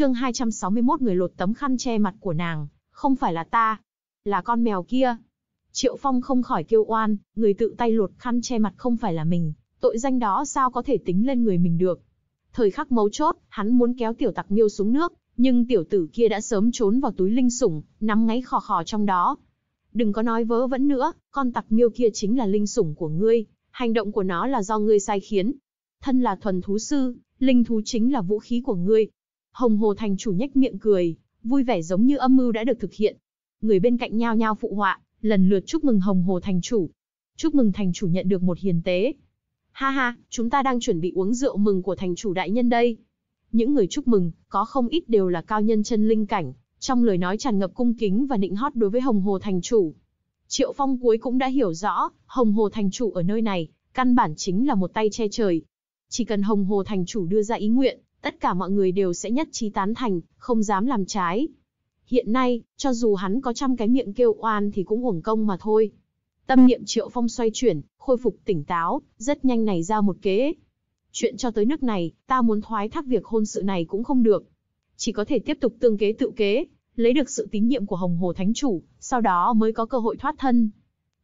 chương 261 người lột tấm khăn che mặt của nàng, không phải là ta, là con mèo kia. Triệu Phong không khỏi kêu oan, người tự tay lột khăn che mặt không phải là mình, tội danh đó sao có thể tính lên người mình được. Thời khắc mấu chốt, hắn muốn kéo tiểu tặc miêu xuống nước, nhưng tiểu tử kia đã sớm trốn vào túi linh sủng, nắm ngáy khò khò trong đó. Đừng có nói vớ vẩn nữa, con tặc miêu kia chính là linh sủng của ngươi, hành động của nó là do ngươi sai khiến. Thân là thuần thú sư, linh thú chính là vũ khí của ngươi, Hồng Hồ thành chủ nhếch miệng cười, vui vẻ giống như âm mưu đã được thực hiện. Người bên cạnh nhao nhao phụ họa, lần lượt chúc mừng Hồng Hồ thành chủ. Chúc mừng thành chủ nhận được một hiền tế. Ha ha, chúng ta đang chuẩn bị uống rượu mừng của thành chủ đại nhân đây. Những người chúc mừng, có không ít đều là cao nhân chân linh cảnh, trong lời nói tràn ngập cung kính và nịnh hót đối với Hồng Hồ thành chủ. Triệu Phong cuối cũng đã hiểu rõ, Hồng Hồ thành chủ ở nơi này, căn bản chính là một tay che trời. Chỉ cần Hồng Hồ thành chủ đưa ra ý nguyện, tất cả mọi người đều sẽ nhất trí tán thành, không dám làm trái. Hiện nay, cho dù hắn có trăm cái miệng kêu oan thì cũng uổng công mà thôi. Tâm niệm Triệu Phong xoay chuyển, khôi phục tỉnh táo, rất nhanh này ra một kế. Chuyện cho tới nước này, ta muốn thoái thác việc hôn sự này cũng không được. Chỉ có thể tiếp tục tương kế tự kế, lấy được sự tín nhiệm của Hồng Hồ Thánh Chủ, sau đó mới có cơ hội thoát thân.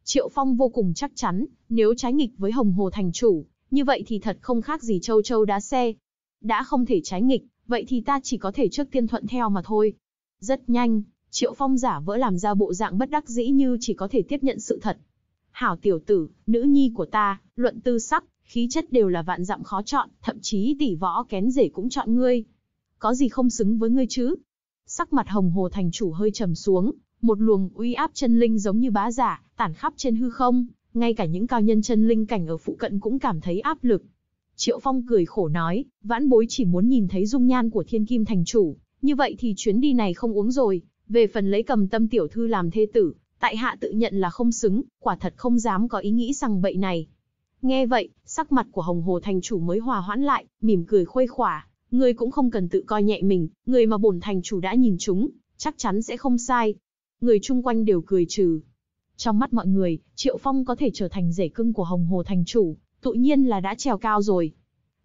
Triệu Phong vô cùng chắc chắn, nếu trái nghịch với Hồng Hồ Thành Chủ, như vậy thì thật không khác gì châu châu đá xe, đã không thể trái nghịch, vậy thì ta chỉ có thể trước tiên thuận theo mà thôi. Rất nhanh, Triệu Phong giả vỡ làm ra bộ dạng bất đắc dĩ như chỉ có thể tiếp nhận sự thật. Hảo tiểu tử, nữ nhi của ta, luận tư sắc, khí chất đều là vạn dặm khó chọn, thậm chí tỷ võ kén rể cũng chọn ngươi. Có gì không xứng với ngươi chứ? Sắc mặt hồng hồ thành chủ hơi trầm xuống, một luồng uy áp chân linh giống như bá giả, tản khắp trên hư không, ngay cả những cao nhân chân linh cảnh ở phụ cận cũng cảm thấy áp lực. Triệu Phong cười khổ nói, vãn bối chỉ muốn nhìn thấy dung nhan của thiên kim thành chủ, như vậy thì chuyến đi này không uống rồi, về phần lấy cầm tâm tiểu thư làm thê tử, tại hạ tự nhận là không xứng, quả thật không dám có ý nghĩ rằng bậy này. Nghe vậy, sắc mặt của Hồng Hồ thành chủ mới hòa hoãn lại, mỉm cười khuây khỏa, ngươi cũng không cần tự coi nhẹ mình, người mà bổn thành chủ đã nhìn chúng, chắc chắn sẽ không sai. Người chung quanh đều cười trừ. Trong mắt mọi người, Triệu Phong có thể trở thành rể cưng của Hồng Hồ thành chủ, tự nhiên là đã trèo cao rồi.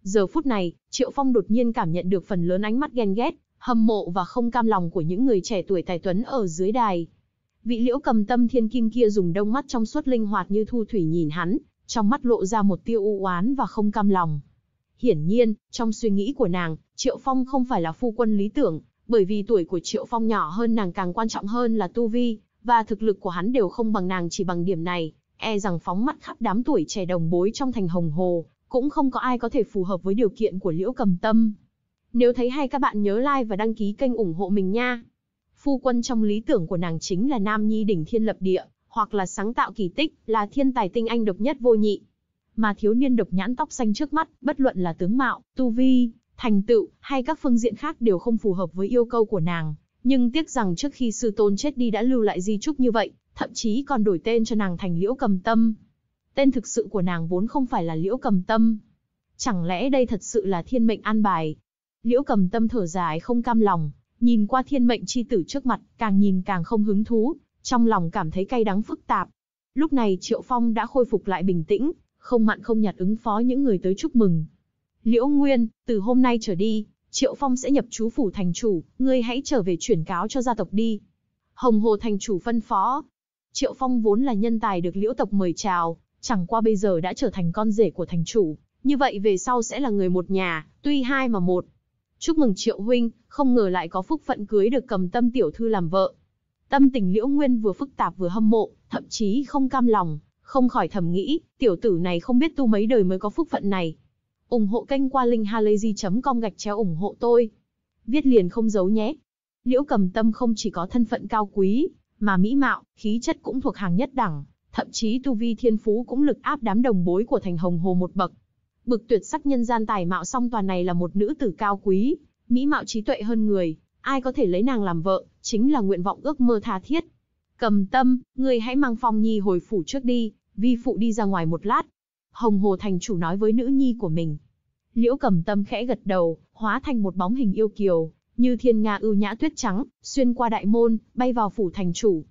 Giờ phút này, Triệu Phong đột nhiên cảm nhận được phần lớn ánh mắt ghen ghét, hâm mộ và không cam lòng của những người trẻ tuổi tài tuấn ở dưới đài. Vị liễu cầm tâm thiên kim kia dùng đông mắt trong suốt linh hoạt như thu thủy nhìn hắn, trong mắt lộ ra một tia u oán và không cam lòng. Hiển nhiên, trong suy nghĩ của nàng, Triệu Phong không phải là phu quân lý tưởng, bởi vì tuổi của Triệu Phong nhỏ hơn nàng càng quan trọng hơn là tu vi, và thực lực của hắn đều không bằng nàng chỉ bằng điểm này, e rằng phóng mắt khắp đám tuổi trẻ đồng bối trong thành Hồng Hồ, cũng không có ai có thể phù hợp với điều kiện của Liễu Cầm Tâm. Nếu thấy hay các bạn nhớ like và đăng ký kênh ủng hộ mình nha. Phu quân trong lý tưởng của nàng chính là nam nhi đỉnh thiên lập địa, hoặc là sáng tạo kỳ tích, là thiên tài tinh anh độc nhất vô nhị. Mà thiếu niên độc nhãn tóc xanh trước mắt, bất luận là tướng mạo, tu vi, thành tựu hay các phương diện khác đều không phù hợp với yêu cầu của nàng. Nhưng tiếc rằng trước khi sư tôn chết đi đã lưu lại di trúc như vậy, thậm chí còn đổi tên cho nàng thành Liễu Cầm Tâm. Tên thực sự của nàng vốn không phải là Liễu Cầm Tâm. Chẳng lẽ đây thật sự là thiên mệnh an bài? Liễu Cầm Tâm thở dài không cam lòng, nhìn qua thiên mệnh chi tử trước mặt, càng nhìn càng không hứng thú, trong lòng cảm thấy cay đắng phức tạp. Lúc này Triệu Phong đã khôi phục lại bình tĩnh, không mặn không nhạt ứng phó những người tới chúc mừng. Liễu Nguyên, từ hôm nay trở đi, Triệu Phong sẽ nhập chú phủ thành chủ, ngươi hãy trở về chuyển cáo cho gia tộc đi. Hồng Hồ thành chủ phân phó. Triệu Phong vốn là nhân tài được liễu tộc mời chào, chẳng qua bây giờ đã trở thành con rể của thành chủ, như vậy về sau sẽ là người một nhà, tuy hai mà một. Chúc mừng Triệu Huynh, không ngờ lại có phúc phận cưới được cầm tâm tiểu thư làm vợ. Tâm tình Liễu Nguyên vừa phức tạp vừa hâm mộ, thậm chí không cam lòng, không khỏi thầm nghĩ, tiểu tử này không biết tu mấy đời mới có phúc phận này. ủng hộ kênh qua linh linkhalazy.com gạch chéo ủng hộ tôi. Viết liền không giấu nhé. Liễu cầm tâm không chỉ có thân phận cao quý, mà mỹ mạo, khí chất cũng thuộc hàng nhất đẳng, thậm chí tu vi thiên phú cũng lực áp đám đồng bối của thành hồng hồ một bậc. Bực tuyệt sắc nhân gian tài mạo song toàn này là một nữ tử cao quý, mỹ mạo trí tuệ hơn người, ai có thể lấy nàng làm vợ, chính là nguyện vọng ước mơ tha thiết. Cầm tâm, người hãy mang phong nhi hồi phủ trước đi, vi phụ đi ra ngoài một lát. Hồng hồ thành chủ nói với nữ nhi của mình. Liễu cầm tâm khẽ gật đầu, hóa thành một bóng hình yêu kiều, như thiên nga ưu nhã tuyết trắng, xuyên qua đại môn, bay vào phủ thành chủ.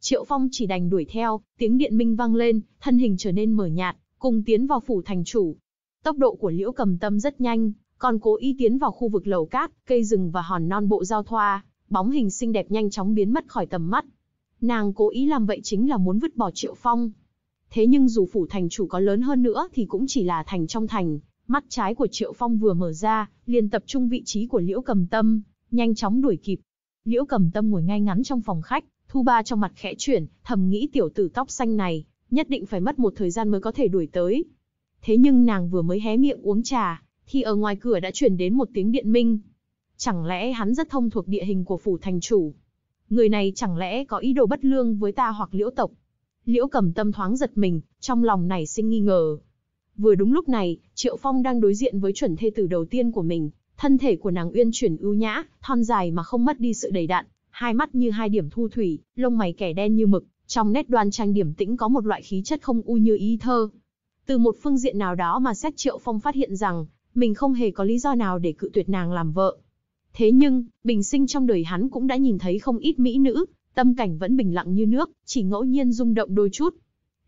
Triệu Phong chỉ đành đuổi theo, tiếng điện minh vang lên, thân hình trở nên mở nhạt, cùng tiến vào phủ thành chủ. Tốc độ của Liễu Cầm Tâm rất nhanh, còn cố ý tiến vào khu vực lầu cát, cây rừng và hòn non bộ giao thoa, bóng hình xinh đẹp nhanh chóng biến mất khỏi tầm mắt. Nàng cố ý làm vậy chính là muốn vứt bỏ Triệu Phong. Thế nhưng dù phủ thành chủ có lớn hơn nữa thì cũng chỉ là thành trong thành, Mắt trái của Triệu Phong vừa mở ra, liền tập trung vị trí của Liễu Cầm Tâm, nhanh chóng đuổi kịp. Liễu Cầm Tâm ngồi ngay ngắn trong phòng khách, Thu Ba trong mặt khẽ chuyển, thầm nghĩ tiểu tử tóc xanh này, nhất định phải mất một thời gian mới có thể đuổi tới. Thế nhưng nàng vừa mới hé miệng uống trà, thì ở ngoài cửa đã chuyển đến một tiếng điện minh. Chẳng lẽ hắn rất thông thuộc địa hình của phủ thành chủ? Người này chẳng lẽ có ý đồ bất lương với ta hoặc liễu tộc? Liễu cầm tâm thoáng giật mình, trong lòng này sinh nghi ngờ, Vừa đúng lúc này, Triệu Phong đang đối diện với chuẩn thê tử đầu tiên của mình, thân thể của nàng uyên chuyển ưu nhã, thon dài mà không mất đi sự đầy đặn, hai mắt như hai điểm thu thủy, lông mày kẻ đen như mực, trong nét đoan trang điểm tĩnh có một loại khí chất không u như y thơ. Từ một phương diện nào đó mà xét Triệu Phong phát hiện rằng, mình không hề có lý do nào để cự tuyệt nàng làm vợ. Thế nhưng, bình sinh trong đời hắn cũng đã nhìn thấy không ít mỹ nữ, tâm cảnh vẫn bình lặng như nước, chỉ ngẫu nhiên rung động đôi chút,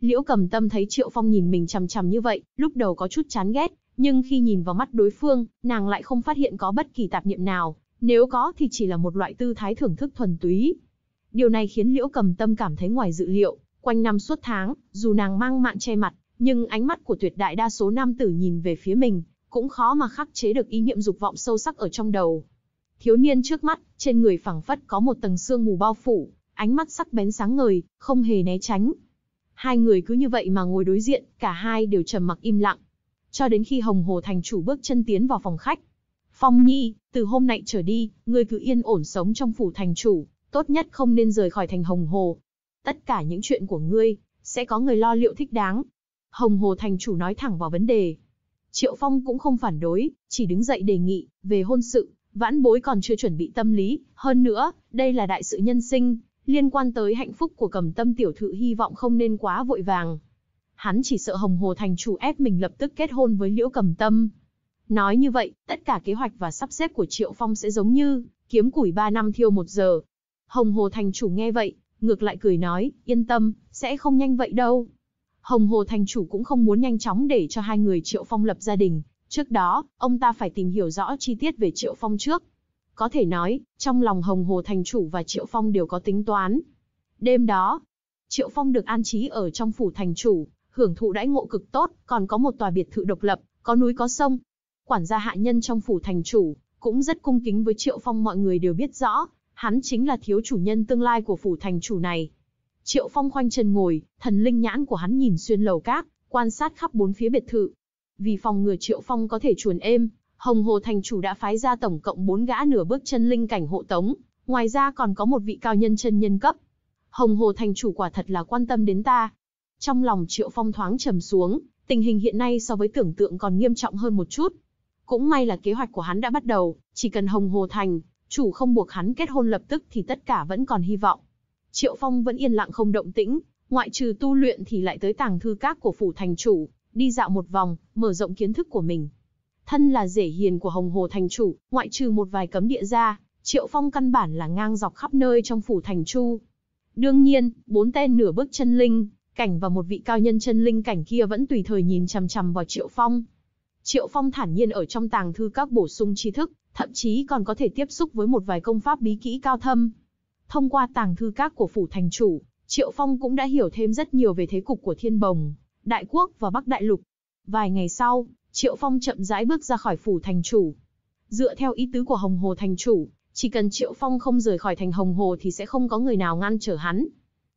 Liễu cầm tâm thấy Triệu Phong nhìn mình chằm chằm như vậy, lúc đầu có chút chán ghét, nhưng khi nhìn vào mắt đối phương, nàng lại không phát hiện có bất kỳ tạp niệm nào, nếu có thì chỉ là một loại tư thái thưởng thức thuần túy. Điều này khiến Liễu cầm tâm cảm thấy ngoài dự liệu, quanh năm suốt tháng, dù nàng mang mạng che mặt, nhưng ánh mắt của tuyệt đại đa số nam tử nhìn về phía mình, cũng khó mà khắc chế được ý niệm dục vọng sâu sắc ở trong đầu. Thiếu niên trước mắt, trên người phẳng phất có một tầng xương mù bao phủ, ánh mắt sắc bén sáng ngời, không hề né tránh, Hai người cứ như vậy mà ngồi đối diện, cả hai đều trầm mặc im lặng. Cho đến khi Hồng Hồ Thành chủ bước chân tiến vào phòng khách. Phong Nhi, từ hôm nay trở đi, ngươi cứ yên ổn sống trong phủ thành chủ, tốt nhất không nên rời khỏi thành Hồng Hồ. Tất cả những chuyện của ngươi, sẽ có người lo liệu thích đáng. Hồng Hồ Thành chủ nói thẳng vào vấn đề. Triệu Phong cũng không phản đối, chỉ đứng dậy đề nghị, về hôn sự, vãn bối còn chưa chuẩn bị tâm lý, hơn nữa, đây là đại sự nhân sinh, Liên quan tới hạnh phúc của cầm tâm tiểu thự hy vọng không nên quá vội vàng. Hắn chỉ sợ hồng hồ thành chủ ép mình lập tức kết hôn với liễu cầm tâm. Nói như vậy, tất cả kế hoạch và sắp xếp của Triệu Phong sẽ giống như, kiếm củi 3 năm thiêu 1 giờ. Hồng Hồ Thành Chủ nghe vậy, ngược lại cười nói, yên tâm, sẽ không nhanh vậy đâu. Hồng Hồ Thành Chủ cũng không muốn nhanh chóng để cho hai người Triệu Phong lập gia đình. Trước đó, ông ta phải tìm hiểu rõ chi tiết về Triệu Phong trước, có thể nói, trong lòng Hồng Hồ Thành Chủ và Triệu Phong đều có tính toán. Đêm đó, Triệu Phong được an trí ở trong phủ Thành Chủ, hưởng thụ đãi ngộ cực tốt, còn có một tòa biệt thự độc lập, có núi có sông. Quản gia hạ nhân trong phủ Thành Chủ, cũng rất cung kính với Triệu Phong mọi người đều biết rõ, hắn chính là thiếu chủ nhân tương lai của phủ Thành Chủ này. Triệu Phong khoanh chân ngồi, thần linh nhãn của hắn nhìn xuyên lầu cát, quan sát khắp bốn phía biệt thự. Vì phòng ngừa Triệu Phong có thể chuồn êm, Hồng Hồ Thành Chủ đã phái ra tổng cộng 4 gã nửa bước chân linh cảnh hộ tống, ngoài ra còn có một vị cao nhân chân nhân cấp. Hồng Hồ Thành Chủ quả thật là quan tâm đến ta. Trong lòng Triệu Phong thoáng trầm xuống, tình hình hiện nay so với tưởng tượng còn nghiêm trọng hơn một chút. Cũng may là kế hoạch của hắn đã bắt đầu, chỉ cần Hồng Hồ Thành, chủ không buộc hắn kết hôn lập tức thì tất cả vẫn còn hy vọng. Triệu Phong vẫn yên lặng không động tĩnh, ngoại trừ tu luyện thì lại tới tàng thư các của phủ thành chủ, đi dạo một vòng, mở rộng kiến thức của mình. Thân là rể hiền của Hồng Hồ Thành Chủ, ngoại trừ một vài cấm địa ra, Triệu Phong căn bản là ngang dọc khắp nơi trong phủ Thành Chu. Đương nhiên, bốn tên nửa bước chân linh, cảnh và một vị cao nhân chân linh cảnh kia vẫn tùy thời nhìn chằm chằm vào Triệu Phong. Triệu Phong thản nhiên ở trong tàng thư các bổ sung tri thức, thậm chí còn có thể tiếp xúc với một vài công pháp bí kỹ cao thâm. Thông qua tàng thư các của phủ thành chủ, Triệu Phong cũng đã hiểu thêm rất nhiều về thế cục của Thiên Bồng, Đại Quốc và Bắc Đại Lục. Vài ngày sau, Triệu Phong chậm rãi bước ra khỏi phủ thành chủ. Dựa theo ý tứ của Hồng Hồ thành chủ, chỉ cần Triệu Phong không rời khỏi thành Hồng Hồ thì sẽ không có người nào ngăn trở hắn.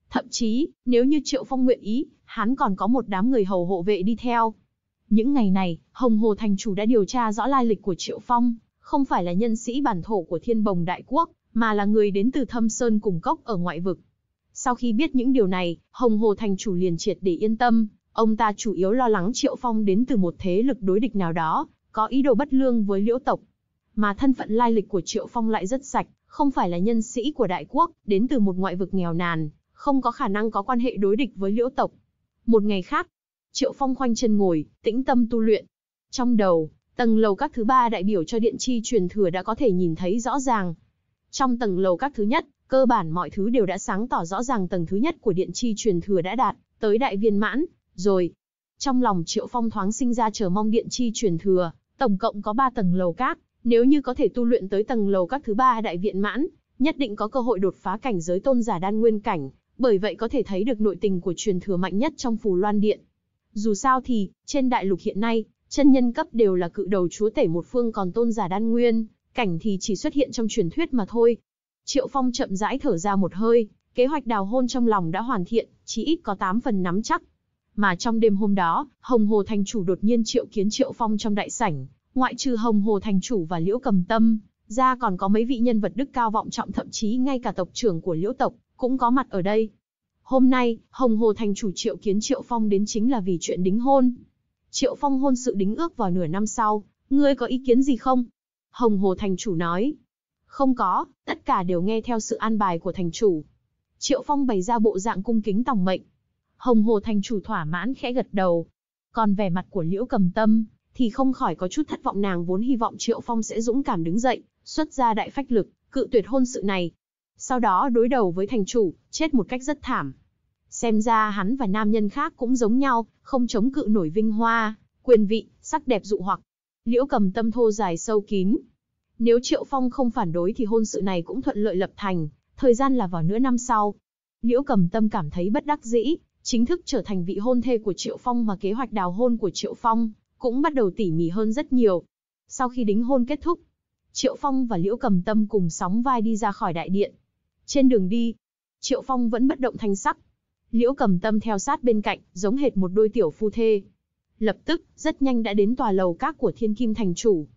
Thậm chí, nếu như Triệu Phong nguyện ý, hắn còn có một đám người hầu hộ vệ đi theo. Những ngày này, Hồng Hồ thành chủ đã điều tra rõ lai lịch của Triệu Phong, không phải là nhân sĩ bản thổ của Thiên Bồng Đại Quốc, mà là người đến từ Thâm Sơn cùng cốc ở ngoại vực. Sau khi biết những điều này, Hồng Hồ thành chủ liền triệt để yên tâm, Ông ta chủ yếu lo lắng Triệu Phong đến từ một thế lực đối địch nào đó, có ý đồ bất lương với liễu tộc. Mà thân phận lai lịch của Triệu Phong lại rất sạch, không phải là nhân sĩ của đại quốc, đến từ một ngoại vực nghèo nàn, không có khả năng có quan hệ đối địch với liễu tộc. Một ngày khác, Triệu Phong khoanh chân ngồi, tĩnh tâm tu luyện. Trong đầu, tầng lầu các thứ ba đại biểu cho điện chi truyền thừa đã có thể nhìn thấy rõ ràng. Trong tầng lầu các thứ nhất, cơ bản mọi thứ đều đã sáng tỏ rõ ràng tầng thứ nhất của điện chi truyền thừa đã đạt, tới đại viên mãn, rồi. Trong lòng Triệu Phong thoáng sinh ra chờ mong điện chi truyền thừa, tổng cộng có 3 tầng lầu các, nếu như có thể tu luyện tới tầng lầu các thứ ba đại viện mãn, nhất định có cơ hội đột phá cảnh giới tôn giả đan nguyên cảnh, bởi vậy có thể thấy được nội tình của truyền thừa mạnh nhất trong Phù Loan Điện. Dù sao thì, trên đại lục hiện nay, chân nhân cấp đều là cự đầu chúa tể một phương còn tôn giả đan nguyên, cảnh thì chỉ xuất hiện trong truyền thuyết mà thôi. Triệu Phong chậm rãi thở ra một hơi, kế hoạch đào hôn trong lòng đã hoàn thiện, chỉ ít có 8 phần nắm chắc. Mà trong đêm hôm đó, Hồng Hồ Thành Chủ đột nhiên triệu kiến Triệu Phong trong đại sảnh, ngoại trừ Hồng Hồ Thành Chủ và Liễu Cầm Tâm, ra còn có mấy vị nhân vật đức cao vọng trọng thậm chí ngay cả tộc trưởng của Liễu tộc cũng có mặt ở đây. Hôm nay, Hồng Hồ Thành Chủ triệu kiến Triệu Phong đến chính là vì chuyện đính hôn. Triệu Phong hôn sự đính ước vào nửa năm sau, ngươi có ý kiến gì không? Hồng Hồ Thành Chủ nói. Không có, tất cả đều nghe theo sự an bài của Thành Chủ. Triệu Phong bày ra bộ dạng cung kính tòng mệnh, Hồng Hồ thành chủ thỏa mãn khẽ gật đầu. Còn vẻ mặt của Liễu Cầm Tâm thì không khỏi có chút thất vọng nàng vốn hy vọng Triệu Phong sẽ dũng cảm đứng dậy, xuất ra đại phách lực, cự tuyệt hôn sự này. Sau đó đối đầu với thành chủ, chết một cách rất thảm. Xem ra hắn và nam nhân khác cũng giống nhau, không chống cự nổi vinh hoa, quyền vị, sắc đẹp dụ hoặc. Liễu Cầm Tâm thô dài sâu kín. Nếu Triệu Phong không phản đối thì hôn sự này cũng thuận lợi lập thành, thời gian là vào nửa năm sau. Liễu Cầm Tâm cảm thấy bất đắc dĩ, chính thức trở thành vị hôn thê của Triệu Phong mà kế hoạch đào hôn của Triệu Phong cũng bắt đầu tỉ mỉ hơn rất nhiều. Sau khi đính hôn kết thúc, Triệu Phong và Liễu Cầm Tâm cùng sóng vai đi ra khỏi đại điện. Trên đường đi, Triệu Phong vẫn bất động thanh sắc. Liễu Cầm Tâm theo sát bên cạnh, giống hệt một đôi tiểu phu thê. Lập tức, rất nhanh đã đến tòa lầu các của Thiên Kim thành chủ.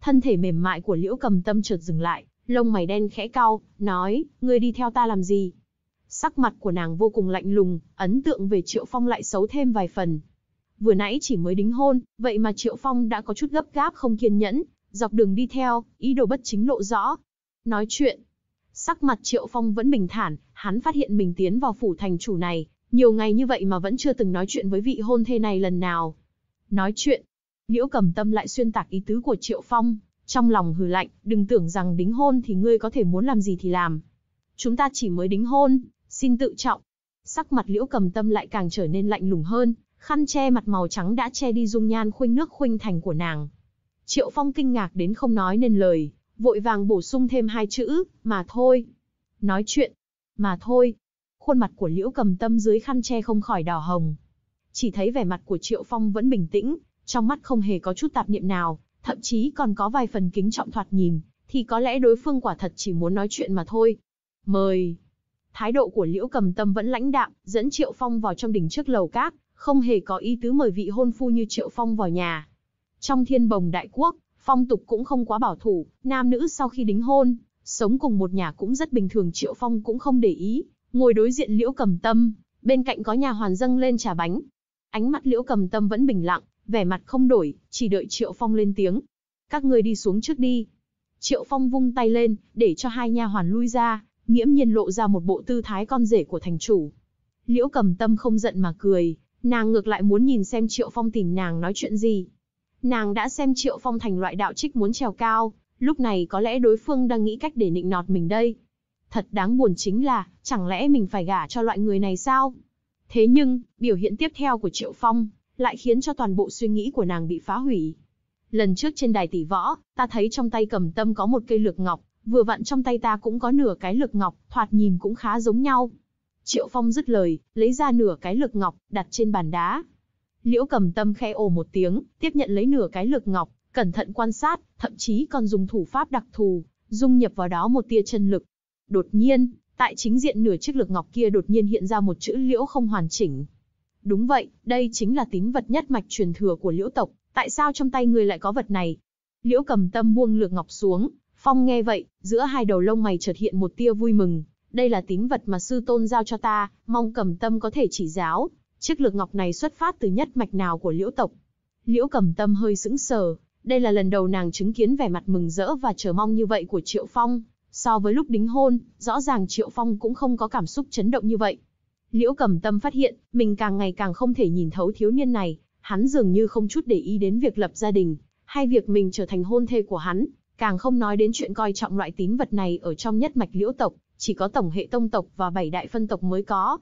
Thân thể mềm mại của Liễu Cầm Tâm chợt dừng lại, lông mày đen khẽ cau, nói, ngươi đi theo ta làm gì? Sắc mặt của nàng vô cùng lạnh lùng, ấn tượng về Triệu Phong lại xấu thêm vài phần. Vừa nãy chỉ mới đính hôn, vậy mà Triệu Phong đã có chút gấp gáp không kiên nhẫn, dọc đường đi theo, ý đồ bất chính lộ rõ. Nói chuyện, sắc mặt Triệu Phong vẫn bình thản, hắn phát hiện mình tiến vào phủ thành chủ này, nhiều ngày như vậy mà vẫn chưa từng nói chuyện với vị hôn thê này lần nào. Nói chuyện, Liễu cầm tâm lại xuyên tạc ý tứ của Triệu Phong, trong lòng hừ lạnh, đừng tưởng rằng đính hôn thì ngươi có thể muốn làm gì thì làm. Chúng ta chỉ mới đính hôn, xin tự trọng. Sắc mặt liễu cầm tâm lại càng trở nên lạnh lùng hơn, khăn che mặt màu trắng đã che đi dung nhan khuynh nước khuynh thành của nàng. Triệu Phong kinh ngạc đến không nói nên lời, vội vàng bổ sung thêm hai chữ, mà thôi. Nói chuyện, mà thôi. Khuôn mặt của liễu cầm tâm dưới khăn che không khỏi đỏ hồng. Chỉ thấy vẻ mặt của Triệu Phong vẫn bình tĩnh, trong mắt không hề có chút tạp niệm nào, thậm chí còn có vài phần kính trọng thoạt nhìn, thì có lẽ đối phương quả thật chỉ muốn nói chuyện mà thôi. Mời, Thái độ của Liễu Cầm Tâm vẫn lãnh đạm, dẫn Triệu Phong vào trong đỉnh trước lầu các, không hề có ý tứ mời vị hôn phu như Triệu Phong vào nhà. Trong thiên bồng đại quốc, phong tục cũng không quá bảo thủ, nam nữ sau khi đính hôn, sống cùng một nhà cũng rất bình thường Triệu Phong cũng không để ý, ngồi đối diện Liễu Cầm Tâm, bên cạnh có nhà hoàn dâng lên trà bánh. Ánh mắt Liễu Cầm Tâm vẫn bình lặng, vẻ mặt không đổi, chỉ đợi Triệu Phong lên tiếng. Các người đi xuống trước đi. Triệu Phong vung tay lên, để cho hai nha hoàn lui ra, nghiễm nhiên lộ ra một bộ tư thái con rể của thành chủ. Liễu cầm tâm không giận mà cười, nàng ngược lại muốn nhìn xem Triệu Phong tìm nàng nói chuyện gì. Nàng đã xem Triệu Phong thành loại đạo trích muốn trèo cao, lúc này có lẽ đối phương đang nghĩ cách để nịnh nọt mình đây. Thật đáng buồn chính là, chẳng lẽ mình phải gả cho loại người này sao? Thế nhưng, biểu hiện tiếp theo của Triệu Phong lại khiến cho toàn bộ suy nghĩ của nàng bị phá hủy. Lần trước trên đài tỷ võ, ta thấy trong tay cầm tâm có một cây lược ngọc, vừa vặn trong tay ta cũng có nửa cái lực ngọc, thoạt nhìn cũng khá giống nhau. Triệu Phong dứt lời, lấy ra nửa cái lực ngọc, đặt trên bàn đá. Liễu cầm tâm khẽ ồ một tiếng, tiếp nhận lấy nửa cái lực ngọc, cẩn thận quan sát, thậm chí còn dùng thủ pháp đặc thù, dung nhập vào đó một tia chân lực. Đột nhiên, tại chính diện nửa chiếc lực ngọc kia đột nhiên hiện ra một chữ liễu không hoàn chỉnh. Đúng vậy, đây chính là tín vật nhất mạch truyền thừa của liễu tộc, tại sao trong tay người lại có vật này? Liễu cầm tâm buông lược ngọc xuống, Phong nghe vậy, giữa hai đầu lông mày chợt hiện một tia vui mừng, đây là tín vật mà sư tôn giao cho ta, mong cầm tâm có thể chỉ giáo, chiếc lược ngọc này xuất phát từ nhất mạch nào của liễu tộc. Liễu cầm tâm hơi sững sờ, đây là lần đầu nàng chứng kiến vẻ mặt mừng rỡ và chờ mong như vậy của Triệu Phong, so với lúc đính hôn, rõ ràng Triệu Phong cũng không có cảm xúc chấn động như vậy. Liễu cầm tâm phát hiện, mình càng ngày càng không thể nhìn thấu thiếu niên này, hắn dường như không chút để ý đến việc lập gia đình, hay việc mình trở thành hôn thê của hắn, Càng không nói đến chuyện coi trọng loại tín vật này ở trong nhất mạch liễu tộc, chỉ có tổng hệ tông tộc và bảy đại phân tộc mới có.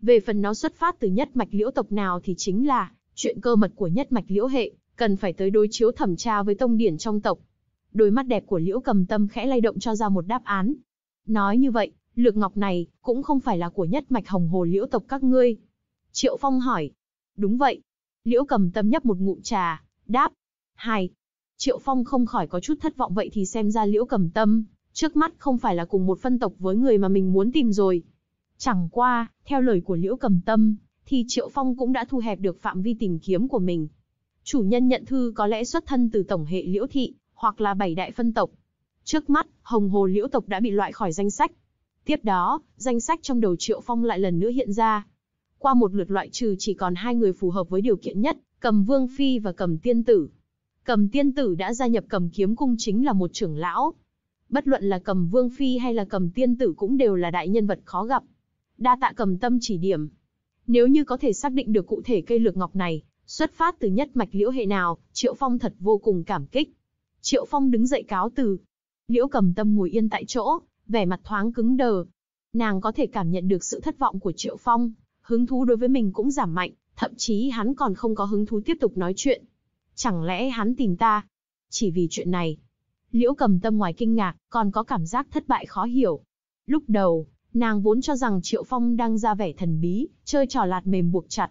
Về phần nó xuất phát từ nhất mạch liễu tộc nào thì chính là chuyện cơ mật của nhất mạch liễu hệ, cần phải tới đối chiếu thẩm tra với tông điển trong tộc. Đôi mắt đẹp của liễu cầm tâm khẽ lay động cho ra một đáp án. Nói như vậy, lược ngọc này cũng không phải là của nhất mạch hồng hồ liễu tộc các ngươi. Triệu Phong hỏi. Đúng vậy. Liễu cầm tâm nhấp một ngụm trà, đáp. Hai, Triệu Phong không khỏi có chút thất vọng vậy thì xem ra Liễu Cầm Tâm, trước mắt không phải là cùng một phân tộc với người mà mình muốn tìm rồi. Chẳng qua, theo lời của Liễu Cầm Tâm, thì Triệu Phong cũng đã thu hẹp được phạm vi tìm kiếm của mình. Chủ nhân nhận thư có lẽ xuất thân từ tổng hệ Liễu Thị, hoặc là bảy đại phân tộc. Trước mắt, Hồng Hồ Liễu tộc đã bị loại khỏi danh sách. Tiếp đó, danh sách trong đầu Triệu Phong lại lần nữa hiện ra. Qua một lượt loại trừ chỉ còn hai người phù hợp với điều kiện nhất, cầm Vương Phi và cầm Tiên Tử. Cầm tiên tử đã gia nhập cầm kiếm cung chính là một trưởng lão. Bất luận là cầm vương phi hay là cầm tiên tử cũng đều là đại nhân vật khó gặp. Đa tạ cầm tâm chỉ điểm. Nếu như có thể xác định được cụ thể cây lược ngọc này, xuất phát từ nhất mạch liễu hệ nào, Triệu Phong thật vô cùng cảm kích. Triệu Phong đứng dậy cáo từ. Liễu cầm tâm ngồi yên tại chỗ, vẻ mặt thoáng cứng đờ. Nàng có thể cảm nhận được sự thất vọng của Triệu Phong, hứng thú đối với mình cũng giảm mạnh, thậm chí hắn còn không có hứng thú tiếp tục nói chuyện. Chẳng lẽ hắn tìm ta? Chỉ vì chuyện này. Liễu cầm tâm ngoài kinh ngạc, còn có cảm giác thất bại khó hiểu. Lúc đầu, nàng vốn cho rằng Triệu Phong đang ra vẻ thần bí, chơi trò lạt mềm buộc chặt.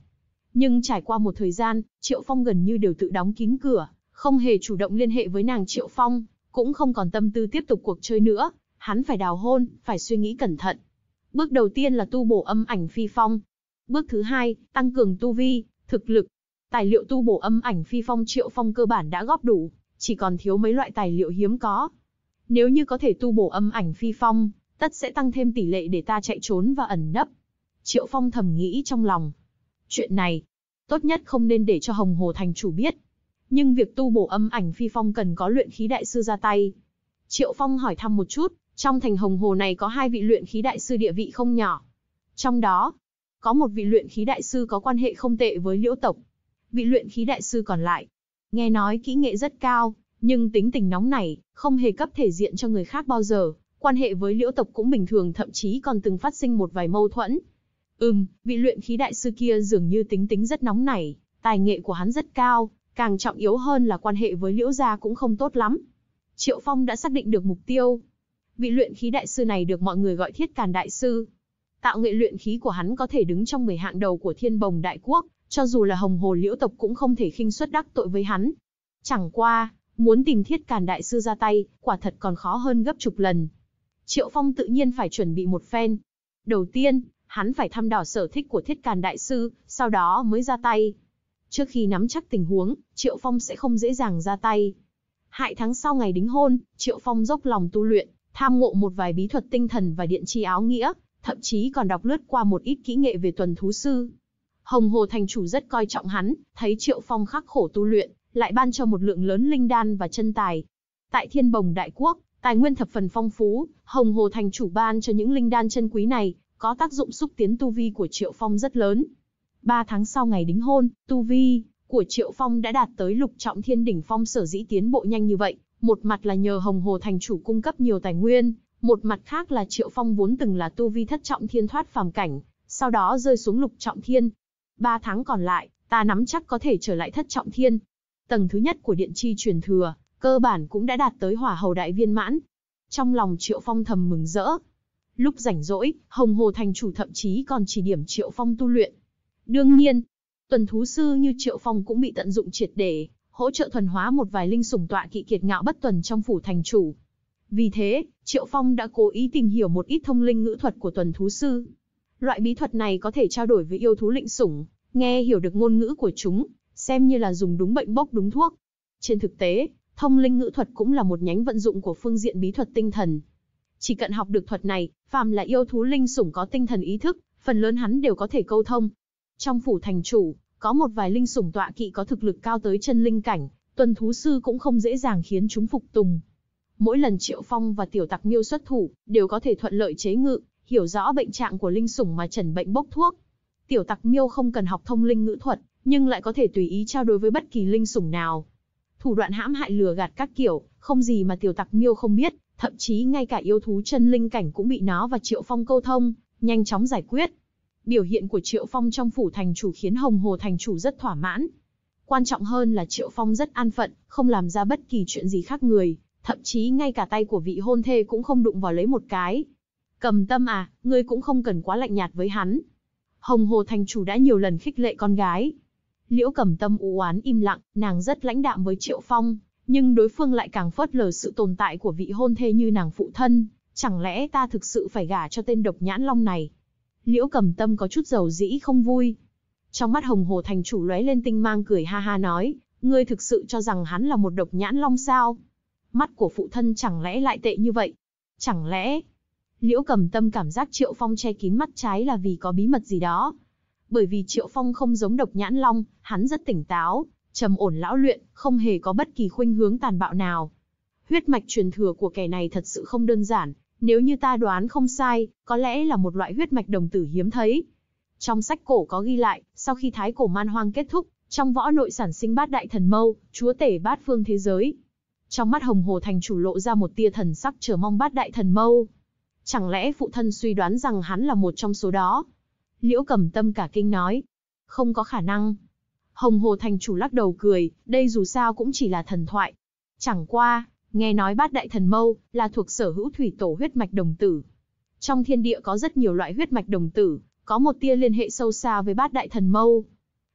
Nhưng trải qua một thời gian, Triệu Phong gần như đều tự đóng kín cửa, không hề chủ động liên hệ với nàng Triệu Phong, cũng không còn tâm tư tiếp tục cuộc chơi nữa, hắn phải đào hôn, phải suy nghĩ cẩn thận. Bước đầu tiên là tu bổ âm ảnh phi phong. Bước thứ hai, tăng cường tu vi, thực lực, Tài liệu tu bổ âm ảnh phi phong triệu phong cơ bản đã góp đủ, chỉ còn thiếu mấy loại tài liệu hiếm có. Nếu như có thể tu bổ âm ảnh phi phong, tất sẽ tăng thêm tỷ lệ để ta chạy trốn và ẩn nấp. Triệu Phong thầm nghĩ trong lòng. Chuyện này, tốt nhất không nên để cho Hồng Hồ Thành chủ biết. Nhưng việc tu bổ âm ảnh phi phong cần có luyện khí đại sư ra tay. Triệu Phong hỏi thăm một chút, trong thành Hồng Hồ này có hai vị luyện khí đại sư địa vị không nhỏ. Trong đó, có một vị luyện khí đại sư có quan hệ không tệ với liễu tộc, vị luyện khí đại sư còn lại. Nghe nói kỹ nghệ rất cao, nhưng tính tình nóng nảy, không hề cấp thể diện cho người khác bao giờ, quan hệ với liễu tộc cũng bình thường thậm chí còn từng phát sinh một vài mâu thuẫn. Ừm, vị luyện khí đại sư kia dường như tính tính rất nóng nảy, tài nghệ của hắn rất cao, càng trọng yếu hơn là quan hệ với liễu gia cũng không tốt lắm. Triệu Phong đã xác định được mục tiêu. Vị luyện khí đại sư này được mọi người gọi thiết càn đại sư. Tạo nghệ luyện khí của hắn có thể đứng trong 10 hạng đầu của thiên bồng đại quốc, cho dù là hồng hồ liễu tộc cũng không thể khinh suất đắc tội với hắn. Chẳng qua, muốn tìm thiết càn đại sư ra tay, quả thật còn khó hơn gấp chục lần. Triệu Phong tự nhiên phải chuẩn bị một phen. Đầu tiên, hắn phải thăm đỏ sở thích của thiết càn đại sư, sau đó mới ra tay. Trước khi nắm chắc tình huống, Triệu Phong sẽ không dễ dàng ra tay. Hại tháng sau ngày đính hôn, Triệu Phong dốc lòng tu luyện, tham ngộ một vài bí thuật tinh thần và điện chi áo nghĩa, thậm chí còn đọc lướt qua một ít kỹ nghệ về tuần thú sư. Hồng Hồ thành chủ rất coi trọng hắn, thấy Triệu Phong khắc khổ tu luyện, lại ban cho một lượng lớn linh đan và chân tài. Tại Thiên Bồng Đại Quốc, tài nguyên thập phần phong phú, Hồng Hồ thành chủ ban cho những linh đan chân quý này, có tác dụng xúc tiến tu vi của Triệu Phong rất lớn. Ba tháng sau ngày đính hôn, tu vi của Triệu Phong đã đạt tới lục trọng thiên đỉnh phong sở dĩ tiến bộ nhanh như vậy, một mặt là nhờ Hồng Hồ thành chủ cung cấp nhiều tài nguyên, một mặt khác là Triệu Phong vốn từng là tu vi thất trọng thiên thoát phàm cảnh, sau đó rơi xuống lục trọng thiên, Ba tháng còn lại, ta nắm chắc có thể trở lại thất trọng thiên. Tầng thứ nhất của điện chi truyền thừa, cơ bản cũng đã đạt tới hỏa hầu đại viên mãn. Trong lòng Triệu Phong thầm mừng rỡ. Lúc rảnh rỗi, Hồng Hồ Thành chủ thậm chí còn chỉ điểm Triệu Phong tu luyện. Đương nhiên, tuần thú sư như Triệu Phong cũng bị tận dụng triệt để, hỗ trợ thuần hóa một vài linh sủng tọa kỵ kiệt ngạo bất tuần trong phủ thành chủ. Vì thế, Triệu Phong đã cố ý tìm hiểu một ít thông linh ngữ thuật của tuần thú sư. Loại bí thuật này có thể trao đổi với yêu thú lịnh sủng, nghe hiểu được ngôn ngữ của chúng, xem như là dùng đúng bệnh bốc đúng thuốc. Trên thực tế, thông linh ngữ thuật cũng là một nhánh vận dụng của phương diện bí thuật tinh thần. Chỉ cần học được thuật này, phàm là yêu thú linh sủng có tinh thần ý thức, phần lớn hắn đều có thể câu thông. Trong phủ thành chủ, có một vài linh sủng tọa kỵ có thực lực cao tới chân linh cảnh, tuần thú sư cũng không dễ dàng khiến chúng phục tùng. Mỗi lần Triệu Phong và Tiểu Tặc Miêu xuất thủ, đều có thể thuận lợi chế ngự, hiểu rõ bệnh trạng của linh sủng mà trần bệnh bốc thuốc. Tiểu tặc miêu không cần học thông linh ngữ thuật, nhưng lại có thể tùy ý trao đối với bất kỳ linh sủng nào. Thủ đoạn hãm hại lừa gạt các kiểu, không gì mà tiểu tặc miêu không biết, thậm chí ngay cả yêu thú chân linh cảnh cũng bị nó và Triệu Phong câu thông, nhanh chóng giải quyết. Biểu hiện của Triệu Phong trong phủ thành chủ khiến Hồng Hồ thành chủ rất thỏa mãn. Quan trọng hơn là Triệu Phong rất an phận, không làm ra bất kỳ chuyện gì khác người, thậm chí ngay cả tay của vị hôn thê cũng không đụng vào lấy một cái, Cầm tâm à, ngươi cũng không cần quá lạnh nhạt với hắn. Hồng Hồ Thành Chủ đã nhiều lần khích lệ con gái. Liễu cầm tâm u oán im lặng, nàng rất lãnh đạm với Triệu Phong, nhưng đối phương lại càng phớt lờ sự tồn tại của vị hôn thê như nàng phụ thân. Chẳng lẽ ta thực sự phải gả cho tên độc nhãn long này? Liễu cầm tâm có chút dầu dĩ không vui. Trong mắt Hồng Hồ Thành Chủ lóe lên tinh mang cười ha ha nói, ngươi thực sự cho rằng hắn là một độc nhãn long sao? Mắt của phụ thân chẳng lẽ lại tệ như vậy? Chẳng lẽ, Liễu cầm tâm cảm giác Triệu Phong che kín mắt trái là vì có bí mật gì đó. Bởi vì Triệu Phong không giống độc nhãn long, hắn rất tỉnh táo, trầm ổn lão luyện, không hề có bất kỳ khuynh hướng tàn bạo nào. Huyết mạch truyền thừa của kẻ này thật sự không đơn giản, nếu như ta đoán không sai, có lẽ là một loại huyết mạch đồng tử hiếm thấy. Trong sách cổ có ghi lại, sau khi thái cổ man hoang kết thúc, trong võ nội sản sinh bát đại thần mâu, chúa tể bát phương thế giới. Trong mắt hồng hồ thành chủ lộ ra một tia thần sắc chờ mong bát đại thần mâu, Chẳng lẽ phụ thân suy đoán rằng hắn là một trong số đó? Liễu cẩm tâm cả kinh nói. Không có khả năng. Hồng Hồ Thành chủ lắc đầu cười, đây dù sao cũng chỉ là thần thoại. Chẳng qua, nghe nói bát đại thần mâu, là thuộc sở hữu thủy tổ huyết mạch đồng tử. Trong thiên địa có rất nhiều loại huyết mạch đồng tử, có một tia liên hệ sâu xa với bát đại thần mâu.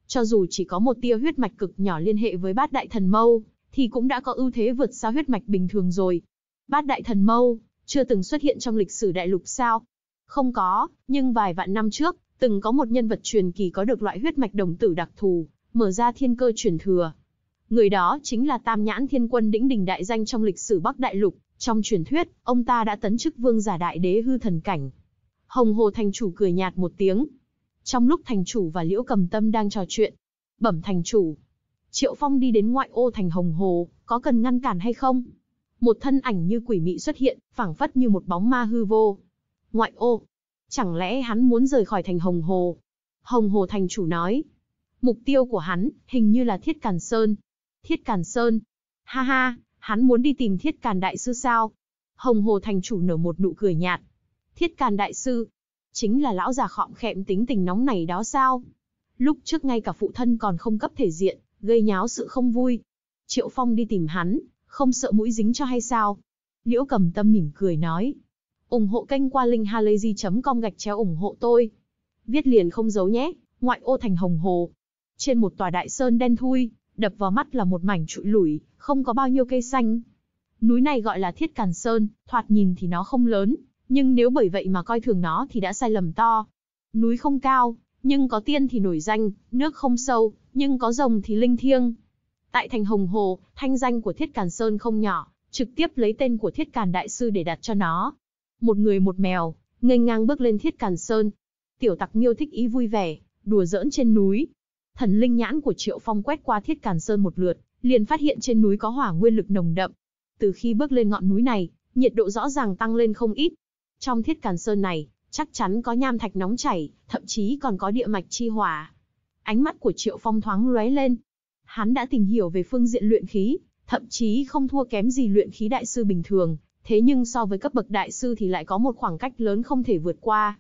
Cho dù chỉ có một tia huyết mạch cực nhỏ liên hệ với bát đại thần mâu, thì cũng đã có ưu thế vượt xa huyết mạch bình thường rồi. Bát đại thần mâu chưa từng xuất hiện trong lịch sử đại lục sao? Không có, nhưng vài vạn năm trước, từng có một nhân vật truyền kỳ có được loại huyết mạch đồng tử đặc thù, mở ra thiên cơ truyền thừa. Người đó chính là Tam Nhãn Thiên Quân đỉnh đỉnh đại danh trong lịch sử Bắc Đại Lục, trong truyền thuyết, ông ta đã tấn chức vương giả đại đế hư thần cảnh. Hồng Hồ thành chủ cười nhạt một tiếng. Trong lúc thành chủ và Liễu Cầm Tâm đang trò chuyện, bẩm thành chủ, Triệu Phong đi đến ngoại ô thành Hồng Hồ, có cần ngăn cản hay không? một thân ảnh như quỷ mị xuất hiện, phảng phất như một bóng ma hư vô. Ngoại ô, chẳng lẽ hắn muốn rời khỏi thành Hồng Hồ? Hồng Hồ thành chủ nói, mục tiêu của hắn hình như là Thiết Càn Sơn. Thiết Càn Sơn? Ha ha, hắn muốn đi tìm Thiết Càn đại sư sao? Hồng Hồ thành chủ nở một nụ cười nhạt. Thiết Càn đại sư, chính là lão già khọm khẹm tính tình nóng này đó sao? Lúc trước ngay cả phụ thân còn không cấp thể diện, gây nháo sự không vui. Triệu Phong đi tìm hắn, không sợ mũi dính cho hay sao? Liễu cầm tâm mỉm cười nói. ủng hộ kênh qua linkhalazy.com gạch chéo ủng hộ tôi. Viết liền không giấu nhé, ngoại ô thành hồng hồ. Trên một tòa đại sơn đen thui, đập vào mắt là một mảnh trụi lủi, không có bao nhiêu cây xanh. Núi này gọi là Thiết Càn Sơn, thoạt nhìn thì nó không lớn, nhưng nếu bởi vậy mà coi thường nó thì đã sai lầm to. Núi không cao, nhưng có tiên thì nổi danh, nước không sâu, nhưng có rồng thì linh thiêng, Tại thành Hồng Hồ, thanh danh của Thiết Càn Sơn không nhỏ, trực tiếp lấy tên của Thiết Càn Đại Sư để đặt cho nó. Một người một mèo, nghênh ngang bước lên Thiết Càn Sơn. Tiểu tặc miêu thích ý vui vẻ, đùa giỡn trên núi. Thần linh nhãn của Triệu Phong quét qua Thiết Càn Sơn một lượt, liền phát hiện trên núi có hỏa nguyên lực nồng đậm. Từ khi bước lên ngọn núi này, nhiệt độ rõ ràng tăng lên không ít. Trong Thiết Càn Sơn này, chắc chắn có nham thạch nóng chảy, thậm chí còn có địa mạch chi hỏa. Ánh mắt của Triệu Phong thoáng lóe lên, Hắn đã tìm hiểu về phương diện luyện khí, thậm chí không thua kém gì luyện khí đại sư bình thường, thế nhưng so với cấp bậc đại sư thì lại có một khoảng cách lớn không thể vượt qua.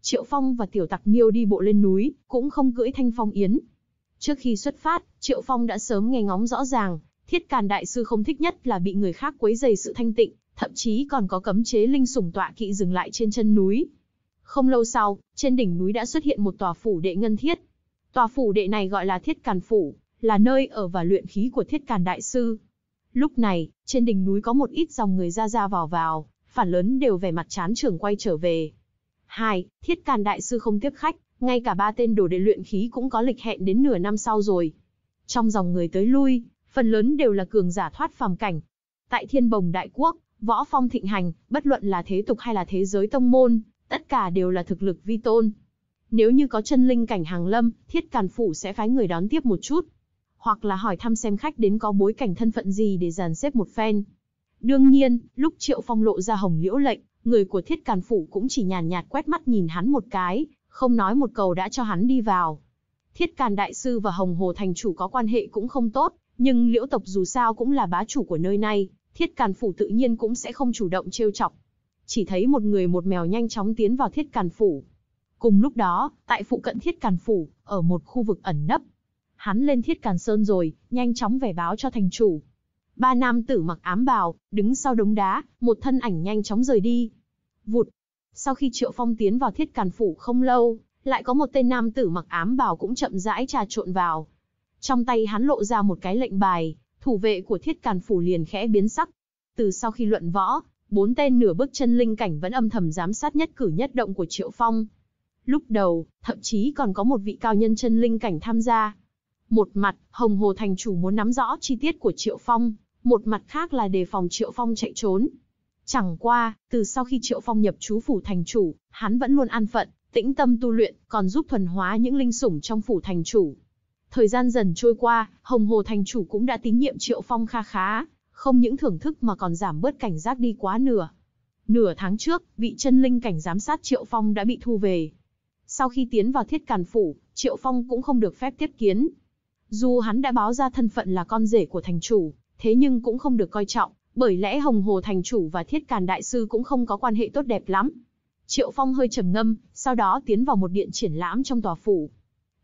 Triệu Phong và Tiểu Tặc Miêu đi bộ lên núi, cũng không cưỡi thanh phong yến. Trước khi xuất phát, Triệu Phong đã sớm nghe ngóng rõ ràng, thiết càn đại sư không thích nhất là bị người khác quấy dày sự thanh tịnh, thậm chí còn có cấm chế linh sủng tọa kỵ dừng lại trên chân núi. Không lâu sau, trên đỉnh núi đã xuất hiện một tòa phủ đệ ngân thiết. Tòa phủ đệ này gọi là thiết càn phủ, là nơi ở và luyện khí của thiết càn đại sư. Lúc này, trên đỉnh núi có một ít dòng người ra ra vào vào, phần lớn đều vẻ mặt chán chường quay trở về. Hai, Thiết càn đại sư không tiếp khách, ngay cả ba tên đồ đệ luyện khí cũng có lịch hẹn đến nửa năm sau rồi. Trong dòng người tới lui, phần lớn đều là cường giả thoát phàm cảnh. Tại thiên bồng đại quốc, võ phong thịnh hành, bất luận là thế tục hay là thế giới tông môn, tất cả đều là thực lực vi tôn. Nếu như có chân linh cảnh hàng lâm, thiết càn phủ sẽ phái người đón tiếp một chút, hoặc là hỏi thăm xem khách đến có bối cảnh thân phận gì để dàn xếp một phen. Đương nhiên, lúc Triệu Phong lộ ra hồng liễu lệnh, người của thiết càn phủ cũng chỉ nhàn nhạt, quét mắt nhìn hắn một cái, không nói một câu đã cho hắn đi vào. Thiết càn đại sư và hồng hồ thành chủ có quan hệ cũng không tốt, nhưng liễu tộc dù sao cũng là bá chủ của nơi này, thiết càn phủ tự nhiên cũng sẽ không chủ động trêu chọc. Chỉ thấy một người một mèo nhanh chóng tiến vào thiết càn phủ. Cùng lúc đó, tại phụ cận thiết càn phủ, ở một khu vực ẩn nấp, Hắn lên thiết càn sơn rồi, nhanh chóng về báo cho thành chủ. Ba nam tử mặc ám bào, đứng sau đống đá, một thân ảnh nhanh chóng rời đi. Vụt. Sau khi Triệu Phong tiến vào thiết càn phủ không lâu, lại có một tên nam tử mặc ám bào cũng chậm rãi trà trộn vào. Trong tay hắn lộ ra một cái lệnh bài, thủ vệ của thiết càn phủ liền khẽ biến sắc. Từ sau khi luận võ, bốn tên nửa bước chân linh cảnh vẫn âm thầm giám sát nhất cử nhất động của Triệu Phong. Lúc đầu, thậm chí còn có một vị cao nhân chân linh cảnh tham gia. Một mặt, Hồng Hồ Thành Chủ muốn nắm rõ chi tiết của Triệu Phong, một mặt khác là đề phòng Triệu Phong chạy trốn. Chẳng qua, từ sau khi Triệu Phong nhập chú phủ thành chủ, hắn vẫn luôn an phận, tĩnh tâm tu luyện, còn giúp thuần hóa những linh sủng trong phủ thành chủ. Thời gian dần trôi qua, Hồng Hồ thành chủ cũng đã tín nhiệm Triệu Phong kha khá, không những thưởng thức mà còn giảm bớt cảnh giác đi quá nửa. Nửa tháng trước, vị chân linh cảnh giám sát Triệu Phong đã bị thu về. Sau khi tiến vào thiết càn phủ, Triệu Phong cũng không được phép tiếp kiến, dù hắn đã báo ra thân phận là con rể của thành chủ, thế nhưng cũng không được coi trọng, bởi lẽ Hồng Hồ thành chủ và Thiết Càn đại sư cũng không có quan hệ tốt đẹp lắm. Triệu Phong hơi trầm ngâm, sau đó tiến vào một điện triển lãm trong tòa phủ.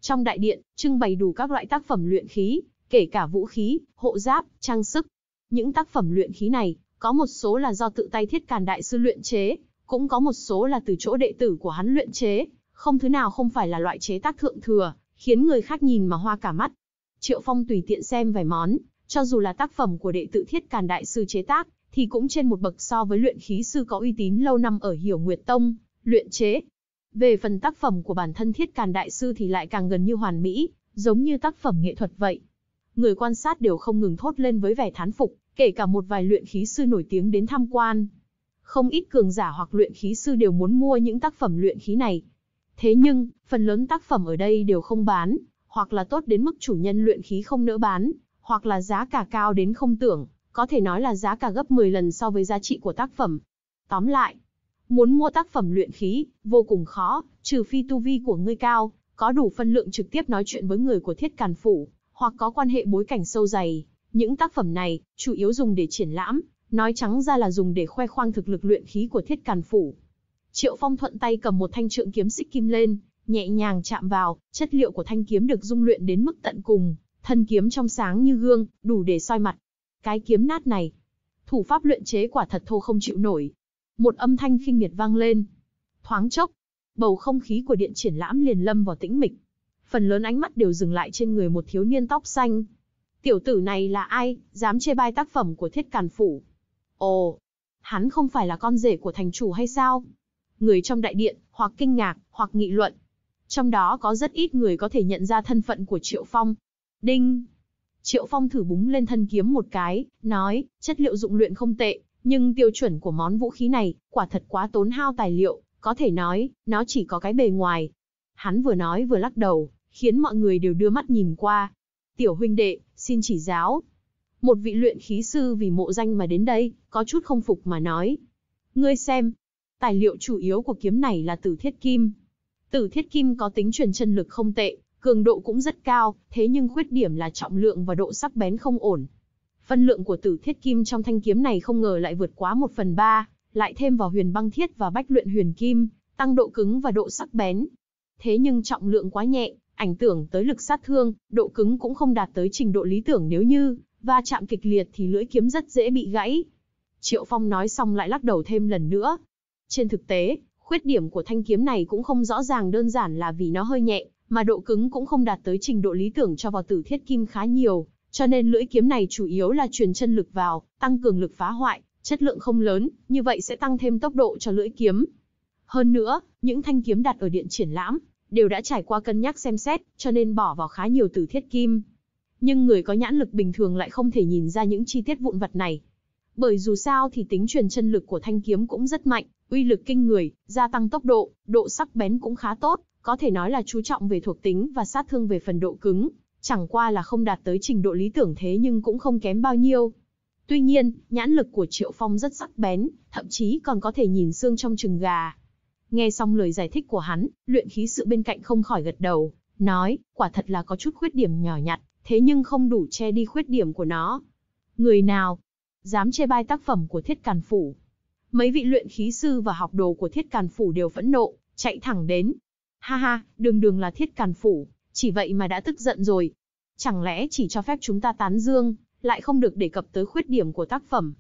Trong đại điện, trưng bày đủ các loại tác phẩm luyện khí, kể cả vũ khí, hộ giáp, trang sức. Những tác phẩm luyện khí này, có một số là do tự tay Thiết Càn đại sư luyện chế, cũng có một số là từ chỗ đệ tử của hắn luyện chế, không thứ nào không phải là loại chế tác thượng thừa, khiến người khác nhìn mà hoa cả mắt. Triệu Phong tùy tiện xem vài món, cho dù là tác phẩm của đệ tử thiết càn đại sư chế tác, thì cũng trên một bậc so với luyện khí sư có uy tín lâu năm ở Hiểu Nguyệt Tông, luyện chế. Về phần tác phẩm của bản thân thiết càn đại sư thì lại càng gần như hoàn mỹ, giống như tác phẩm nghệ thuật vậy. Người quan sát đều không ngừng thốt lên với vẻ thán phục, kể cả một vài luyện khí sư nổi tiếng đến tham quan. Không ít cường giả hoặc luyện khí sư đều muốn mua những tác phẩm luyện khí này. Thế nhưng, phần lớn tác phẩm ở đây đều không bán, hoặc là tốt đến mức chủ nhân luyện khí không nỡ bán, hoặc là giá cả cao đến không tưởng, có thể nói là giá cả gấp 10 lần so với giá trị của tác phẩm. Tóm lại, muốn mua tác phẩm luyện khí, vô cùng khó, trừ phi tu vi của ngươi cao, có đủ phân lượng trực tiếp nói chuyện với người của thiết càn phủ, hoặc có quan hệ bối cảnh sâu dày. Những tác phẩm này, chủ yếu dùng để triển lãm, nói trắng ra là dùng để khoe khoang thực lực luyện khí của thiết càn phủ. Triệu Phong thuận tay cầm một thanh trượng kiếm xích kim lên, nhẹ nhàng chạm vào, chất liệu của thanh kiếm được dung luyện đến mức tận cùng, thân kiếm trong sáng như gương, đủ để soi mặt. Cái kiếm nát này, thủ pháp luyện chế quả thật thô không chịu nổi. Một âm thanh khinh miệt vang lên. Thoáng chốc, bầu không khí của điện triển lãm liền lâm vào tĩnh mịch. Phần lớn ánh mắt đều dừng lại trên người một thiếu niên tóc xanh. Tiểu tử này là ai, dám chê bai tác phẩm của thiết càn phủ? Ồ, hắn không phải là con rể của thành chủ hay sao? Người trong đại điện, hoặc kinh ngạc, hoặc nghị luận, trong đó có rất ít người có thể nhận ra thân phận của Triệu Phong. Đinh! Triệu Phong thử búng lên thân kiếm một cái, nói, chất liệu dụng luyện không tệ, nhưng tiêu chuẩn của món vũ khí này, quả thật quá tốn hao tài liệu, có thể nói, nó chỉ có cái bề ngoài. Hắn vừa nói vừa lắc đầu, khiến mọi người đều đưa mắt nhìn qua. Tiểu huynh đệ, xin chỉ giáo. Một vị luyện khí sư vì mộ danh mà đến đây, có chút không phục mà nói. Ngươi xem, tài liệu chủ yếu của kiếm này là tử thiết kim, Tử thiết kim có tính truyền chân lực không tệ, cường độ cũng rất cao, thế nhưng khuyết điểm là trọng lượng và độ sắc bén không ổn. Phân lượng của tử thiết kim trong thanh kiếm này không ngờ lại vượt quá 1 phần 3, lại thêm vào huyền băng thiết và bách luyện huyền kim, tăng độ cứng và độ sắc bén. Thế nhưng trọng lượng quá nhẹ, ảnh tưởng tới lực sát thương, độ cứng cũng không đạt tới trình độ lý tưởng nếu như va chạm kịch liệt thì lưỡi kiếm rất dễ bị gãy. Triệu Phong nói xong lại lắc đầu thêm lần nữa. Trên thực tế, Khuyết điểm của thanh kiếm này cũng không rõ ràng đơn giản là vì nó hơi nhẹ, mà độ cứng cũng không đạt tới trình độ lý tưởng cho vào tử thiết kim khá nhiều, cho nên lưỡi kiếm này chủ yếu là truyền chân lực vào, tăng cường lực phá hoại, chất lượng không lớn, như vậy sẽ tăng thêm tốc độ cho lưỡi kiếm. Hơn nữa, những thanh kiếm đặt ở điện triển lãm đều đã trải qua cân nhắc xem xét, cho nên bỏ vào khá nhiều tử thiết kim. Nhưng người có nhãn lực bình thường lại không thể nhìn ra những chi tiết vụn vặt này, bởi dù sao thì tính truyền chân lực của thanh kiếm cũng rất mạnh, uy lực kinh người, gia tăng tốc độ, độ sắc bén cũng khá tốt, có thể nói là chú trọng về thuộc tính và sát thương về phần độ cứng, chẳng qua là không đạt tới trình độ lý tưởng thế nhưng cũng không kém bao nhiêu. Tuy nhiên, nhãn lực của Triệu Phong rất sắc bén, thậm chí còn có thể nhìn xương trong chừng gà. Nghe xong lời giải thích của hắn, luyện khí sự bên cạnh không khỏi gật đầu, nói, quả thật là có chút khuyết điểm nhỏ nhặt, thế nhưng không đủ che đi khuyết điểm của nó. Người nào, dám chê bai tác phẩm của Thiết Càn Phủ. Mấy vị luyện khí sư và học đồ của Thiết Càn Phủ đều phẫn nộ, chạy thẳng đến. Ha ha, đường đường là Thiết Càn Phủ, chỉ vậy mà đã tức giận rồi. Chẳng lẽ chỉ cho phép chúng ta tán dương, lại không được đề cập tới khuyết điểm của tác phẩm.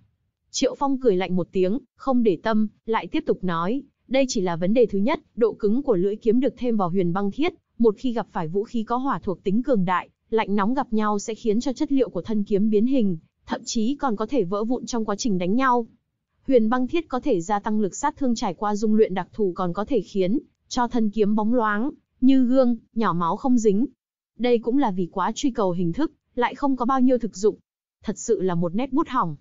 Triệu Phong cười lạnh một tiếng, không để tâm, lại tiếp tục nói, đây chỉ là vấn đề thứ nhất, độ cứng của lưỡi kiếm được thêm vào huyền băng thiết, một khi gặp phải vũ khí có hỏa thuộc tính cường đại, lạnh nóng gặp nhau sẽ khiến cho chất liệu của thân kiếm biến hình, thậm chí còn có thể vỡ vụn trong quá trình đánh nhau. Huyền băng thiết có thể gia tăng lực sát thương trải qua dung luyện đặc thù còn có thể khiến cho thân kiếm bóng loáng, như gương, nhỏ máu không dính. Đây cũng là vì quá truy cầu hình thức, lại không có bao nhiêu thực dụng. Thật sự là một nét bút hỏng.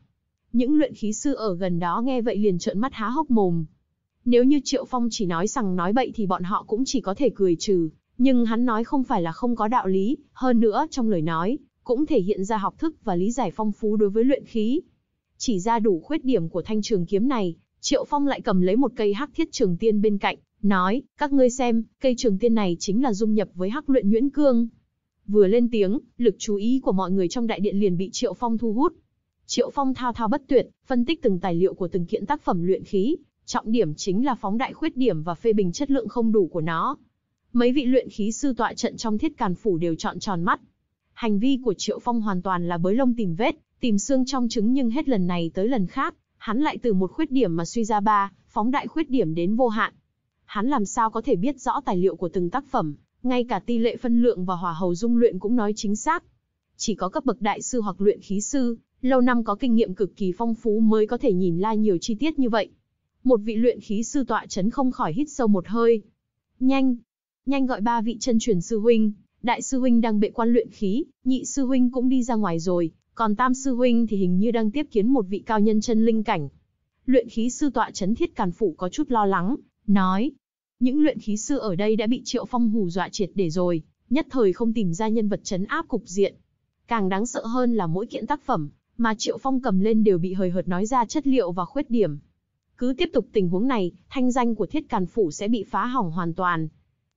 Những luyện khí sư ở gần đó nghe vậy liền trợn mắt há hốc mồm. Nếu như Triệu Phong chỉ nói rằng nói bậy thì bọn họ cũng chỉ có thể cười trừ, nhưng hắn nói không phải là không có đạo lý, hơn nữa trong lời nói, cũng thể hiện ra học thức và lý giải phong phú đối với luyện khí. Chỉ ra đủ khuyết điểm của thanh trường kiếm này, Triệu Phong lại cầm lấy một cây hắc thiết trường tiên bên cạnh, nói, các ngươi xem, cây trường tiên này chính là dung nhập với hắc luyện nhuyễn cương. Vừa lên tiếng, lực chú ý của mọi người trong đại điện liền bị Triệu Phong thu hút. Triệu Phong thao thao bất tuyệt, phân tích từng tài liệu của từng kiện tác phẩm luyện khí, trọng điểm chính là phóng đại khuyết điểm và phê bình chất lượng không đủ của nó. Mấy vị luyện khí sư tọa trận trong thiết càn phủ đều chọn tròn mắt, Hành vi của Triệu Phong hoàn toàn là bới lông tìm vết, tìm xương trong trứng nhưng hết lần này tới lần khác, hắn lại từ một khuyết điểm mà suy ra ba, phóng đại khuyết điểm đến vô hạn. Hắn làm sao có thể biết rõ tài liệu của từng tác phẩm, ngay cả tỷ lệ phân lượng và hỏa hầu dung luyện cũng nói chính xác. Chỉ có cấp bậc đại sư hoặc luyện khí sư, lâu năm có kinh nghiệm cực kỳ phong phú mới có thể nhìn la nhiều chi tiết như vậy. Một vị luyện khí sư tọa chấn không khỏi hít sâu một hơi. Nhanh, nhanh gọi ba vị chân truyền sư huynh, Đại sư huynh đang bệ quan luyện khí, nhị sư huynh cũng đi ra ngoài rồi, còn tam sư huynh thì hình như đang tiếp kiến một vị cao nhân chân linh cảnh. Luyện khí sư tọa chấn thiết càn phụ có chút lo lắng, nói, những luyện khí sư ở đây đã bị triệu phong hù dọa triệt để rồi, nhất thời không tìm ra nhân vật chấn áp cục diện. Càng đáng sợ hơn là mỗi kiện tác phẩm mà Triệu Phong cầm lên đều bị hời hợt nói ra chất liệu và khuyết điểm. Cứ tiếp tục tình huống này, thanh danh của Thiết Càn Phủ sẽ bị phá hỏng hoàn toàn,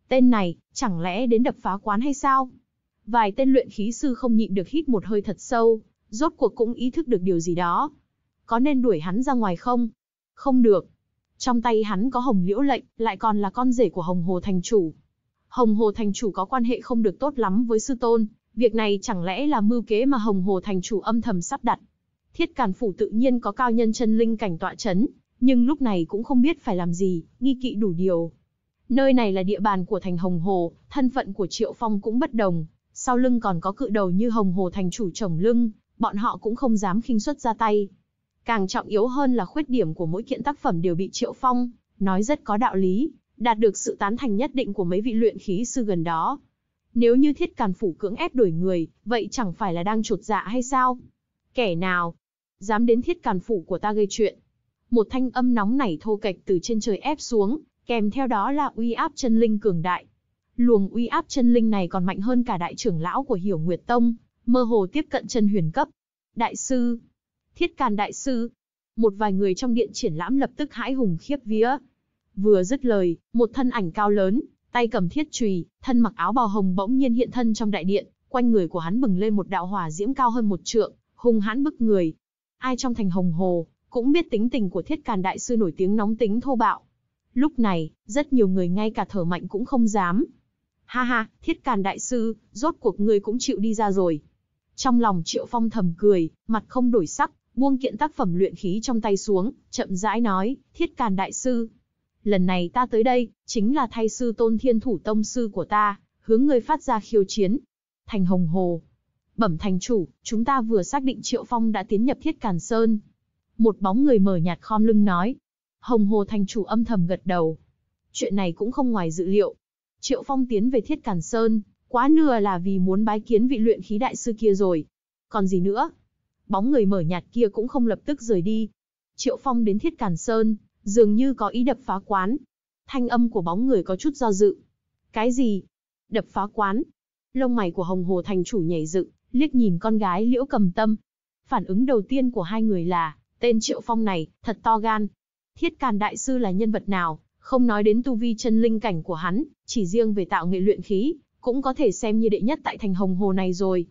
Tên này, chẳng lẽ đến đập phá quán hay sao? Vài tên luyện khí sư không nhịn được hít một hơi thật sâu, rốt cuộc cũng ý thức được điều gì đó. Có nên đuổi hắn ra ngoài không? Không được. Trong tay hắn có hồng liễu lệnh, lại còn là con rể của hồng hồ thành chủ. Hồng hồ thành chủ có quan hệ không được tốt lắm với sư tôn, việc này chẳng lẽ là mưu kế mà hồng hồ thành chủ âm thầm sắp đặt. Thiết Càn Phủ tự nhiên có cao nhân chân linh cảnh tọa chấn, nhưng lúc này cũng không biết phải làm gì, nghi kỵ đủ điều, Nơi này là địa bàn của thành Hồng Hồ, thân phận của Triệu Phong cũng bất đồng, sau lưng còn có cự đầu như Hồng Hồ thành chủ chồng lưng, bọn họ cũng không dám khinh suất ra tay. Càng trọng yếu hơn là khuyết điểm của mỗi kiện tác phẩm đều bị Triệu Phong, nói rất có đạo lý, đạt được sự tán thành nhất định của mấy vị luyện khí sư gần đó. Nếu như thiết càn phủ cưỡng ép đuổi người, vậy chẳng phải là đang trột dạ hay sao? Kẻ nào? Dám đến thiết càn phủ của ta gây chuyện. Một thanh âm nóng nảy thô kệch từ trên trời ép xuống, kèm theo đó là uy áp chân linh cường đại. Luồng uy áp chân linh này còn mạnh hơn cả đại trưởng lão của Hiểu Nguyệt Tông, mơ hồ tiếp cận chân huyền cấp. Đại sư, Thiết Càn đại sư, một vài người trong điện triển lãm lập tức hãi hùng khiếp vía. Vừa dứt lời, một thân ảnh cao lớn, tay cầm thiết chùy, thân mặc áo bào hồng bỗng nhiên hiện thân trong đại điện, quanh người của hắn bừng lên một đạo hỏa diễm cao hơn một trượng, hung hãn bức người. Ai trong thành Hồng Hồ cũng biết tính tình của Thiết Càn đại sư nổi tiếng nóng tính thô bạo, Lúc này, rất nhiều người ngay cả thở mạnh cũng không dám. Ha ha, thiết càn đại sư, rốt cuộc ngươi cũng chịu đi ra rồi. Trong lòng triệu phong thầm cười, mặt không đổi sắc, buông kiện tác phẩm luyện khí trong tay xuống, chậm rãi nói, thiết càn đại sư. Lần này ta tới đây, chính là thay sư tôn thiên thủ tông sư của ta, hướng ngươi phát ra khiêu chiến. Thành hồng hồ. Bẩm thành chủ, chúng ta vừa xác định triệu phong đã tiến nhập thiết càn sơn. Một bóng người mở nhạt khom lưng nói, Hồng Hồ thành chủ âm thầm gật đầu. Chuyện này cũng không ngoài dự liệu. Triệu Phong tiến về Thiết Càn Sơn, quá nửa là vì muốn bái kiến vị luyện khí đại sư kia rồi. Còn gì nữa? Bóng người mở nhạt kia cũng không lập tức rời đi. Triệu Phong đến Thiết Càn Sơn, dường như có ý đập phá quán. Thanh âm của bóng người có chút do dự. Cái gì? Đập phá quán? Lông mày của Hồng Hồ thành chủ nhảy dựng, liếc nhìn con gái Liễu Cầm Tâm. Phản ứng đầu tiên của hai người là, tên Triệu Phong này, thật to gan, Thiết Càn Đại Sư là nhân vật nào, không nói đến tu vi chân linh cảnh của hắn, chỉ riêng về tạo nghệ luyện khí, cũng có thể xem như đệ nhất tại thành Hồng Hồ này rồi.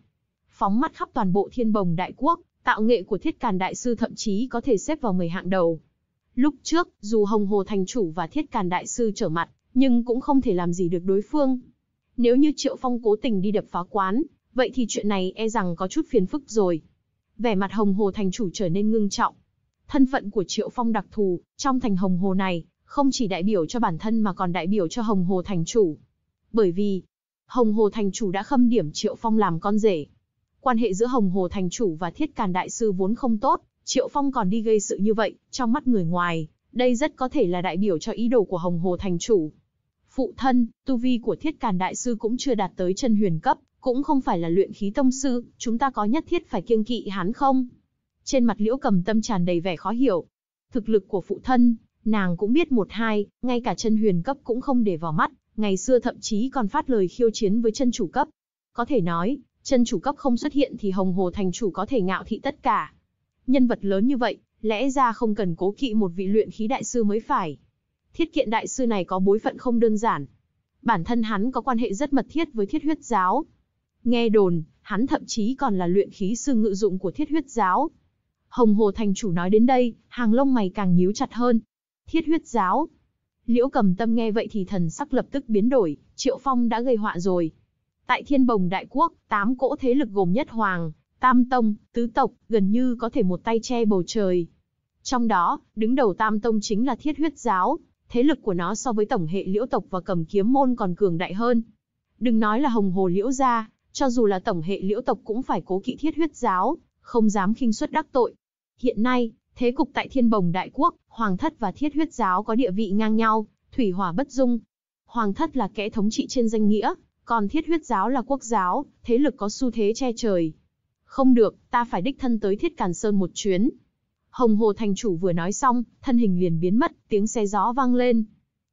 Phóng mắt khắp toàn bộ thiên bồng đại quốc, tạo nghệ của Thiết Càn Đại Sư thậm chí có thể xếp vào 10 hạng đầu. Lúc trước, dù Hồng Hồ Thành Chủ và Thiết Càn Đại Sư trở mặt, nhưng cũng không thể làm gì được đối phương. Nếu như Triệu Phong cố tình đi đập phá quán, vậy thì chuyện này e rằng có chút phiền phức rồi. Vẻ mặt Hồng Hồ Thành Chủ trở nên ngưng trọng, Thân phận của Triệu Phong đặc thù, trong thành Hồng Hồ này, không chỉ đại biểu cho bản thân mà còn đại biểu cho Hồng Hồ thành chủ. Bởi vì, Hồng Hồ thành chủ đã khâm điểm Triệu Phong làm con rể. Quan hệ giữa Hồng Hồ thành chủ và Thiết Càn đại sư vốn không tốt, Triệu Phong còn đi gây sự như vậy, trong mắt người ngoài, đây rất có thể là đại biểu cho ý đồ của Hồng Hồ thành chủ. Phụ thân, tu vi của Thiết Càn đại sư cũng chưa đạt tới chân huyền cấp, cũng không phải là luyện khí tông sư, chúng ta có nhất thiết phải kiêng kỵ hắn không? Trên mặt liễu cầm tâm tràn đầy vẻ khó hiểu. Thực lực của phụ thân, nàng cũng biết một hai, ngay cả chân huyền cấp cũng không để vào mắt, ngày xưa thậm chí còn phát lời khiêu chiến với chân chủ cấp. Có thể nói, chân chủ cấp không xuất hiện thì hồng hồ thành chủ có thể ngạo thị tất cả. Nhân vật lớn như vậy, lẽ ra không cần cố kỵ một vị luyện khí đại sư mới phải. Thiết kiện đại sư này có bối phận không đơn giản. Bản thân hắn có quan hệ rất mật thiết với thiết huyết giáo. Nghe đồn, hắn thậm chí còn là luyện khí sư ngự dụng của thiết huyết giáo. Hồng Hồ Thành Chủ nói đến đây, hàng lông mày càng nhíu chặt hơn. Thiết huyết giáo. Liễu cầm tâm nghe vậy thì thần sắc lập tức biến đổi, Triệu Phong đã gây họa rồi. Tại thiên bồng đại quốc, tám cỗ thế lực gồm nhất hoàng, tam tông, tứ tộc, gần như có thể một tay che bầu trời. Trong đó, đứng đầu tam tông chính là thiết huyết giáo, thế lực của nó so với tổng hệ liễu tộc và cầm kiếm môn còn cường đại hơn. Đừng nói là hồng hồ liễu gia, cho dù là tổng hệ liễu tộc cũng phải cố kỵ thiết huyết giáo, không dám khinh suất đắc tội. Hiện nay, thế cục tại Thiên Bồng Đại Quốc, Hoàng thất và Thiết Huyết giáo có địa vị ngang nhau, thủy hỏa bất dung. Hoàng thất là kẻ thống trị trên danh nghĩa, còn Thiết Huyết giáo là quốc giáo, thế lực có xu thế che trời. Không được, ta phải đích thân tới Thiết Càn Sơn một chuyến. Hồng Hồ thành chủ vừa nói xong, thân hình liền biến mất, tiếng xe gió vang lên.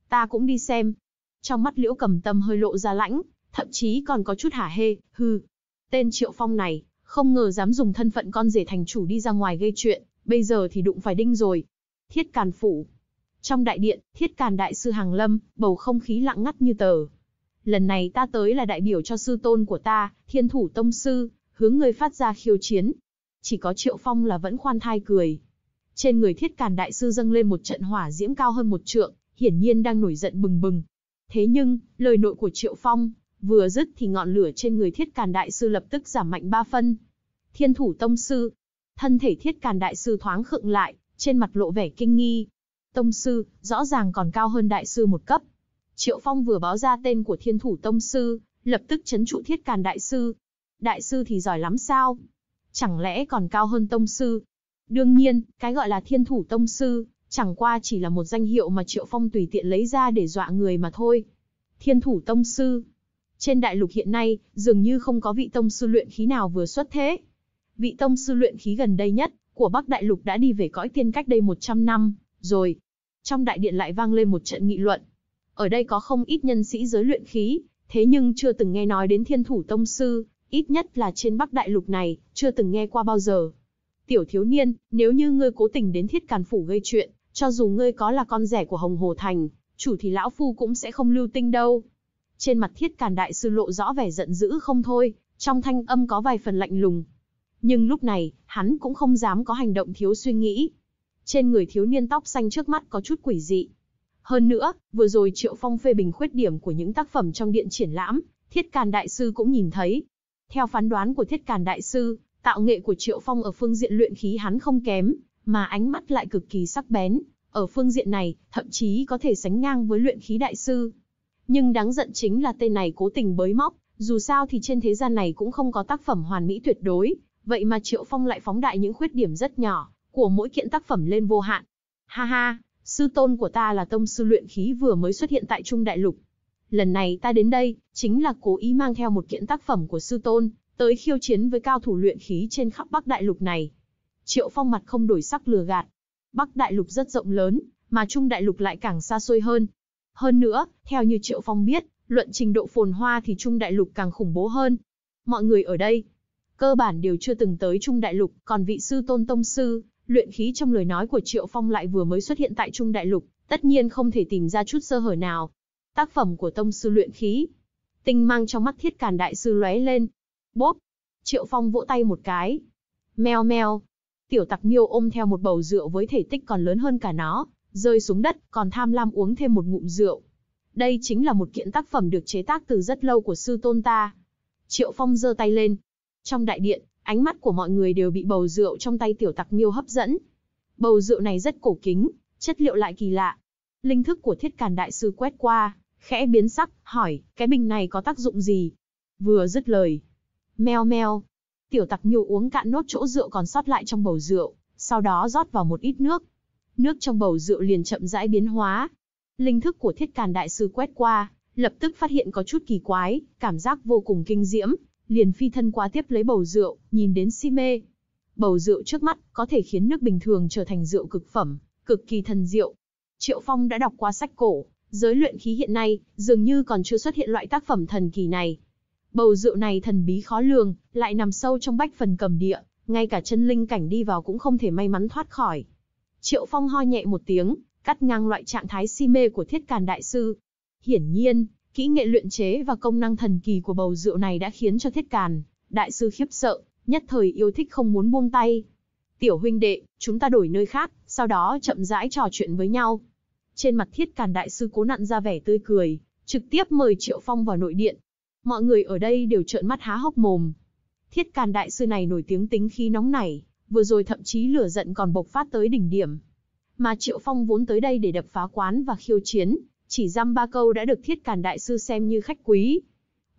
Ta cũng đi xem. Trong mắt Liễu Cầm Tâm hơi lộ ra lãnh, thậm chí còn có chút hả hê, hừ. Tên Triệu Phong này, không ngờ dám dùng thân phận con rể thành chủ đi ra ngoài gây chuyện, bây giờ thì đụng phải đinh rồi. Thiết Càn Phủ Trong đại điện, Thiết Càn Đại sư Hàng Lâm, bầu không khí lặng ngắt như tờ. Lần này ta tới là đại biểu cho sư tôn của ta, thiên thủ tông sư, hướng người phát ra khiêu chiến. Chỉ có Triệu Phong là vẫn khoan thai cười. Trên người Thiết Càn Đại sư dâng lên một trận hỏa diễm cao hơn một trượng, hiển nhiên đang nổi giận bừng bừng. Thế nhưng, lời nội của Triệu Phong, Vừa dứt thì ngọn lửa trên người thiết càn đại sư lập tức giảm mạnh ba phân. Thiên thủ tông sư. Thân thể thiết càn đại sư thoáng khựng lại, trên mặt lộ vẻ kinh nghi. Tông sư, rõ ràng còn cao hơn đại sư một cấp. Triệu Phong vừa báo ra tên của thiên thủ tông sư, lập tức chấn trụ thiết càn đại sư. Đại sư thì giỏi lắm sao? Chẳng lẽ còn cao hơn tông sư? Đương nhiên, cái gọi là thiên thủ tông sư, chẳng qua chỉ là một danh hiệu mà Triệu Phong tùy tiện lấy ra để dọa người mà thôi. Thiên thủ tông sư, trên đại lục hiện nay, dường như không có vị tông sư luyện khí nào vừa xuất thế. Vị tông sư luyện khí gần đây nhất của Bắc Đại Lục đã đi về cõi tiên cách đây 100 năm rồi. Trong đại điện lại vang lên một trận nghị luận. Ở đây có không ít nhân sĩ giới luyện khí, thế nhưng chưa từng nghe nói đến Thiên Thủ tông sư, ít nhất là trên Bắc Đại Lục này, chưa từng nghe qua bao giờ. Tiểu thiếu niên, nếu như ngươi cố tình đến Thiết Càn phủ gây chuyện, cho dù ngươi có là con rẻ của Hồng Hồ Thành, chủ thì lão phu cũng sẽ không lưu tinh đâu. Trên mặt thiết càn đại sư lộ rõ vẻ giận dữ không thôi, trong thanh âm có vài phần lạnh lùng. Nhưng lúc này, hắn cũng không dám có hành động thiếu suy nghĩ. Trên người thiếu niên tóc xanh trước mắt có chút quỷ dị. Hơn nữa, vừa rồi Triệu Phong phê bình khuyết điểm của những tác phẩm trong điện triển lãm, Thiết Càn Đại Sư cũng nhìn thấy. Theo phán đoán của Thiết Càn Đại Sư, tạo nghệ của Triệu Phong ở phương diện luyện khí hắn không kém, mà ánh mắt lại cực kỳ sắc bén. Ở phương diện này, thậm chí có thể sánh ngang với luyện khí đại sư. Nhưng đáng giận chính là tên này cố tình bới móc, dù sao thì trên thế gian này cũng không có tác phẩm hoàn mỹ tuyệt đối, vậy mà Triệu Phong lại phóng đại những khuyết điểm rất nhỏ của mỗi kiện tác phẩm lên vô hạn. Ha ha, sư tôn của ta là tông sư luyện khí vừa mới xuất hiện tại Trung Đại Lục. Lần này ta đến đây, chính là cố ý mang theo một kiện tác phẩm của sư tôn, tới khiêu chiến với cao thủ luyện khí trên khắp Bắc Đại Lục này. Triệu Phong mặt không đổi sắc lừa gạt. Bắc Đại Lục rất rộng lớn, mà Trung Đại Lục lại càng xa xôi hơn, hơn nữa, theo như Triệu Phong biết, luận trình độ phồn hoa thì Trung Đại Lục càng khủng bố hơn. Mọi người ở đây, cơ bản đều chưa từng tới Trung Đại Lục, còn vị sư tôn tông sư, luyện khí trong lời nói của Triệu Phong lại vừa mới xuất hiện tại Trung Đại Lục, tất nhiên không thể tìm ra chút sơ hở nào. Tác phẩm của tông sư luyện khí, tinh mang trong mắt thiết càn đại sư lóe lên. Bốp, Triệu Phong vỗ tay một cái. Mèo mèo, tiểu tặc miêu ôm theo một bầu rượu với thể tích còn lớn hơn cả nó, rơi xuống đất, còn tham lam uống thêm một ngụm rượu. Đây chính là một kiện tác phẩm được chế tác từ rất lâu của sư tôn ta. Triệu Phong giơ tay lên. Trong đại điện, ánh mắt của mọi người đều bị bầu rượu trong tay tiểu tặc miêu hấp dẫn. Bầu rượu này rất cổ kính, chất liệu lại kỳ lạ. Linh thức của thiết càn đại sư quét qua, khẽ biến sắc, hỏi, cái bình này có tác dụng gì? Vừa dứt lời. Meo meo. Tiểu tặc miêu uống cạn nốt chỗ rượu còn sót lại trong bầu rượu, sau đó rót vào một ít nước, nước trong bầu rượu liền chậm rãi biến hóa. Linh thức của thiết càn đại sư quét qua, lập tức phát hiện có chút kỳ quái, cảm giác vô cùng kinh diễm, liền phi thân qua tiếp lấy bầu rượu, nhìn đến si mê. Bầu rượu trước mắt có thể khiến nước bình thường trở thành rượu cực phẩm, cực kỳ thần rượu. Triệu Phong đã đọc qua sách cổ, giới luyện khí hiện nay dường như còn chưa xuất hiện loại tác phẩm thần kỳ này. Bầu rượu này thần bí khó lường, lại nằm sâu trong bách phần cầm địa, ngay cả chân linh cảnh đi vào cũng không thể may mắn thoát khỏi. Triệu Phong ho nhẹ một tiếng, cắt ngang loại trạng thái si mê của thiết càn đại sư. Hiển nhiên, kỹ nghệ luyện chế và công năng thần kỳ của bầu rượu này đã khiến cho thiết càn, đại sư khiếp sợ, nhất thời yêu thích không muốn buông tay. Tiểu huynh đệ, chúng ta đổi nơi khác, sau đó chậm rãi trò chuyện với nhau. Trên mặt thiết càn đại sư cố nặn ra vẻ tươi cười, trực tiếp mời Triệu Phong vào nội điện. Mọi người ở đây đều trợn mắt há hốc mồm. Thiết càn đại sư này nổi tiếng tính khí nóng nảy, vừa rồi thậm chí lửa giận còn bộc phát tới đỉnh điểm. Mà Triệu Phong vốn tới đây để đập phá quán và khiêu chiến, chỉ dăm ba câu đã được thiết càn đại sư xem như khách quý.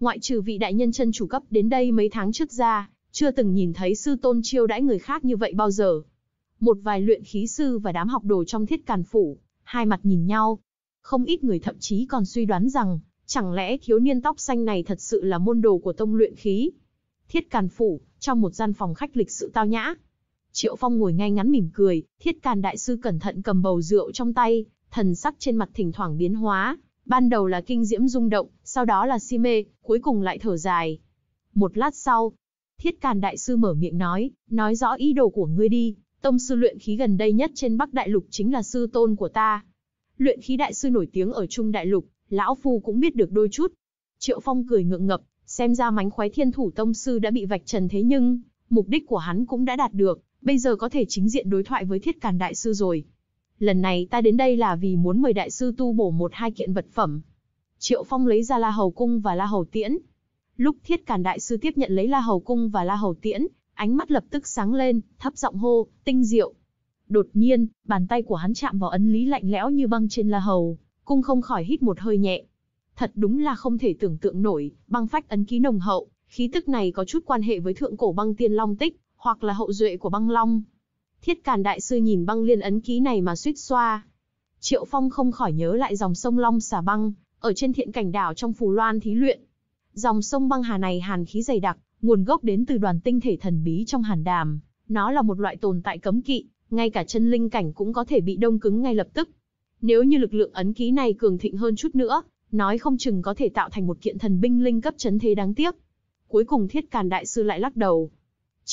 Ngoại trừ vị đại nhân chân chủ cấp đến đây mấy tháng trước ra, chưa từng nhìn thấy sư tôn chiêu đãi người khác như vậy bao giờ. Một vài luyện khí sư và đám học đồ trong thiết càn phủ, hai mặt nhìn nhau. Không ít người thậm chí còn suy đoán rằng, chẳng lẽ thiếu niên tóc xanh này thật sự là môn đồ của tông luyện khí? Thiết Càn Phủ, trong một gian phòng khách lịch sự tao nhã, Triệu Phong ngồi ngay ngắn mỉm cười, thiết càn đại sư cẩn thận cầm bầu rượu trong tay, thần sắc trên mặt thỉnh thoảng biến hóa, ban đầu là kinh diễm rung động, sau đó là si mê, cuối cùng lại thở dài. Một lát sau, thiết càn đại sư mở miệng nói, nói rõ ý đồ của ngươi đi, tông sư luyện khí gần đây nhất trên Bắc Đại Lục chính là sư tôn của ta. Luyện khí đại sư nổi tiếng ở Trung Đại Lục, lão phu cũng biết được đôi chút. Triệu Phong cười ngượng ngập, xem ra mánh khoái thiên thủ tông sư đã bị vạch trần thế nhưng, mục đích của hắn cũng đã đạt được, bây giờ có thể chính diện đối thoại với thiết càn đại sư rồi. Lần này ta đến đây là vì muốn mời đại sư tu bổ một hai kiện vật phẩm. Triệu Phong lấy ra La Hầu Cung và La Hầu Tiễn. Lúc thiết càn đại sư tiếp nhận lấy La Hầu Cung và La Hầu Tiễn, ánh mắt lập tức sáng lên, thấp giọng hô, tinh diệu. Đột nhiên, bàn tay của hắn chạm vào ấn lý lạnh lẽo như băng trên La Hầu, Cung không khỏi hít một hơi nhẹ. Thật đúng là không thể tưởng tượng nổi, băng phách ấn ký nồng hậu, khí tức này có chút quan hệ với thượng cổ băng tiên long tích hoặc là hậu duệ của băng long. Thiết Càn Đại Sư nhìn băng liên ấn ký này mà suýt xoa. Triệu Phong không khỏi nhớ lại dòng sông Long xà băng, ở trên thiện cảnh đảo trong Phù Loan thí luyện. Dòng sông băng hà này hàn khí dày đặc, nguồn gốc đến từ đoàn tinh thể thần bí trong hàn đàm. Nó là một loại tồn tại cấm kỵ, ngay cả chân linh cảnh cũng có thể bị đông cứng ngay lập tức. Nếu như lực lượng ấn ký này cường thịnh hơn chút nữa, nói không chừng có thể tạo thành một kiện thần binh linh cấp chấn thế đáng tiếc. Cuối cùng Thiết Càn Đại Sư lại lắc đầu,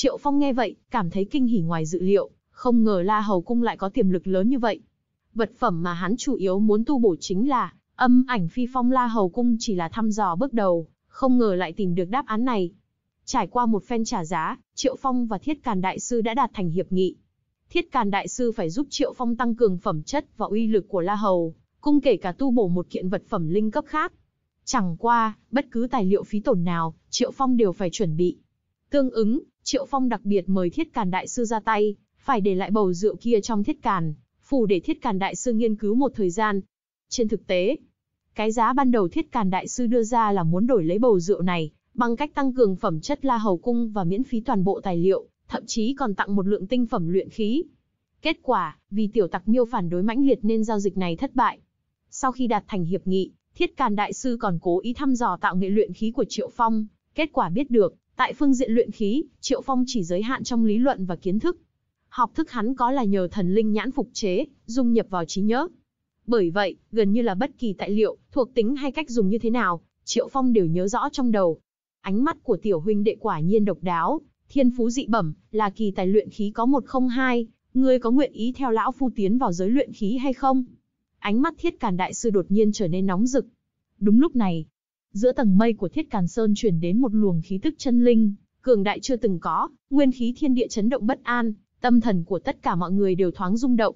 Triệu Phong nghe vậy, cảm thấy kinh hỉ ngoài dự liệu, không ngờ La Hầu Cung lại có tiềm lực lớn như vậy. Vật phẩm mà hắn chủ yếu muốn tu bổ chính là âm ảnh phi phong La Hầu Cung chỉ là thăm dò bước đầu, không ngờ lại tìm được đáp án này. Trải qua một phen trả giá, Triệu Phong và Thiết Càn Đại Sư đã đạt thành hiệp nghị. Thiết Càn Đại Sư phải giúp Triệu Phong tăng cường phẩm chất và uy lực của La Hầu, cung kể cả tu bổ một kiện vật phẩm linh cấp khác. Chẳng qua, bất cứ tài liệu phí tổn nào, Triệu Phong đều phải chuẩn bị. Tương ứng, Triệu Phong đặc biệt mời Thiết Càn Đại Sư ra tay, phải để lại bầu rượu kia trong Thiết Càn, phủ để Thiết Càn Đại Sư nghiên cứu một thời gian. Trên thực tế, cái giá ban đầu Thiết Càn Đại Sư đưa ra là muốn đổi lấy bầu rượu này, bằng cách tăng cường phẩm chất La Hầu Cung và miễn phí toàn bộ tài liệu, thậm chí còn tặng một lượng tinh phẩm luyện khí. Kết quả, vì tiểu tặc miêu phản đối mãnh liệt nên giao dịch này thất bại. Sau khi đạt thành hiệp nghị, Thiết Càn Đại Sư còn cố ý thăm dò tạo nghệ luyện khí của Triệu Phong, kết quả biết được, Tại phương diện luyện khí, Triệu Phong chỉ giới hạn trong lý luận và kiến thức. Học thức hắn có là nhờ thần linh nhãn phục chế, dung nhập vào trí nhớ. Bởi vậy, gần như là bất kỳ tài liệu, thuộc tính hay cách dùng như thế nào, Triệu Phong đều nhớ rõ trong đầu. Ánh mắt của tiểu huynh đệ quả nhiên độc đáo, thiên phú dị bẩm, là kỳ tài luyện khí có 102, ngươi có nguyện ý theo lão phu tiến vào giới luyện khí hay không? Ánh mắt thiết càn đại sư đột nhiên trở nên nóng rực. Đúng lúc này, giữa tầng mây của Thiết Càn Sơn truyền đến một luồng khí tức chân linh, cường đại chưa từng có, nguyên khí thiên địa chấn động bất an, tâm thần của tất cả mọi người đều thoáng rung động.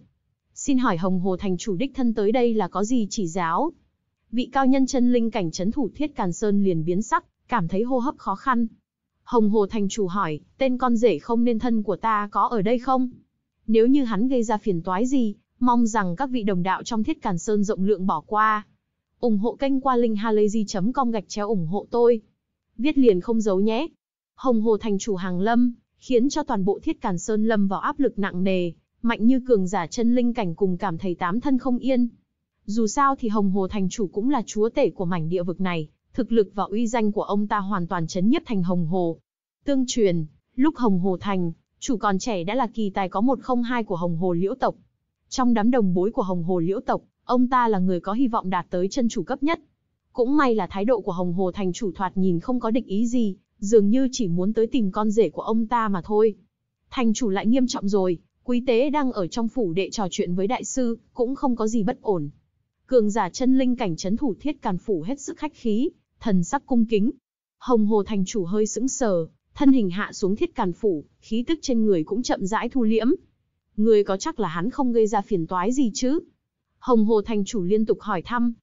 Xin hỏi Hồng Hồ thành chủ đích thân tới đây là có gì chỉ giáo? Vị cao nhân chân linh cảnh chấn thủ Thiết Càn Sơn liền biến sắc, cảm thấy hô hấp khó khăn. Hồng Hồ thành chủ hỏi, tên con rể không nên thân của ta có ở đây không? Nếu như hắn gây ra phiền toái gì, mong rằng các vị đồng đạo trong Thiết Càn Sơn rộng lượng bỏ qua, ủng hộ kênh qua linkhalazy.com gạch chéo ủng hộ tôi. Viết liền không giấu nhé. Hồng Hồ thành chủ Hàng Lâm, khiến cho toàn bộ Thiết Càn Sơn lâm vào áp lực nặng nề, mạnh như cường giả chân linh cảnh cùng cảm thấy tám thân không yên. Dù sao thì Hồng Hồ thành chủ cũng là chúa tể của mảnh địa vực này, thực lực và uy danh của ông ta hoàn toàn chấn nhiếp thành Hồng Hồ. Tương truyền, lúc Hồng Hồ thành, chủ còn trẻ đã là kỳ tài có một không hai của Hồng Hồ Liễu tộc. Trong đám đồng bối của Hồng Hồ Liễu tộc, Ông ta là người có hy vọng đạt tới chân chủ cấp nhất. Cũng may là thái độ của Hồng Hồ thành chủ thoạt nhìn không có địch ý gì, dường như chỉ muốn tới tìm con rể của ông ta mà thôi. Thành chủ lại nghiêm trọng rồi, quý tế đang ở trong phủ đệ trò chuyện với đại sư, cũng không có gì bất ổn. Cường giả chân linh cảnh chấn thủ thiết càn phủ hết sức khách khí, thần sắc cung kính. Hồng hồ thành chủ hơi sững sờ, thân hình hạ xuống thiết càn phủ, khí tức trên người cũng chậm rãi thu liễm. Người có chắc là hắn không gây ra phiền toái gì chứ? Hồng Hồ thành chủ liên tục hỏi thăm.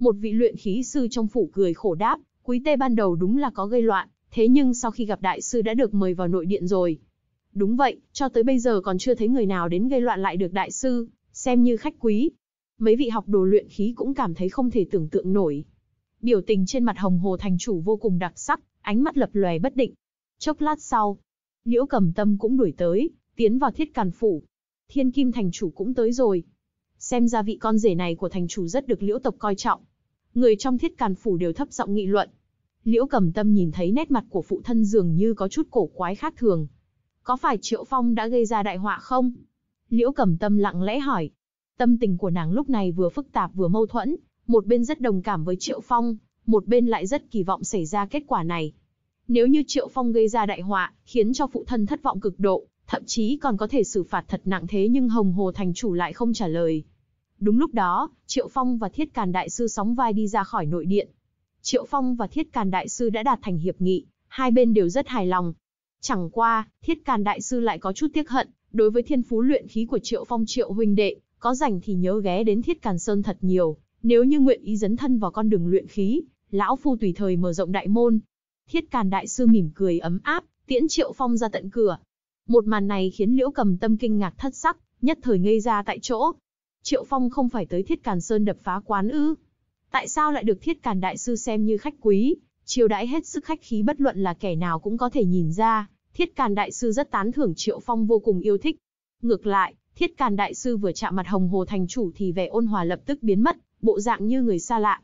Một vị luyện khí sư trong phủ cười khổ đáp, quý tê ban đầu đúng là có gây loạn, thế nhưng sau khi gặp đại sư đã được mời vào nội điện rồi. Đúng vậy, cho tới bây giờ còn chưa thấy người nào đến gây loạn lại được đại sư, xem như khách quý. Mấy vị học đồ luyện khí cũng cảm thấy không thể tưởng tượng nổi. Biểu tình trên mặt hồng hồ thành chủ vô cùng đặc sắc, ánh mắt lập lòe bất định. Chốc lát sau, liễu cầm tâm cũng đuổi tới, tiến vào thiết càn phủ. Thiên kim thành chủ cũng tới rồi xem ra vị con rể này của thành chủ rất được liễu tộc coi trọng. Người trong thiết càn phủ đều thấp giọng nghị luận. Liễu cầm tâm nhìn thấy nét mặt của phụ thân dường như có chút cổ quái khác thường. Có phải Triệu Phong đã gây ra đại họa không? Liễu cầm tâm lặng lẽ hỏi. Tâm tình của nàng lúc này vừa phức tạp vừa mâu thuẫn, một bên rất đồng cảm với Triệu Phong, một bên lại rất kỳ vọng xảy ra kết quả này. Nếu như Triệu Phong gây ra đại họa, khiến cho phụ thân thất vọng cực độ, thậm chí còn có thể xử phạt thật nặng thế nhưng Hồng Hồ Thành Chủ lại không trả lời. Đúng lúc đó, Triệu Phong và Thiết Càn Đại Sư sóng vai đi ra khỏi nội điện. Triệu Phong và Thiết Càn Đại Sư đã đạt thành hiệp nghị, hai bên đều rất hài lòng. Chẳng qua, Thiết Càn Đại Sư lại có chút tiếc hận, đối với thiên phú luyện khí của Triệu Phong Triệu huynh đệ, có rảnh thì nhớ ghé đến Thiết Càn Sơn thật nhiều, nếu như nguyện ý dấn thân vào con đường luyện khí, lão phu tùy thời mở rộng đại môn. Thiết Càn Đại Sư mỉm cười ấm áp, tiễn Triệu Phong ra tận cửa. Một màn này khiến Liễu Cầm Tâm kinh ngạc thất sắc, nhất thời ngây ra tại chỗ, Triệu Phong không phải tới Thiết Càn Sơn đập phá quán ư? Tại sao lại được Thiết Càn Đại Sư xem như khách quý, Triều đãi hết sức khách khí bất luận là kẻ nào cũng có thể nhìn ra, Thiết Càn Đại Sư rất tán thưởng Triệu Phong vô cùng yêu thích. Ngược lại, Thiết Càn Đại Sư vừa chạm mặt Hồng Hồ Thành Chủ thì vẻ ôn hòa lập tức biến mất, bộ dạng như người xa lạ.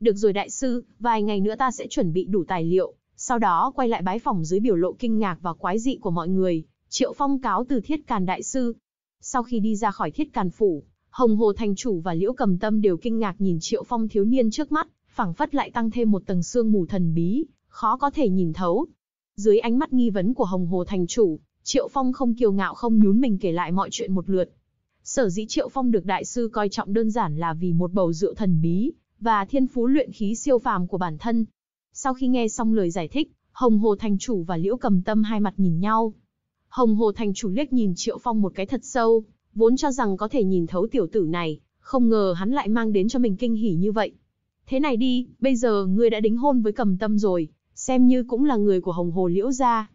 Được rồi Đại Sư, vài ngày nữa ta sẽ chuẩn bị đủ tài liệu, sau đó quay lại bái phòng dưới biểu lộ kinh ngạc và quái dị của mọi người, Triệu Phong cáo từ Thiết Càn Đại Sư. Sau khi đi ra khỏi Thiết Càn Phủ, Hồng Hồ Thành Chủ và Liễu Cầm Tâm đều kinh ngạc nhìn Triệu Phong thiếu niên trước mắt, phảng phất lại tăng thêm một tầng xương mù thần bí, khó có thể nhìn thấu. Dưới ánh mắt nghi vấn của Hồng Hồ Thành Chủ, Triệu Phong không kiêu ngạo không nhún mình kể lại mọi chuyện một lượt. Sở dĩ Triệu Phong được đại sư coi trọng đơn giản là vì một bầu rượu thần bí, và thiên phú luyện khí siêu phàm của bản thân. Sau khi nghe xong lời giải thích, Hồng Hồ Thành Chủ và Liễu Cầm Tâm hai mặt nhìn nhau. Hồng Hồ Thành Chủ liếc nhìn Triệu Phong một cái thật sâu, vốn cho rằng có thể nhìn thấu tiểu tử này, không ngờ hắn lại mang đến cho mình kinh hỉ như vậy. Thế này đi, bây giờ ngươi đã đính hôn với cầm tâm rồi, xem như cũng là người của hồng hồ liễu gia.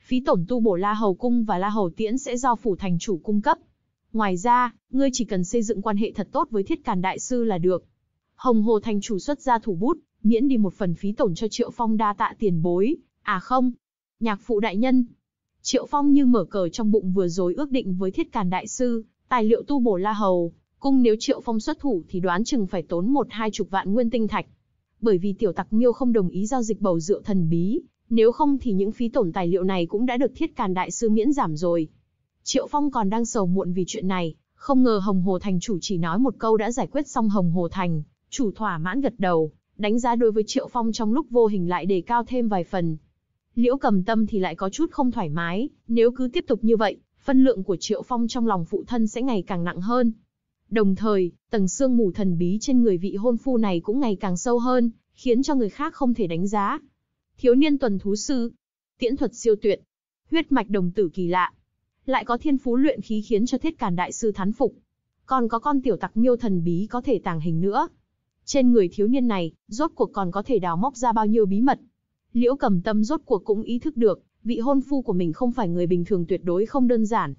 Phí tổn tu bổ La Hầu Cung và La Hầu Tiễn sẽ do phủ thành chủ cung cấp. Ngoài ra, ngươi chỉ cần xây dựng quan hệ thật tốt với thiết càn đại sư là được. Hồng hồ thành chủ xuất ra thủ bút, miễn đi một phần phí tổn cho triệu phong đa tạ tiền bối, à không. Nhạc phụ đại nhân, Triệu Phong như mở cờ trong bụng vừa rồi ước định với thiết càn đại sư, tài liệu tu bổ La Hầu, cung nếu Triệu Phong xuất thủ thì đoán chừng phải tốn một hai chục vạn nguyên tinh thạch. Bởi vì tiểu tặc miêu không đồng ý giao dịch bầu rượu thần bí, nếu không thì những phí tổn tài liệu này cũng đã được thiết càn đại sư miễn giảm rồi. Triệu Phong còn đang sầu muộn vì chuyện này, không ngờ Hồng Hồ Thành chủ chỉ nói một câu đã giải quyết xong Hồng Hồ Thành, chủ thỏa mãn gật đầu, đánh giá đối với Triệu Phong trong lúc vô hình lại đề cao thêm vài phần, Liễu cầm tâm thì lại có chút không thoải mái, nếu cứ tiếp tục như vậy, phân lượng của Triệu Phong trong lòng phụ thân sẽ ngày càng nặng hơn. Đồng thời, tầng xương mù thần bí trên người vị hôn phu này cũng ngày càng sâu hơn, khiến cho người khác không thể đánh giá. Thiếu niên tuần thú sư, tiễn thuật siêu tuyệt, huyết mạch đồng tử kỳ lạ, lại có thiên phú luyện khí khiến cho thiết càn đại sư thán phục. Còn có con tiểu tặc miêu thần bí có thể tàng hình nữa. Trên người thiếu niên này, rốt cuộc còn có thể đào móc ra bao nhiêu bí mật. Liễu Cầm Tâm rốt cuộc cũng ý thức được, vị hôn phu của mình không phải người bình thường tuyệt đối không đơn giản.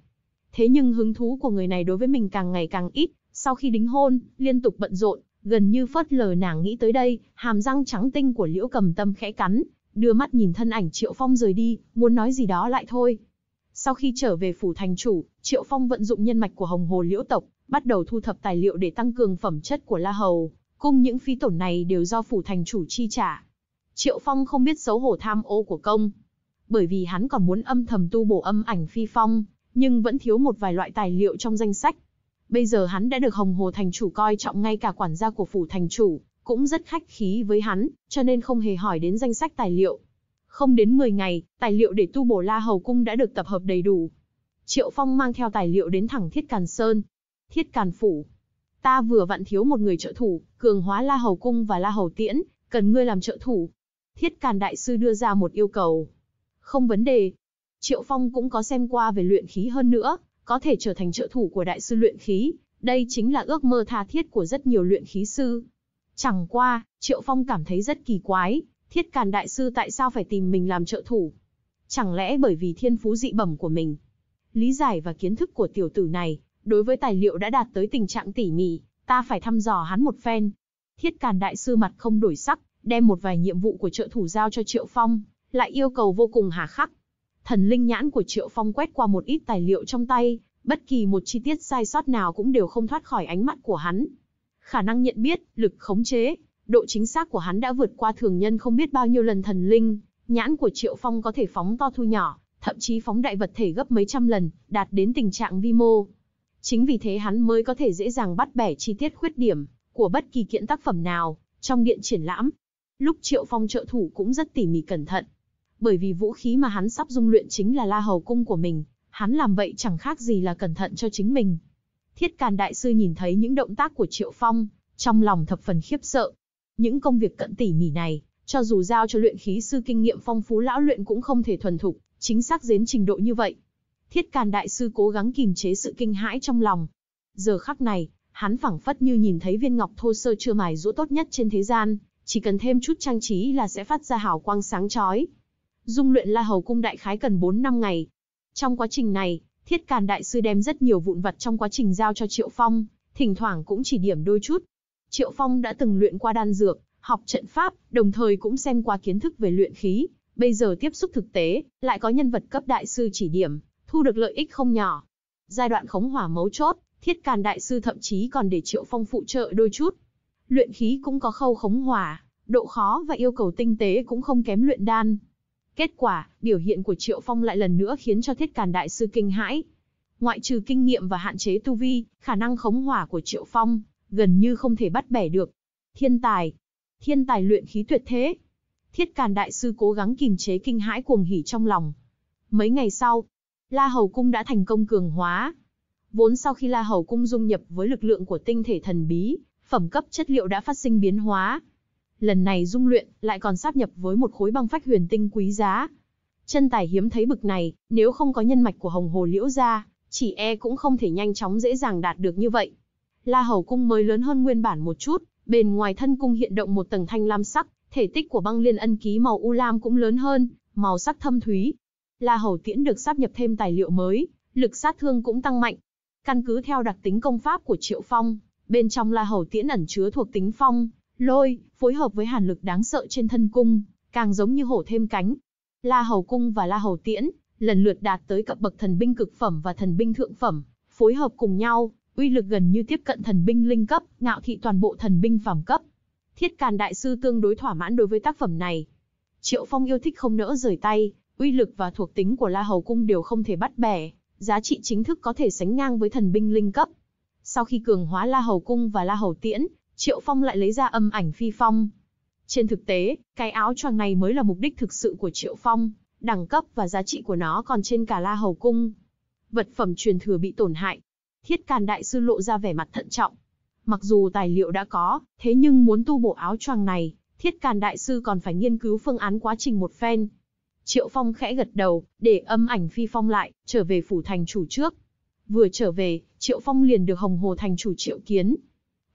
Thế nhưng hứng thú của người này đối với mình càng ngày càng ít, sau khi đính hôn, liên tục bận rộn, gần như phớt lờ nàng nghĩ tới đây, hàm răng trắng tinh của Liễu Cầm Tâm khẽ cắn, đưa mắt nhìn thân ảnh Triệu Phong rời đi, muốn nói gì đó lại thôi. Sau khi trở về phủ thành chủ, Triệu Phong vận dụng nhân mạch của Hồng Hồ Liễu tộc, bắt đầu thu thập tài liệu để tăng cường phẩm chất của La Hầu, cung những phí tổn này đều do phủ thành chủ chi trả. Triệu Phong không biết xấu hổ tham ô của công. Bởi vì hắn còn muốn âm thầm tu bổ âm ảnh phi phong, nhưng vẫn thiếu một vài loại tài liệu trong danh sách. Bây giờ hắn đã được Hồng Hồ Thành Chủ coi trọng ngay cả quản gia của Phủ Thành Chủ, cũng rất khách khí với hắn, cho nên không hề hỏi đến danh sách tài liệu. Không đến 10 ngày, tài liệu để tu bổ La Hầu Cung đã được tập hợp đầy đủ. Triệu Phong mang theo tài liệu đến thẳng Thiết Càn Sơn. Thiết Càn Phủ. Ta vừa vặn thiếu một người trợ thủ, cường hóa La Hầu Cung và La Hầu Tiễn, cần ngươi làm trợ thủ. Thiết Càn Đại Sư đưa ra một yêu cầu. Không vấn đề. Triệu Phong cũng có xem qua về luyện khí hơn nữa, có thể trở thành trợ thủ của Đại Sư luyện khí. Đây chính là ước mơ tha thiết của rất nhiều luyện khí sư. Chẳng qua, Triệu Phong cảm thấy rất kỳ quái, Thiết Càn Đại Sư tại sao phải tìm mình làm trợ thủ? Chẳng lẽ bởi vì thiên phú dị bẩm của mình? Lý giải và kiến thức của tiểu tử này, đối với tài liệu đã đạt tới tình trạng tỉ mỉ, ta phải thăm dò hắn một phen. Thiết Càn Đại Sư mặt không đổi sắc, đem một vài nhiệm vụ của trợ thủ giao cho Triệu Phong, lại yêu cầu vô cùng hà khắc. Thần linh nhãn của Triệu Phong quét qua một ít tài liệu trong tay, bất kỳ một chi tiết sai sót nào cũng đều không thoát khỏi ánh mắt của hắn. Khả năng nhận biết, lực khống chế, độ chính xác của hắn đã vượt qua thường nhân không biết bao nhiêu lần thần linh, nhãn của Triệu Phong có thể phóng to thu nhỏ, thậm chí phóng đại vật thể gấp mấy trăm lần, đạt đến tình trạng vi mô. Chính vì thế hắn mới có thể dễ dàng bắt bẻ chi tiết khuyết điểm của bất kỳ kiện tác phẩm nào trong điện triển lãm, Lúc Triệu Phong trợ thủ cũng rất tỉ mỉ cẩn thận. Bởi vì vũ khí mà hắn sắp dung luyện chính là La Hầu Cung của mình, hắn làm vậy chẳng khác gì là cẩn thận cho chính mình. Thiết Càn Đại Sư nhìn thấy những động tác của Triệu Phong, trong lòng thập phần khiếp sợ. Những công việc cận tỉ mỉ này, cho dù giao cho luyện khí sư kinh nghiệm phong phú lão luyện cũng không thể thuần thục, chính xác đến trình độ như vậy. Thiết Càn Đại Sư cố gắng kìm chế sự kinh hãi trong lòng. Giờ khắc này, hắn phảng phất như nhìn thấy viên ngọc thô sơ chưa mài rũ tốt nhất trên thế gian, chỉ cần thêm chút trang trí là sẽ phát ra hào quang sáng chói. Dung luyện La Hầu cung đại khái cần 4 năm ngày. Trong quá trình này, Thiết Càn đại sư đem rất nhiều vụn vật trong quá trình giao cho Triệu Phong, thỉnh thoảng cũng chỉ điểm đôi chút. Triệu Phong đã từng luyện qua đan dược, học trận pháp, đồng thời cũng xem qua kiến thức về luyện khí, bây giờ tiếp xúc thực tế, lại có nhân vật cấp đại sư chỉ điểm, thu được lợi ích không nhỏ. Giai đoạn khống hỏa mấu chốt, Thiết Càn đại sư thậm chí còn để Triệu Phong phụ trợ đôi chút, Luyện khí cũng có khâu khống hỏa, độ khó và yêu cầu tinh tế cũng không kém luyện đan. Kết quả, biểu hiện của Triệu Phong lại lần nữa khiến cho Thiết Càn Đại Sư kinh hãi. Ngoại trừ kinh nghiệm và hạn chế tu vi, khả năng khống hỏa của Triệu Phong, gần như không thể bắt bẻ được. Thiên tài. Thiên tài luyện khí tuyệt thế. Thiết Càn Đại Sư cố gắng kìm chế kinh hãi cuồng hỉ trong lòng. Mấy ngày sau, La Hầu Cung đã thành công cường hóa. Vốn sau khi La Hầu Cung dung nhập với lực lượng của tinh thể thần bí, phẩm cấp chất liệu đã phát sinh biến hóa. Lần này dung luyện, lại còn sáp nhập với một khối băng phách huyền tinh quý giá. Chân tài hiếm thấy bực này, nếu không có nhân mạch của hồng hồ liễu gia, chỉ e cũng không thể nhanh chóng dễ dàng đạt được như vậy. La Hầu cung mới lớn hơn nguyên bản một chút, bên ngoài thân cung hiện động một tầng thanh lam sắc, thể tích của băng liên ân ký màu u lam cũng lớn hơn, màu sắc thâm thúy. La Hầu tiễn được sáp nhập thêm tài liệu mới, lực sát thương cũng tăng mạnh. Căn cứ theo đặc tính công pháp của Triệu Phong, bên trong La Hầu Tiễn ẩn chứa thuộc tính phong, lôi, phối hợp với hàn lực đáng sợ trên thân cung, càng giống như hổ thêm cánh. La Hầu cung và La Hầu Tiễn lần lượt đạt tới cấp bậc thần binh cực phẩm và thần binh thượng phẩm, phối hợp cùng nhau, uy lực gần như tiếp cận thần binh linh cấp, ngạo thị toàn bộ thần binh phàm cấp. Thiết Càn đại sư tương đối thỏa mãn đối với tác phẩm này. Triệu Phong yêu thích không nỡ rời tay, uy lực và thuộc tính của La Hầu cung đều không thể bắt bẻ, giá trị chính thức có thể sánh ngang với thần binh linh cấp. Sau khi cường hóa La Hầu Cung và La Hầu Tiễn, Triệu Phong lại lấy ra âm ảnh phi phong. Trên thực tế, cái áo choàng này mới là mục đích thực sự của Triệu Phong, đẳng cấp và giá trị của nó còn trên cả La Hầu Cung. Vật phẩm truyền thừa bị tổn hại. Thiết Càn Đại Sư lộ ra vẻ mặt thận trọng. Mặc dù tài liệu đã có, thế nhưng muốn tu bổ áo choàng này, Thiết Càn Đại Sư còn phải nghiên cứu phương án quá trình một phen. Triệu Phong khẽ gật đầu, để âm ảnh phi phong lại, trở về phủ thành chủ trước. Vừa trở về, Triệu Phong liền được Hồng Hồ thành chủ Triệu Kiến.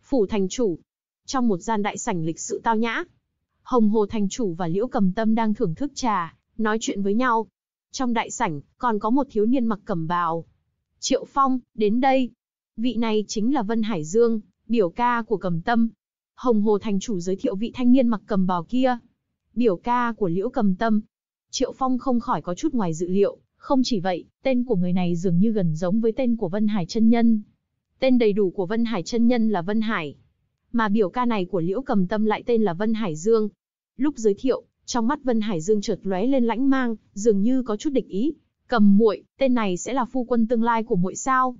Phủ thành chủ. Trong một gian đại sảnh lịch sự tao nhã, Hồng Hồ thành chủ và Liễu Cầm Tâm đang thưởng thức trà, nói chuyện với nhau. Trong đại sảnh, còn có một thiếu niên mặc cẩm bào. Triệu Phong, đến đây. Vị này chính là Vân Hải Dương, biểu ca của Cầm Tâm. Hồng Hồ thành chủ giới thiệu vị thanh niên mặc cầm bào kia. Biểu ca của Liễu Cầm Tâm. Triệu Phong không khỏi có chút ngoài dự liệu, không chỉ vậy, tên của người này dường như gần giống với tên của Vân Hải chân nhân. Tên đầy đủ của Vân Hải chân nhân là Vân Hải, mà biểu ca này của Liễu Cầm Tâm lại tên là Vân Hải Dương. Lúc giới thiệu, trong mắt Vân Hải Dương chợt lóe lên lãnh mang, dường như có chút địch ý. Cầm muội, tên này sẽ là phu quân tương lai của muội sao?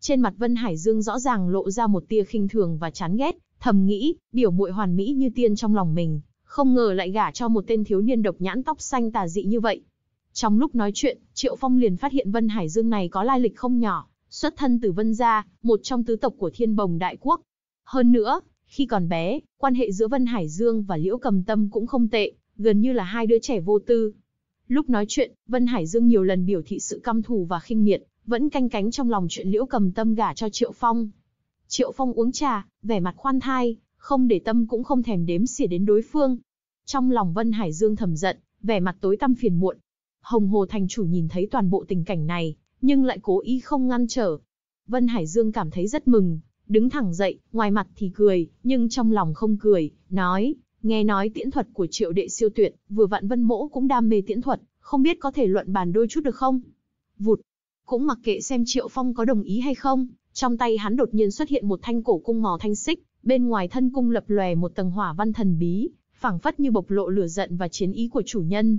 Trên mặt Vân Hải Dương rõ ràng lộ ra một tia khinh thường và chán ghét, thầm nghĩ, biểu muội hoàn mỹ như tiên trong lòng mình, không ngờ lại gả cho một tên thiếu niên độc nhãn tóc xanh tà dị như vậy. Trong lúc nói chuyện, Triệu Phong liền phát hiện Vân Hải Dương này có lai lịch không nhỏ, xuất thân từ Vân Gia, một trong tứ tộc của Thiên Bồng Đại Quốc. Hơn nữa, khi còn bé, quan hệ giữa Vân Hải Dương và Liễu Cầm Tâm cũng không tệ, gần như là hai đứa trẻ vô tư. Lúc nói chuyện, Vân Hải Dương nhiều lần biểu thị sự căm thù và khinh miệt, vẫn canh cánh trong lòng chuyện Liễu Cầm Tâm gả cho Triệu Phong. Triệu Phong uống trà, vẻ mặt khoan thai, không để tâm cũng không thèm đếm xỉa đến đối phương. Trong lòng Vân Hải Dương thầm giận, vẻ mặt tối tăm phiền muộn, Hồng Hồ thành chủ nhìn thấy toàn bộ tình cảnh này, nhưng lại cố ý không ngăn trở. Vân Hải Dương cảm thấy rất mừng, đứng thẳng dậy, ngoài mặt thì cười, nhưng trong lòng không cười, nói, nghe nói tiễn thuật của triệu đệ siêu tuyệt, vừa vạn vân mỗ cũng đam mê tiễn thuật, không biết có thể luận bàn đôi chút được không? Vụt, cũng mặc kệ xem triệu phong có đồng ý hay không, trong tay hắn đột nhiên xuất hiện một thanh cổ cung mò thanh xích, bên ngoài thân cung lập lòe một tầng hỏa văn thần bí, phảng phất như bộc lộ lửa giận và chiến ý của chủ nhân,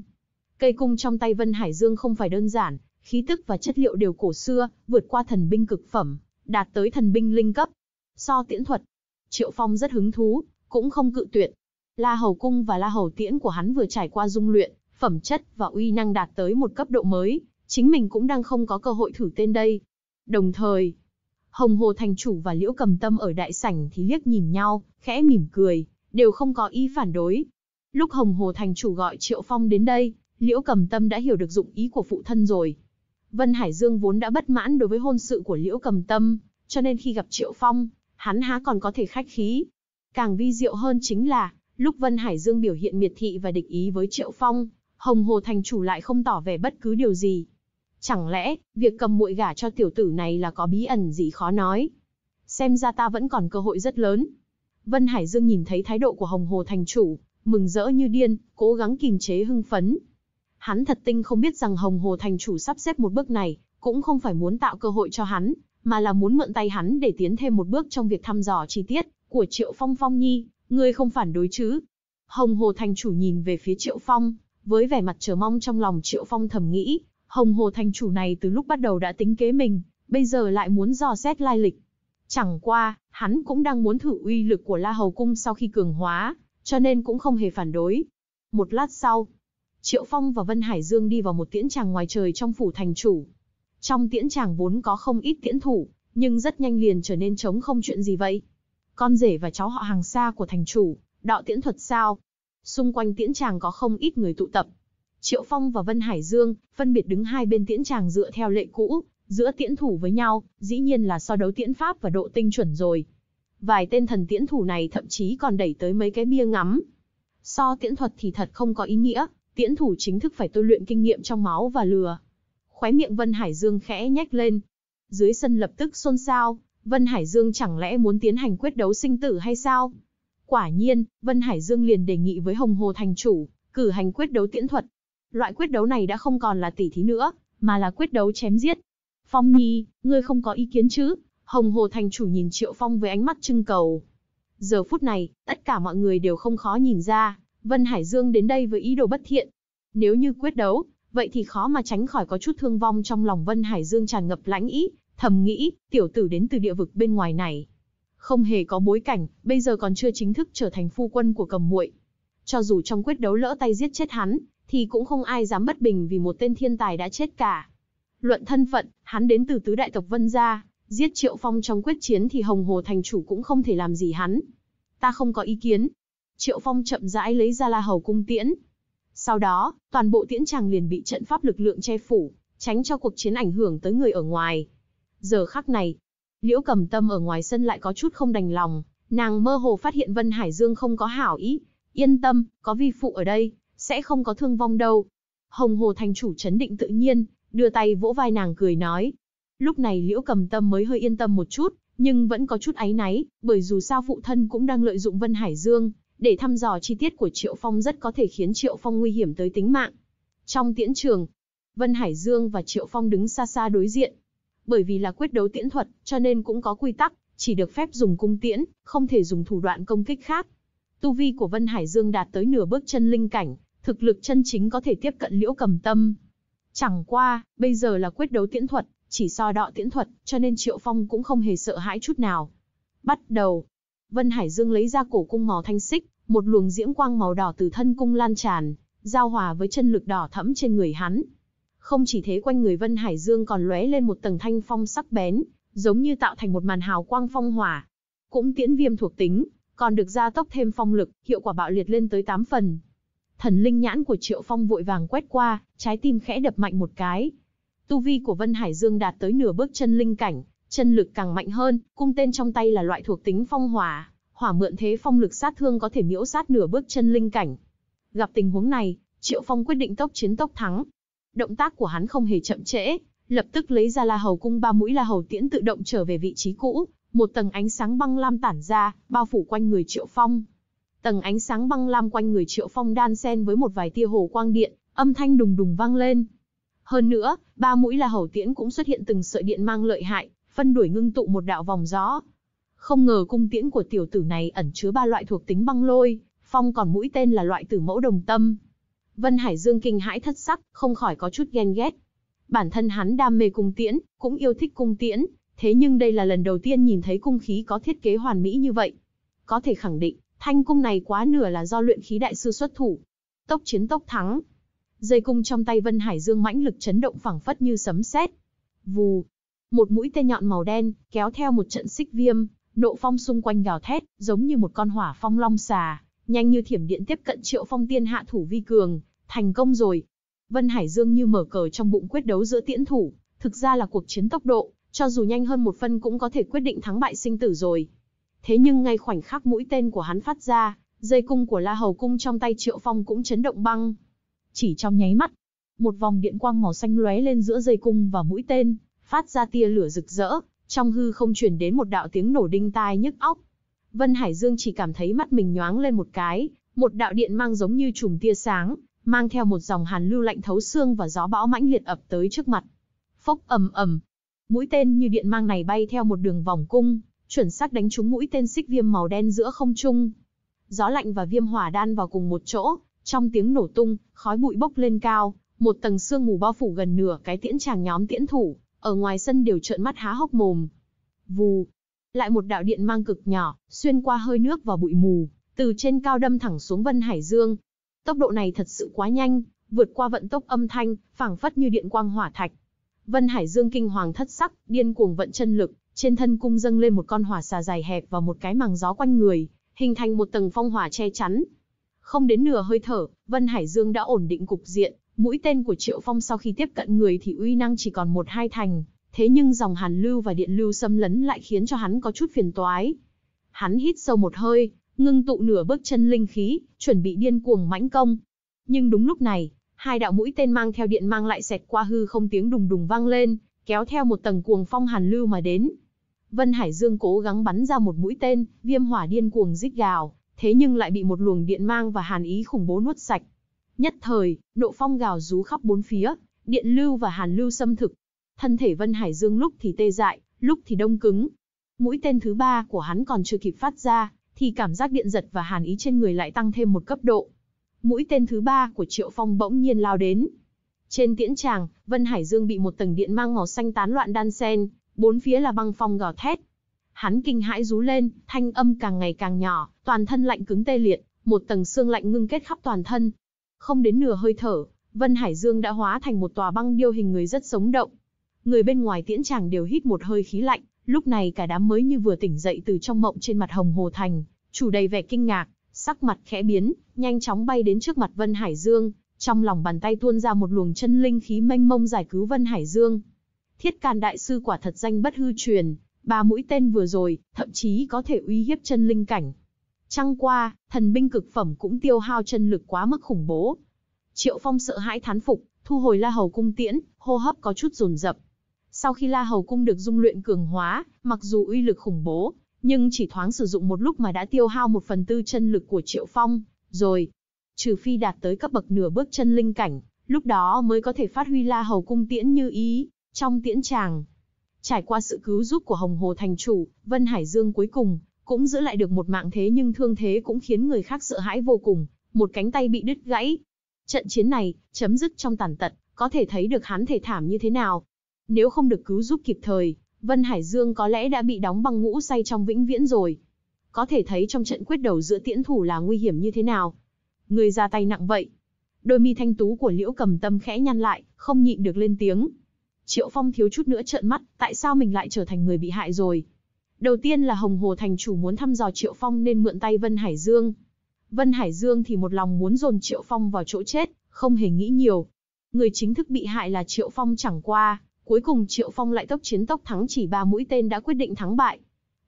Cây cung trong tay Vân Hải Dương không phải đơn giản, khí tức và chất liệu đều cổ xưa, vượt qua thần binh cực phẩm, đạt tới thần binh linh cấp. So tiễn thuật, Triệu Phong rất hứng thú, cũng không cự tuyệt. La Hầu cung và La Hầu tiễn của hắn vừa trải qua dung luyện, phẩm chất và uy năng đạt tới một cấp độ mới, chính mình cũng đang không có cơ hội thử tên đây. Đồng thời, Hồng Hồ thành chủ và Liễu Cầm Tâm ở đại sảnh thì liếc nhìn nhau, khẽ mỉm cười, đều không có ý phản đối. Lúc Hồng Hồ thành chủ gọi Triệu Phong đến đây, Liễu Cầm Tâm đã hiểu được dụng ý của phụ thân rồi. Vân Hải Dương vốn đã bất mãn đối với hôn sự của Liễu Cầm Tâm, cho nên khi gặp Triệu Phong, hắn há còn có thể khách khí. Càng vi diệu hơn chính là, lúc Vân Hải Dương biểu hiện miệt thị và địch ý với Triệu Phong, Hồng Hồ Thành Chủ lại không tỏ vẻ bất cứ điều gì. Chẳng lẽ, việc cầm muội gả cho tiểu tử này là có bí ẩn gì khó nói? Xem ra ta vẫn còn cơ hội rất lớn. Vân Hải Dương nhìn thấy thái độ của Hồng Hồ Thành Chủ, mừng rỡ như điên, cố gắng kìm chế hưng phấn, Hắn thật tinh không biết rằng Hồng Hồ Thành Chủ sắp xếp một bước này, cũng không phải muốn tạo cơ hội cho hắn, mà là muốn mượn tay hắn để tiến thêm một bước trong việc thăm dò chi tiết của Triệu Phong Phong Nhi, ngươi không phản đối chứ? Hồng Hồ Thành Chủ nhìn về phía Triệu Phong, với vẻ mặt chờ mong trong lòng Triệu Phong thầm nghĩ, Hồng Hồ Thành Chủ này từ lúc bắt đầu đã tính kế mình, bây giờ lại muốn dò xét lai lịch. Chẳng qua, hắn cũng đang muốn thử uy lực của La Hầu Cung sau khi cường hóa, cho nên cũng không hề phản đối. Một lát sau, Triệu Phong và Vân Hải Dương đi vào một tiễn tràng ngoài trời trong phủ thành chủ. Trong tiễn tràng vốn có không ít tiễn thủ, nhưng rất nhanh liền trở nên trống không chuyện gì vậy. Con rể và cháu họ hàng xa của thành chủ, đạo tiễn thuật sao? Xung quanh tiễn tràng có không ít người tụ tập. Triệu Phong và Vân Hải Dương phân biệt đứng hai bên tiễn tràng dựa theo lệ cũ, giữa tiễn thủ với nhau, dĩ nhiên là so đấu tiễn pháp và độ tinh chuẩn rồi. Vài tên thần tiễn thủ này thậm chí còn đẩy tới mấy cái bia ngắm. So tiễn thuật thì thật không có ý nghĩa, tiễn thủ chính thức phải tu luyện kinh nghiệm trong máu và lừa. Khóe miệng Vân Hải Dương khẽ nhếch lên. Dưới sân lập tức xôn xao, Vân Hải Dương chẳng lẽ muốn tiến hành quyết đấu sinh tử hay sao? Quả nhiên, Vân Hải Dương liền đề nghị với Hồng Hồ Thành Chủ, cử hành quyết đấu tiễn thuật. Loại quyết đấu này đã không còn là tỉ thí nữa, mà là quyết đấu chém giết. Phong Nhi, ngươi không có ý kiến chứ? Hồng Hồ Thành Chủ nhìn Triệu Phong với ánh mắt trưng cầu. Giờ phút này, tất cả mọi người đều không khó nhìn ra, Vân Hải Dương đến đây với ý đồ bất thiện. Nếu như quyết đấu, vậy thì khó mà tránh khỏi có chút thương vong trong lòng Vân Hải Dương tràn ngập lãnh ý, thầm nghĩ, tiểu tử đến từ địa vực bên ngoài này. Không hề có bối cảnh, bây giờ còn chưa chính thức trở thành phu quân của cầm muội. Cho dù trong quyết đấu lỡ tay giết chết hắn, thì cũng không ai dám bất bình vì một tên thiên tài đã chết cả. Luận thân phận, hắn đến từ tứ đại tộc Vân gia, giết Triệu Phong trong quyết chiến thì Hồng Hồ thành chủ cũng không thể làm gì hắn. Ta không có ý kiến, Triệu Phong chậm rãi lấy ra La Hầu cung tiễn. Sau đó, toàn bộ tiễn chàng liền bị trận pháp lực lượng che phủ, tránh cho cuộc chiến ảnh hưởng tới người ở ngoài. Giờ khắc này, Liễu Cầm Tâm ở ngoài sân lại có chút không đành lòng, nàng mơ hồ phát hiện Vân Hải Dương không có hảo ý, yên tâm, có vi phụ ở đây, sẽ không có thương vong đâu. Hồng Hồ thành chủ chấn định tự nhiên, đưa tay vỗ vai nàng cười nói. Lúc này Liễu Cầm Tâm mới hơi yên tâm một chút, nhưng vẫn có chút áy náy, bởi dù sao phụ thân cũng đang lợi dụng Vân Hải Dương, để thăm dò chi tiết của Triệu Phong rất có thể khiến Triệu Phong nguy hiểm tới tính mạng. Trong tiễn trường, Vân Hải Dương và Triệu Phong đứng xa xa đối diện. Bởi vì là quyết đấu tiễn thuật, cho nên cũng có quy tắc, chỉ được phép dùng cung tiễn, không thể dùng thủ đoạn công kích khác. Tu vi của Vân Hải Dương đạt tới nửa bước chân linh cảnh, thực lực chân chính có thể tiếp cận liễu cầm tâm. Chẳng qua, bây giờ là quyết đấu tiễn thuật, chỉ so đọ tiễn thuật, cho nên Triệu Phong cũng không hề sợ hãi chút nào. Bắt đầu, Vân Hải Dương lấy ra cổ cung màu thanh xích, một luồng diễm quang màu đỏ từ thân cung lan tràn, giao hòa với chân lực đỏ thẫm trên người hắn. Không chỉ thế quanh người Vân Hải Dương còn lóe lên một tầng thanh phong sắc bén, giống như tạo thành một màn hào quang phong hỏa. Cũng tiễn viêm thuộc tính, còn được gia tốc thêm phong lực, hiệu quả bạo liệt lên tới 8 phần. Thần linh nhãn của Triệu Phong vội vàng quét qua, trái tim khẽ đập mạnh một cái. Tu vi của Vân Hải Dương đạt tới nửa bước chân linh cảnh, Chân lực càng mạnh hơn, cung tên trong tay là loại thuộc tính phong hỏa, hỏa mượn thế phong lực sát thương có thể miễu sát nửa bước chân linh cảnh. Gặp tình huống này, Triệu Phong quyết định tốc chiến tốc thắng. Động tác của hắn không hề chậm trễ, lập tức lấy ra La Hầu cung ba mũi La Hầu tiễn tự động trở về vị trí cũ, một tầng ánh sáng băng lam tản ra, bao phủ quanh người Triệu Phong. Tầng ánh sáng băng lam quanh người Triệu Phong đan xen với một vài tia hồ quang điện, âm thanh đùng đùng vang lên. Hơn nữa, ba mũi La Hầu tiễn cũng xuất hiện từng sợi điện mang lợi hại, phân đuổi ngưng tụ một đạo vòng gió. Không ngờ cung tiễn của tiểu tử này ẩn chứa ba loại thuộc tính băng lôi, phong còn mũi tên là loại tử mẫu đồng tâm. Vân Hải Dương kinh hãi thất sắc, không khỏi có chút ghen ghét. Bản thân hắn đam mê cung tiễn, cũng yêu thích cung tiễn, thế nhưng đây là lần đầu tiên nhìn thấy cung khí có thiết kế hoàn mỹ như vậy. Có thể khẳng định, thanh cung này quá nửa là do luyện khí đại sư xuất thủ. Tốc chiến tốc thắng. Dây cung trong tay Vân Hải Dương mãnh lực chấn động phảng phất như sấm sét. Vù, một mũi tên nhọn màu đen, kéo theo một trận xích viêm, nộ phong xung quanh gào thét, giống như một con hỏa phong long xà, nhanh như thiểm điện tiếp cận Triệu Phong Tiên hạ thủ vi cường, thành công rồi. Vân Hải Dương như mở cờ trong bụng quyết đấu giữa tiễn thủ, thực ra là cuộc chiến tốc độ, cho dù nhanh hơn một phân cũng có thể quyết định thắng bại sinh tử rồi. Thế nhưng ngay khoảnh khắc mũi tên của hắn phát ra, dây cung của La Hầu cung trong tay Triệu Phong cũng chấn động băng. Chỉ trong nháy mắt, một vòng điện quang màu xanh lóe lên giữa dây cung và mũi tên, phát ra tia lửa rực rỡ, trong hư không truyền đến một đạo tiếng nổ đinh tai nhức óc. Vân Hải Dương chỉ cảm thấy mắt mình nhoáng lên một cái, một đạo điện mang giống như chùm tia sáng, mang theo một dòng hàn lưu lạnh thấu xương và gió bão mãnh liệt ập tới trước mặt. Phốc ầm ầm, mũi tên như điện mang này bay theo một đường vòng cung, chuẩn xác đánh trúng mũi tên xích viêm màu đen giữa không trung. Gió lạnh và viêm hỏa đan vào cùng một chỗ, trong tiếng nổ tung, khói bụi bốc lên cao, một tầng sương mù bao phủ gần nửa cái tiễn chàng nhóm tiễn thủ, ở ngoài sân đều trợn mắt há hốc mồm. Vù, lại một đạo điện mang cực nhỏ, xuyên qua hơi nước và bụi mù, từ trên cao đâm thẳng xuống Vân Hải Dương. Tốc độ này thật sự quá nhanh, vượt qua vận tốc âm thanh, phảng phất như điện quang hỏa thạch. Vân Hải Dương kinh hoàng thất sắc, điên cuồng vận chân lực, trên thân cung dâng lên một con hỏa xà dài hẹp và một cái màng gió quanh người, hình thành một tầng phong hỏa che chắn. Không đến nửa hơi thở, Vân Hải Dương đã ổn định cục diện, Mũi tên của Triệu Phong sau khi tiếp cận người thì uy năng chỉ còn một hai thành, thế nhưng dòng hàn lưu và điện lưu xâm lấn lại khiến cho hắn có chút phiền toái. Hắn hít sâu một hơi, ngưng tụ nửa bước chân linh khí, chuẩn bị điên cuồng mãnh công. Nhưng đúng lúc này, hai đạo mũi tên mang theo điện mang lại xẹt qua hư không tiếng đùng đùng vang lên, kéo theo một tầng cuồng phong hàn lưu mà đến. Vân Hải Dương cố gắng bắn ra một mũi tên, viêm hỏa điên cuồng rít gào, thế nhưng lại bị một luồng điện mang và hàn ý khủng bố nuốt sạch. Nhất thời, nộ phong gào rú khắp bốn phía, điện lưu và hàn lưu xâm thực. Thân thể Vân Hải Dương lúc thì tê dại, lúc thì đông cứng. Mũi tên thứ ba của hắn còn chưa kịp phát ra, thì cảm giác điện giật và hàn ý trên người lại tăng thêm một cấp độ. Mũi tên thứ ba của Triệu Phong bỗng nhiên lao đến. Trên tiễn tràng, Vân Hải Dương bị một tầng điện mang màu xanh tán loạn đan sen, bốn phía là băng phong gào thét. Hắn kinh hãi rú lên, thanh âm càng ngày càng nhỏ, toàn thân lạnh cứng tê liệt, một tầng xương lạnh ngưng kết khắp toàn thân, không đến nửa hơi thở, Vân Hải Dương đã hóa thành một tòa băng điêu hình người rất sống động. Người bên ngoài tiễn chàng đều hít một hơi khí lạnh, lúc này cả đám mới như vừa tỉnh dậy từ trong mộng trên mặt hồng hồ thành, chủ đầy vẻ kinh ngạc, sắc mặt khẽ biến, nhanh chóng bay đến trước mặt Vân Hải Dương, trong lòng bàn tay tuôn ra một luồng chân linh khí mênh mông giải cứu Vân Hải Dương. Thiết Can đại sư quả thật danh bất hư truyền, ba mũi tên vừa rồi, thậm chí có thể uy hiếp chân linh cảnh. Chăng qua, thần binh cực phẩm cũng tiêu hao chân lực quá mức khủng bố. Triệu Phong sợ hãi thán phục, thu hồi La Hầu cung tiễn, hô hấp có chút dồn dập. Sau khi La Hầu cung được dung luyện cường hóa, mặc dù uy lực khủng bố, nhưng chỉ thoáng sử dụng một lúc mà đã tiêu hao một phần tư chân lực của Triệu Phong, rồi. Trừ phi đạt tới cấp bậc nửa bước chân linh cảnh, lúc đó mới có thể phát huy La Hầu cung tiễn như ý, trong tiễn tràng. Trải qua sự cứu giúp của Hồng Hồ Thành Chủ, Vân Hải Dương cuối cùng cũng giữ lại được một mạng thế nhưng thương thế cũng khiến người khác sợ hãi vô cùng, một cánh tay bị đứt gãy. Trận chiến này, chấm dứt trong tàn tật, có thể thấy được hắn thể thảm như thế nào. Nếu không được cứu giúp kịp thời, Vân Hải Dương có lẽ đã bị đóng băng ngũ say trong vĩnh viễn rồi. Có thể thấy trong trận quyết đầu giữa tiễn thủ là nguy hiểm như thế nào. Người ra tay nặng vậy. Đôi mi thanh tú của Liễu cầm tâm khẽ nhăn lại, không nhịn được lên tiếng. Triệu Phong thiếu chút nữa trợn mắt, tại sao mình lại trở thành người bị hại rồi? Đầu tiên là Hồng Hồ thành chủ muốn thăm dò Triệu Phong nên mượn tay Vân Hải Dương. Vân Hải Dương thì một lòng muốn dồn Triệu Phong vào chỗ chết, không hề nghĩ nhiều. Người chính thức bị hại là Triệu Phong chẳng qua, cuối cùng Triệu Phong lại tốc chiến tốc thắng chỉ ba mũi tên đã quyết định thắng bại.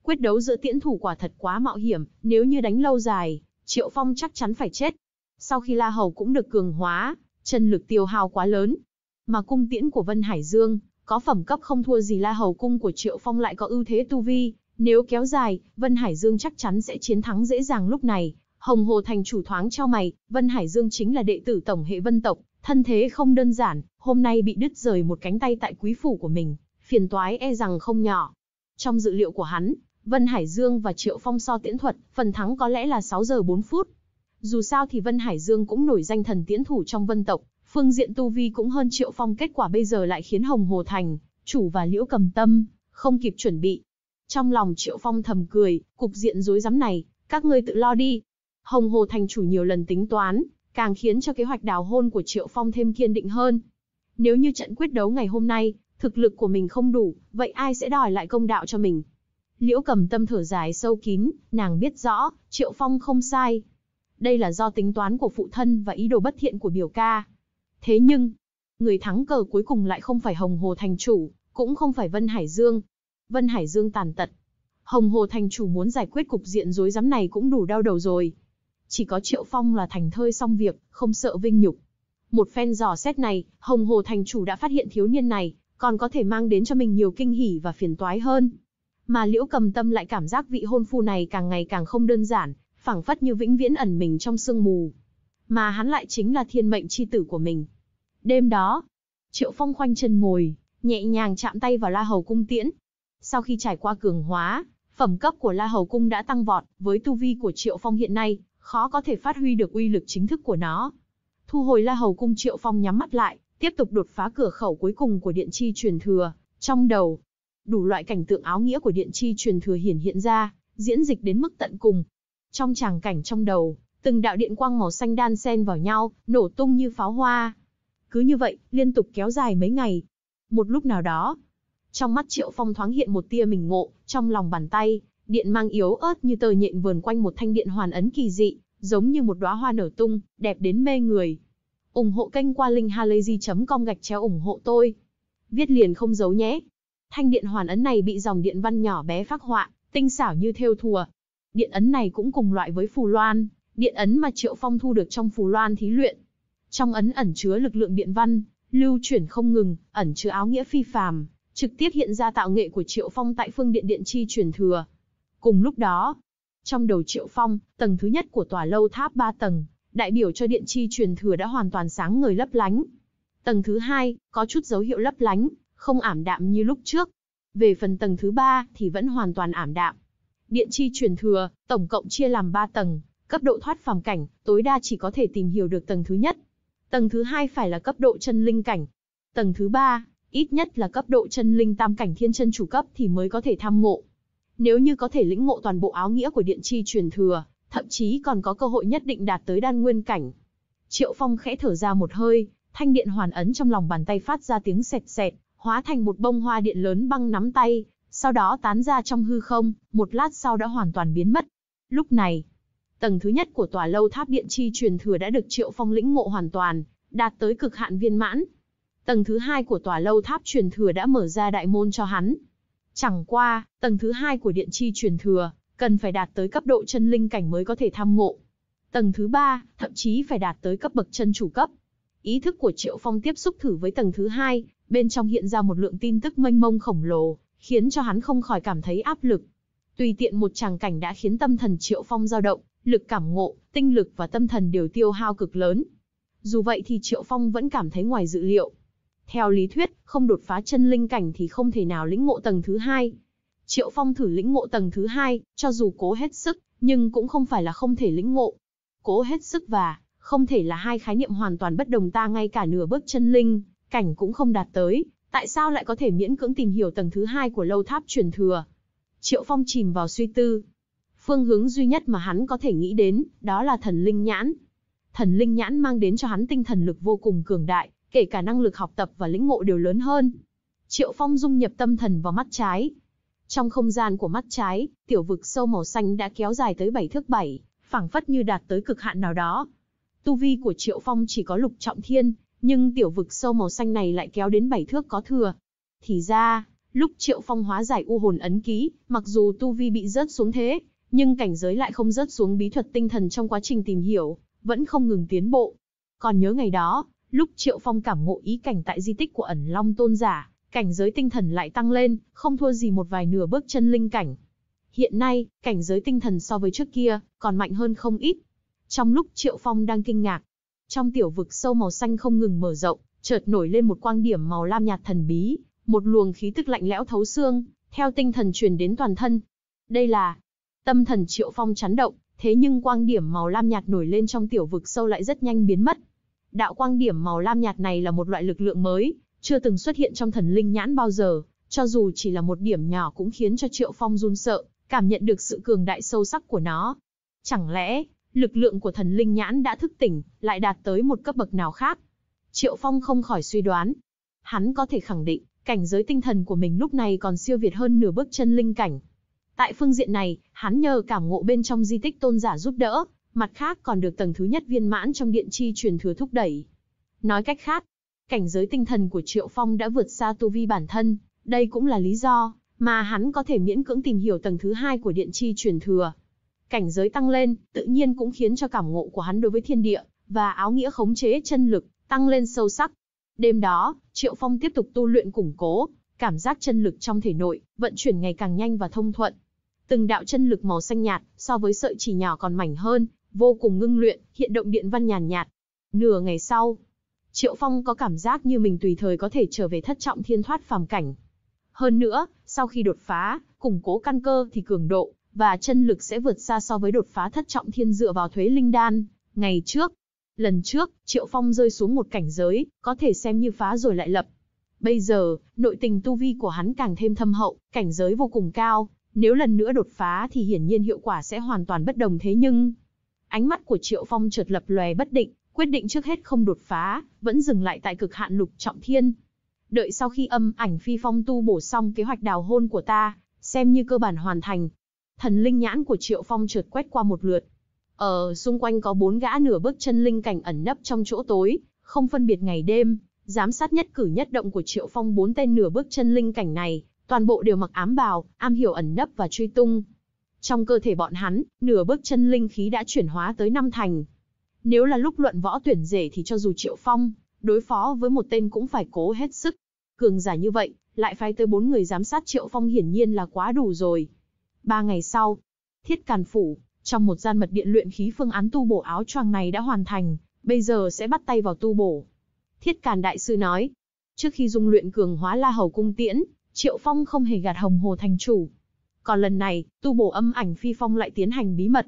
Quyết đấu giữa tiễn thủ quả thật quá mạo hiểm, nếu như đánh lâu dài, Triệu Phong chắc chắn phải chết. Sau khi La Hầu cũng được cường hóa, chân lực tiêu hao quá lớn. Mà cung tiễn của Vân Hải Dương, có phẩm cấp không thua gì La Hầu cung của Triệu Phong lại có ưu thế tu vi, nếu kéo dài, Vân Hải Dương chắc chắn sẽ chiến thắng dễ dàng lúc này. Hồng Hồ Thành chủ thoáng cho mày, Vân Hải Dương chính là đệ tử tổng hệ vân tộc, thân thế không đơn giản, hôm nay bị đứt rời một cánh tay tại quý phủ của mình, phiền toái e rằng không nhỏ. Trong dự liệu của hắn, Vân Hải Dương và Triệu Phong so tiễn thuật, phần thắng có lẽ là 6 giờ 4 phút. Dù sao thì Vân Hải Dương cũng nổi danh thần tiễn thủ trong vân tộc, phương diện tu vi cũng hơn Triệu Phong kết quả bây giờ lại khiến Hồng Hồ Thành, chủ và Liễu cầm tâm, không kịp chuẩn bị, trong lòng Triệu Phong thầm cười, cục diện rối rắm này, các ngươi tự lo đi. Hồng Hồ thành chủ nhiều lần tính toán, càng khiến cho kế hoạch đào hôn của Triệu Phong thêm kiên định hơn. Nếu như trận quyết đấu ngày hôm nay, thực lực của mình không đủ, vậy ai sẽ đòi lại công đạo cho mình? Liễu cầm tâm thở dài sâu kín, nàng biết rõ, Triệu Phong không sai. Đây là do tính toán của phụ thân và ý đồ bất thiện của biểu ca. Thế nhưng, người thắng cờ cuối cùng lại không phải Hồng Hồ Thành Chủ, cũng không phải Vân Hải Dương, Vân Hải Dương tàn tật. Hồng Hồ thành chủ muốn giải quyết cục diện rối rắm này cũng đủ đau đầu rồi. Chỉ có Triệu Phong là thành thơi xong việc, không sợ vinh nhục. Một phen dò xét này, Hồng Hồ thành chủ đã phát hiện thiếu niên này, còn có thể mang đến cho mình nhiều kinh hỉ và phiền toái hơn. Mà Liễu Cầm Tâm lại cảm giác vị hôn phu này càng ngày càng không đơn giản, phảng phất như vĩnh viễn ẩn mình trong sương mù. Mà hắn lại chính là thiên mệnh chi tử của mình. Đêm đó, Triệu Phong khoanh chân ngồi, nhẹ nhàng chạm tay vào La Hầu cung tiễn, sau khi trải qua cường hóa, phẩm cấp của La Hầu Cung đã tăng vọt, với tu vi của Triệu Phong hiện nay, khó có thể phát huy được uy lực chính thức của nó. Thu hồi La Hầu Cung Triệu Phong nhắm mắt lại, tiếp tục đột phá cửa khẩu cuối cùng của điện chi truyền thừa, trong đầu. Đủ loại cảnh tượng áo nghĩa của điện chi truyền thừa hiển hiện ra, diễn dịch đến mức tận cùng. Trong tràng cảnh trong đầu, từng đạo điện quang màu xanh đan xen vào nhau, nổ tung như pháo hoa. Cứ như vậy, liên tục kéo dài mấy ngày. Một lúc nào đó, trong mắt Triệu Phong thoáng hiện một tia mình ngộ, trong lòng bàn tay, điện mang yếu ớt như tờ nhện vườn quanh một thanh điện hoàn ấn kỳ dị, giống như một đóa hoa nở tung, đẹp đến mê người. ủng hộ kênh qua linkhalazy.com gạch chéo ủng hộ tôi. Viết liền không giấu nhé. Thanh điện hoàn ấn này bị dòng điện văn nhỏ bé phác họa, tinh xảo như thêu thùa. Điện ấn này cũng cùng loại với phù loan, điện ấn mà Triệu Phong thu được trong phù loan thí luyện. Trong ấn ẩn chứa lực lượng điện văn, lưu chuyển không ngừng, ẩn chứa áo nghĩa phi phàm trực tiếp hiện ra tạo nghệ của Triệu Phong tại phương điện điện chi truyền thừa. Cùng lúc đó, trong đầu Triệu Phong, tầng thứ nhất của tòa lâu tháp 3 tầng, đại biểu cho điện chi truyền thừa đã hoàn toàn sáng ngời lấp lánh. Tầng thứ hai, có chút dấu hiệu lấp lánh, không ảm đạm như lúc trước. Về phần tầng thứ ba thì vẫn hoàn toàn ảm đạm. Điện chi truyền thừa, tổng cộng chia làm 3 tầng, cấp độ thoát phàm cảnh, tối đa chỉ có thể tìm hiểu được tầng thứ nhất. Tầng thứ hai phải là cấp độ chân linh cảnh. Tầng thứ ba ít nhất là cấp độ chân linh tam cảnh thiên chân chủ cấp thì mới có thể tham ngộ. Nếu như có thể lĩnh ngộ toàn bộ áo nghĩa của điện chi truyền thừa, thậm chí còn có cơ hội nhất định đạt tới đan nguyên cảnh. Triệu Phong khẽ thở ra một hơi, thanh điện hoàn ấn trong lòng bàn tay phát ra tiếng sẹt sẹt, hóa thành một bông hoa điện lớn băng nắm tay, sau đó tán ra trong hư không, một lát sau đã hoàn toàn biến mất. Lúc này, tầng thứ nhất của tòa lâu tháp điện chi truyền thừa đã được Triệu Phong lĩnh ngộ hoàn toàn, đạt tới cực hạn viên mãn. Tầng thứ hai của tòa lâu tháp truyền thừa đã mở ra đại môn cho hắn. Chẳng qua, tầng thứ hai của điện chi truyền thừa, cần phải đạt tới cấp độ chân linh cảnh mới có thể tham ngộ. Tầng thứ ba, thậm chí phải đạt tới cấp bậc chân chủ cấp. Ý thức của Triệu Phong tiếp xúc thử với tầng thứ hai, bên trong hiện ra một lượng tin tức mênh mông khổng lồ, khiến cho hắn không khỏi cảm thấy áp lực. Tùy tiện một tràng cảnh đã khiến tâm thần Triệu Phong dao động, lực cảm ngộ, tinh lực và tâm thần đều tiêu hao cực lớn. Dù vậy thì Triệu Phong vẫn cảm thấy ngoài dự liệu, theo lý thuyết, không đột phá chân linh cảnh thì không thể nào lĩnh ngộ tầng thứ hai. Triệu Phong thử lĩnh ngộ tầng thứ hai, cho dù cố hết sức, nhưng cũng không phải là không thể lĩnh ngộ. Cố hết sức và không thể là hai khái niệm hoàn toàn bất đồng ta ngay cả nửa bước chân linh, cảnh cũng không đạt tới, tại sao lại có thể miễn cưỡng tìm hiểu tầng thứ hai của lâu tháp truyền thừa? Triệu Phong chìm vào suy tư. Phương hướng duy nhất mà hắn có thể nghĩ đến, đó là thần linh nhãn. Thần linh nhãn mang đến cho hắn tinh thần lực vô cùng cường đại, kể cả năng lực học tập và lĩnh ngộ đều lớn hơn. Triệu Phong dung nhập tâm thần vào mắt trái. Trong không gian của mắt trái, tiểu vực sâu màu xanh đã kéo dài tới bảy thước bảy, phảng phất như đạt tới cực hạn nào đó. Tu vi của Triệu Phong chỉ có lục trọng thiên, nhưng tiểu vực sâu màu xanh này lại kéo đến bảy thước có thừa. Thì ra, lúc Triệu Phong hóa giải u hồn ấn ký, mặc dù tu vi bị rớt xuống thế, nhưng cảnh giới lại không rớt xuống bí thuật tinh thần trong quá trình tìm hiểu, vẫn không ngừng tiến bộ. Còn nhớ ngày đó, Lúc Triệu Phong cảm ngộ ý cảnh tại di tích của ẩn Long Tôn Giả, cảnh giới tinh thần lại tăng lên, không thua gì một vài nửa bước chân linh cảnh. Hiện nay, cảnh giới tinh thần so với trước kia, còn mạnh hơn không ít. Trong lúc Triệu Phong đang kinh ngạc, trong tiểu vực sâu màu xanh không ngừng mở rộng, chợt nổi lên một quang điểm màu lam nhạt thần bí, một luồng khí tức lạnh lẽo thấu xương, theo tinh thần truyền đến toàn thân. Đây là tâm thần Triệu Phong chấn động, thế nhưng quang điểm màu lam nhạt nổi lên trong tiểu vực sâu lại rất nhanh biến mất. Đạo quang điểm màu lam nhạt này là một loại lực lượng mới, chưa từng xuất hiện trong thần linh nhãn bao giờ, cho dù chỉ là một điểm nhỏ cũng khiến cho Triệu Phong run sợ, cảm nhận được sự cường đại sâu sắc của nó. Chẳng lẽ, lực lượng của thần linh nhãn đã thức tỉnh, lại đạt tới một cấp bậc nào khác? Triệu Phong không khỏi suy đoán. Hắn có thể khẳng định, cảnh giới tinh thần của mình lúc này còn siêu việt hơn nửa bước chân linh cảnh. Tại phương diện này, hắn nhờ cảm ngộ bên trong di tích tôn giả giúp đỡ, mặt khác còn được tầng thứ nhất viên mãn trong điện chi truyền thừa thúc đẩy. Nói cách khác, cảnh giới tinh thần của Triệu Phong đã vượt xa tu vi bản thân, đây cũng là lý do mà hắn có thể miễn cưỡng tìm hiểu tầng thứ hai của điện chi truyền thừa. Cảnh giới tăng lên, tự nhiên cũng khiến cho cảm ngộ của hắn đối với thiên địa và áo nghĩa khống chế chân lực tăng lên sâu sắc. Đêm đó, Triệu Phong tiếp tục tu luyện củng cố, cảm giác chân lực trong thể nội vận chuyển ngày càng nhanh và thông thuận. Từng đạo chân lực màu xanh nhạt, so với sợi chỉ nhỏ còn mảnh hơn, vô cùng ngưng luyện, hiện động điện văn nhàn nhạt. Nửa ngày sau, Triệu Phong có cảm giác như mình tùy thời có thể trở về thất trọng thiên thoát phàm cảnh. Hơn nữa, sau khi đột phá, củng cố căn cơ thì cường độ và chân lực sẽ vượt xa so với đột phá thất trọng thiên dựa vào thuế linh đan. Ngày trước, lần trước, Triệu Phong rơi xuống một cảnh giới, có thể xem như phá rồi lại lập. Bây giờ, nội tình tu vi của hắn càng thêm thâm hậu, cảnh giới vô cùng cao, nếu lần nữa đột phá thì hiển nhiên hiệu quả sẽ hoàn toàn bất đồng thế nhưng, Ánh mắt của Triệu Phong chợt lập lòe bất định, quyết định trước hết không đột phá, vẫn dừng lại tại cực hạn lục trọng thiên. Đợi sau khi âm ảnh phi phong tu bổ xong kế hoạch đào hôn của ta, xem như cơ bản hoàn thành. Thần linh nhãn của Triệu Phong chợt quét qua một lượt. Ở ờ, xung quanh có bốn gã nửa bước chân linh cảnh ẩn nấp trong chỗ tối, không phân biệt ngày đêm, giám sát nhất cử nhất động của Triệu Phong bốn tên nửa bước chân linh cảnh này, toàn bộ đều mặc ám bào, am hiểu ẩn nấp và truy tung, trong cơ thể bọn hắn, nửa bước chân linh khí đã chuyển hóa tới năm thành. Nếu là lúc luận võ tuyển rể thì cho dù Triệu Phong, đối phó với một tên cũng phải cố hết sức. Cường giả như vậy, lại phái tới bốn người giám sát Triệu Phong hiển nhiên là quá đủ rồi. Ba ngày sau, Thiết Càn Phủ, trong một gian mật điện luyện khí phương án tu bổ áo choàng này đã hoàn thành, bây giờ sẽ bắt tay vào tu bổ. Thiết Càn Đại Sư nói, trước khi dung luyện cường hóa La Hầu Cung Tiễn, Triệu Phong không hề gạt hồng hồ thành chủ, còn lần này, tu bổ âm ảnh phi phong lại tiến hành bí mật.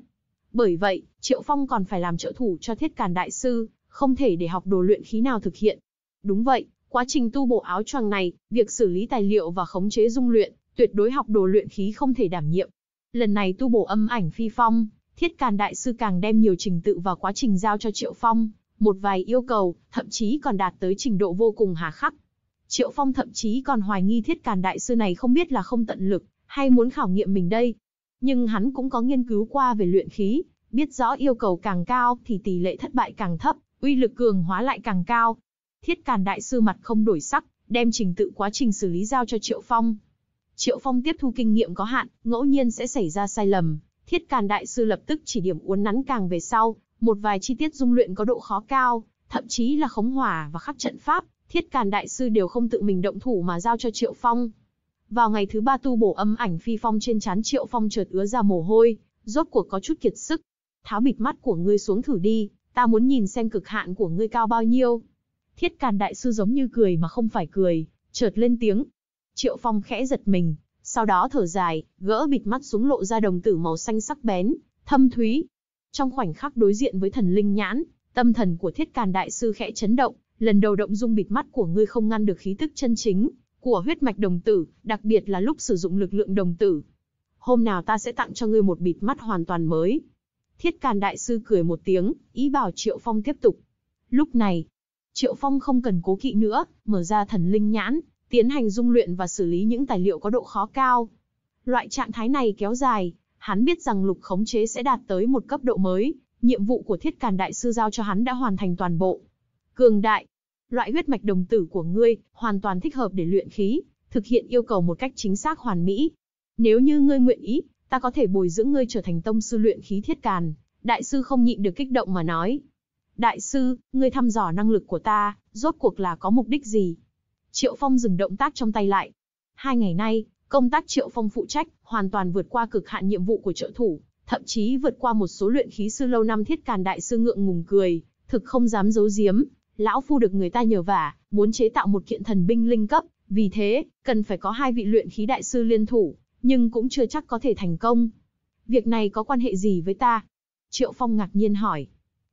Bởi vậy, Triệu Phong còn phải làm trợ thủ cho thiết càn đại sư, không thể để học đồ luyện khí nào thực hiện. Đúng vậy, quá trình tu bổ áo choàng này, việc xử lý tài liệu và khống chế dung luyện, tuyệt đối học đồ luyện khí không thể đảm nhiệm. Lần này tu bổ âm ảnh phi phong, thiết càn đại sư càng đem nhiều trình tự và quá trình giao cho Triệu Phong, một vài yêu cầu, thậm chí còn đạt tới trình độ vô cùng hà khắc. Triệu Phong thậm chí còn hoài nghi thiết càn đại sư này không biết là không tận lực, hay muốn khảo nghiệm mình đây? Nhưng hắn cũng có nghiên cứu qua về luyện khí, biết rõ yêu cầu càng cao thì tỷ lệ thất bại càng thấp, uy lực cường hóa lại càng cao. Thiết Càn đại sư mặt không đổi sắc, đem trình tự quá trình xử lý giao cho Triệu Phong. Triệu Phong tiếp thu kinh nghiệm có hạn, ngẫu nhiên sẽ xảy ra sai lầm. Thiết Càn đại sư lập tức chỉ điểm uốn nắn càng về sau, một vài chi tiết dung luyện có độ khó cao, thậm chí là khống hỏa và khắc trận pháp, Thiết Càn đại sư đều không tự mình động thủ mà giao cho Triệu Phong. Vào ngày thứ ba tu bổ âm ảnh phi phong trên trán Triệu Phong chợt ứa ra mồ hôi, rốt cuộc có chút kiệt sức. Tháo bịt mắt của ngươi xuống thử đi, ta muốn nhìn xem cực hạn của ngươi cao bao nhiêu. Thiết Càn đại sư giống như cười mà không phải cười, chợt lên tiếng. Triệu Phong khẽ giật mình, sau đó thở dài, gỡ bịt mắt xuống lộ ra đồng tử màu xanh sắc bén, thâm thúy. Trong khoảnh khắc đối diện với thần linh nhãn, tâm thần của Thiết Càn đại sư khẽ chấn động, lần đầu động dung bịt mắt của ngươi không ngăn được khí tức chân chính, của huyết mạch đồng tử, đặc biệt là lúc sử dụng lực lượng đồng tử. Hôm nào ta sẽ tặng cho ngươi một bịt mắt hoàn toàn mới. Thiết Càn Đại Sư cười một tiếng, ý bảo Triệu Phong tiếp tục. Lúc này, Triệu Phong không cần cố kỵ nữa, mở ra thần linh nhãn, tiến hành dung luyện và xử lý những tài liệu có độ khó cao. Loại trạng thái này kéo dài, hắn biết rằng lục khống chế sẽ đạt tới một cấp độ mới, nhiệm vụ của Thiết Càn Đại Sư giao cho hắn đã hoàn thành toàn bộ. Cường đại, loại huyết mạch đồng tử của ngươi hoàn toàn thích hợp để luyện khí, thực hiện yêu cầu một cách chính xác hoàn mỹ. Nếu như ngươi nguyện ý, ta có thể bồi dưỡng ngươi trở thành tông sư luyện khí thiết càn. Đại sư không nhịn được kích động mà nói. Đại sư, ngươi thăm dò năng lực của ta, rốt cuộc là có mục đích gì? Triệu Phong dừng động tác trong tay lại. Hai ngày nay, công tác Triệu Phong phụ trách hoàn toàn vượt qua cực hạn nhiệm vụ của trợ thủ, thậm chí vượt qua một số luyện khí sư lâu năm thiết càn đại sư ngượng ngùng cười, thực không dám giấu giếm, lão phu được người ta nhờ vả, muốn chế tạo một kiện thần binh linh cấp, vì thế, cần phải có hai vị luyện khí đại sư liên thủ, nhưng cũng chưa chắc có thể thành công. Việc này có quan hệ gì với ta? Triệu Phong ngạc nhiên hỏi.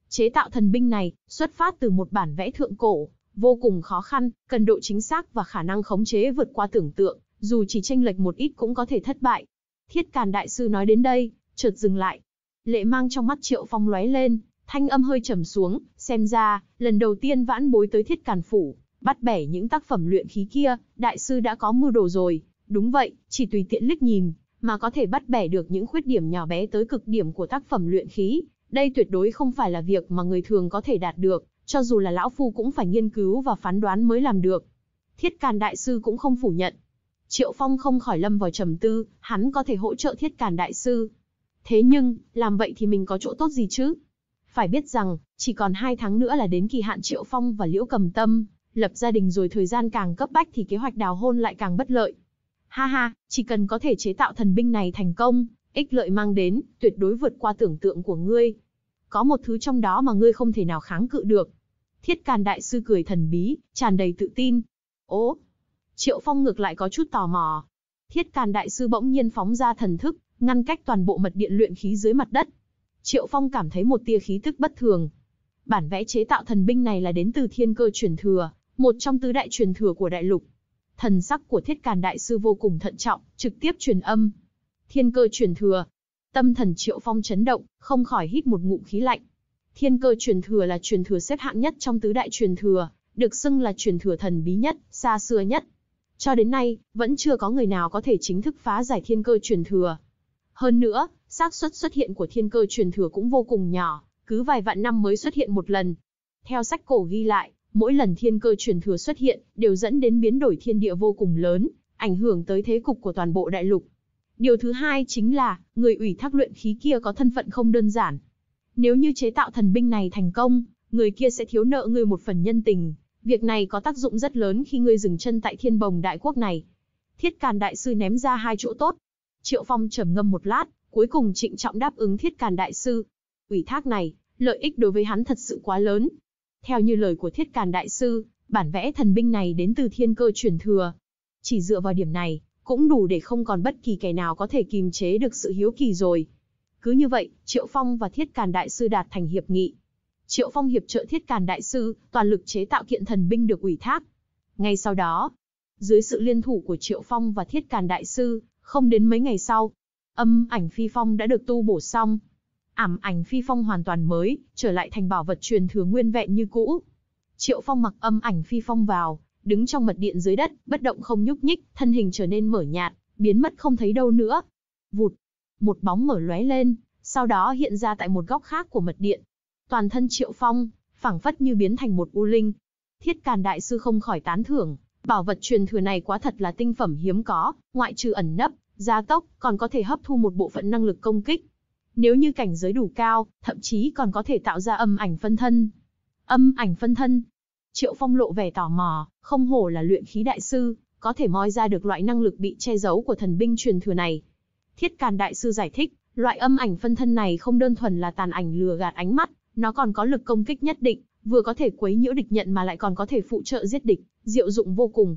Chế tạo thần binh này, xuất phát từ một bản vẽ thượng cổ, vô cùng khó khăn, cần độ chính xác và khả năng khống chế vượt qua tưởng tượng, dù chỉ tranh lệch một ít cũng có thể thất bại. Thiết Càn Đại Sư nói đến đây, chợt dừng lại. Lệ mang trong mắt Triệu Phong lóe lên, thanh âm hơi trầm xuống, Xem ra, lần đầu tiên vãn bối tới thiết càn phủ, bắt bẻ những tác phẩm luyện khí kia, đại sư đã có mưu đồ rồi. Đúng vậy, chỉ tùy tiện liếc nhìn, mà có thể bắt bẻ được những khuyết điểm nhỏ bé tới cực điểm của tác phẩm luyện khí. Đây tuyệt đối không phải là việc mà người thường có thể đạt được, cho dù là lão phu cũng phải nghiên cứu và phán đoán mới làm được. Thiết Càn Đại Sư cũng không phủ nhận. Triệu Phong không khỏi lâm vào trầm tư, hắn có thể hỗ trợ Thiết Càn Đại Sư. Thế nhưng, làm vậy thì mình có chỗ tốt gì chứ? Phải biết rằng, chỉ còn 2 tháng nữa là đến kỳ hạn Triệu Phong và Liễu Cầm Tâm, lập gia đình rồi thời gian càng cấp bách thì kế hoạch đào hôn lại càng bất lợi. Ha ha, chỉ cần có thể chế tạo thần binh này thành công, ích lợi mang đến, tuyệt đối vượt qua tưởng tượng của ngươi. Có một thứ trong đó mà ngươi không thể nào kháng cự được. Thiết Càn Đại Sư cười thần bí, tràn đầy tự tin. Ố! Triệu Phong ngược lại có chút tò mò. Thiết Càn Đại Sư bỗng nhiên phóng ra thần thức, ngăn cách toàn bộ mật điện luyện khí dưới mặt đất, Triệu Phong cảm thấy một tia khí tức bất thường. Bản vẽ chế tạo thần binh này là đến từ thiên cơ truyền thừa, một trong tứ đại truyền thừa của đại lục. Thần sắc của thiết càn đại sư vô cùng thận trọng, trực tiếp truyền âm. Thiên cơ truyền thừa. Tâm thần Triệu Phong chấn động, không khỏi hít một ngụm khí lạnh. Thiên cơ truyền thừa là truyền thừa xếp hạng nhất trong tứ đại truyền thừa, được xưng là truyền thừa thần bí nhất, xa xưa nhất. Cho đến nay, vẫn chưa có người nào có thể chính thức phá giải thiên cơ truyền thừa. Hơn nữa, xác suất xuất hiện của thiên cơ truyền thừa cũng vô cùng nhỏ, cứ vài vạn năm mới xuất hiện một lần. Theo sách cổ ghi lại, mỗi lần thiên cơ truyền thừa xuất hiện đều dẫn đến biến đổi thiên địa vô cùng lớn, ảnh hưởng tới thế cục của toàn bộ đại lục. Điều thứ hai chính là, người ủy thác luyện khí kia có thân phận không đơn giản. Nếu như chế tạo thần binh này thành công, người kia sẽ thiếu nợ người một phần nhân tình. Việc này có tác dụng rất lớn khi ngươi dừng chân tại thiên bồng đại quốc này. Thiết Càn Đại Sư ném ra hai chỗ tốt. Triệu Phong trầm ngâm một lát, Cuối cùng trịnh trọng đáp ứng thiết càn đại sư. Ủy thác này, lợi ích đối với hắn thật sự quá lớn. Theo như lời của thiết càn đại sư, bản vẽ thần binh này đến từ thiên cơ truyền thừa. Chỉ dựa vào điểm này, cũng đủ để không còn bất kỳ kẻ nào có thể kìm chế được sự hiếu kỳ rồi. Cứ như vậy, Triệu Phong và Thiết Càn Đại Sư đạt thành hiệp nghị. Triệu Phong hiệp trợ Thiết Càn Đại Sư, toàn lực chế tạo kiện thần binh được ủy thác. Ngay sau đó, dưới sự liên thủ của Triệu Phong và Thiết Càn Đại Sư, không đến mấy ngày sau, âm ảnh phi phong đã được tu bổ xong. Ảm ảnh phi phong hoàn toàn mới, trở lại thành bảo vật truyền thừa nguyên vẹn như cũ. Triệu Phong mặc âm ảnh phi phong vào, đứng trong mật điện dưới đất, bất động không nhúc nhích, thân hình trở nên mở nhạt, biến mất không thấy đâu nữa. Vụt, một bóng mở lóe lên, sau đó hiện ra tại một góc khác của mật điện. Toàn thân Triệu Phong, phẳng phất như biến thành một u linh. Thiết Càn đại sư không khỏi tán thưởng, bảo vật truyền thừa này quá thật là tinh phẩm hiếm có, ngoại trừ ẩn nấp, gia tốc, còn có thể hấp thu một bộ phận năng lực công kích. Nếu như cảnh giới đủ cao, thậm chí còn có thể tạo ra âm ảnh phân thân. Âm ảnh phân thân. Triệu Phong lộ vẻ tò mò, không hổ là luyện khí đại sư, có thể moi ra được loại năng lực bị che giấu của thần binh truyền thừa này. Thiết Càn đại sư giải thích, loại âm ảnh phân thân này không đơn thuần là tàn ảnh lừa gạt ánh mắt, nó còn có lực công kích nhất định, vừa có thể quấy nhiễu địch nhận mà lại còn có thể phụ trợ giết địch, diệu dụng vô cùng.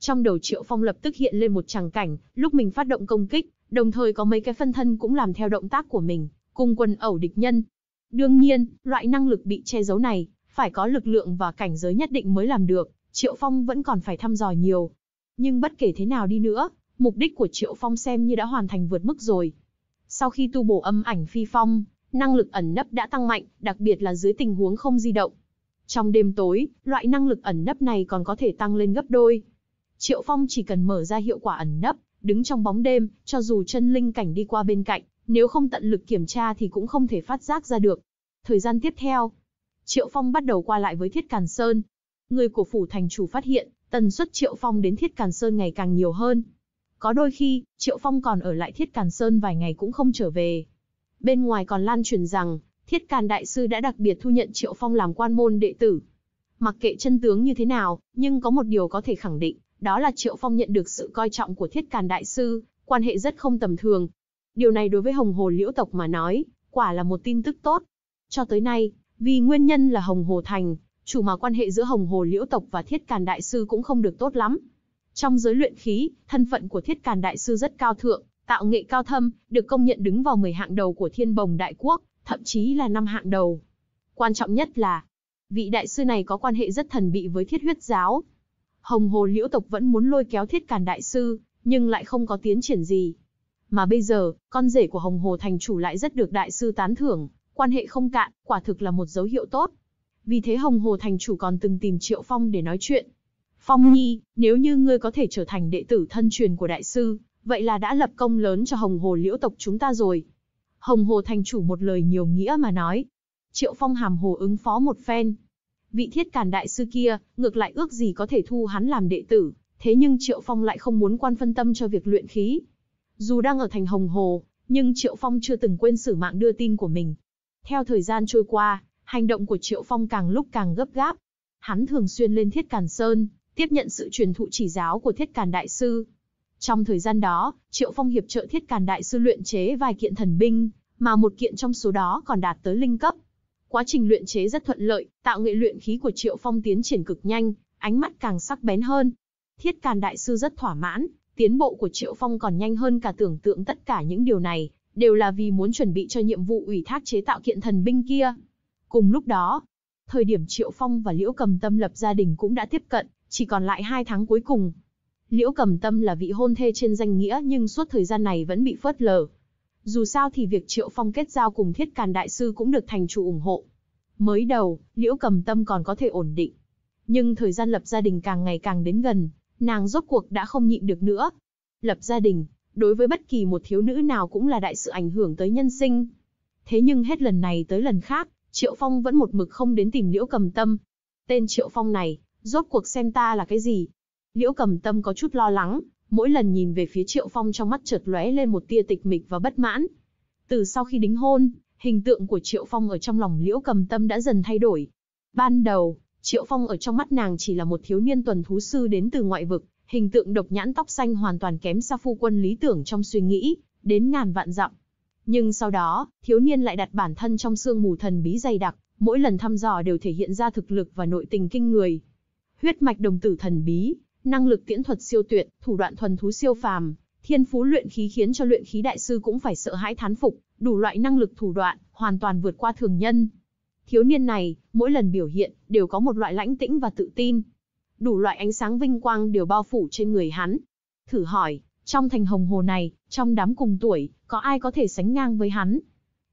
Trong đầu Triệu Phong lập tức hiện lên một tràng cảnh, lúc mình phát động công kích, đồng thời có mấy cái phân thân cũng làm theo động tác của mình, cùng quần ẩu địch nhân. Đương nhiên, loại năng lực bị che giấu này, phải có lực lượng và cảnh giới nhất định mới làm được, Triệu Phong vẫn còn phải thăm dò nhiều. Nhưng bất kể thế nào đi nữa, mục đích của Triệu Phong xem như đã hoàn thành vượt mức rồi. Sau khi tu bổ âm ảnh phi phong, năng lực ẩn nấp đã tăng mạnh, đặc biệt là dưới tình huống không di động. Trong đêm tối, loại năng lực ẩn nấp này còn có thể tăng lên gấp đôi, Triệu Phong chỉ cần mở ra hiệu quả ẩn nấp, đứng trong bóng đêm, cho dù chân linh cảnh đi qua bên cạnh, nếu không tận lực kiểm tra thì cũng không thể phát giác ra được. Thời gian tiếp theo, Triệu Phong bắt đầu qua lại với Thiết Càn Sơn. Người của phủ thành chủ phát hiện, tần suất Triệu Phong đến Thiết Càn Sơn ngày càng nhiều hơn. Có đôi khi, Triệu Phong còn ở lại Thiết Càn Sơn vài ngày cũng không trở về. Bên ngoài còn lan truyền rằng, Thiết Càn Đại Sư đã đặc biệt thu nhận Triệu Phong làm quan môn đệ tử. Mặc kệ chân tướng như thế nào, nhưng có một điều có thể khẳng định, đó là Triệu Phong nhận được sự coi trọng của Thiết Càn Đại Sư, quan hệ rất không tầm thường. Điều này đối với Hồng Hồ Liễu tộc mà nói, quả là một tin tức tốt. Cho tới nay, vì nguyên nhân là Hồng Hồ Thành, chủ mà quan hệ giữa Hồng Hồ Liễu tộc và Thiết Càn Đại Sư cũng không được tốt lắm. Trong giới luyện khí, thân phận của Thiết Càn Đại Sư rất cao thượng, tạo nghệ cao thâm, được công nhận đứng vào 10 hạng đầu của Thiên Bồng Đại Quốc, thậm chí là năm hạng đầu. Quan trọng nhất là, vị đại sư này có quan hệ rất thần bí với Thiết Huyết Giáo, Hồng Hồ Liễu tộc vẫn muốn lôi kéo Thiết Càn đại sư, nhưng lại không có tiến triển gì. Mà bây giờ, con rể của Hồng Hồ thành chủ lại rất được đại sư tán thưởng, quan hệ không cạn, quả thực là một dấu hiệu tốt. Vì thế Hồng Hồ thành chủ còn từng tìm Triệu Phong để nói chuyện. Phong Nhi, nếu như ngươi có thể trở thành đệ tử thân truyền của đại sư, vậy là đã lập công lớn cho Hồng Hồ Liễu tộc chúng ta rồi. Hồng Hồ thành chủ một lời nhiều nghĩa mà nói. Triệu Phong hàm hồ ứng phó một phen, vị thiết càn đại sư kia, ngược lại ước gì có thể thu hắn làm đệ tử, thế nhưng Triệu Phong lại không muốn quan phân tâm cho việc luyện khí. Dù đang ở thành Hồng Hồ, nhưng Triệu Phong chưa từng quên sử mạng đưa tin của mình. Theo thời gian trôi qua, hành động của Triệu Phong càng lúc càng gấp gáp. Hắn thường xuyên lên Thiết Càn Sơn, tiếp nhận sự truyền thụ chỉ giáo của Thiết Càn Đại Sư. Trong thời gian đó, Triệu Phong hiệp trợ Thiết Càn Đại Sư luyện chế vài kiện thần binh, mà một kiện trong số đó còn đạt tới linh cấp. Quá trình luyện chế rất thuận lợi, tạo nghệ luyện khí của Triệu Phong tiến triển cực nhanh, ánh mắt càng sắc bén hơn. Thiết Càn đại sư rất thỏa mãn, tiến bộ của Triệu Phong còn nhanh hơn cả tưởng tượng tất cả những điều này, đều là vì muốn chuẩn bị cho nhiệm vụ ủy thác chế tạo kiện thần binh kia. Cùng lúc đó, thời điểm Triệu Phong và Liễu Cầm Tâm lập gia đình cũng đã tiếp cận, chỉ còn lại hai tháng cuối cùng. Liễu Cầm Tâm là vị hôn thê trên danh nghĩa nhưng suốt thời gian này vẫn bị phớt lờ, dù sao thì việc Triệu Phong kết giao cùng Thiết Càn Đại Sư cũng được thành chủ ủng hộ. Mới đầu, Liễu Cầm Tâm còn có thể ổn định. Nhưng thời gian lập gia đình càng ngày càng đến gần, nàng rốt cuộc đã không nhịn được nữa. Lập gia đình, đối với bất kỳ một thiếu nữ nào cũng là đại sự ảnh hưởng tới nhân sinh. Thế nhưng hết lần này tới lần khác, Triệu Phong vẫn một mực không đến tìm Liễu Cầm Tâm. Tên Triệu Phong này, rốt cuộc xem ta là cái gì? Liễu Cầm Tâm có chút lo lắng, mỗi lần nhìn về phía Triệu Phong trong mắt chợt lóe lên một tia tịch mịch và bất mãn. Từ sau khi đính hôn, hình tượng của Triệu Phong ở trong lòng Liễu Cầm Tâm đã dần thay đổi. Ban đầu, Triệu Phong ở trong mắt nàng chỉ là một thiếu niên tuần thú sư đến từ ngoại vực, hình tượng độc nhãn tóc xanh hoàn toàn kém xa phu quân lý tưởng trong suy nghĩ, đến ngàn vạn dặm. Nhưng sau đó, thiếu niên lại đặt bản thân trong sương mù thần bí dày đặc, mỗi lần thăm dò đều thể hiện ra thực lực và nội tình kinh người. Huyết mạch đồng tử thần bí, năng lực tiễn thuật siêu tuyệt, thủ đoạn thuần thú siêu phàm, thiên phú luyện khí khiến cho luyện khí đại sư cũng phải sợ hãi thán phục, đủ loại năng lực thủ đoạn, hoàn toàn vượt qua thường nhân. Thiếu niên này, mỗi lần biểu hiện, đều có một loại lãnh tĩnh và tự tin. Đủ loại ánh sáng vinh quang đều bao phủ trên người hắn. Thử hỏi, trong thành hồng hồ này, trong đám cùng tuổi, có ai có thể sánh ngang với hắn?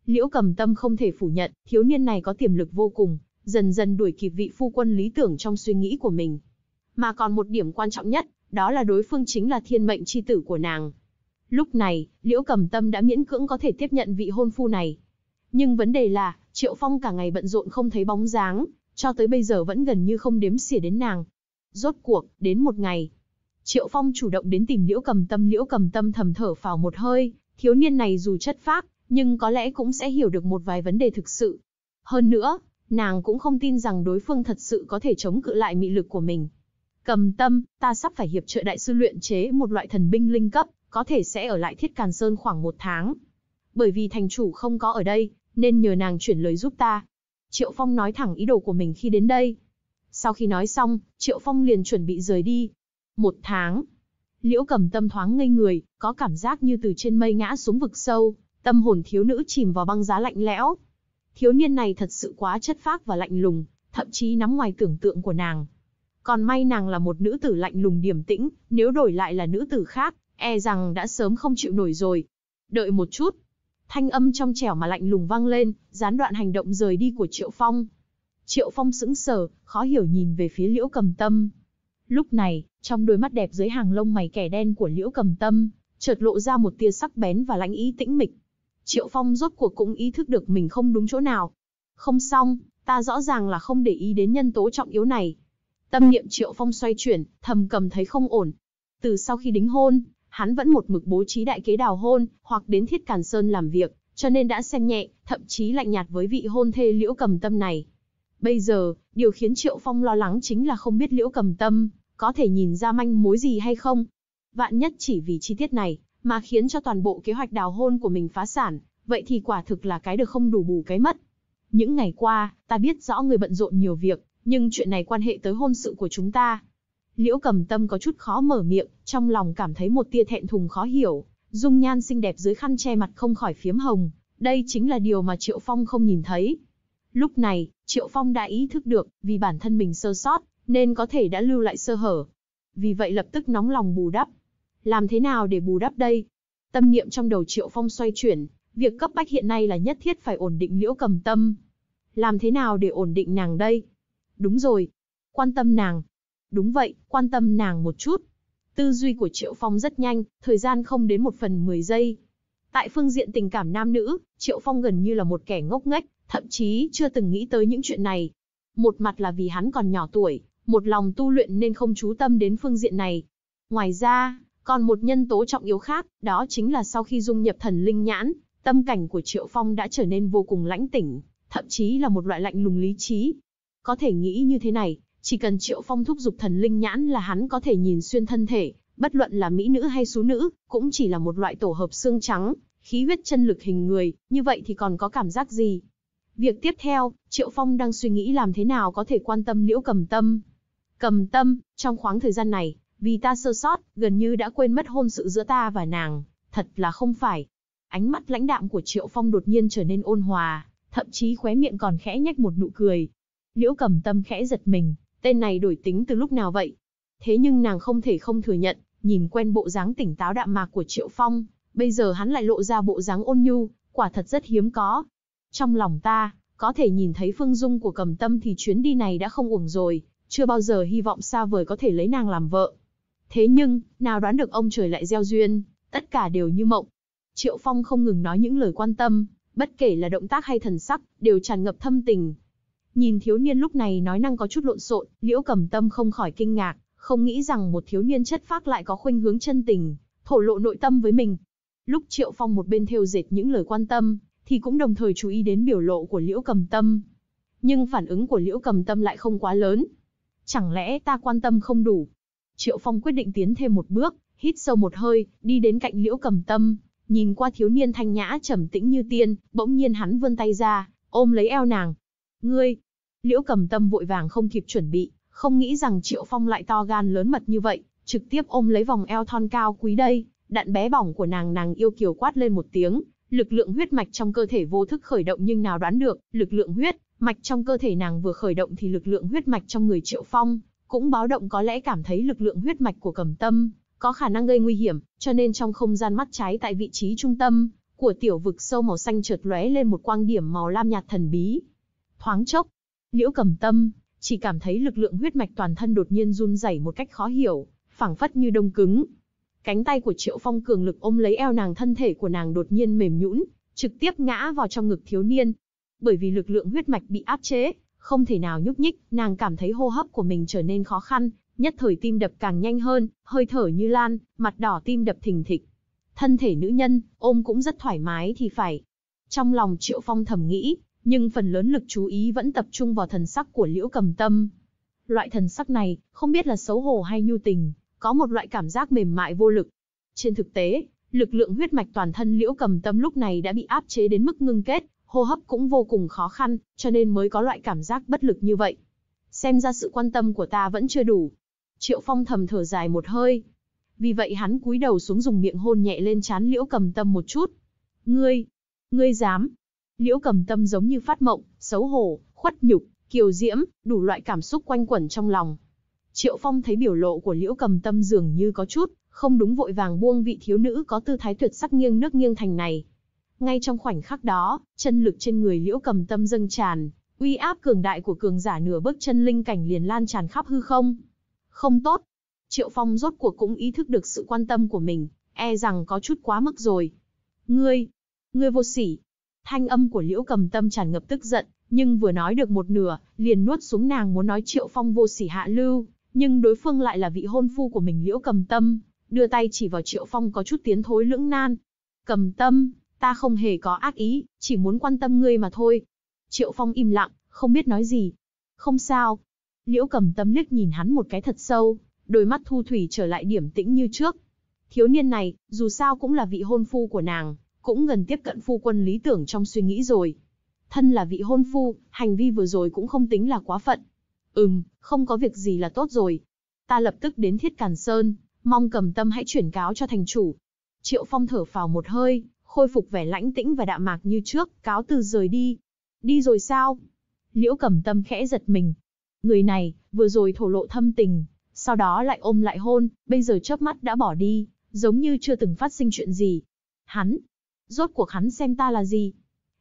Liễu cầm tâm không thể phủ nhận, thiếu niên này có tiềm lực vô cùng, dần dần đuổi kịp vị phu quân lý tưởng trong suy nghĩ của mình mà còn một điểm quan trọng nhất, đó là đối phương chính là thiên mệnh chi tử của nàng. Lúc này, Liễu Cầm Tâm đã miễn cưỡng có thể tiếp nhận vị hôn phu này. Nhưng vấn đề là, Triệu Phong cả ngày bận rộn không thấy bóng dáng, cho tới bây giờ vẫn gần như không đếm xỉa đến nàng. Rốt cuộc, đến một ngày, Triệu Phong chủ động đến tìm Liễu Cầm Tâm, Liễu Cầm Tâm thầm thở phào một hơi, thiếu niên này dù chất phác, nhưng có lẽ cũng sẽ hiểu được một vài vấn đề thực sự. Hơn nữa, nàng cũng không tin rằng đối phương thật sự có thể chống cự lại mị lực của mình. Cầm tâm, ta sắp phải hiệp trợ đại sư luyện chế một loại thần binh linh cấp, có thể sẽ ở lại Thiết Càn Sơn khoảng một tháng. Bởi vì thành chủ không có ở đây, nên nhờ nàng chuyển lời giúp ta. Triệu Phong nói thẳng ý đồ của mình khi đến đây. Sau khi nói xong, Triệu Phong liền chuẩn bị rời đi. Một tháng. Liễu cầm tâm thoáng ngây người, có cảm giác như từ trên mây ngã xuống vực sâu, tâm hồn thiếu nữ chìm vào băng giá lạnh lẽo. Thiếu niên này thật sự quá chất phác và lạnh lùng, thậm chí nắm ngoài tưởng tượng của nàng. Còn may nàng là một nữ tử lạnh lùng điềm tĩnh, nếu đổi lại là nữ tử khác, e rằng đã sớm không chịu nổi rồi. Đợi một chút. Thanh âm trong trẻo mà lạnh lùng vang lên, gián đoạn hành động rời đi của Triệu Phong. Triệu Phong sững sờ, khó hiểu nhìn về phía Liễu Cầm Tâm. Lúc này, trong đôi mắt đẹp dưới hàng lông mày kẻ đen của Liễu Cầm Tâm, chợt lộ ra một tia sắc bén và lãnh ý tĩnh mịch. Triệu Phong rốt cuộc cũng ý thức được mình không đúng chỗ nào. Không xong, ta rõ ràng là không để ý đến nhân tố trọng yếu này. Tâm niệm Triệu Phong xoay chuyển, thầm cầm thấy không ổn. Từ sau khi đính hôn, hắn vẫn một mực bố trí đại kế đào hôn, hoặc đến Thiết Càn Sơn làm việc, cho nên đã xem nhẹ, thậm chí lạnh nhạt với vị hôn thê Liễu Cầm Tâm này. Bây giờ, điều khiến Triệu Phong lo lắng chính là không biết Liễu Cầm Tâm có thể nhìn ra manh mối gì hay không. Vạn nhất chỉ vì chi tiết này mà khiến cho toàn bộ kế hoạch đào hôn của mình phá sản, vậy thì quả thực là cái được không đủ bù cái mất. Những ngày qua, ta biết rõ người bận rộn nhiều việc, nhưng chuyện này quan hệ tới hôn sự của chúng ta. Liễu cầm tâm có chút khó mở miệng, trong lòng cảm thấy một tia thẹn thùng khó hiểu, dung nhan xinh đẹp dưới khăn che mặt không khỏi phiếm hồng, đây chính là điều mà Triệu Phong không nhìn thấy. Lúc này, Triệu Phong đã ý thức được, vì bản thân mình sơ sót, nên có thể đã lưu lại sơ hở. Vì vậy lập tức nóng lòng bù đắp. Làm thế nào để bù đắp đây? Tâm niệm trong đầu Triệu Phong xoay chuyển, việc cấp bách hiện nay là nhất thiết phải ổn định liễu cầm tâm. Làm thế nào để ổn định nàng đây? Đúng rồi. Quan tâm nàng. Đúng vậy, quan tâm nàng một chút. Tư duy của Triệu Phong rất nhanh, thời gian không đến một phần 10 giây. Tại phương diện tình cảm nam nữ, Triệu Phong gần như là một kẻ ngốc nghếch, thậm chí chưa từng nghĩ tới những chuyện này. Một mặt là vì hắn còn nhỏ tuổi, một lòng tu luyện nên không chú tâm đến phương diện này. Ngoài ra, còn một nhân tố trọng yếu khác, đó chính là sau khi dung nhập thần linh nhãn, tâm cảnh của Triệu Phong đã trở nên vô cùng lãnh tỉnh, thậm chí là một loại lạnh lùng lý trí, có thể nghĩ như thế này, chỉ cần Triệu Phong thúc dục thần linh nhãn là hắn có thể nhìn xuyên thân thể, bất luận là mỹ nữ hay xú nữ, cũng chỉ là một loại tổ hợp xương trắng, khí huyết chân lực hình người, như vậy thì còn có cảm giác gì? Việc tiếp theo, Triệu Phong đang suy nghĩ làm thế nào có thể quan tâm Liễu Cầm Tâm. Cầm Tâm, trong khoảng thời gian này, vì ta sơ sót, gần như đã quên mất hôn sự giữa ta và nàng, thật là không phải. Ánh mắt lãnh đạm của Triệu Phong đột nhiên trở nên ôn hòa, thậm chí khóe miệng còn khẽ nhếch một nụ cười, Liễu cầm tâm khẽ giật mình, tên này đổi tính từ lúc nào vậy? Thế nhưng nàng không thể không thừa nhận, nhìn quen bộ dáng tỉnh táo đạm mạc của Triệu Phong, bây giờ hắn lại lộ ra bộ dáng ôn nhu, quả thật rất hiếm có. Trong lòng ta, có thể nhìn thấy phương dung của cầm tâm thì chuyến đi này đã không uổng rồi, chưa bao giờ hy vọng xa vời có thể lấy nàng làm vợ. Thế nhưng, nào đoán được ông trời lại gieo duyên, tất cả đều như mộng. Triệu Phong không ngừng nói những lời quan tâm, bất kể là động tác hay thần sắc, đều tràn ngập thâm tình, Nhìn thiếu niên lúc này nói năng có chút lộn xộn, liễu cẩm tâm không khỏi kinh ngạc, không nghĩ rằng một thiếu niên chất phác lại có khuynh hướng chân tình, thổ lộ nội tâm với mình. Lúc Triệu Phong một bên theo dệt những lời quan tâm, thì cũng đồng thời chú ý đến biểu lộ của liễu cầm tâm. Nhưng phản ứng của liễu cầm tâm lại không quá lớn. Chẳng lẽ ta quan tâm không đủ? Triệu Phong quyết định tiến thêm một bước, hít sâu một hơi, đi đến cạnh liễu cầm tâm, nhìn qua thiếu niên thanh nhã trầm tĩnh như tiên, bỗng nhiên hắn vươn tay ra, ôm lấy eo nàng. Ngươi, Liễu cầm tâm vội vàng không kịp chuẩn bị, không nghĩ rằng Triệu Phong lại to gan lớn mật như vậy, trực tiếp ôm lấy vòng eo thon cao quý đây, đạn bé bỏng của nàng nàng yêu kiều quát lên một tiếng, lực lượng huyết mạch trong cơ thể vô thức khởi động nhưng nào đoán được, lực lượng huyết mạch trong cơ thể nàng vừa khởi động thì lực lượng huyết mạch trong người Triệu Phong cũng báo động có lẽ cảm thấy lực lượng huyết mạch của Cầm Tâm có khả năng gây nguy hiểm, cho nên trong không gian mắt trái tại vị trí trung tâm của tiểu vực sâu màu xanh chợt lóe lên một quang điểm màu lam nhạt thần bí. Thoáng chốc, Liễu cầm tâm, chỉ cảm thấy lực lượng huyết mạch toàn thân đột nhiên run rẩy một cách khó hiểu, phảng phất như đông cứng. Cánh tay của Triệu Phong cường lực ôm lấy eo nàng thân thể của nàng đột nhiên mềm nhũn, trực tiếp ngã vào trong ngực thiếu niên. Bởi vì lực lượng huyết mạch bị áp chế, không thể nào nhúc nhích, nàng cảm thấy hô hấp của mình trở nên khó khăn, nhất thời tim đập càng nhanh hơn, hơi thở như lan, mặt đỏ tim đập thình thịch. Thân thể nữ nhân, ôm cũng rất thoải mái thì phải. Trong lòng Triệu Phong thầm nghĩ, nhưng phần lớn lực chú ý vẫn tập trung vào thần sắc của Liễu Cầm Tâm. Loại thần sắc này, không biết là xấu hổ hay nhu tình, có một loại cảm giác mềm mại vô lực. Trên thực tế, lực lượng huyết mạch toàn thân Liễu Cầm Tâm lúc này đã bị áp chế đến mức ngưng kết, hô hấp cũng vô cùng khó khăn, cho nên mới có loại cảm giác bất lực như vậy. Xem ra sự quan tâm của ta vẫn chưa đủ. Triệu Phong thầm thở dài một hơi. Vì vậy hắn cúi đầu xuống dùng miệng hôn nhẹ lên trán Liễu Cầm Tâm một chút. Ngươi, ngươi dám, Liễu cầm tâm giống như phát mộng, xấu hổ, khuất nhục, kiều diễm, đủ loại cảm xúc quanh quẩn trong lòng. Triệu Phong thấy biểu lộ của Liễu cầm tâm dường như có chút, không đúng vội vàng buông vị thiếu nữ có tư thái tuyệt sắc nghiêng nước nghiêng thành này. Ngay trong khoảnh khắc đó, chân lực trên người Liễu cầm tâm dâng tràn, uy áp cường đại của cường giả nửa bước chân linh cảnh liền lan tràn khắp hư không. Không tốt. Triệu Phong rốt cuộc cũng ý thức được sự quan tâm của mình, e rằng có chút quá mức rồi. Ngươi, ngươi vô sỉ, Thanh âm của Liễu Cầm Tâm tràn ngập tức giận, nhưng vừa nói được một nửa, liền nuốt xuống nàng muốn nói Triệu Phong vô sỉ hạ lưu, nhưng đối phương lại là vị hôn phu của mình Liễu Cầm Tâm, đưa tay chỉ vào Triệu Phong có chút tiến thối lưỡng nan. "Cầm Tâm, ta không hề có ác ý, chỉ muốn quan tâm ngươi mà thôi." Triệu Phong im lặng, không biết nói gì. "Không sao." Liễu Cầm Tâm liếc nhìn hắn một cái thật sâu, đôi mắt thu thủy trở lại điểm tĩnh như trước. Thiếu niên này, dù sao cũng là vị hôn phu của nàng, cũng gần tiếp cận phu quân lý tưởng trong suy nghĩ rồi. Thân là vị hôn phu, hành vi vừa rồi cũng không tính là quá phận. Ừm, không có việc gì là tốt rồi. Ta lập tức đến Thiết Càn Sơn, mong cầm tâm hãy chuyển cáo cho thành chủ. Triệu Phong thở phào một hơi, khôi phục vẻ lãnh tĩnh và đạm mạc như trước, cáo từ rời đi. Đi rồi sao? Liễu cầm tâm khẽ giật mình. Người này, vừa rồi thổ lộ thâm tình, sau đó lại ôm lại hôn, bây giờ chớp mắt đã bỏ đi, giống như chưa từng phát sinh chuyện gì. Hắn, Rốt cuộc hắn xem ta là gì?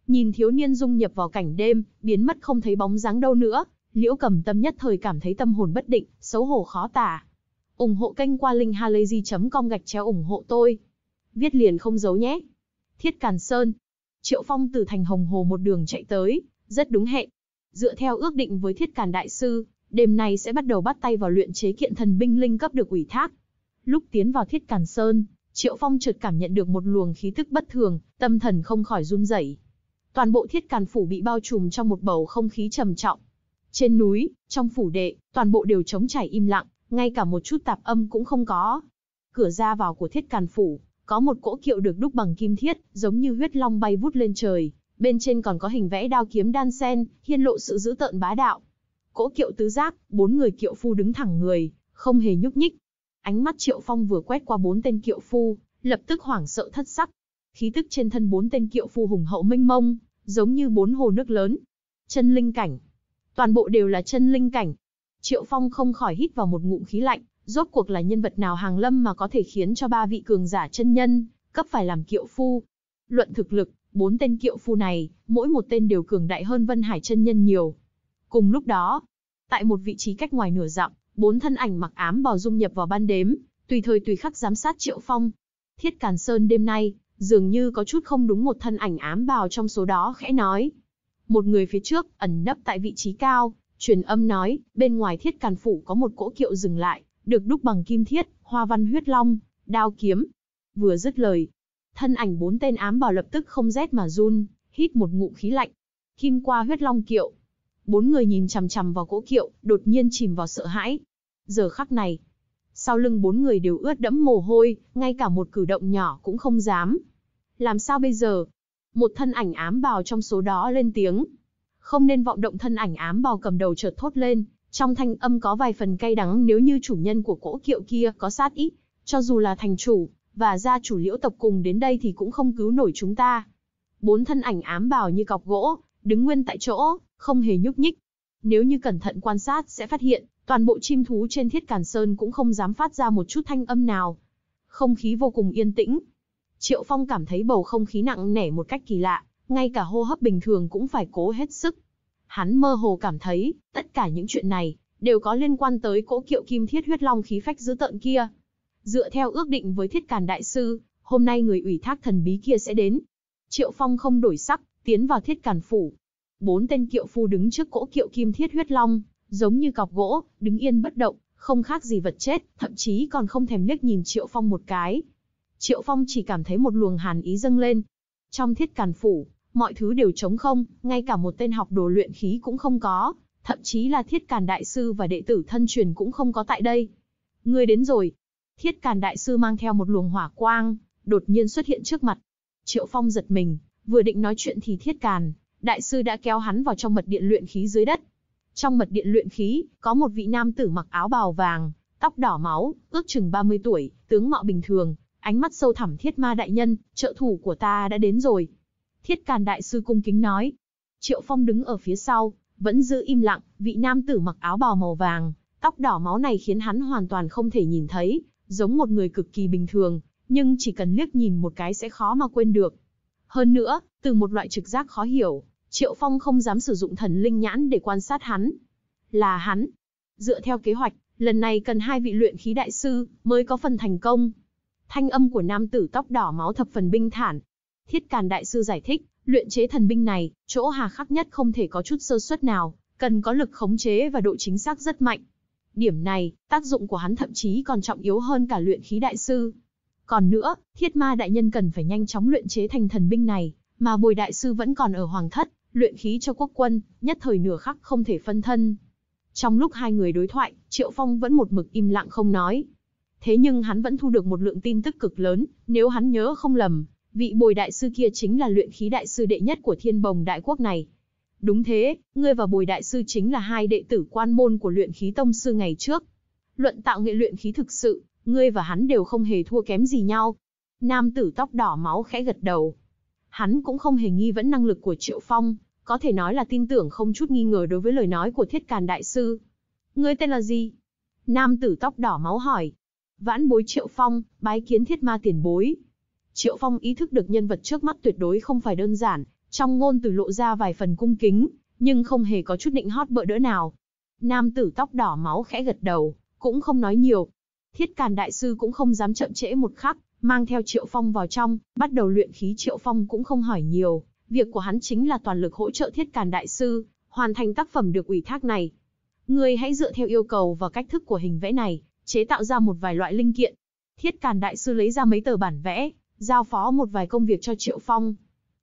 Nhìn thiếu niên dung nhập vào cảnh đêm, biến mất không thấy bóng dáng đâu nữa, liễu cầm tâm nhất thời cảm thấy tâm hồn bất định, xấu hổ khó tả. ủng hộ kênh qua linkhalazy.com gạch chéo ủng hộ tôi. Viết liền không giấu nhé. Thiết Càn Sơn. Triệu Phong từ thành Hồng Hồ một đường chạy tới, rất đúng hẹn. Dựa theo ước định với Thiết Càn Đại Sư, đêm nay sẽ bắt đầu bắt tay vào luyện chế kiện thần binh linh cấp được ủy thác. Lúc tiến vào Thiết Càn Sơn, Triệu Phong chợt cảm nhận được một luồng khí tức bất thường, tâm thần không khỏi run rẩy. Toàn bộ thiết càn phủ bị bao trùm trong một bầu không khí trầm trọng. Trên núi, trong phủ đệ, toàn bộ đều trống trải im lặng, ngay cả một chút tạp âm cũng không có. Cửa ra vào của thiết càn phủ, có một cỗ kiệu được đúc bằng kim thiết, giống như huyết long bay vút lên trời, bên trên còn có hình vẽ đao kiếm đan sen, hiên lộ sự dữ tợn bá đạo. Cỗ kiệu tứ giác, bốn người kiệu phu đứng thẳng người, không hề nhúc nhích, Ánh mắt Triệu Phong vừa quét qua bốn tên kiệu phu, lập tức hoảng sợ thất sắc. Khí tức trên thân bốn tên kiệu phu hùng hậu mênh mông, giống như bốn hồ nước lớn. Chân linh cảnh. Toàn bộ đều là chân linh cảnh. Triệu Phong không khỏi hít vào một ngụm khí lạnh, rốt cuộc là nhân vật nào hàng lâm mà có thể khiến cho ba vị cường giả chân nhân, cấp phải làm kiệu phu. Luận thực lực, bốn tên kiệu phu này, mỗi một tên đều cường đại hơn Vân Hải chân nhân nhiều. Cùng lúc đó, tại một vị trí cách ngoài nửa dặm, bốn thân ảnh mặc ám bò dung nhập vào ban đêm, tùy thời tùy khắc giám sát Triệu Phong. Thiết Càn Sơn đêm nay, dường như có chút không đúng một thân ảnh ám bào trong số đó khẽ nói. Một người phía trước, ẩn nấp tại vị trí cao, truyền âm nói, bên ngoài Thiết Càn Phủ có một cỗ kiệu dừng lại, được đúc bằng kim thiết, hoa văn huyết long, đao kiếm. Vừa dứt lời, thân ảnh bốn tên ám bào lập tức không rét mà run, hít một ngụm khí lạnh. Kim qua huyết long kiệu, bốn người nhìn chằm chằm vào cỗ kiệu, đột nhiên chìm vào sợ hãi. Giờ khắc này, sau lưng bốn người đều ướt đẫm mồ hôi, ngay cả một cử động nhỏ cũng không dám. Làm sao bây giờ? Một thân ảnh ám bào trong số đó lên tiếng. Không nên vọng động thân ảnh ám bào cầm đầu chợt thốt lên, trong thanh âm có vài phần cay đắng nếu như chủ nhân của cỗ kiệu kia có sát ít, cho dù là thành chủ, và gia chủ liễu tộc cùng đến đây thì cũng không cứu nổi chúng ta. Bốn thân ảnh ám bào như cọc gỗ, đứng nguyên tại chỗ, không hề nhúc nhích. Nếu như cẩn thận quan sát sẽ phát hiện, toàn bộ chim thú trên thiết càn sơn cũng không dám phát ra một chút thanh âm nào. Không khí vô cùng yên tĩnh. Triệu Phong cảm thấy bầu không khí nặng nề một cách kỳ lạ, ngay cả hô hấp bình thường cũng phải cố hết sức. Hắn mơ hồ cảm thấy, tất cả những chuyện này, đều có liên quan tới cỗ kiệu kim thiết huyết long khí phách dữ tợn kia. Dựa theo ước định với thiết càn đại sư, hôm nay người ủy thác thần bí kia sẽ đến. Triệu Phong không đổi sắc, tiến vào thiết cản phủ. Bốn tên kiệu phu đứng trước cỗ kiệu kim thiết huyết long, giống như cọc gỗ, đứng yên bất động, không khác gì vật chết, thậm chí còn không thèm liếc nhìn Triệu Phong một cái. Triệu Phong chỉ cảm thấy một luồng hàn ý dâng lên. Trong thiết cản phủ, mọi thứ đều trống không, ngay cả một tên học đồ luyện khí cũng không có, thậm chí là thiết cản đại sư và đệ tử thân truyền cũng không có tại đây. người đến rồi. Thiết cản đại sư mang theo một luồng hỏa quang, đột nhiên xuất hiện trước mặt. Triệu Phong giật mình, Vừa định nói chuyện thì thiết càn, đại sư đã kéo hắn vào trong mật điện luyện khí dưới đất. Trong mật điện luyện khí, có một vị nam tử mặc áo bào vàng, tóc đỏ máu, ước chừng 30 tuổi, tướng mạo bình thường, ánh mắt sâu thẳm thiết ma đại nhân, trợ thủ của ta đã đến rồi. Thiết càn đại sư cung kính nói. Triệu Phong đứng ở phía sau, vẫn giữ im lặng, vị nam tử mặc áo bào màu vàng, tóc đỏ máu này khiến hắn hoàn toàn không thể nhìn thấy, giống một người cực kỳ bình thường, nhưng chỉ cần liếc nhìn một cái sẽ khó mà quên được. Hơn nữa, từ một loại trực giác khó hiểu, Triệu Phong không dám sử dụng thần linh nhãn để quan sát hắn. Là hắn. Dựa theo kế hoạch, lần này cần hai vị luyện khí đại sư mới có phần thành công. Thanh âm của nam tử tóc đỏ máu thập phần binh thản. Thiết Càn đại sư giải thích, luyện chế thần binh này, chỗ hà khắc nhất không thể có chút sơ suất nào, cần có lực khống chế và độ chính xác rất mạnh. Điểm này, tác dụng của hắn thậm chí còn trọng yếu hơn cả luyện khí đại sư. Còn nữa, thiết ma đại nhân cần phải nhanh chóng luyện chế thành thần binh này, mà bùi đại sư vẫn còn ở hoàng thất, luyện khí cho quốc quân, nhất thời nửa khắc không thể phân thân. Trong lúc hai người đối thoại, Triệu Phong vẫn một mực im lặng không nói. Thế nhưng hắn vẫn thu được một lượng tin tức cực lớn, nếu hắn nhớ không lầm, vị bồi đại sư kia chính là luyện khí đại sư đệ nhất của thiên bồng đại quốc này. Đúng thế, ngươi và bồi đại sư chính là hai đệ tử quan môn của luyện khí tông sư ngày trước. Luận tạo nghệ luyện khí thực sự, ngươi và hắn đều không hề thua kém gì nhau. Nam tử tóc đỏ máu khẽ gật đầu. Hắn cũng không hề nghi vẫn năng lực của Triệu Phong, có thể nói là tin tưởng không chút nghi ngờ đối với lời nói của thiết càn đại sư. Ngươi tên là gì? Nam tử tóc đỏ máu hỏi. Vãn bối Triệu Phong, bái kiến thiết ma tiền bối. Triệu Phong ý thức được nhân vật trước mắt tuyệt đối không phải đơn giản, trong ngôn từ lộ ra vài phần cung kính, nhưng không hề có chút định hót bợ đỡ nào. Nam tử tóc đỏ máu khẽ gật đầu, cũng không nói nhiều, Thiết Càn Đại Sư cũng không dám chậm trễ một khắc, mang theo Triệu Phong vào trong, bắt đầu luyện khí Triệu Phong cũng không hỏi nhiều, việc của hắn chính là toàn lực hỗ trợ Thiết Càn Đại Sư, hoàn thành tác phẩm được ủy thác này. Ngươi hãy dựa theo yêu cầu và cách thức của hình vẽ này, chế tạo ra một vài loại linh kiện. Thiết Càn Đại Sư lấy ra mấy tờ bản vẽ, giao phó một vài công việc cho Triệu Phong.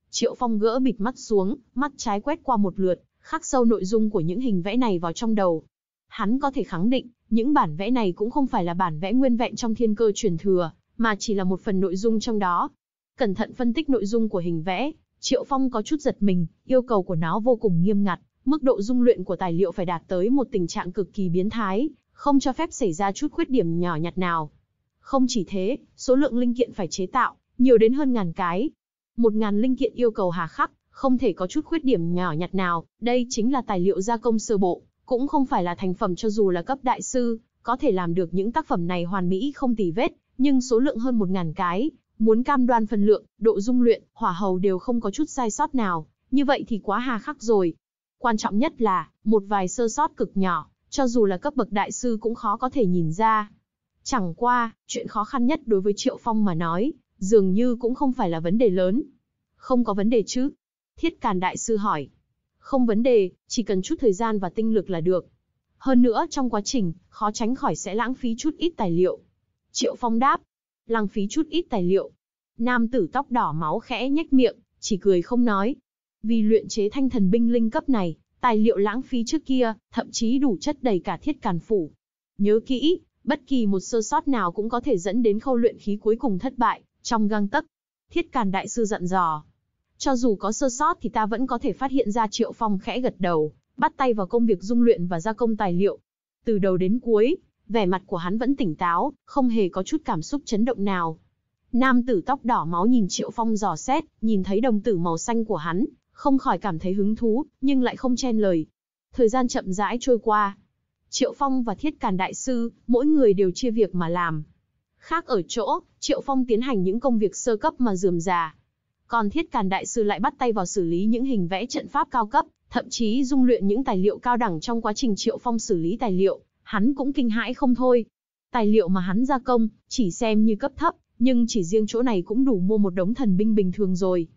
Triệu Phong gỡ bịt mắt xuống, mắt trái quét qua một lượt, khắc sâu nội dung của những hình vẽ này vào trong đầu. Hắn có thể khẳng định, những bản vẽ này cũng không phải là bản vẽ nguyên vẹn trong thiên cơ truyền thừa, mà chỉ là một phần nội dung trong đó. Cẩn thận phân tích nội dung của hình vẽ, Triệu Phong có chút giật mình, yêu cầu của nó vô cùng nghiêm ngặt, mức độ dung luyện của tài liệu phải đạt tới một tình trạng cực kỳ biến thái, không cho phép xảy ra chút khuyết điểm nhỏ nhặt nào. Không chỉ thế, số lượng linh kiện phải chế tạo, nhiều đến hơn ngàn cái. Một ngàn linh kiện yêu cầu hà khắc, không thể có chút khuyết điểm nhỏ nhặt nào, đây chính là tài liệu gia công sơ bộ. Cũng không phải là thành phẩm cho dù là cấp đại sư, có thể làm được những tác phẩm này hoàn mỹ không tì vết, nhưng số lượng hơn một ngàn cái, muốn cam đoan phần lượng, độ dung luyện, hỏa hầu đều không có chút sai sót nào, như vậy thì quá hà khắc rồi. Quan trọng nhất là, một vài sơ sót cực nhỏ, cho dù là cấp bậc đại sư cũng khó có thể nhìn ra. Chẳng qua, chuyện khó khăn nhất đối với Triệu Phong mà nói, dường như cũng không phải là vấn đề lớn. Không có vấn đề chứ? Thiết Càn Đại Sư hỏi không vấn đề, chỉ cần chút thời gian và tinh lực là được. Hơn nữa trong quá trình, khó tránh khỏi sẽ lãng phí chút ít tài liệu. Triệu Phong đáp, lãng phí chút ít tài liệu. Nam tử tóc đỏ máu khẽ nhếch miệng, chỉ cười không nói. Vì luyện chế thanh thần binh linh cấp này, tài liệu lãng phí trước kia, thậm chí đủ chất đầy cả thiết càn phủ. Nhớ kỹ, bất kỳ một sơ sót nào cũng có thể dẫn đến khâu luyện khí cuối cùng thất bại, trong gang tấc. Thiết càn đại sư dặn dò, cho dù có sơ sót thì ta vẫn có thể phát hiện ra Triệu Phong khẽ gật đầu, bắt tay vào công việc dung luyện và gia công tài liệu. Từ đầu đến cuối, vẻ mặt của hắn vẫn tỉnh táo, không hề có chút cảm xúc chấn động nào. Nam tử tóc đỏ máu nhìn Triệu Phong dò xét, nhìn thấy đồng tử màu xanh của hắn, không khỏi cảm thấy hứng thú, nhưng lại không chen lời. Thời gian chậm rãi trôi qua. Triệu Phong và Thiết Càn Đại Sư, mỗi người đều chia việc mà làm. Khác ở chỗ, Triệu Phong tiến hành những công việc sơ cấp mà dườm già, còn thiết càn đại sư lại bắt tay vào xử lý những hình vẽ trận pháp cao cấp, thậm chí dung luyện những tài liệu cao đẳng trong quá trình Triệu Phong xử lý tài liệu, hắn cũng kinh hãi không thôi. Tài liệu mà hắn gia công, chỉ xem như cấp thấp, nhưng chỉ riêng chỗ này cũng đủ mua một đống thần binh bình thường rồi.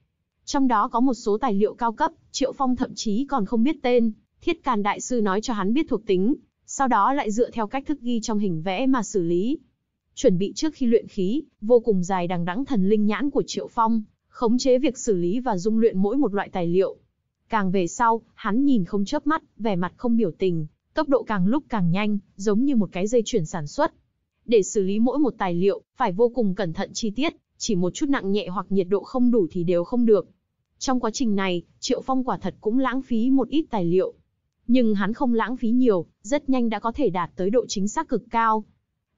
Trong đó có một số tài liệu cao cấp, Triệu Phong thậm chí còn không biết tên, thiết càn đại sư nói cho hắn biết thuộc tính, sau đó lại dựa theo cách thức ghi trong hình vẽ mà xử lý. Chuẩn bị trước khi luyện khí, vô cùng dài đằng đẵng thần linh nhãn của Triệu Phong, khống chế việc xử lý và dung luyện mỗi một loại tài liệu. Càng về sau, hắn nhìn không chớp mắt, vẻ mặt không biểu tình, tốc độ càng lúc càng nhanh, giống như một cái dây chuyển sản xuất. Để xử lý mỗi một tài liệu, phải vô cùng cẩn thận chi tiết, chỉ một chút nặng nhẹ hoặc nhiệt độ không đủ thì đều không được. Trong quá trình này, Triệu Phong quả thật cũng lãng phí một ít tài liệu. Nhưng hắn không lãng phí nhiều, rất nhanh đã có thể đạt tới độ chính xác cực cao.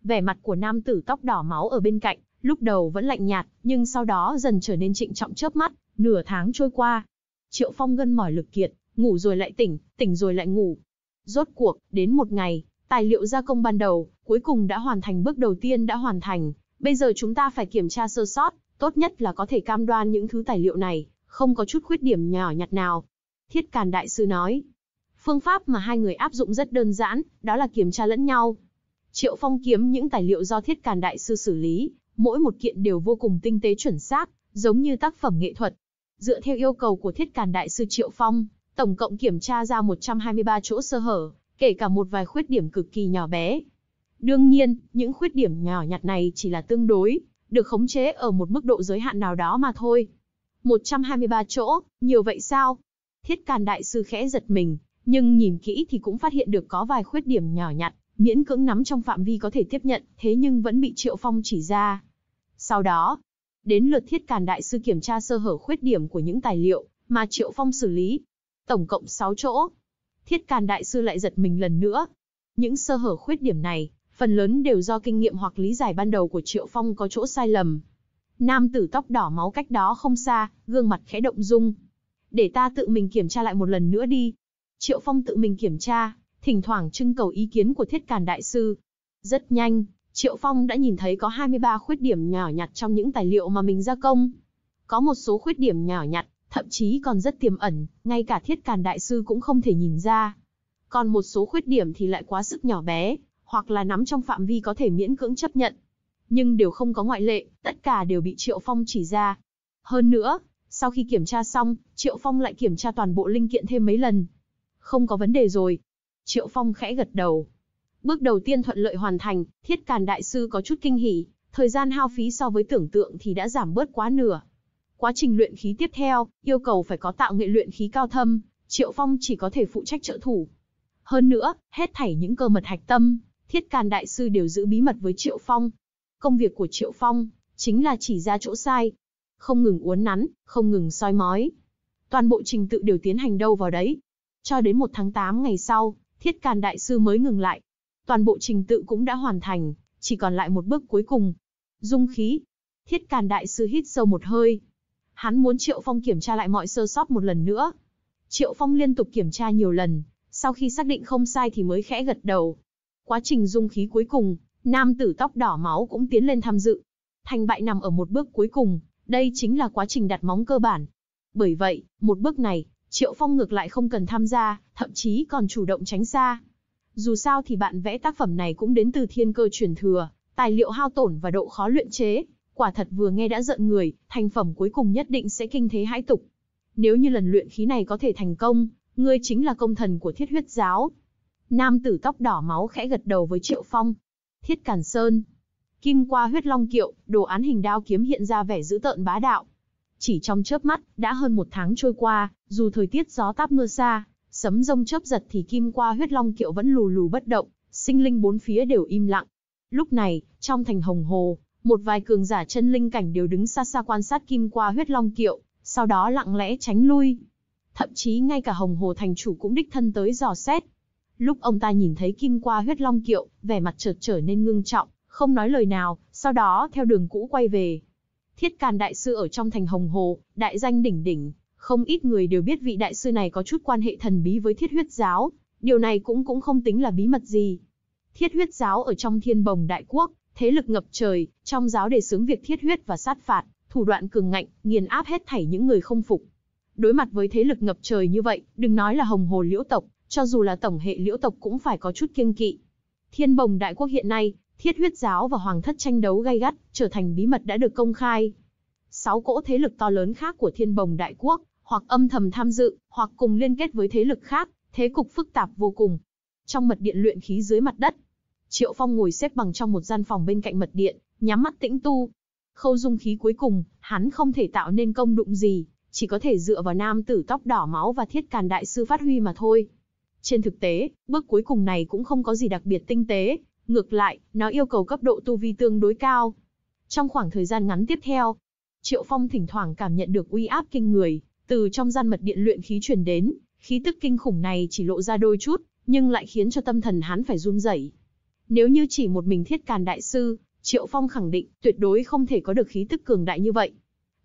Vẻ mặt của nam tử tóc đỏ máu ở bên cạnh, lúc đầu vẫn lạnh nhạt, nhưng sau đó dần trở nên trịnh trọng chớp mắt, nửa tháng trôi qua. Triệu Phong gân mỏi lực kiệt, ngủ rồi lại tỉnh, tỉnh rồi lại ngủ. Rốt cuộc, đến một ngày, tài liệu gia công ban đầu, cuối cùng đã hoàn thành bước đầu tiên đã hoàn thành. Bây giờ chúng ta phải kiểm tra sơ sót, tốt nhất là có thể cam đoan những thứ tài liệu này, không có chút khuyết điểm nhỏ nhặt nào. Thiết Càn Đại Sư nói, phương pháp mà hai người áp dụng rất đơn giản, đó là kiểm tra lẫn nhau. Triệu Phong kiếm những tài liệu do Thiết Càn Đại Sư xử lý, mỗi một kiện đều vô cùng tinh tế chuẩn xác, giống như tác phẩm nghệ thuật. Dựa theo yêu cầu của thiết càn đại sư Triệu Phong, tổng cộng kiểm tra ra 123 chỗ sơ hở, kể cả một vài khuyết điểm cực kỳ nhỏ bé. Đương nhiên, những khuyết điểm nhỏ nhặt này chỉ là tương đối, được khống chế ở một mức độ giới hạn nào đó mà thôi. 123 chỗ, nhiều vậy sao? Thiết Càn Đại Sư khẽ giật mình, nhưng nhìn kỹ thì cũng phát hiện được có vài khuyết điểm nhỏ nhặt, miễn cưỡng nắm trong phạm vi có thể tiếp nhận, thế nhưng vẫn bị Triệu Phong chỉ ra. Sau đó, đến lượt thiết càn đại sư kiểm tra sơ hở khuyết điểm của những tài liệu mà Triệu Phong xử lý. Tổng cộng 6 chỗ. Thiết càn đại sư lại giật mình lần nữa. Những sơ hở khuyết điểm này, phần lớn đều do kinh nghiệm hoặc lý giải ban đầu của Triệu Phong có chỗ sai lầm. Nam tử tóc đỏ máu cách đó không xa, gương mặt khẽ động dung. Để ta tự mình kiểm tra lại một lần nữa đi. Triệu Phong tự mình kiểm tra, thỉnh thoảng trưng cầu ý kiến của thiết càn đại sư. Rất nhanh, Triệu Phong đã nhìn thấy có 23 khuyết điểm nhỏ nhặt trong những tài liệu mà mình gia công. Có một số khuyết điểm nhỏ nhặt, thậm chí còn rất tiềm ẩn, ngay cả thiết càn đại sư cũng không thể nhìn ra. Còn một số khuyết điểm thì lại quá sức nhỏ bé, hoặc là nắm trong phạm vi có thể miễn cưỡng chấp nhận. Nhưng đều không có ngoại lệ, tất cả đều bị Triệu Phong chỉ ra. Hơn nữa, sau khi kiểm tra xong, Triệu Phong lại kiểm tra toàn bộ linh kiện thêm mấy lần. Không có vấn đề rồi. Triệu Phong khẽ gật đầu, Bước đầu tiên thuận lợi hoàn thành, Thiết Càn Đại Sư có chút kinh hỉ, thời gian hao phí so với tưởng tượng thì đã giảm bớt quá nửa. Quá trình luyện khí tiếp theo, yêu cầu phải có tạo nghệ luyện khí cao thâm, Triệu Phong chỉ có thể phụ trách trợ thủ. Hơn nữa, hết thảy những cơ mật hạch tâm, Thiết Càn Đại Sư đều giữ bí mật với Triệu Phong. Công việc của Triệu Phong, chính là chỉ ra chỗ sai. Không ngừng uốn nắn, không ngừng soi mói. Toàn bộ trình tự đều tiến hành đâu vào đấy. Cho đến 1 tháng 8 ngày sau, Thiết Càn Đại Sư mới ngừng lại, Toàn bộ trình tự cũng đã hoàn thành, chỉ còn lại một bước cuối cùng. Dung khí. Thiết Càn Đại Sư hít sâu một hơi. Hắn muốn Triệu Phong kiểm tra lại mọi sơ sót một lần nữa. Triệu Phong liên tục kiểm tra nhiều lần, sau khi xác định không sai thì mới khẽ gật đầu. Quá trình dung khí cuối cùng, nam tử tóc đỏ máu cũng tiến lên tham dự. Thành bại nằm ở một bước cuối cùng, đây chính là quá trình đặt móng cơ bản. Bởi vậy, một bước này, Triệu Phong ngược lại không cần tham gia, thậm chí còn chủ động tránh xa. Dù sao thì bạn vẽ tác phẩm này cũng đến từ thiên cơ truyền thừa, tài liệu hao tổn và độ khó luyện chế, quả thật vừa nghe đã giận người, thành phẩm cuối cùng nhất định sẽ kinh thế hãi tục. Nếu như lần luyện khí này có thể thành công, ngươi chính là công thần của thiết huyết giáo. Nam tử tóc đỏ máu khẽ gật đầu với Triệu Phong. Thiết Càn Sơn. Kim qua huyết long kiệu, đồ án hình đao kiếm hiện ra vẻ dữ tợn bá đạo. Chỉ trong chớp mắt, đã hơn một tháng trôi qua, dù thời tiết gió táp mưa xa, Sấm rông chớp giật thì kim qua huyết long kiệu vẫn lù lù bất động, sinh linh bốn phía đều im lặng. Lúc này, trong thành Hồng Hồ, một vài cường giả chân linh cảnh đều đứng xa xa quan sát kim qua huyết long kiệu, sau đó lặng lẽ tránh lui. Thậm chí ngay cả Hồng Hồ thành chủ cũng đích thân tới dò xét. Lúc ông ta nhìn thấy kim qua huyết long kiệu, vẻ mặt chợt trở nên ngưng trọng, không nói lời nào, sau đó theo đường cũ quay về. Thiết Càn đại sư ở trong thành Hồng Hồ, đại danh đỉnh đỉnh, không ít người đều biết vị đại sư này có chút quan hệ thần bí với thiết huyết giáo, điều này cũng cũng không tính là bí mật gì. Thiết huyết giáo ở trong thiên bồng đại quốc, thế lực ngập trời, trong giáo đề xướng việc thiết huyết và sát phạt, thủ đoạn cường ngạnh, nghiền áp hết thảy những người không phục. Đối mặt với thế lực ngập trời như vậy, đừng nói là hồng hồ liễu tộc, cho dù là tổng hệ liễu tộc cũng phải có chút kiêng kỵ. Thiên bồng đại quốc hiện nay, thiết huyết giáo và hoàng thất tranh đấu gay gắt, trở thành bí mật đã được công khai. Sáu cỗ thế lực to lớn khác của thiên bồng đại quốc, hoặc âm thầm tham dự, hoặc cùng liên kết với thế lực khác, thế cục phức tạp vô cùng. Trong mật điện luyện khí dưới mặt đất, Triệu Phong ngồi xếp bằng trong một gian phòng bên cạnh mật điện, nhắm mắt tĩnh tu. Khâu dung khí cuối cùng, hắn không thể tạo nên công đụng gì, chỉ có thể dựa vào nam tử tóc đỏ máu và thiết càn đại sư phát huy mà thôi. Trên thực tế, bước cuối cùng này cũng không có gì đặc biệt tinh tế, ngược lại, nó yêu cầu cấp độ tu vi tương đối cao. Trong khoảng thời gian ngắn tiếp theo, Triệu Phong thỉnh thoảng cảm nhận được uy áp kinh người, từ trong gian mật điện luyện khí truyền đến, khí tức kinh khủng này chỉ lộ ra đôi chút, nhưng lại khiến cho tâm thần hắn phải run rẩy. Nếu như chỉ một mình thiết càn đại sư, Triệu Phong khẳng định tuyệt đối không thể có được khí tức cường đại như vậy.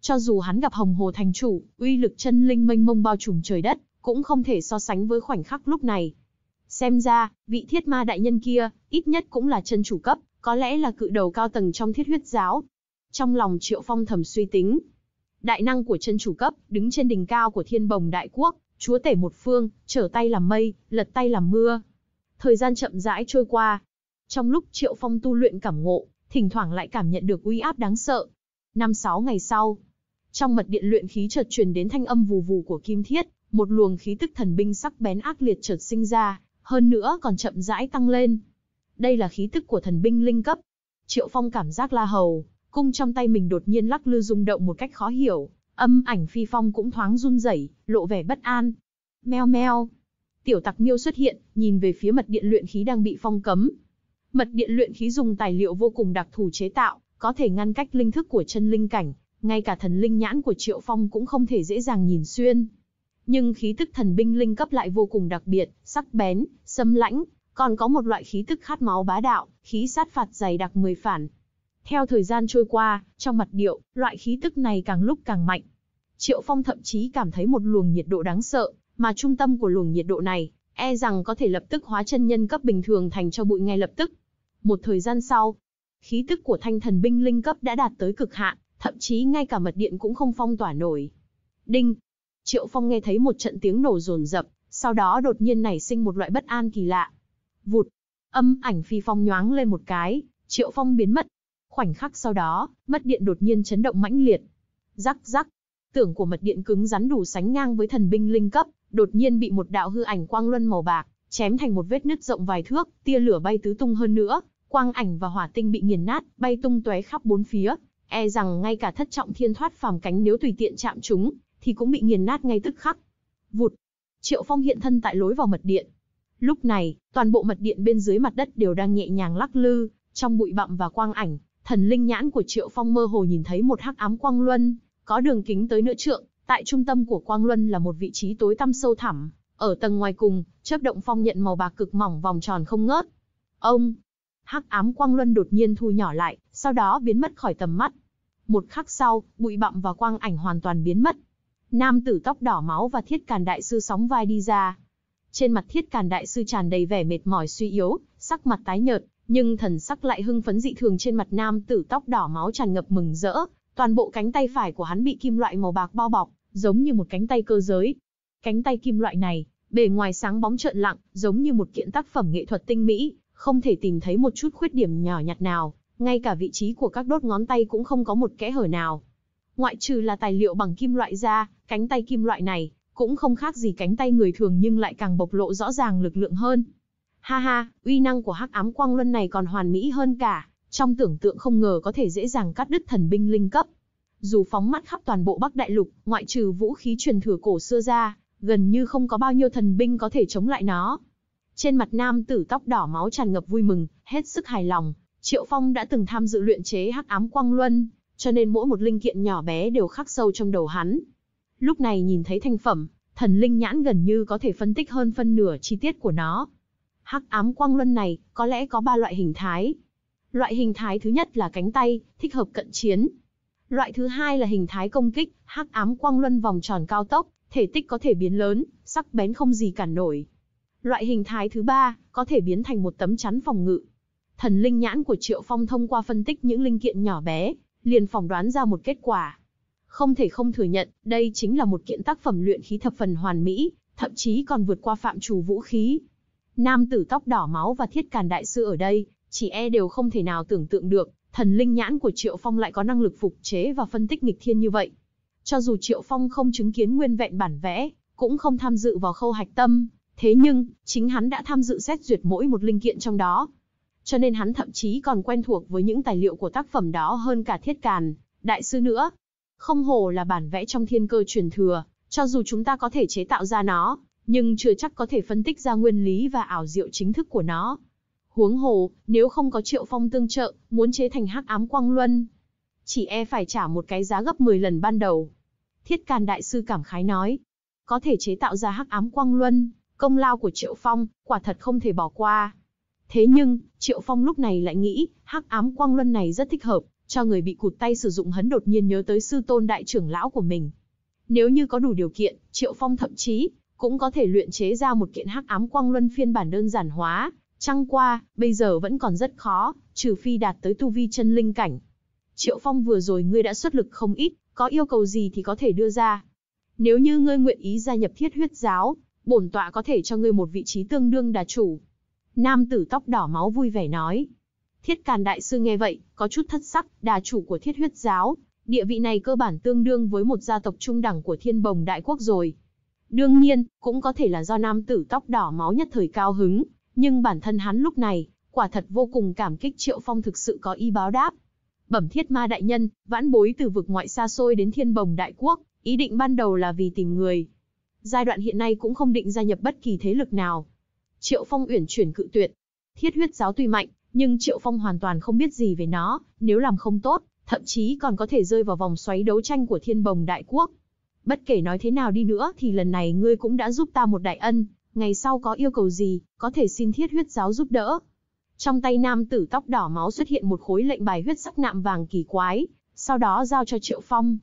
Cho dù hắn gặp Hồng Hồ Thành Chủ, uy lực chân linh mênh mông bao trùm trời đất, cũng không thể so sánh với khoảnh khắc lúc này. Xem ra, vị thiết ma đại nhân kia, ít nhất cũng là chân chủ cấp, có lẽ là cự đầu cao tầng trong thiết huyết giáo. Trong lòng Triệu Phong thầm suy tính, đại năng của chân chủ cấp, đứng trên đỉnh cao của thiên bồng đại quốc, chúa tể một phương, trở tay làm mây, lật tay làm mưa. Thời gian chậm rãi trôi qua. Trong lúc Triệu Phong tu luyện cảm ngộ, thỉnh thoảng lại cảm nhận được uy áp đáng sợ. Năm sáu ngày sau, trong mật điện luyện khí chợt truyền đến thanh âm vù vù của kim thiết, một luồng khí tức thần binh sắc bén ác liệt chợt sinh ra, hơn nữa còn chậm rãi tăng lên. Đây là khí tức của thần binh linh cấp. Triệu Phong cảm giác La Hầu Cung trong tay mình đột nhiên lắc lư rung động một cách khó hiểu, âm ảnh phi phong cũng thoáng run rẩy, lộ vẻ bất an. Meo meo. Tiểu tặc miêu xuất hiện, nhìn về phía mật điện luyện khí đang bị phong cấm. Mật điện luyện khí dùng tài liệu vô cùng đặc thù chế tạo, có thể ngăn cách linh thức của chân linh cảnh, ngay cả thần linh nhãn của Triệu Phong cũng không thể dễ dàng nhìn xuyên. Nhưng khí tức thần binh linh cấp lại vô cùng đặc biệt, sắc bén, xâm lãnh, còn có một loại khí tức khát máu bá đạo, khí sát phạt dày đặc mười phản, theo thời gian trôi qua, trong mặt điệu, loại khí tức này càng lúc càng mạnh. Triệu Phong thậm chí cảm thấy một luồng nhiệt độ đáng sợ, mà trung tâm của luồng nhiệt độ này, e rằng có thể lập tức hóa chân nhân cấp bình thường thành cho bụi ngay lập tức. Một thời gian sau, khí tức của thanh thần binh linh cấp đã đạt tới cực hạn, thậm chí ngay cả mật điện cũng không phong tỏa nổi. Đinh! Triệu Phong nghe thấy một trận tiếng nổ rồn rập, sau đó đột nhiên nảy sinh một loại bất an kỳ lạ. Vụt! Âm ảnh phi phong nhoáng lên một cái, Triệu Phong biến mất, Khoảnh khắc sau đó, mất điện đột nhiên chấn động mãnh liệt. Rắc rắc, tưởng của mật điện cứng rắn đủ sánh ngang với thần binh linh cấp, đột nhiên bị một đạo hư ảnh quang luân màu bạc chém thành một vết nứt rộng vài thước, tia lửa bay tứ tung hơn nữa, quang ảnh và hỏa tinh bị nghiền nát, bay tung tóe khắp bốn phía, e rằng ngay cả thất trọng thiên thoát phàm cánh nếu tùy tiện chạm chúng, thì cũng bị nghiền nát ngay tức khắc. Vụt, Triệu Phong hiện thân tại lối vào mật điện. Lúc này, toàn bộ mật điện bên dưới mặt đất đều đang nhẹ nhàng lắc lư, trong bụi bặm và quang ảnh, Thần linh nhãn của Triệu Phong mơ hồ nhìn thấy một hắc ám quang luân, có đường kính tới nửa trượng, tại trung tâm của quang luân là một vị trí tối tăm sâu thẳm, ở tầng ngoài cùng, chớp động phong nhận màu bạc cực mỏng vòng tròn không ngớt. Ông Hắc ám quang luân đột nhiên thu nhỏ lại, sau đó biến mất khỏi tầm mắt. Một khắc sau, bụi bặm và quang ảnh hoàn toàn biến mất. Nam tử tóc đỏ máu và Thiết Càn đại sư sóng vai đi ra. Trên mặt Thiết Càn đại sư tràn đầy vẻ mệt mỏi suy yếu, sắc mặt tái nhợt, nhưng thần sắc lại hưng phấn dị thường trên mặt nam tử tóc đỏ máu tràn ngập mừng rỡ, toàn bộ cánh tay phải của hắn bị kim loại màu bạc bao bọc, giống như một cánh tay cơ giới. Cánh tay kim loại này, bề ngoài sáng bóng trợn lặng, giống như một kiện tác phẩm nghệ thuật tinh mỹ, không thể tìm thấy một chút khuyết điểm nhỏ nhặt nào, ngay cả vị trí của các đốt ngón tay cũng không có một kẽ hở nào. Ngoại trừ là tài liệu bằng kim loại ra, cánh tay kim loại này cũng không khác gì cánh tay người thường nhưng lại càng bộc lộ rõ ràng lực lượng hơn. Ha ha, uy năng của hắc ám quang luân này còn hoàn mỹ hơn cả, trong tưởng tượng không ngờ có thể dễ dàng cắt đứt thần binh linh cấp. Dù phóng mắt khắp toàn bộ Bắc Đại Lục, ngoại trừ vũ khí truyền thừa cổ xưa ra, gần như không có bao nhiêu thần binh có thể chống lại nó. Trên mặt nam tử tóc đỏ máu tràn ngập vui mừng, hết sức hài lòng, Triệu Phong đã từng tham dự luyện chế hắc ám quang luân, cho nên mỗi một linh kiện nhỏ bé đều khắc sâu trong đầu hắn. Lúc này nhìn thấy thành phẩm, thần linh nhãn gần như có thể phân tích hơn phân nửa chi tiết của nó, Hắc ám quang luân này có lẽ có ba loại hình thái. Loại hình thái thứ nhất là cánh tay, thích hợp cận chiến. Loại thứ hai là hình thái công kích, hắc ám quang luân vòng tròn cao tốc, thể tích có thể biến lớn, sắc bén không gì cản nổi. Loại hình thái thứ ba có thể biến thành một tấm chắn phòng ngự. Thần linh nhãn của Triệu Phong thông qua phân tích những linh kiện nhỏ bé, liền phỏng đoán ra một kết quả. Không thể không thừa nhận, đây chính là một kiện tác phẩm luyện khí thập phần hoàn mỹ, thậm chí còn vượt qua phạm trù vũ khí, Nam tử tóc đỏ máu và thiết càn đại sư ở đây, chỉ e đều không thể nào tưởng tượng được, thần linh nhãn của Triệu Phong lại có năng lực phục chế và phân tích nghịch thiên như vậy. Cho dù Triệu Phong không chứng kiến nguyên vẹn bản vẽ, cũng không tham dự vào khâu hạch tâm, thế nhưng, chính hắn đã tham dự xét duyệt mỗi một linh kiện trong đó. Cho nên hắn thậm chí còn quen thuộc với những tài liệu của tác phẩm đó hơn cả thiết càn, đại sư nữa. Không hồ là bản vẽ trong thiên cơ truyền thừa, cho dù chúng ta có thể chế tạo ra nó, nhưng chưa chắc có thể phân tích ra nguyên lý và ảo diệu chính thức của nó. Huống hồ, nếu không có Triệu Phong tương trợ, muốn chế thành hắc ám quang luân, chỉ e phải trả một cái giá gấp 10 lần ban đầu. Thiết Càn Đại Sư cảm khái nói, có thể chế tạo ra hắc ám quang luân, công lao của Triệu Phong, quả thật không thể bỏ qua. Thế nhưng, Triệu Phong lúc này lại nghĩ, hắc ám quang luân này rất thích hợp, cho người bị cụt tay sử dụng hấn đột nhiên nhớ tới sư tôn đại trưởng lão của mình. Nếu như có đủ điều kiện, Triệu Phong thậm chí cũng có thể luyện chế ra một kiện hắc ám quang luân phiên bản đơn giản hóa, trăng qua, bây giờ vẫn còn rất khó, trừ phi đạt tới tu vi chân linh cảnh. Triệu Phong vừa rồi ngươi đã xuất lực không ít, có yêu cầu gì thì có thể đưa ra. Nếu như ngươi nguyện ý gia nhập thiết huyết giáo, bổn tọa có thể cho ngươi một vị trí tương đương đà chủ. Nam tử tóc đỏ máu vui vẻ nói. Thiết Càn Đại Sư nghe vậy, có chút thất sắc, đà chủ của thiết huyết giáo, địa vị này cơ bản tương đương với một gia tộc trung đẳng của thiên bồng đại quốc rồi. Đương nhiên, cũng có thể là do nam tử tóc đỏ máu nhất thời cao hứng, nhưng bản thân hắn lúc này, quả thật vô cùng cảm kích Triệu Phong thực sự có ý báo đáp. Bẩm thiết ma đại nhân, vãn bối từ vực ngoại xa xôi đến thiên bồng đại quốc, ý định ban đầu là vì tìm người. Giai đoạn hiện nay cũng không định gia nhập bất kỳ thế lực nào. Triệu Phong uyển chuyển cự tuyệt. Thiết huyết giáo tuy mạnh, nhưng Triệu Phong hoàn toàn không biết gì về nó, nếu làm không tốt, thậm chí còn có thể rơi vào vòng xoáy đấu tranh của thiên bồng đại quốc bất kể nói thế nào đi nữa thì lần này ngươi cũng đã giúp ta một đại ân, ngày sau có yêu cầu gì, có thể xin thiết huyết giáo giúp đỡ. Trong tay nam tử tóc đỏ máu xuất hiện một khối lệnh bài huyết sắc nạm vàng kỳ quái, sau đó giao cho Triệu Phong.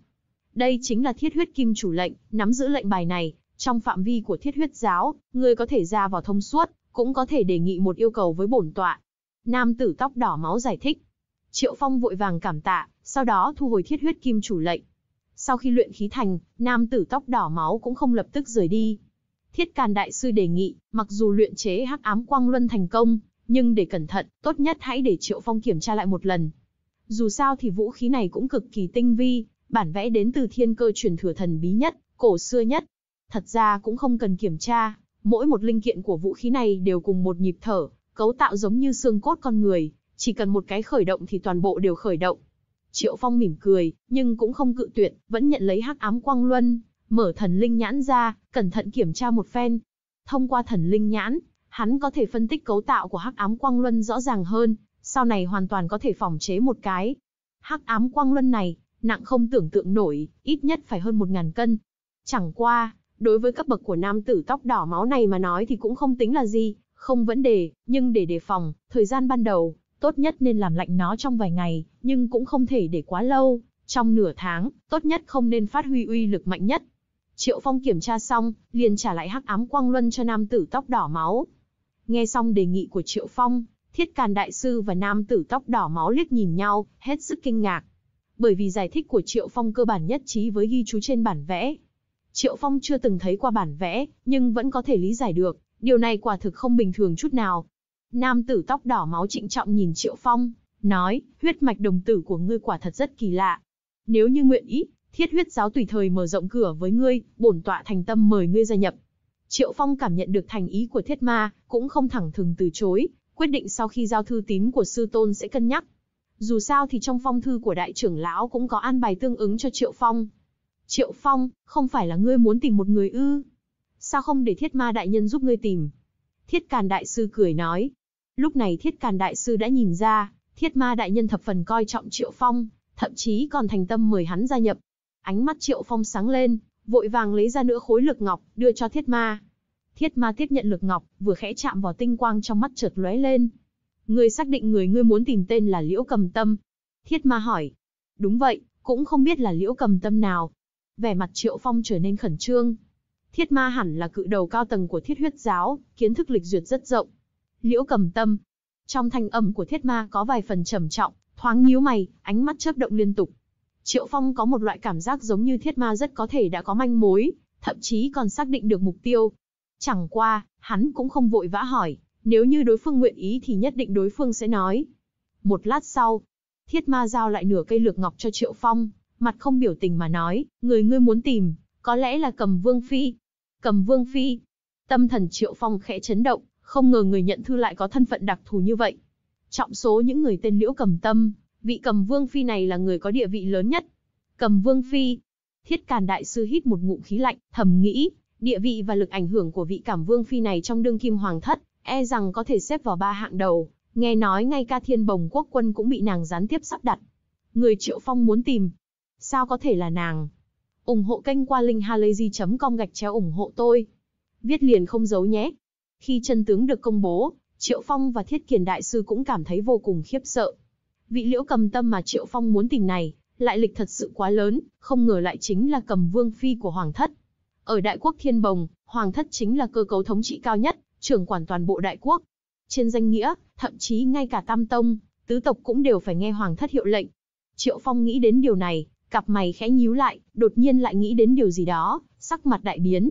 Đây chính là thiết huyết kim chủ lệnh, nắm giữ lệnh bài này, trong phạm vi của thiết huyết giáo, ngươi có thể ra vào thông suốt, cũng có thể đề nghị một yêu cầu với bổn tọa. Nam tử tóc đỏ máu giải thích. Triệu Phong vội vàng cảm tạ, sau đó thu hồi thiết huyết kim chủ lệnh. Sau khi luyện khí thành, nam tử tóc đỏ máu cũng không lập tức rời đi. Thiết Càn Đại Sư đề nghị, mặc dù luyện chế hắc ám quang luân thành công, nhưng để cẩn thận, tốt nhất hãy để Triệu Phong kiểm tra lại một lần. Dù sao thì vũ khí này cũng cực kỳ tinh vi, bản vẽ đến từ thiên cơ truyền thừa thần bí nhất, cổ xưa nhất. Thật ra cũng không cần kiểm tra, mỗi một linh kiện của vũ khí này đều cùng một nhịp thở, cấu tạo giống như xương cốt con người, chỉ cần một cái khởi động thì toàn bộ đều khởi động. Triệu Phong mỉm cười, nhưng cũng không cự tuyệt, vẫn nhận lấy hắc ám quang luân, mở thần linh nhãn ra, cẩn thận kiểm tra một phen. Thông qua thần linh nhãn, hắn có thể phân tích cấu tạo của hắc ám quang luân rõ ràng hơn, sau này hoàn toàn có thể phòng chế một cái. Hắc ám quang luân này, nặng không tưởng tượng nổi, ít nhất phải hơn 1000 cân. Chẳng qua, đối với cấp bậc của nam tử tóc đỏ máu này mà nói thì cũng không tính là gì, không vấn đề, nhưng để đề phòng, thời gian ban đầu, tốt nhất nên làm lạnh nó trong vài ngày, nhưng cũng không thể để quá lâu, trong nửa tháng, tốt nhất không nên phát huy uy lực mạnh nhất. Triệu Phong kiểm tra xong, liền trả lại hắc ám quang luân cho nam tử tóc đỏ máu. Nghe xong đề nghị của Triệu Phong, Thiết Càn Đại Sư và nam tử tóc đỏ máu liếc nhìn nhau, hết sức kinh ngạc. Bởi vì giải thích của Triệu Phong cơ bản nhất trí với ghi chú trên bản vẽ. Triệu Phong chưa từng thấy qua bản vẽ, nhưng vẫn có thể lý giải được, điều này quả thực không bình thường chút nào, Nam tử tóc đỏ máu trịnh trọng nhìn Triệu Phong, nói, huyết mạch đồng tử của ngươi quả thật rất kỳ lạ. Nếu như nguyện ý, thiết huyết giáo tùy thời mở rộng cửa với ngươi, bổn tọa thành tâm mời ngươi gia nhập. Triệu Phong cảm nhận được thành ý của thiết ma, cũng không thẳng thừng từ chối, quyết định sau khi giao thư tín của sư tôn sẽ cân nhắc. Dù sao thì trong phong thư của đại trưởng lão cũng có an bài tương ứng cho Triệu Phong. Triệu Phong, không phải là ngươi muốn tìm một người ư? Sao không để thiết ma đại nhân giúp ngươi tìm? Thiết Càn đại sư cười nói, Lúc này Thiết Càn Đại Sư đã nhìn ra, Thiết Ma Đại Nhân thập phần coi trọng Triệu Phong, thậm chí còn thành tâm mời hắn gia nhập. Ánh mắt Triệu Phong sáng lên, vội vàng lấy ra nửa khối lực ngọc, đưa cho Thiết Ma. Thiết Ma tiếp nhận lực ngọc, vừa khẽ chạm vào tinh quang trong mắt chợt lóe lên. người xác định người ngươi muốn tìm tên là Liễu Cầm Tâm? Thiết Ma hỏi. Đúng vậy, cũng không biết là Liễu Cầm Tâm nào. Vẻ mặt Triệu Phong trở nên khẩn trương. Thiết Ma hẳn là cự đầu cao tầng của Thiết Huyết giáo, kiến thức lịch duyệt rất rộng, liễu cầm tâm. Trong thanh âm của thiết ma có vài phần trầm trọng, thoáng nhíu mày, ánh mắt chớp động liên tục. Triệu Phong có một loại cảm giác giống như thiết ma rất có thể đã có manh mối, thậm chí còn xác định được mục tiêu. Chẳng qua, hắn cũng không vội vã hỏi, nếu như đối phương nguyện ý thì nhất định đối phương sẽ nói. Một lát sau, thiết ma giao lại nửa cây lược ngọc cho Triệu Phong, mặt không biểu tình mà nói, người ngươi muốn tìm, có lẽ là cầm vương phi. Cầm vương phi. Tâm thần Triệu Phong khẽ chấn động, không ngờ người nhận thư lại có thân phận đặc thù như vậy. Trọng số những người tên Liễu Cầm Tâm, vị Cầm Vương Phi này là người có địa vị lớn nhất. Cầm Vương Phi, thiết càn đại sư hít một ngụm khí lạnh, thầm nghĩ, địa vị và lực ảnh hưởng của vị cầm Vương Phi này trong đương kim hoàng thất, e rằng có thể xếp vào ba hạng đầu. Nghe nói ngay ca thiên bồng quốc quân cũng bị nàng gián tiếp sắp đặt. Người Triệu Phong muốn tìm. Sao có thể là nàng? ủng hộ kênh qua linkhalazy.com gạch chéo ủng hộ tôi. Viết liền không giấu nhé. Khi chân tướng được công bố, Triệu Phong và Thiết Kiền Đại Sư cũng cảm thấy vô cùng khiếp sợ. Vị liễu cầm tâm mà Triệu Phong muốn tìm này, lại lịch thật sự quá lớn, không ngờ lại chính là cầm vương phi của Hoàng Thất. Ở Đại Quốc Thiên Bồng, Hoàng Thất chính là cơ cấu thống trị cao nhất, trưởng quản toàn bộ Đại Quốc. Trên danh nghĩa, thậm chí ngay cả Tam Tông, tứ tộc cũng đều phải nghe Hoàng Thất hiệu lệnh. Triệu Phong nghĩ đến điều này, cặp mày khẽ nhíu lại, đột nhiên lại nghĩ đến điều gì đó, sắc mặt đại biến,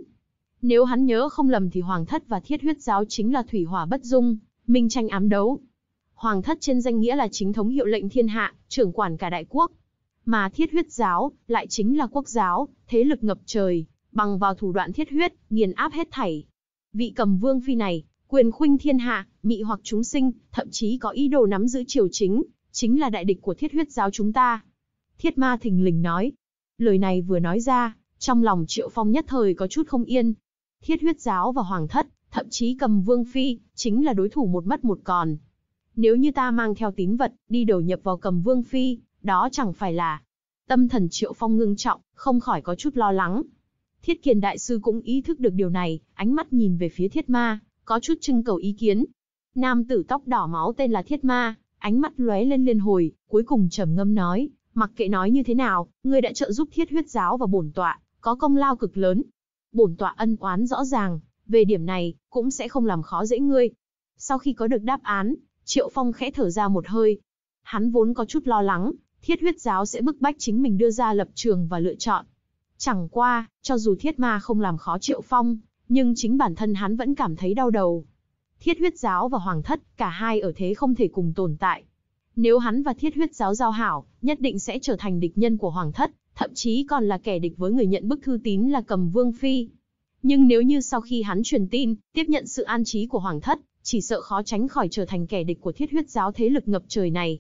nếu hắn nhớ không lầm thì Hoàng Thất và Thiết Huyết Giáo chính là thủy hỏa bất dung, minh tranh ám đấu. Hoàng Thất trên danh nghĩa là chính thống hiệu lệnh thiên hạ, trưởng quản cả đại quốc. Mà Thiết Huyết Giáo lại chính là quốc giáo, thế lực ngập trời, bằng vào thủ đoạn thiết huyết, nghiền áp hết thảy. Vị cầm vương phi này, quyền khuynh thiên hạ, mị hoặc chúng sinh, thậm chí có ý đồ nắm giữ triều chính, chính là đại địch của thiết huyết giáo chúng ta. Thiết ma thình lình nói. Lời này vừa nói ra, trong lòng triệu phong nhất thời có chút không yên, Thiết huyết giáo và hoàng thất, thậm chí cầm vương phi, chính là đối thủ một mất một còn. Nếu như ta mang theo tín vật, đi đầu nhập vào cầm vương phi, đó chẳng phải là... Tâm thần triệu phong ngưng trọng, không khỏi có chút lo lắng. Thiết kiền đại sư cũng ý thức được điều này, ánh mắt nhìn về phía thiết ma, có chút trưng cầu ý kiến. Nam tử tóc đỏ máu tên là thiết ma, ánh mắt lóe lên liên hồi, cuối cùng trầm ngâm nói, mặc kệ nói như thế nào, ngươi đã trợ giúp thiết huyết giáo và bổn tọa, có công lao cực lớn, bổn tọa ân oán rõ ràng, về điểm này, cũng sẽ không làm khó dễ ngươi. Sau khi có được đáp án, Triệu Phong khẽ thở ra một hơi. Hắn vốn có chút lo lắng, thiết huyết giáo sẽ bức bách chính mình đưa ra lập trường và lựa chọn. Chẳng qua, cho dù thiết ma không làm khó Triệu Phong, nhưng chính bản thân hắn vẫn cảm thấy đau đầu. Thiết huyết giáo và hoàng thất, cả hai ở thế không thể cùng tồn tại. Nếu hắn và thiết huyết giáo giao hảo, nhất định sẽ trở thành địch nhân của hoàng thất, thậm chí còn là kẻ địch với người nhận bức thư tín là cầm vương phi. Nhưng nếu như sau khi hắn truyền tin, tiếp nhận sự an trí của hoàng thất, chỉ sợ khó tránh khỏi trở thành kẻ địch của thiết huyết giáo thế lực ngập trời này.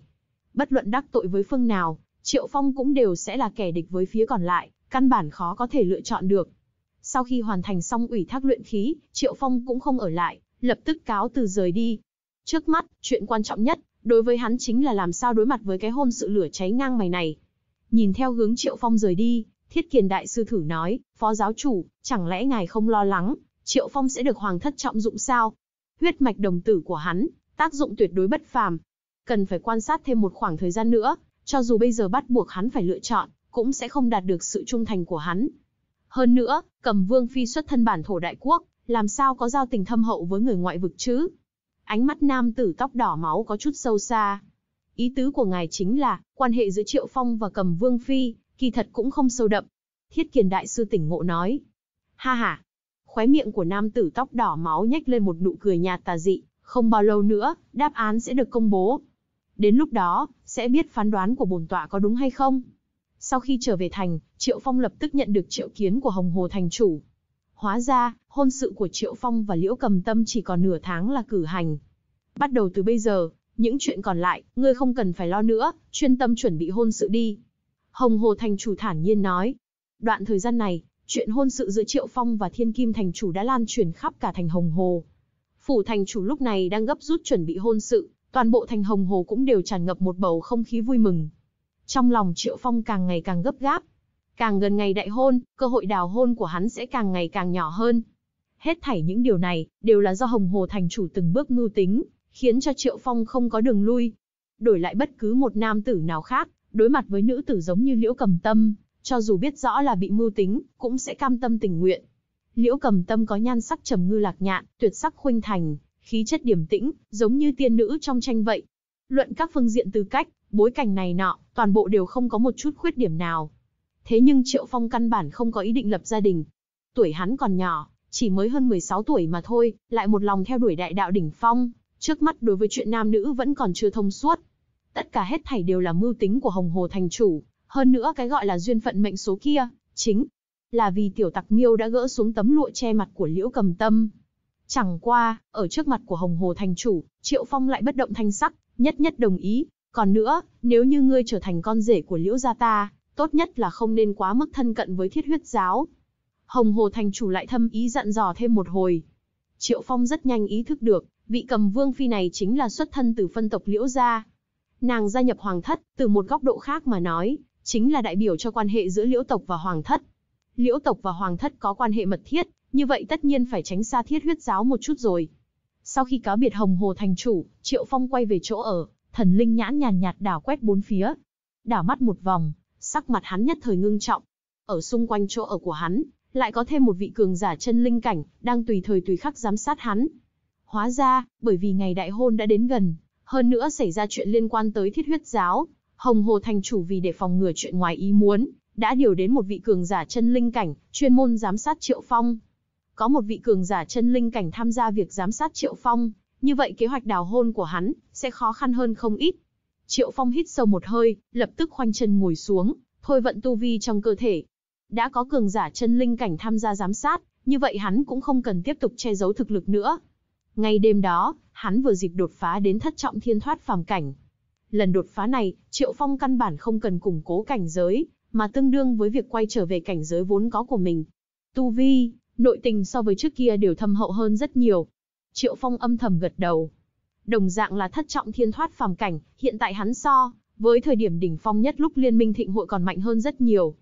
Bất luận đắc tội với phương nào, Triệu Phong cũng đều sẽ là kẻ địch với phía còn lại, căn bản khó có thể lựa chọn được. Sau khi hoàn thành xong ủy thác luyện khí, Triệu Phong cũng không ở lại, lập tức cáo từ rời đi. Trước mắt, chuyện quan trọng nhất, đối với hắn chính là làm sao đối mặt với cái hôn sự lửa cháy ngang mày này. Nhìn theo hướng Triệu Phong rời đi, Thiết Kiền Đại Sư thử nói, Phó Giáo Chủ, chẳng lẽ ngài không lo lắng, Triệu Phong sẽ được Hoàng Thất trọng dụng sao? Huyết mạch đồng tử của hắn, tác dụng tuyệt đối bất phàm. Cần phải quan sát thêm một khoảng thời gian nữa, cho dù bây giờ bắt buộc hắn phải lựa chọn, cũng sẽ không đạt được sự trung thành của hắn. Hơn nữa, cầm vương phi xuất thân bản thổ đại quốc, làm sao có giao tình thâm hậu với người ngoại vực chứ? Ánh mắt nam tử tóc đỏ máu có chút sâu xa, Ý tứ của ngài chính là, quan hệ giữa Triệu Phong và Cầm Vương Phi, kỳ thật cũng không sâu đậm. Thiết Kiền Đại Sư tỉnh ngộ nói. Ha ha! Khóe miệng của nam tử tóc đỏ máu nhếch lên một nụ cười nhạt tà dị, không bao lâu nữa, đáp án sẽ được công bố. Đến lúc đó, sẽ biết phán đoán của bổn tọa có đúng hay không. Sau khi trở về thành, Triệu Phong lập tức nhận được triệu kiến của Hồng Hồ thành chủ. Hóa ra, hôn sự của Triệu Phong và Liễu Cầm Tâm chỉ còn nửa tháng là cử hành. Bắt đầu từ bây giờ, những chuyện còn lại, ngươi không cần phải lo nữa, chuyên tâm chuẩn bị hôn sự đi. Hồng Hồ Thành Chủ thản nhiên nói. Đoạn thời gian này, chuyện hôn sự giữa Triệu Phong và Thiên Kim Thành Chủ đã lan truyền khắp cả thành Hồng Hồ. Phủ Thành Chủ lúc này đang gấp rút chuẩn bị hôn sự, toàn bộ thành Hồng Hồ cũng đều tràn ngập một bầu không khí vui mừng. Trong lòng Triệu Phong càng ngày càng gấp gáp. Càng gần ngày đại hôn, cơ hội đào hôn của hắn sẽ càng ngày càng nhỏ hơn. Hết thảy những điều này, đều là do Hồng Hồ Thành Chủ từng bước mưu tính, khiến cho Triệu Phong không có đường lui. Đổi lại bất cứ một nam tử nào khác, đối mặt với nữ tử giống như Liễu Cầm Tâm, cho dù biết rõ là bị mưu tính, cũng sẽ cam tâm tình nguyện. Liễu Cầm Tâm có nhan sắc trầm ngư lạc nhạn, tuyệt sắc khuynh thành, khí chất điềm tĩnh, giống như tiên nữ trong tranh vậy. Luận các phương diện tư cách, bối cảnh này nọ, toàn bộ đều không có một chút khuyết điểm nào. Thế nhưng Triệu Phong căn bản không có ý định lập gia đình. Tuổi hắn còn nhỏ, chỉ mới hơn 16 tuổi mà thôi, lại một lòng theo đuổi đại đạo đỉnh phong, Trước mắt đối với chuyện nam nữ vẫn còn chưa thông suốt. Tất cả hết thảy đều là mưu tính của Hồng Hồ thành chủ, hơn nữa cái gọi là duyên phận mệnh số kia, chính là vì tiểu tặc miêu đã gỡ xuống tấm lụa che mặt của Liễu Cầm Tâm. Chẳng qua, ở trước mặt của Hồng Hồ thành chủ, Triệu Phong lại bất động thanh sắc, nhất nhất đồng ý. Còn nữa, nếu như ngươi trở thành con rể của Liễu gia ta, tốt nhất là không nên quá mức thân cận với thiết huyết giáo. Hồng Hồ thành chủ lại thâm ý dặn dò thêm một hồi. Triệu Phong rất nhanh ý thức được, vị cầm vương phi này chính là xuất thân từ phân tộc liễu gia. Nàng gia nhập hoàng thất, từ một góc độ khác mà nói, chính là đại biểu cho quan hệ giữa liễu tộc và hoàng thất. Liễu tộc và hoàng thất có quan hệ mật thiết, như vậy tất nhiên phải tránh xa thiết huyết giáo một chút rồi. Sau khi cáo biệt hồng hồ thành chủ, Triệu Phong quay về chỗ ở, thần linh nhãn nhàn nhạt đảo quét bốn phía. Đảo mắt một vòng, sắc mặt hắn nhất thời ngưng trọng. Ở xung quanh chỗ ở của hắn, lại có thêm một vị cường giả chân linh cảnh, đang tùy thời tùy khắc giám sát hắn. Hóa ra, bởi vì ngày đại hôn đã đến gần, hơn nữa xảy ra chuyện liên quan tới thiết huyết giáo, Hồng Hồ Thành Chủ vì để phòng ngừa chuyện ngoài ý muốn, đã điều đến một vị cường giả chân linh cảnh, chuyên môn giám sát Triệu Phong. Có một vị cường giả chân linh cảnh tham gia việc giám sát Triệu Phong, như vậy kế hoạch đào hôn của hắn sẽ khó khăn hơn không ít. Triệu Phong hít sâu một hơi, lập tức khoanh chân ngồi xuống, thôi vận tu vi trong cơ thể. Đã có cường giả chân linh cảnh tham gia giám sát, như vậy hắn cũng không cần tiếp tục che giấu thực lực nữa. Ngay đêm đó, hắn vừa dịp đột phá đến thất trọng thiên thoát phàm cảnh. Lần đột phá này, Triệu Phong căn bản không cần củng cố cảnh giới, mà tương đương với việc quay trở về cảnh giới vốn có của mình. Tu vi, nội tình so với trước kia đều thâm hậu hơn rất nhiều. Triệu Phong âm thầm gật đầu. Đồng dạng là thất trọng thiên thoát phàm cảnh, hiện tại hắn so, với thời điểm đỉnh phong nhất lúc Liên minh Thịnh hội còn mạnh hơn rất nhiều.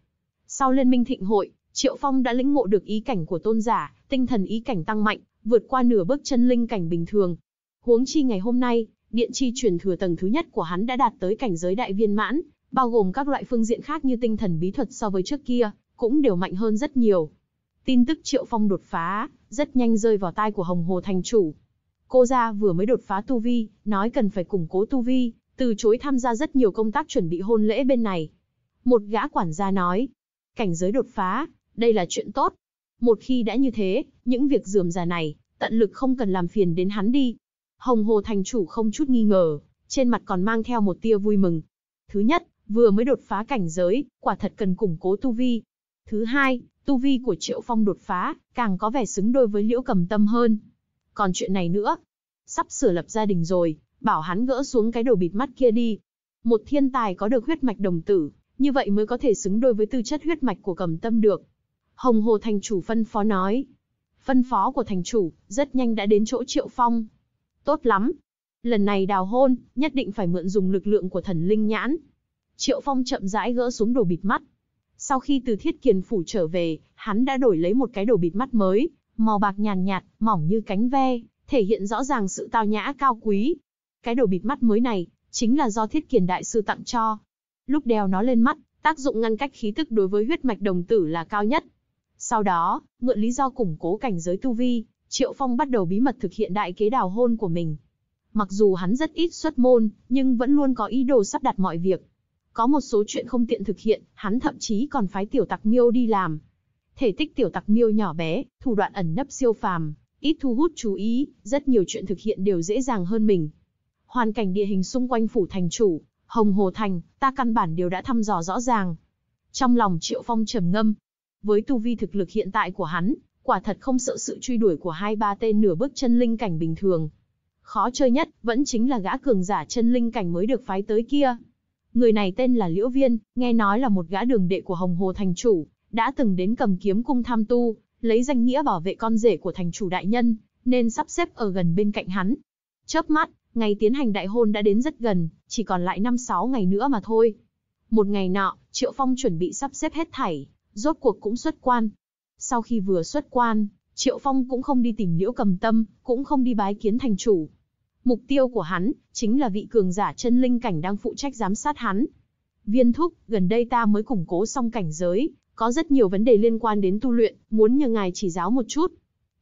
Sau Liên minh Thịnh hội, Triệu Phong đã lĩnh ngộ được ý cảnh của tôn giả, tinh thần ý cảnh tăng mạnh, vượt qua nửa bước chân linh cảnh bình thường. Huống chi ngày hôm nay, điện chi truyền thừa tầng thứ nhất của hắn đã đạt tới cảnh giới đại viên mãn, bao gồm các loại phương diện khác như tinh thần bí thuật so với trước kia, cũng đều mạnh hơn rất nhiều. Tin tức Triệu Phong đột phá, rất nhanh rơi vào tai của Hồng Hồ Thành Chủ. Cô gia vừa mới đột phá Tu Vi, nói cần phải củng cố Tu Vi, từ chối tham gia rất nhiều công tác chuẩn bị hôn lễ bên này. Một gã quản gia nói, cảnh giới đột phá, đây là chuyện tốt, một khi đã như thế, những việc dườm già này, tận lực không cần làm phiền đến hắn đi. Hồng Hồ thành chủ không chút nghi ngờ, trên mặt còn mang theo một tia vui mừng. Thứ nhất, vừa mới đột phá cảnh giới, quả thật cần củng cố tu vi. Thứ hai, tu vi của Triệu Phong đột phá, càng có vẻ xứng đôi với Liễu Cầm Tâm hơn. Còn chuyện này nữa, sắp sửa lập gia đình rồi, bảo hắn gỡ xuống cái đồ bịt mắt kia đi. Một thiên tài có được huyết mạch đồng tử, như vậy mới có thể xứng đôi với tư chất huyết mạch của Cầm Tâm được hồng hồ thành chủ phân phó nói. Phân phó của thành chủ, rất nhanh đã đến chỗ triệu phong. Tốt lắm. Lần này đào hôn, nhất định phải mượn dùng lực lượng của thần linh nhãn. Triệu phong chậm rãi gỡ xuống đồ bịt mắt. Sau khi từ thiết kiền phủ trở về, hắn đã đổi lấy một cái đồ bịt mắt mới, màu bạc nhàn nhạt, mỏng như cánh ve, thể hiện rõ ràng sự tao nhã cao quý. Cái đồ bịt mắt mới này, chính là do thiết kiền đại sư tặng cho. Lúc đeo nó lên mắt, tác dụng ngăn cách khí tức đối với huyết mạch đồng tử là cao nhất, sau đó, mượn lý do củng cố cảnh giới tu vi, Triệu Phong bắt đầu bí mật thực hiện đại kế đào hôn của mình. Mặc dù hắn rất ít xuất môn, nhưng vẫn luôn có ý đồ sắp đặt mọi việc. Có một số chuyện không tiện thực hiện, hắn thậm chí còn phái tiểu tặc miêu đi làm. Thể tích tiểu tặc miêu nhỏ bé, thủ đoạn ẩn nấp siêu phàm, ít thu hút chú ý, rất nhiều chuyện thực hiện đều dễ dàng hơn mình. Hoàn cảnh địa hình xung quanh phủ thành chủ, Hồng Hồ Thành, ta căn bản đều đã thăm dò rõ ràng. Trong lòng Triệu Phong trầm ngâm, với tu vi thực lực hiện tại của hắn, quả thật không sợ sự truy đuổi của hai ba tên nửa bước chân linh cảnh bình thường. Khó chơi nhất vẫn chính là gã cường giả chân linh cảnh mới được phái tới kia. Người này tên là Liễu Viên, nghe nói là một gã đường đệ của Hồng Hồ Thành Chủ, đã từng đến cầm kiếm cung tham tu, lấy danh nghĩa bảo vệ con rể của Thành Chủ Đại Nhân, nên sắp xếp ở gần bên cạnh hắn. Chớp mắt, ngày tiến hành đại hôn đã đến rất gần, chỉ còn lại 5-6 ngày nữa mà thôi. Một ngày nọ, Triệu Phong chuẩn bị sắp xếp hết thảy, rốt cuộc cũng xuất quan. Sau khi vừa xuất quan, Triệu Phong cũng không đi tìm Liễu Cầm Tâm, cũng không đi bái kiến thành chủ. Mục tiêu của hắn chính là vị cường giả chân linh cảnh đang phụ trách giám sát hắn. Viên Thúc, gần đây ta mới củng cố xong cảnh giới, có rất nhiều vấn đề liên quan đến tu luyện, muốn nhờ ngài chỉ giáo một chút.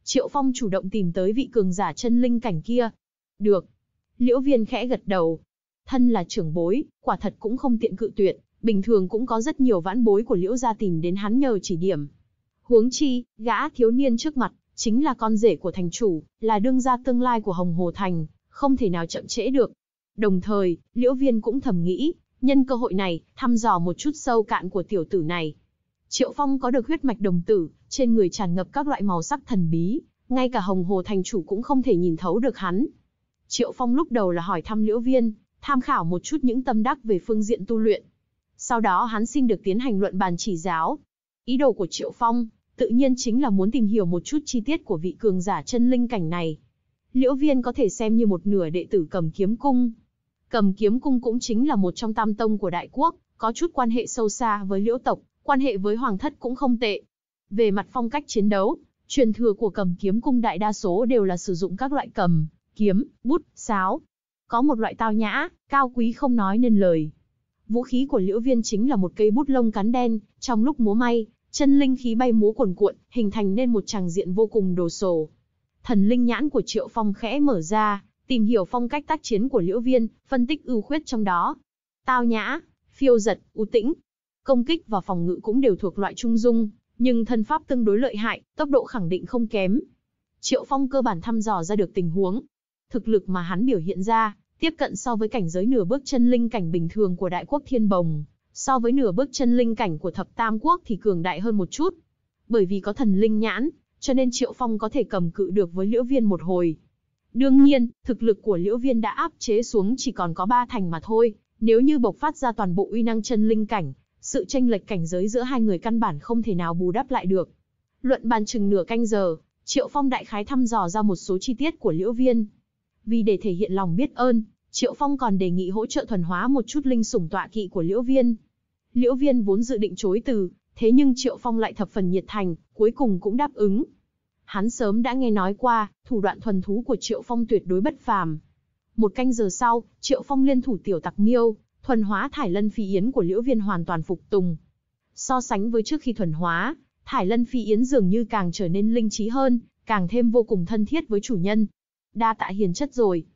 Triệu Phong chủ động tìm tới vị cường giả chân linh cảnh kia. Được. Liễu Viên khẽ gật đầu. Thân là trưởng bối, quả thật cũng không tiện cự tuyệt bình thường cũng có rất nhiều vãn bối của Liễu gia tìm đến hắn nhờ chỉ điểm. Huống chi, gã thiếu niên trước mặt, chính là con rể của thành chủ, là đương gia tương lai của Hồng Hồ Thành, không thể nào chậm trễ được. Đồng thời, Liễu Viên cũng thầm nghĩ, nhân cơ hội này, thăm dò một chút sâu cạn của tiểu tử này. Triệu Phong có được huyết mạch đồng tử, trên người tràn ngập các loại màu sắc thần bí, ngay cả Hồng Hồ Thành chủ cũng không thể nhìn thấu được hắn. Triệu Phong lúc đầu là hỏi thăm Liễu Viên, tham khảo một chút những tâm đắc về phương diện tu luyện, sau đó hắn xin được tiến hành luận bàn chỉ giáo. Ý đồ của Triệu Phong, tự nhiên chính là muốn tìm hiểu một chút chi tiết của vị cường giả chân linh cảnh này. Liễu Viên có thể xem như một nửa đệ tử cầm kiếm cung. Cầm kiếm cung cũng chính là một trong tam tông của đại quốc, có chút quan hệ sâu xa với liễu tộc, quan hệ với hoàng thất cũng không tệ. Về mặt phong cách chiến đấu, truyền thừa của cầm kiếm cung đại đa số đều là sử dụng các loại cầm, kiếm, bút, sáo. Có một loại tao nhã, cao quý không nói nên lời, Vũ khí của Liễu Viên chính là một cây bút lông cắn đen, trong lúc múa may, chân linh khí bay múa cuồn cuộn, hình thành nên một tràng diện vô cùng đồ sổ. Thần linh nhãn của Triệu Phong khẽ mở ra, tìm hiểu phong cách tác chiến của Liễu Viên, phân tích ưu khuyết trong đó. Tao nhã, phiêu giật, u tĩnh, công kích và phòng ngự cũng đều thuộc loại trung dung, nhưng thân pháp tương đối lợi hại, tốc độ khẳng định không kém. Triệu Phong cơ bản thăm dò ra được tình huống, thực lực mà hắn biểu hiện ra, tiếp cận so với cảnh giới nửa bước chân linh cảnh bình thường của Đại quốc Thiên Bồng, so với nửa bước chân linh cảnh của Thập Tam Quốc thì cường đại hơn một chút. Bởi vì có thần linh nhãn, cho nên Triệu Phong có thể cầm cự được với Liễu Viên một hồi. Đương nhiên, thực lực của Liễu Viên đã áp chế xuống chỉ còn có ba thành mà thôi, nếu như bộc phát ra toàn bộ uy năng chân linh cảnh, sự tranh lệch cảnh giới giữa hai người căn bản không thể nào bù đắp lại được. Luận bàn chừng nửa canh giờ, Triệu Phong đại khái thăm dò ra một số chi tiết của Liễu Viên. Vì để thể hiện lòng biết ơn, Triệu Phong còn đề nghị hỗ trợ thuần hóa một chút linh sủng tọa kỵ của Liễu Viên. Liễu Viên vốn dự định chối từ, thế nhưng Triệu Phong lại thập phần nhiệt thành, cuối cùng cũng đáp ứng. Hắn sớm đã nghe nói qua, thủ đoạn thuần thú của Triệu Phong tuyệt đối bất phàm. Một canh giờ sau, Triệu Phong liên thủ tiểu tặc miêu, thuần hóa thải lân phi yến của Liễu Viên hoàn toàn phục tùng. So sánh với trước khi thuần hóa, thải lân phi yến dường như càng trở nên linh trí hơn, càng thêm vô cùng thân thiết với chủ nhân. Đa tạ hiền chất rồi,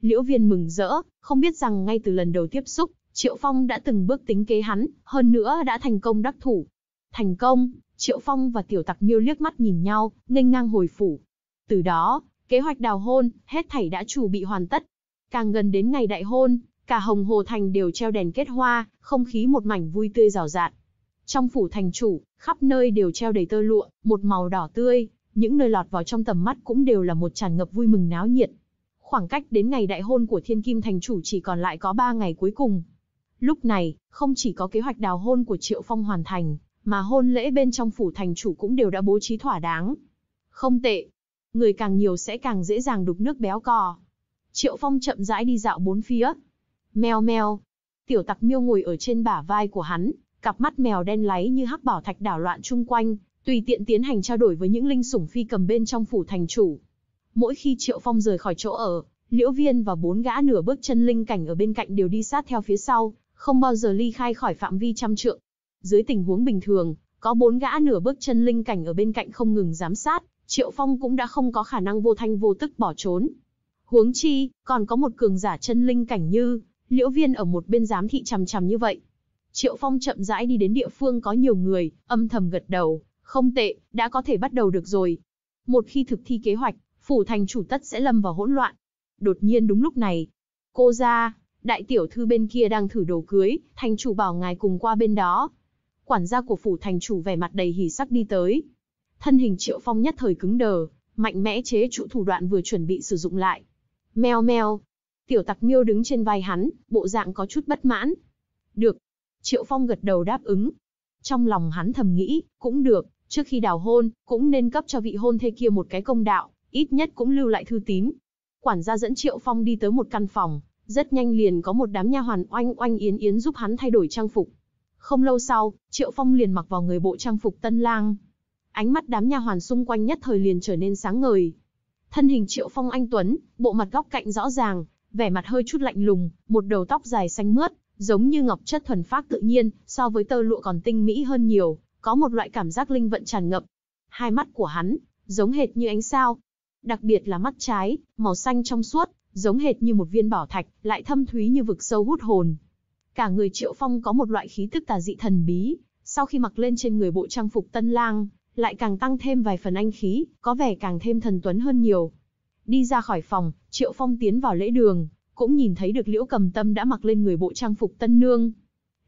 Liễu Viên mừng rỡ, không biết rằng ngay từ lần đầu tiếp xúc, Triệu Phong đã từng bước tính kế hắn, hơn nữa đã thành công đắc thủ. Thành công, Triệu Phong và Tiểu Tặc Miêu liếc mắt nhìn nhau, nghênh ngang hồi phủ. Từ đó, kế hoạch đào hôn, hết thảy đã chủ bị hoàn tất. Càng gần đến ngày đại hôn, cả Hồng Hồ Thành đều treo đèn kết hoa, không khí một mảnh vui tươi rào rạt. Trong phủ thành chủ, khắp nơi đều treo đầy tơ lụa, một màu đỏ tươi, những nơi lọt vào trong tầm mắt cũng đều là một tràn ngập vui mừng náo nhiệt khoảng cách đến ngày đại hôn của Thiên Kim Thành Chủ chỉ còn lại có 3 ngày cuối cùng. Lúc này, không chỉ có kế hoạch đào hôn của Triệu Phong hoàn thành, mà hôn lễ bên trong phủ thành chủ cũng đều đã bố trí thỏa đáng. Không tệ, người càng nhiều sẽ càng dễ dàng đục nước béo cò. Triệu Phong chậm rãi đi dạo bốn phía. Mèo mèo. Tiểu tặc miêu ngồi ở trên bả vai của hắn, cặp mắt mèo đen láy như hắc bảo thạch đảo loạn chung quanh, tùy tiện tiến hành trao đổi với những linh sủng phi cầm bên trong phủ thành chủ. Mỗi khi Triệu Phong rời khỏi chỗ ở, Liễu Viên và bốn gã nửa bước chân linh cảnh ở bên cạnh đều đi sát theo phía sau, không bao giờ ly khai khỏi phạm vi trăm trượng. Dưới tình huống bình thường, có bốn gã nửa bước chân linh cảnh ở bên cạnh không ngừng giám sát, Triệu Phong cũng đã không có khả năng vô thanh vô tức bỏ trốn. Huống chi, còn có một cường giả chân linh cảnh như Liễu Viên ở một bên giám thị chằm chằm như vậy. Triệu Phong chậm rãi đi đến địa phương có nhiều người, âm thầm gật đầu, không tệ, đã có thể bắt đầu được rồi. Một khi thực thi kế hoạch, phủ thành chủ tất sẽ lâm vào hỗn loạn. Đột nhiên đúng lúc này, cô ra, đại tiểu thư bên kia đang thử đồ cưới, thành chủ bảo ngài cùng qua bên đó. Quản gia của phủ thành chủ vẻ mặt đầy hỉ sắc đi tới. Thân hình triệu phong nhất thời cứng đờ, mạnh mẽ chế trụ thủ đoạn vừa chuẩn bị sử dụng lại. Mèo mèo, tiểu tặc miêu đứng trên vai hắn, bộ dạng có chút bất mãn. Được, triệu phong gật đầu đáp ứng. Trong lòng hắn thầm nghĩ, cũng được, trước khi đào hôn, cũng nên cấp cho vị hôn thê kia một cái công đạo ít nhất cũng lưu lại thư tín. Quản gia dẫn Triệu Phong đi tới một căn phòng, rất nhanh liền có một đám nha hoàn oanh oanh yến yến giúp hắn thay đổi trang phục. Không lâu sau, Triệu Phong liền mặc vào người bộ trang phục tân lang. Ánh mắt đám nha hoàn xung quanh nhất thời liền trở nên sáng ngời. Thân hình Triệu Phong anh tuấn, bộ mặt góc cạnh rõ ràng, vẻ mặt hơi chút lạnh lùng, một đầu tóc dài xanh mướt, giống như ngọc chất thuần phác tự nhiên, so với tơ lụa còn tinh mỹ hơn nhiều, có một loại cảm giác linh vận tràn ngập. Hai mắt của hắn, giống hệt như ánh sao, đặc biệt là mắt trái, màu xanh trong suốt, giống hệt như một viên bảo thạch, lại thâm thúy như vực sâu hút hồn. Cả người Triệu Phong có một loại khí tức tà dị thần bí, sau khi mặc lên trên người bộ trang phục tân lang, lại càng tăng thêm vài phần anh khí, có vẻ càng thêm thần tuấn hơn nhiều. Đi ra khỏi phòng, Triệu Phong tiến vào lễ đường, cũng nhìn thấy được Liễu Cầm Tâm đã mặc lên người bộ trang phục tân nương.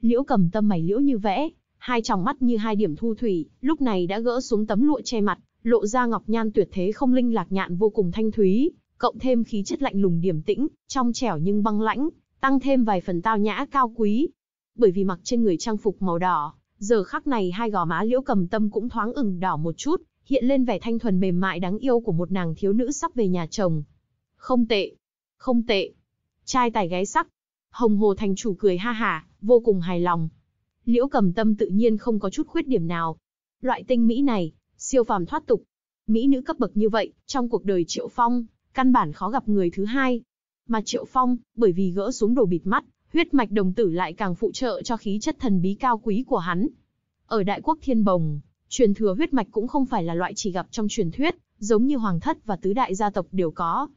Liễu Cầm Tâm mày liễu như vẽ, hai tròng mắt như hai điểm thu thủy, lúc này đã gỡ xuống tấm lụa che mặt, lộ ra ngọc nhan tuyệt thế không linh lạc nhạn vô cùng thanh thúy, cộng thêm khí chất lạnh lùng điềm tĩnh, trong trẻo nhưng băng lãnh, tăng thêm vài phần tao nhã cao quý. Bởi vì mặc trên người trang phục màu đỏ, giờ khắc này hai gò má Liễu Cầm Tâm cũng thoáng ửng đỏ một chút, hiện lên vẻ thanh thuần mềm mại đáng yêu của một nàng thiếu nữ sắp về nhà chồng. Không tệ, không tệ. Trai tài gái sắc. Hồng Hồ thành chủ cười ha hả, vô cùng hài lòng. Liễu Cầm Tâm tự nhiên không có chút khuyết điểm nào. Loại tinh mỹ này, siêu phàm thoát tục. Mỹ nữ cấp bậc như vậy, trong cuộc đời Triệu Phong, căn bản khó gặp người thứ hai. Mà Triệu Phong, bởi vì gỡ xuống đồ bịt mắt, huyết mạch đồng tử lại càng phụ trợ cho khí chất thần bí cao quý của hắn. Ở Đại quốc Thiên Bồng, truyền thừa huyết mạch cũng không phải là loại chỉ gặp trong truyền thuyết, giống như hoàng thất và tứ đại gia tộc đều có.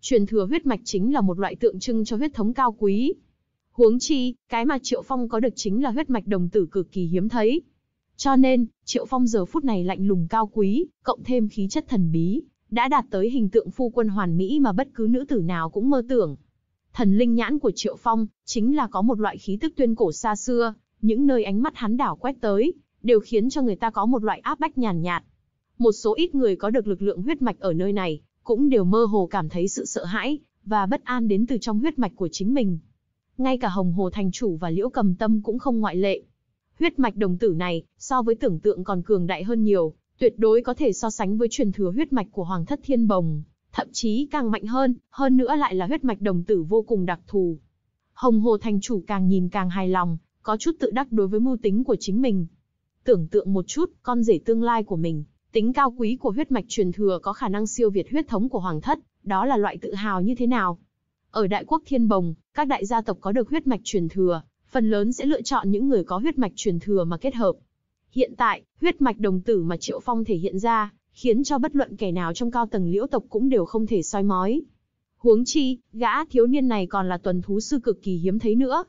Truyền thừa huyết mạch chính là một loại tượng trưng cho huyết thống cao quý. Huống chi, cái mà Triệu Phong có được chính là huyết mạch đồng tử cực kỳ hiếm thấy, cho nên, Triệu Phong giờ phút này lạnh lùng cao quý, cộng thêm khí chất thần bí, đã đạt tới hình tượng phu quân hoàn mỹ mà bất cứ nữ tử nào cũng mơ tưởng. Thần linh nhãn của Triệu Phong chính là có một loại khí tức tuyên cổ xa xưa, những nơi ánh mắt hắn đảo quét tới, đều khiến cho người ta có một loại áp bách nhàn nhạt, Một số ít người có được lực lượng huyết mạch ở nơi này, cũng đều mơ hồ cảm thấy sự sợ hãi và bất an đến từ trong huyết mạch của chính mình. Ngay cả Hồng Hồ thành chủ và Liễu Cầm Tâm cũng không ngoại lệ. Huyết mạch đồng tử này, so với tưởng tượng còn cường đại hơn nhiều, tuyệt đối có thể so sánh với truyền thừa huyết mạch của Hoàng thất Thiên Bồng, thậm chí càng mạnh hơn, hơn nữa lại là huyết mạch đồng tử vô cùng đặc thù. Hồng Hồ thành chủ càng nhìn càng hài lòng, có chút tự đắc đối với mưu tính của chính mình. Tưởng tượng một chút, con rể tương lai của mình, tính cao quý của huyết mạch truyền thừa có khả năng siêu việt huyết thống của hoàng thất, đó là loại tự hào như thế nào? Ở Đại quốc Thiên Bồng, các đại gia tộc có được huyết mạch truyền thừa, phần lớn sẽ lựa chọn những người có huyết mạch truyền thừa mà kết hợp. Hiện tại, huyết mạch đồng tử mà Triệu Phong thể hiện ra, khiến cho bất luận kẻ nào trong cao tầng liễu tộc cũng đều không thể soi mói. Huống chi, gã thiếu niên này còn là tuần thú sư cực kỳ hiếm thấy nữa.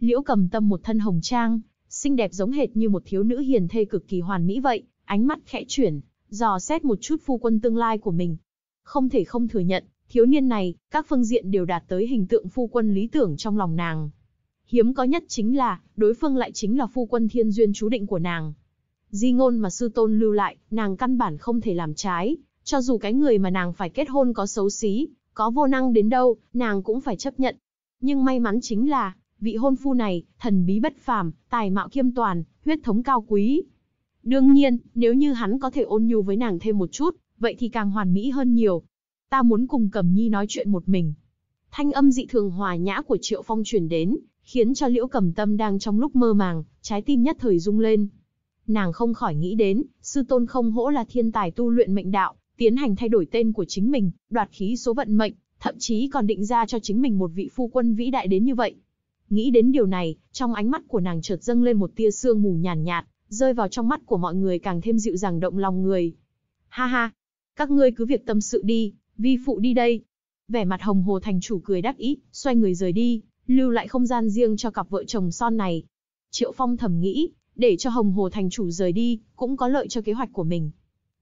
Liễu cầm tâm một thân hồng trang, xinh đẹp giống hệt như một thiếu nữ hiền thê cực kỳ hoàn mỹ vậy, ánh mắt khẽ chuyển, dò xét một chút phu quân tương lai của mình. Không thể không thừa nhận, thiếu niên này, các phương diện đều đạt tới hình tượng phu quân lý tưởng trong lòng nàng hiếm có nhất chính là, đối phương lại chính là phu quân thiên duyên chú định của nàng. Di ngôn mà sư tôn lưu lại, nàng căn bản không thể làm trái, cho dù cái người mà nàng phải kết hôn có xấu xí, có vô năng đến đâu, nàng cũng phải chấp nhận. Nhưng may mắn chính là, vị hôn phu này, thần bí bất phàm, tài mạo kiêm toàn, huyết thống cao quý. Đương nhiên, nếu như hắn có thể ôn nhu với nàng thêm một chút, vậy thì càng hoàn mỹ hơn nhiều. Ta muốn cùng Cẩm Nhi nói chuyện một mình. Thanh âm dị thường hòa nhã của Triệu Phong truyền đến, khiến cho Liễu Cầm Tâm đang trong lúc mơ màng, trái tim nhất thời rung lên. Nàng không khỏi nghĩ đến, sư tôn không hỗ là thiên tài tu luyện mệnh đạo, tiến hành thay đổi tên của chính mình, đoạt khí số vận mệnh, thậm chí còn định ra cho chính mình một vị phu quân vĩ đại đến như vậy. Nghĩ đến điều này, trong ánh mắt của nàng chợt dâng lên một tia sương mù nhàn nhạt, nhạt, rơi vào trong mắt của mọi người càng thêm dịu dàng động lòng người. Ha ha, các ngươi cứ việc tâm sự đi, vi phụ đi đây. Vẻ mặt hồng hồ thành chủ cười đắc ý, xoay người rời đi lưu lại không gian riêng cho cặp vợ chồng son này. Triệu Phong thầm nghĩ, để cho Hồng Hồ thành chủ rời đi, cũng có lợi cho kế hoạch của mình.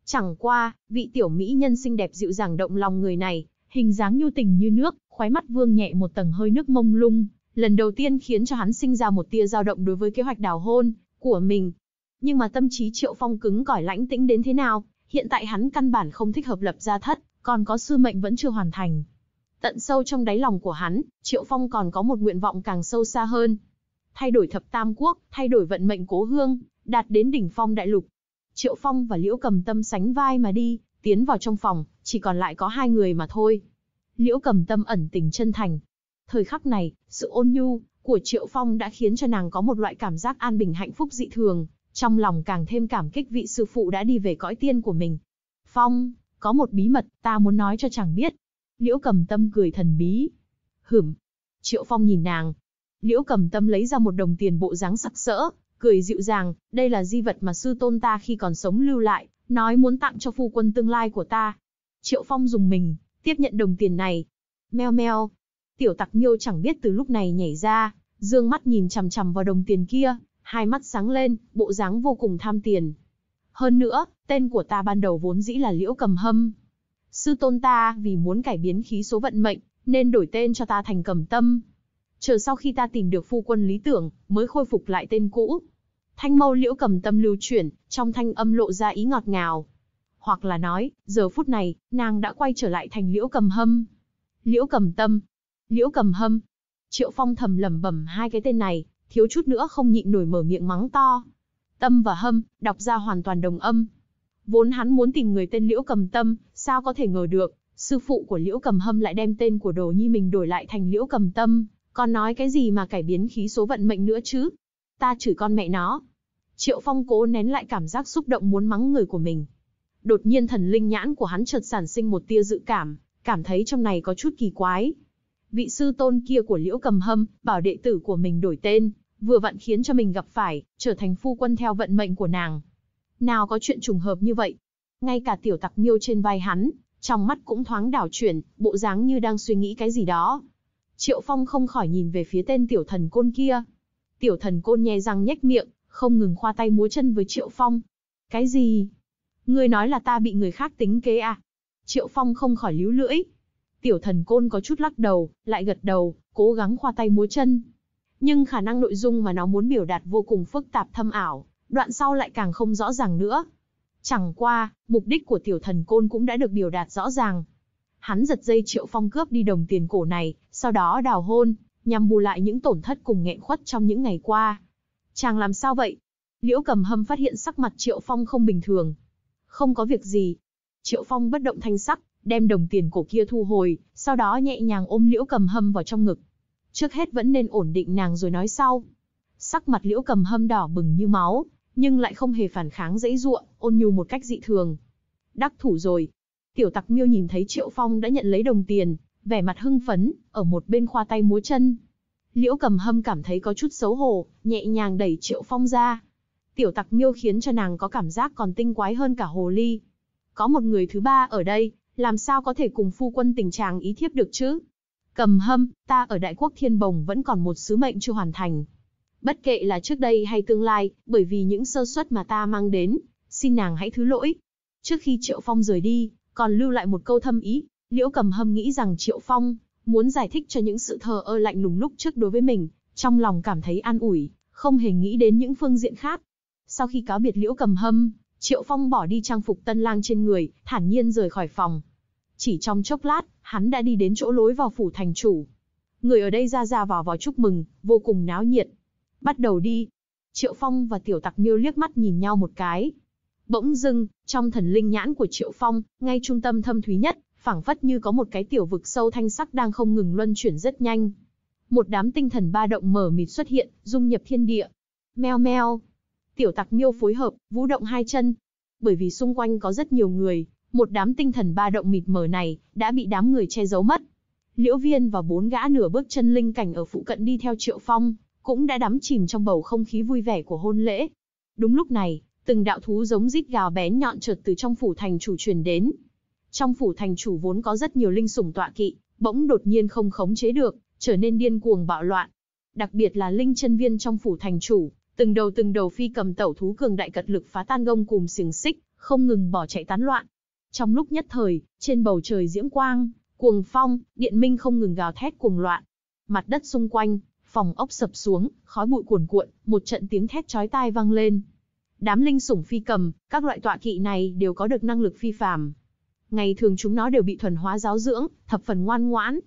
Chẳng qua, vị tiểu mỹ nhân xinh đẹp dịu dàng động lòng người này, hình dáng nhu tình như nước, khóe mắt vương nhẹ một tầng hơi nước mông lung, lần đầu tiên khiến cho hắn sinh ra một tia dao động đối với kế hoạch đào hôn của mình. Nhưng mà tâm trí Triệu Phong cứng cỏi lãnh tĩnh đến thế nào, hiện tại hắn căn bản không thích hợp lập gia thất, còn có sư mệnh vẫn chưa hoàn thành, Tận sâu trong đáy lòng của hắn, Triệu Phong còn có một nguyện vọng càng sâu xa hơn. Thay đổi thập tam quốc, thay đổi vận mệnh cố hương, đạt đến đỉnh phong đại lục. Triệu Phong và Liễu Cầm Tâm sánh vai mà đi, tiến vào trong phòng, chỉ còn lại có hai người mà thôi. Liễu Cầm Tâm ẩn tình chân thành. Thời khắc này, sự ôn nhu của Triệu Phong đã khiến cho nàng có một loại cảm giác an bình hạnh phúc dị thường, trong lòng càng thêm cảm kích vị sư phụ đã đi về cõi tiên của mình. Phong, có một bí mật ta muốn nói cho chàng biết, Liễu cầm tâm cười thần bí. Hửm. Triệu Phong nhìn nàng. Liễu cầm tâm lấy ra một đồng tiền bộ dáng sặc sỡ, cười dịu dàng, đây là di vật mà sư tôn ta khi còn sống lưu lại, nói muốn tặng cho phu quân tương lai của ta. Triệu Phong dùng mình, tiếp nhận đồng tiền này. Meo meo. Tiểu tặc miêu chẳng biết từ lúc này nhảy ra, dương mắt nhìn chằm chằm vào đồng tiền kia, hai mắt sáng lên, bộ dáng vô cùng tham tiền. Hơn nữa, tên của ta ban đầu vốn dĩ là Liễu Cầm Hâm, Sư tôn ta vì muốn cải biến khí số vận mệnh, nên đổi tên cho ta thành cầm tâm. Chờ sau khi ta tìm được phu quân lý tưởng, mới khôi phục lại tên cũ. Thanh mâu liễu cầm tâm lưu chuyển, trong thanh âm lộ ra ý ngọt ngào. Hoặc là nói, giờ phút này, nàng đã quay trở lại thành liễu cầm hâm. Liễu cầm tâm. Liễu cầm hâm. Triệu Phong thầm lẩm bẩm hai cái tên này, thiếu chút nữa không nhịn nổi mở miệng mắng to. Tâm và hâm, đọc ra hoàn toàn đồng âm. Vốn hắn muốn tìm người tên Liễu Cầm Tâm, sao có thể ngờ được, sư phụ của Liễu Cầm Hâm lại đem tên của đồ nhi mình đổi lại thành Liễu Cầm Tâm, còn nói cái gì mà cải biến khí số vận mệnh nữa chứ? Ta chửi con mẹ nó. Triệu Phong cố nén lại cảm giác xúc động muốn mắng người của mình. Đột nhiên thần linh nhãn của hắn chợt sản sinh một tia dự cảm, cảm thấy trong này có chút kỳ quái. Vị sư tôn kia của Liễu Cầm Hâm, bảo đệ tử của mình đổi tên, vừa vặn khiến cho mình gặp phải, trở thành phu quân theo vận mệnh của nàng. Nào có chuyện trùng hợp như vậy, ngay cả tiểu tặc miêu trên vai hắn, trong mắt cũng thoáng đảo chuyển, bộ dáng như đang suy nghĩ cái gì đó. Triệu Phong không khỏi nhìn về phía tên tiểu thần côn kia. Tiểu thần côn nhe răng nhếch miệng, không ngừng khoa tay múa chân với Triệu Phong. Cái gì? Ngươi nói là ta bị người khác tính kế à? Triệu Phong không khỏi líu lưỡi. Tiểu thần côn có chút lắc đầu, lại gật đầu, cố gắng khoa tay múa chân. Nhưng khả năng nội dung mà nó muốn biểu đạt vô cùng phức tạp thâm ảo, đoạn sau lại càng không rõ ràng nữa, Chẳng qua, mục đích của tiểu thần côn cũng đã được biểu đạt rõ ràng. Hắn giật dây triệu phong cướp đi đồng tiền cổ này, sau đó đào hôn, nhằm bù lại những tổn thất cùng nghẹn khuất trong những ngày qua. Chàng làm sao vậy? Liễu cầm hâm phát hiện sắc mặt triệu phong không bình thường. Không có việc gì. Triệu phong bất động thanh sắc, đem đồng tiền cổ kia thu hồi, sau đó nhẹ nhàng ôm liễu cầm hâm vào trong ngực. Trước hết vẫn nên ổn định nàng rồi nói sau. Sắc mặt liễu cầm hâm đỏ bừng như máu, nhưng lại không hề phản kháng dãy ruộng, ôn nhu một cách dị thường. Đắc thủ rồi. Tiểu tặc miêu nhìn thấy Triệu Phong đã nhận lấy đồng tiền, vẻ mặt hưng phấn, ở một bên khoa tay múa chân. Liễu cầm hâm cảm thấy có chút xấu hổ, nhẹ nhàng đẩy Triệu Phong ra. Tiểu tặc miêu khiến cho nàng có cảm giác còn tinh quái hơn cả hồ ly. Có một người thứ ba ở đây, làm sao có thể cùng phu quân tình chàng ý thiếp được chứ? Cầm hâm, ta ở Đại quốc Thiên Bồng vẫn còn một sứ mệnh chưa hoàn thành, bất kệ là trước đây hay tương lai, bởi vì những sơ suất mà ta mang đến, xin nàng hãy thứ lỗi. Trước khi Triệu Phong rời đi, còn lưu lại một câu thâm ý, Liễu Cầm Hâm nghĩ rằng Triệu Phong muốn giải thích cho những sự thờ ơ lạnh lùng lúc trước đối với mình, trong lòng cảm thấy an ủi, không hề nghĩ đến những phương diện khác. Sau khi cáo biệt Liễu Cầm Hâm, Triệu Phong bỏ đi trang phục tân lang trên người, thản nhiên rời khỏi phòng. Chỉ trong chốc lát, hắn đã đi đến chỗ lối vào phủ thành chủ. Người ở đây ra ra vào vào chúc mừng, vô cùng náo nhiệt. Bắt đầu đi. Triệu Phong và tiểu tặc miêu liếc mắt nhìn nhau một cái. Bỗng dưng, trong thần linh nhãn của Triệu Phong, ngay trung tâm thâm thúy nhất, phảng phất như có một cái tiểu vực sâu thanh sắc đang không ngừng luân chuyển rất nhanh. Một đám tinh thần ba động mở mịt xuất hiện, dung nhập thiên địa. Meo meo. Tiểu tặc miêu phối hợp, vũ động hai chân. Bởi vì xung quanh có rất nhiều người, một đám tinh thần ba động mịt mờ này, đã bị đám người che giấu mất. Liễu Viên và bốn gã nửa bước chân linh cảnh ở phụ cận đi theo Triệu Phong, cũng đã đắm chìm trong bầu không khí vui vẻ của hôn lễ. Đúng lúc này, từng đạo thú giống rít gào bén nhọn trượt từ trong phủ thành chủ truyền đến. Trong phủ thành chủ vốn có rất nhiều linh sủng tọa kỵ, bỗng đột nhiên không khống chế được, trở nên điên cuồng bạo loạn. Đặc biệt là linh chân viên trong phủ thành chủ, từng đầu từng đầu phi cầm tẩu thú cường đại cật lực phá tan gông cùng xiềng xích, không ngừng bỏ chạy tán loạn. Trong lúc nhất thời, trên bầu trời diễm quang, cuồng phong, điện minh không ngừng gào thét cuồng loạn. Mặt đất xung quanh, phòng ốc sập xuống, khói bụi cuồn cuộn, một trận tiếng thét chói tai vang lên. Đám linh sủng phi cầm, các loại tọa kỵ này đều có được năng lực phi phàm. Ngày thường chúng nó đều bị thuần hóa giáo dưỡng, thập phần ngoan ngoãn.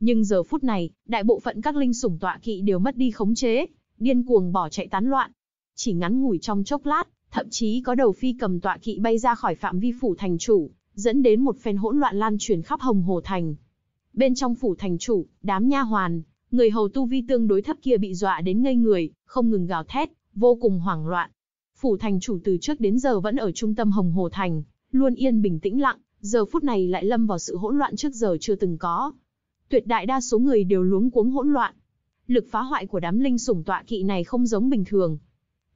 Nhưng giờ phút này, đại bộ phận các linh sủng tọa kỵ đều mất đi khống chế, điên cuồng bỏ chạy tán loạn. Chỉ ngắn ngủi trong chốc lát, thậm chí có đầu phi cầm tọa kỵ bay ra khỏi phạm vi phủ thành chủ, dẫn đến một phen hỗn loạn lan truyền khắp Hồng Hồ thành. Bên trong phủ thành chủ, đám nha hoàn, Người hầu tu vi tương đối thấp kia bị dọa đến ngây người, không ngừng gào thét, vô cùng hoảng loạn. Phủ thành chủ từ trước đến giờ vẫn ở trung tâm Hồng Hồ Thành, luôn yên bình tĩnh lặng, giờ phút này lại lâm vào sự hỗn loạn trước giờ chưa từng có. Tuyệt đại đa số người đều luống cuống hỗn loạn. Lực phá hoại của đám linh sủng tọa kỵ này không giống bình thường.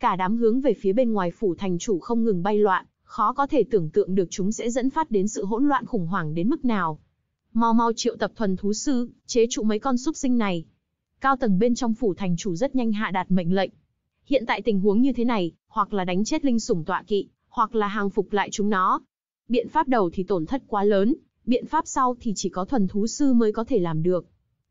Cả đám hướng về phía bên ngoài phủ thành chủ không ngừng bay loạn, khó có thể tưởng tượng được chúng sẽ dẫn phát đến sự hỗn loạn khủng hoảng đến mức nào mau mau triệu tập thuần thú sư, chế trụ mấy con súc sinh này. Cao tầng bên trong phủ thành chủ rất nhanh hạ đạt mệnh lệnh. Hiện tại tình huống như thế này, hoặc là đánh chết linh sủng tọa kỵ, hoặc là hàng phục lại chúng nó. Biện pháp đầu thì tổn thất quá lớn, biện pháp sau thì chỉ có thuần thú sư mới có thể làm được.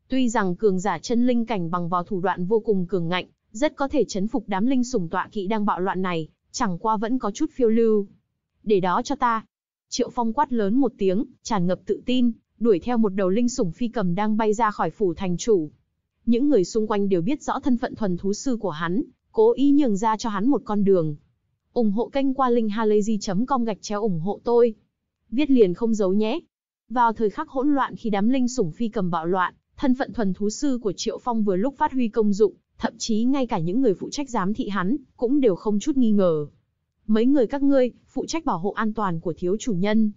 Tuy rằng cường giả chân linh cảnh bằng vào thủ đoạn vô cùng cường ngạnh, rất có thể chấn phục đám linh sủng tọa kỵ đang bạo loạn này, chẳng qua vẫn có chút phiêu lưu. Để đó cho ta. Triệu Phong quát lớn một tiếng, tràn ngập tự tin đuổi theo một đầu linh sủng phi cầm đang bay ra khỏi phủ thành chủ. Những người xung quanh đều biết rõ thân phận thuần thú sư của hắn, cố ý nhường ra cho hắn một con đường. ủng hộ kênh qua linkhalazy.com gạch chéo ủng hộ tôi. Viết liền không giấu nhé. Vào thời khắc hỗn loạn khi đám linh sủng phi cầm bạo loạn, thân phận thuần thú sư của Triệu Phong vừa lúc phát huy công dụng, thậm chí ngay cả những người phụ trách giám thị hắn cũng đều không chút nghi ngờ. Mấy người các ngươi, phụ trách bảo hộ an toàn của thiếu chủ nhân.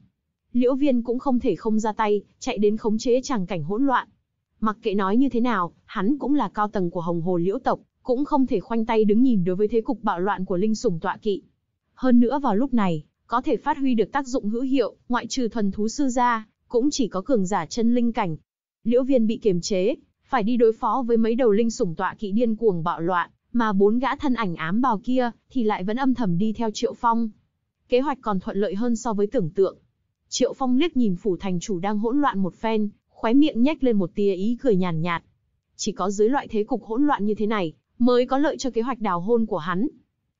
Liễu Viên cũng không thể không ra tay, chạy đến khống chế tràng cảnh hỗn loạn. Mặc kệ nói như thế nào, hắn cũng là cao tầng của Hồng Hồ Liễu tộc, cũng không thể khoanh tay đứng nhìn đối với thế cục bạo loạn của linh sủng tọa kỵ. Hơn nữa vào lúc này, có thể phát huy được tác dụng hữu hiệu, ngoại trừ thuần thú sư gia, cũng chỉ có cường giả chân linh cảnh. Liễu Viên bị kiềm chế, phải đi đối phó với mấy đầu linh sủng tọa kỵ điên cuồng bạo loạn, mà bốn gã thân ảnh ám bào kia thì lại vẫn âm thầm đi theo Triệu Phong. Kế hoạch còn thuận lợi hơn so với tưởng tượng, Triệu Phong liếc nhìn phủ thành chủ đang hỗn loạn một phen, khóe miệng nhếch lên một tia ý cười nhàn nhạt, nhạt. Chỉ có dưới loại thế cục hỗn loạn như thế này, mới có lợi cho kế hoạch đào hôn của hắn.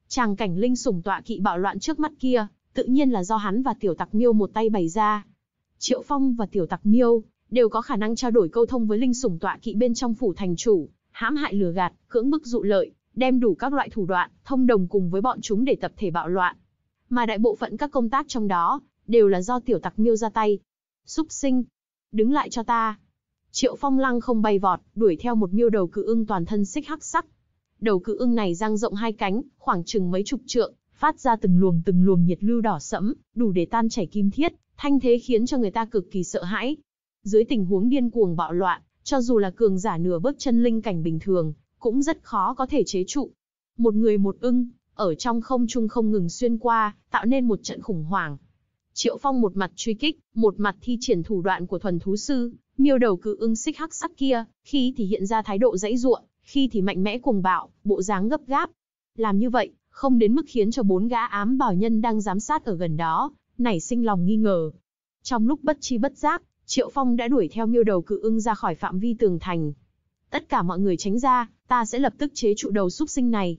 Tràng cảnh linh sủng tọa kỵ bạo loạn trước mắt kia, tự nhiên là do hắn và tiểu tặc miêu một tay bày ra. Triệu Phong và tiểu tặc miêu đều có khả năng trao đổi câu thông với linh sủng tọa kỵ bên trong phủ thành chủ, hãm hại lừa gạt, cưỡng bức dụ lợi, đem đủ các loại thủ đoạn, thông đồng cùng với bọn chúng để tập thể bạo loạn. Mà đại bộ phận các công tác trong đó đều là do tiểu tặc miêu ra tay. Súc sinh, đứng lại cho ta. Triệu phong lăng không bay vọt, đuổi theo một miêu đầu cự ưng toàn thân xích hắc sắc. Đầu cự ưng này dang rộng hai cánh, khoảng chừng mấy chục trượng, phát ra từng luồng từng luồng nhiệt lưu đỏ sẫm, đủ để tan chảy kim thiết, thanh thế khiến cho người ta cực kỳ sợ hãi. Dưới tình huống điên cuồng bạo loạn, cho dù là cường giả nửa bước chân linh cảnh bình thường, cũng rất khó có thể chế trụ. Một người một ưng, ở trong không trung không ngừng xuyên qua, tạo nên một trận khủng hoảng. Triệu Phong một mặt truy kích, một mặt thi triển thủ đoạn của thuần thú sư, miêu đầu cự ưng xích hắc sắc kia, khi thì hiện ra thái độ dãy ruộng, khi thì mạnh mẽ cuồng bạo, bộ dáng gấp gáp. Làm như vậy, không đến mức khiến cho bốn gã ám bảo nhân đang giám sát ở gần đó, nảy sinh lòng nghi ngờ. Trong lúc bất chi bất giác, Triệu Phong đã đuổi theo miêu đầu cự ưng ra khỏi phạm vi tường thành. Tất cả mọi người tránh ra, ta sẽ lập tức chế trụ đầu súc sinh này.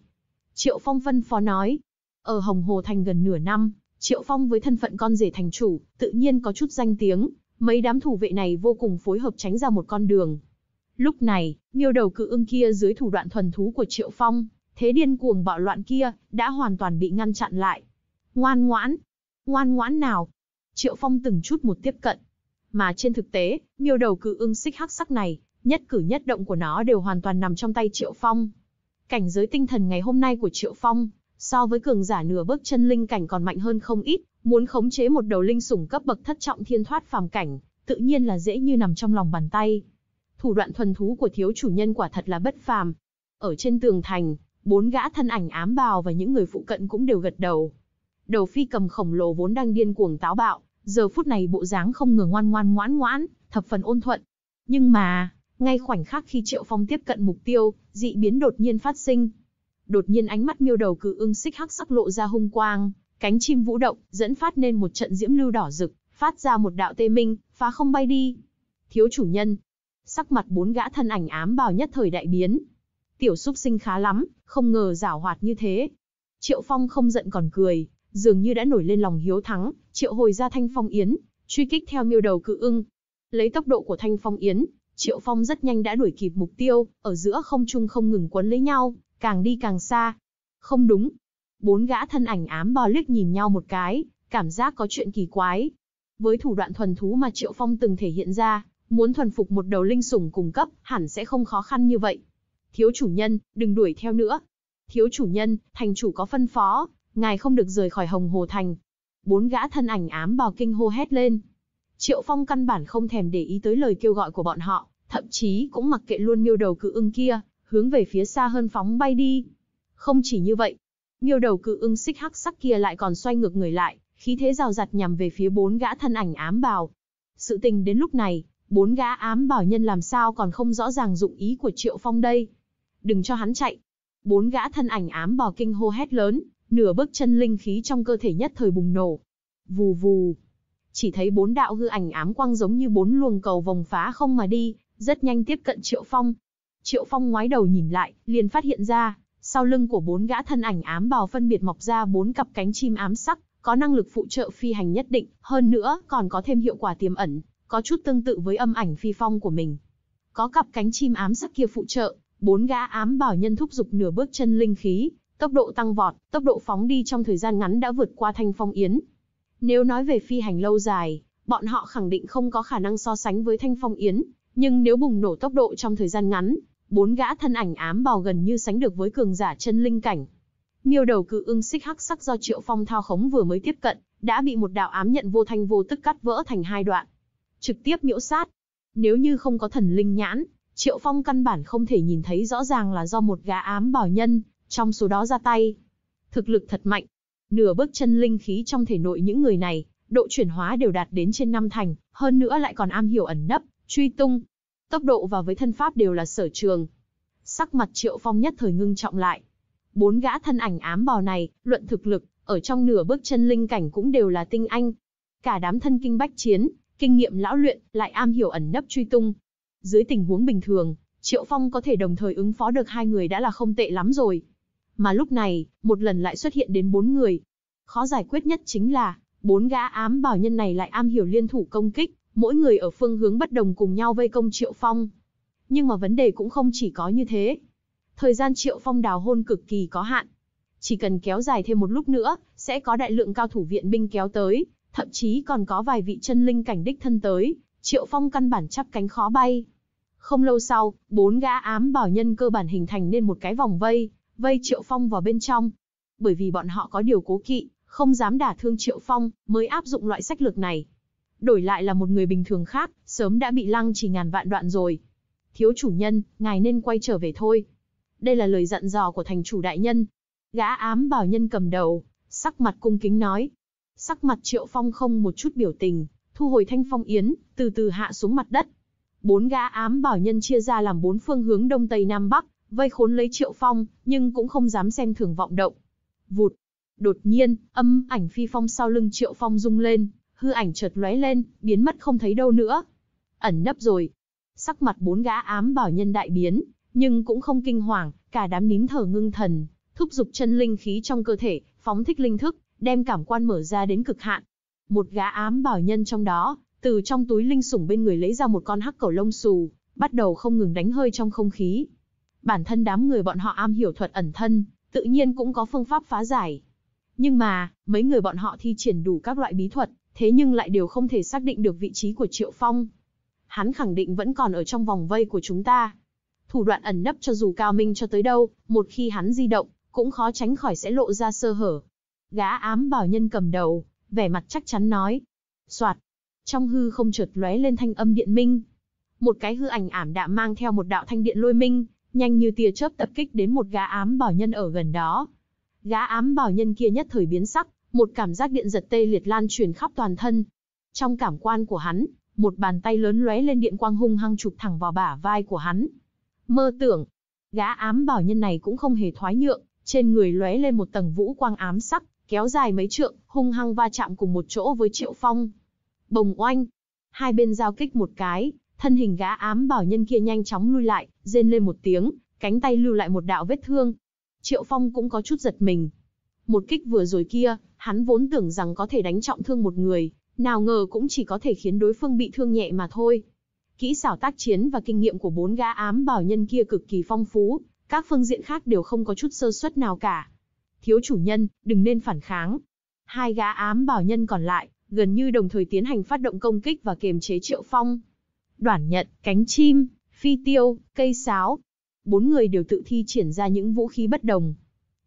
Triệu Phong phân phó nói, ở Hồng Hồ Thành gần nửa năm, Triệu Phong với thân phận con rể thành chủ, tự nhiên có chút danh tiếng, mấy đám thủ vệ này vô cùng phối hợp tránh ra một con đường. Lúc này, miêu đầu cự ưng kia dưới thủ đoạn thuần thú của Triệu Phong, thế điên cuồng bạo loạn kia, đã hoàn toàn bị ngăn chặn lại. Ngoan ngoãn! Ngoan ngoãn nào! Triệu Phong từng chút một tiếp cận. Mà trên thực tế, miêu đầu cự ưng xích hắc sắc này, nhất cử nhất động của nó đều hoàn toàn nằm trong tay Triệu Phong. Cảnh giới tinh thần ngày hôm nay của Triệu Phong, so với cường giả nửa bước chân linh cảnh còn mạnh hơn không ít, muốn khống chế một đầu linh sủng cấp bậc thất trọng thiên thoát phàm cảnh, tự nhiên là dễ như nằm trong lòng bàn tay. Thủ đoạn thuần thú của thiếu chủ nhân quả thật là bất phàm. Ở trên tường thành, bốn gã thân ảnh ám bào và những người phụ cận cũng đều gật đầu. Đầu phi cầm khổng lồ vốn đang điên cuồng táo bạo, giờ phút này bộ dáng không ngừng ngoan ngoan ngoãn ngoãn, thập phần ôn thuận. Nhưng mà, ngay khoảnh khắc khi Triệu Phong tiếp cận mục tiêu, dị biến đột nhiên phát sinh, đột nhiên ánh mắt miêu đầu cự ưng xích hắc sắc lộ ra hung quang, cánh chim vũ động, dẫn phát nên một trận diễm lưu đỏ rực, phát ra một đạo tê minh, phá không bay đi. Thiếu chủ nhân, sắc mặt bốn gã thân ảnh ám bào nhất thời đại biến. Tiểu xúc sinh khá lắm, không ngờ giảo hoạt như thế. Triệu Phong không giận còn cười, dường như đã nổi lên lòng hiếu thắng, triệu hồi ra thanh phong yến, truy kích theo miêu đầu cự ưng. Lấy tốc độ của thanh phong yến, Triệu Phong rất nhanh đã đuổi kịp mục tiêu, ở giữa không trung không ngừng quấn lấy nhau, càng đi càng xa. Không đúng. Bốn gã thân ảnh ám bò liếc nhìn nhau một cái, cảm giác có chuyện kỳ quái. Với thủ đoạn thuần thú mà Triệu Phong từng thể hiện ra, muốn thuần phục một đầu linh sủng cung cấp, hẳn sẽ không khó khăn như vậy. Thiếu chủ nhân, đừng đuổi theo nữa. Thiếu chủ nhân, thành chủ có phân phó, ngài không được rời khỏi Hồng Hồ Thành. Bốn gã thân ảnh ám bò kinh hô hét lên. Triệu Phong căn bản không thèm để ý tới lời kêu gọi của bọn họ, thậm chí cũng mặc kệ luôn miêu đầu cự ưng kia, hướng về phía xa hơn phóng bay đi. Không chỉ như vậy, miêu đầu cự ưng xích hắc sắc kia lại còn xoay ngược người lại, khí thế rào rạt nhằm về phía bốn gã thân ảnh ám bào. Sự tình đến lúc này, bốn gã ám bảo nhân làm sao còn không rõ ràng dụng ý của Triệu Phong đây. Đừng cho hắn chạy. Bốn gã thân ảnh ám bò kinh hô hét lớn, nửa bước chân linh khí trong cơ thể nhất thời bùng nổ. Vù vù. Chỉ thấy bốn đạo hư ảnh ám quang giống như bốn luồng cầu vòng phá không mà đi, rất nhanh tiếp cận Triệu Phong. Triệu Phong ngoái đầu nhìn lại, liền phát hiện ra, sau lưng của bốn gã thân ảnh ám bào phân biệt mọc ra bốn cặp cánh chim ám sắc, có năng lực phụ trợ phi hành nhất định, hơn nữa còn có thêm hiệu quả tiềm ẩn, có chút tương tự với âm ảnh phi phong của mình. Có cặp cánh chim ám sắc kia phụ trợ, bốn gã ám bào nhân thúc dục nửa bước chân linh khí, tốc độ tăng vọt, tốc độ phóng đi trong thời gian ngắn đã vượt qua Thanh Phong Yến. Nếu nói về phi hành lâu dài, bọn họ khẳng định không có khả năng so sánh với Thanh Phong Yến, nhưng nếu bùng nổ tốc độ trong thời gian ngắn, bốn gã thân ảnh ám bào gần như sánh được với cường giả chân linh cảnh. Miêu đầu cự ưng xích hắc sắc do Triệu Phong thao khống vừa mới tiếp cận, đã bị một đạo ám nhận vô thanh vô tức cắt vỡ thành hai đoạn, trực tiếp miễu sát. Nếu như không có thần linh nhãn, Triệu Phong căn bản không thể nhìn thấy rõ ràng là do một gã ám bào nhân, trong số đó ra tay. Thực lực thật mạnh. Nửa bước chân linh khí trong thể nội những người này, độ chuyển hóa đều đạt đến trên năm thành, hơn nữa lại còn am hiểu ẩn nấp, truy tung, tốc độ và với thân pháp đều là sở trường. Sắc mặt Triệu Phong nhất thời ngưng trọng lại. Bốn gã thân ảnh ám bò này, luận thực lực, ở trong nửa bước chân linh cảnh cũng đều là tinh anh. Cả đám thân kinh bách chiến, kinh nghiệm lão luyện, lại am hiểu ẩn nấp truy tung. Dưới tình huống bình thường, Triệu Phong có thể đồng thời ứng phó được hai người đã là không tệ lắm rồi. Mà lúc này, một lần lại xuất hiện đến bốn người. Khó giải quyết nhất chính là, bốn gã ám bảo nhân này lại am hiểu liên thủ công kích, mỗi người ở phương hướng bất đồng cùng nhau vây công Triệu Phong. Nhưng mà vấn đề cũng không chỉ có như thế. Thời gian Triệu Phong đào hôn cực kỳ có hạn. Chỉ cần kéo dài thêm một lúc nữa, sẽ có đại lượng cao thủ viện binh kéo tới, thậm chí còn có vài vị chân linh cảnh đích thân tới, Triệu Phong căn bản chắp cánh khó bay. Không lâu sau, bốn gã ám bảo nhân cơ bản hình thành nên một cái vòng vây, vây Triệu Phong vào bên trong. Bởi vì bọn họ có điều cố kỵ, không dám đả thương Triệu Phong, mới áp dụng loại sách lược này đổi lại là một người bình thường khác, sớm đã bị lăng trì ngàn vạn đoạn rồi. Thiếu chủ nhân, ngài nên quay trở về thôi. Đây là lời dặn dò của thành chủ đại nhân. Gã ám bảo nhân cầm đầu, sắc mặt cung kính nói. Sắc mặt triệu phong không một chút biểu tình, thu hồi thanh phong yến, từ từ hạ xuống mặt đất. Bốn gã ám bảo nhân chia ra làm bốn phương hướng đông tây nam bắc, vây khốn lấy triệu phong, nhưng cũng không dám xem thường vọng động. Vụt! Đột nhiên, âm ảnh phi phong sau lưng triệu phong rung lên, hư ảnh chợt lóe lên, biến mất không thấy đâu nữa. Ẩn nấp rồi. Sắc mặt bốn gã ám bảo nhân đại biến, nhưng cũng không kinh hoàng, cả đám nín thở ngưng thần, thúc giục chân linh khí trong cơ thể, phóng thích linh thức, đem cảm quan mở ra đến cực hạn. Một gã ám bảo nhân trong đó, từ trong túi linh sủng bên người lấy ra một con hắc cẩu lông xù, bắt đầu không ngừng đánh hơi trong không khí. Bản thân đám người bọn họ am hiểu thuật ẩn thân, tự nhiên cũng có phương pháp phá giải. Nhưng mà, mấy người bọn họ thi triển đủ các loại bí thuật, thế nhưng lại đều không thể xác định được vị trí của Triệu Phong. Hắn khẳng định vẫn còn ở trong vòng vây của chúng ta. Thủ đoạn ẩn nấp cho dù cao minh cho tới đâu, một khi hắn di động, cũng khó tránh khỏi sẽ lộ ra sơ hở. Gã ám bảo nhân cầm đầu, vẻ mặt chắc chắn nói. Soạt! Trong hư không chợt lóe lên thanh âm điện minh. Một cái hư ảnh ảm đạm mang theo một đạo thanh điện lôi minh, nhanh như tia chớp tập kích đến một gã ám bảo nhân ở gần đó. Gã ám bảo nhân kia nhất thời biến sắc, một cảm giác điện giật tê liệt lan truyền khắp toàn thân. Trong cảm quan của hắn, một bàn tay lớn lóe lên điện quang hung hăng chụp thẳng vào bả vai của hắn. Mơ tưởng, gã ám bảo nhân này cũng không hề thoái nhượng, trên người lóe lên một tầng vũ quang ám sắc, kéo dài mấy trượng, hung hăng va chạm cùng một chỗ với Triệu Phong. Bồng oanh, hai bên giao kích một cái, thân hình gã ám bảo nhân kia nhanh chóng lui lại, rên lên một tiếng, cánh tay lưu lại một đạo vết thương. Triệu Phong cũng có chút giật mình. Một kích vừa rồi kia, Hắn vốn tưởng rằng có thể đánh trọng thương một người, nào ngờ cũng chỉ có thể khiến đối phương bị thương nhẹ mà thôi. Kỹ xảo tác chiến và kinh nghiệm của bốn gã ám bảo nhân kia cực kỳ phong phú, các phương diện khác đều không có chút sơ suất nào cả. Thiếu chủ nhân, đừng nên phản kháng. Hai gã ám bảo nhân còn lại, gần như đồng thời tiến hành phát động công kích và kiềm chế triệu phong. Đoản nhận, cánh chim, phi tiêu, cây sáo. Bốn người đều tự thi triển ra những vũ khí bất đồng,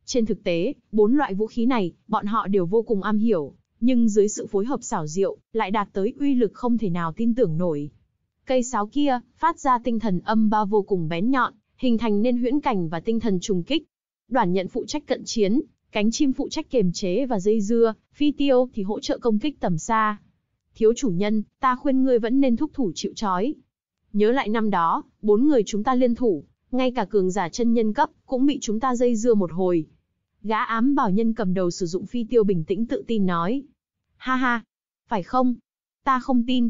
trên thực tế, bốn loại vũ khí này, bọn họ đều vô cùng am hiểu, nhưng dưới sự phối hợp xảo diệu, lại đạt tới uy lực không thể nào tin tưởng nổi. Cây sáo kia, phát ra tinh thần âm ba vô cùng bén nhọn, hình thành nên huyễn cảnh và tinh thần trùng kích. Đoàn nhận phụ trách cận chiến, cánh chim phụ trách kiềm chế và dây dưa, phi tiêu thì hỗ trợ công kích tầm xa. Thiếu chủ nhân, ta khuyên ngươi vẫn nên thúc thủ chịu trói. Nhớ lại năm đó, bốn người chúng ta liên thủ, ngay cả cường giả chân nhân cấp cũng bị chúng ta dây dưa một hồi, Gã ám bảo nhân cầm đầu sử dụng phi tiêu bình tĩnh tự tin nói. Ha ha, phải không? Ta không tin.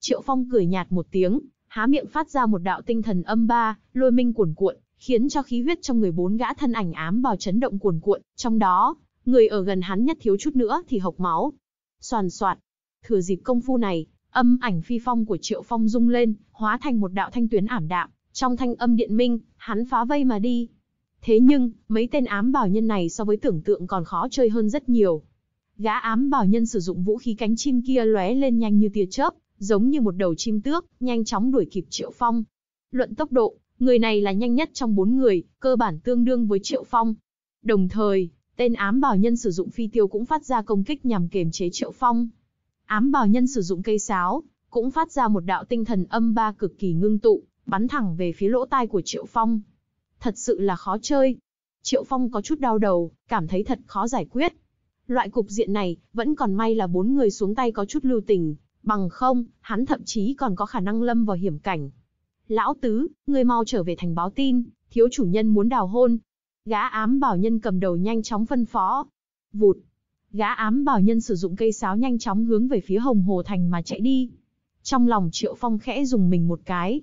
Triệu Phong cười nhạt một tiếng, há miệng phát ra một đạo tinh thần âm ba, lôi minh cuồn cuộn, khiến cho khí huyết trong người bốn gã thân ảnh ám bào chấn động cuồn cuộn, trong đó, người ở gần hắn nhất thiếu chút nữa thì hộc máu. Soàn soạt, thừa dịp công phu này, âm ảnh phi phong của Triệu Phong rung lên, hóa thành một đạo thanh tuyến ảm đạm, trong thanh âm điện minh, hắn phá vây mà đi. Thế nhưng, mấy tên ám bảo nhân này so với tưởng tượng còn khó chơi hơn rất nhiều. Gã ám bảo nhân sử dụng vũ khí cánh chim kia lóe lên nhanh như tia chớp, giống như một đầu chim tước, nhanh chóng đuổi kịp Triệu Phong. Luận tốc độ, người này là nhanh nhất trong bốn người, cơ bản tương đương với Triệu Phong. Đồng thời, tên ám bảo nhân sử dụng phi tiêu cũng phát ra công kích nhằm kiềm chế Triệu Phong. Ám bảo nhân sử dụng cây sáo, cũng phát ra một đạo tinh thần âm ba cực kỳ ngưng tụ, bắn thẳng về phía lỗ tai của Triệu Phong. Thật sự là khó chơi. Triệu Phong có chút đau đầu, cảm thấy thật khó giải quyết. Loại cục diện này, vẫn còn may là bốn người xuống tay có chút lưu tình, bằng không, hắn thậm chí còn có khả năng lâm vào hiểm cảnh. Lão Tứ, người mau trở về thành báo tin, thiếu chủ nhân muốn đào hôn. Gã ám bảo nhân cầm đầu nhanh chóng phân phó. Vụt. Gã ám bảo nhân sử dụng cây sáo nhanh chóng hướng về phía hồng hồ thành mà chạy đi. Trong lòng Triệu Phong khẽ dùng mình một cái,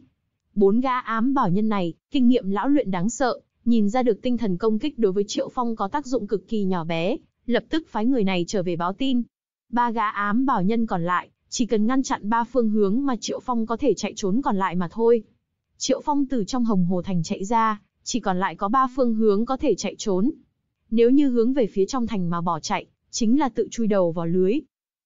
Bốn gã ám bảo nhân này, kinh nghiệm lão luyện đáng sợ, nhìn ra được tinh thần công kích đối với Triệu Phong có tác dụng cực kỳ nhỏ bé, lập tức phái người này trở về báo tin. Ba gã ám bảo nhân còn lại, chỉ cần ngăn chặn ba phương hướng mà Triệu Phong có thể chạy trốn còn lại mà thôi. Triệu Phong từ trong Hồng Hồ Thành chạy ra, chỉ còn lại có ba phương hướng có thể chạy trốn. Nếu như hướng về phía trong thành mà bỏ chạy, chính là tự chui đầu vào lưới.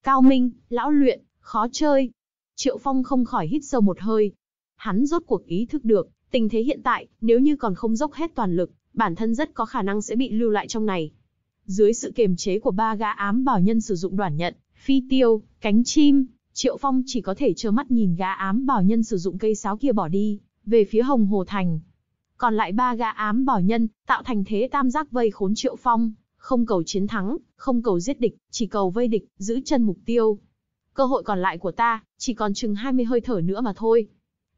Cao minh, lão luyện, khó chơi. Triệu Phong không khỏi hít sâu một hơi, Hắn rốt cuộc ý thức được, tình thế hiện tại, nếu như còn không dốc hết toàn lực, bản thân rất có khả năng sẽ bị lưu lại trong này. Dưới sự kiềm chế của ba gã ám bảo nhân sử dụng đoàn nhận, phi tiêu, cánh chim, Triệu Phong chỉ có thể trơ mắt nhìn gã ám bảo nhân sử dụng cây sáo kia bỏ đi, về phía Hồng Hồ Thành. Còn lại ba gã ám bảo nhân, tạo thành thế tam giác vây khốn Triệu Phong, không cầu chiến thắng, không cầu giết địch, chỉ cầu vây địch, giữ chân mục tiêu. Cơ hội còn lại của ta, chỉ còn chừng 20 hơi thở nữa mà thôi.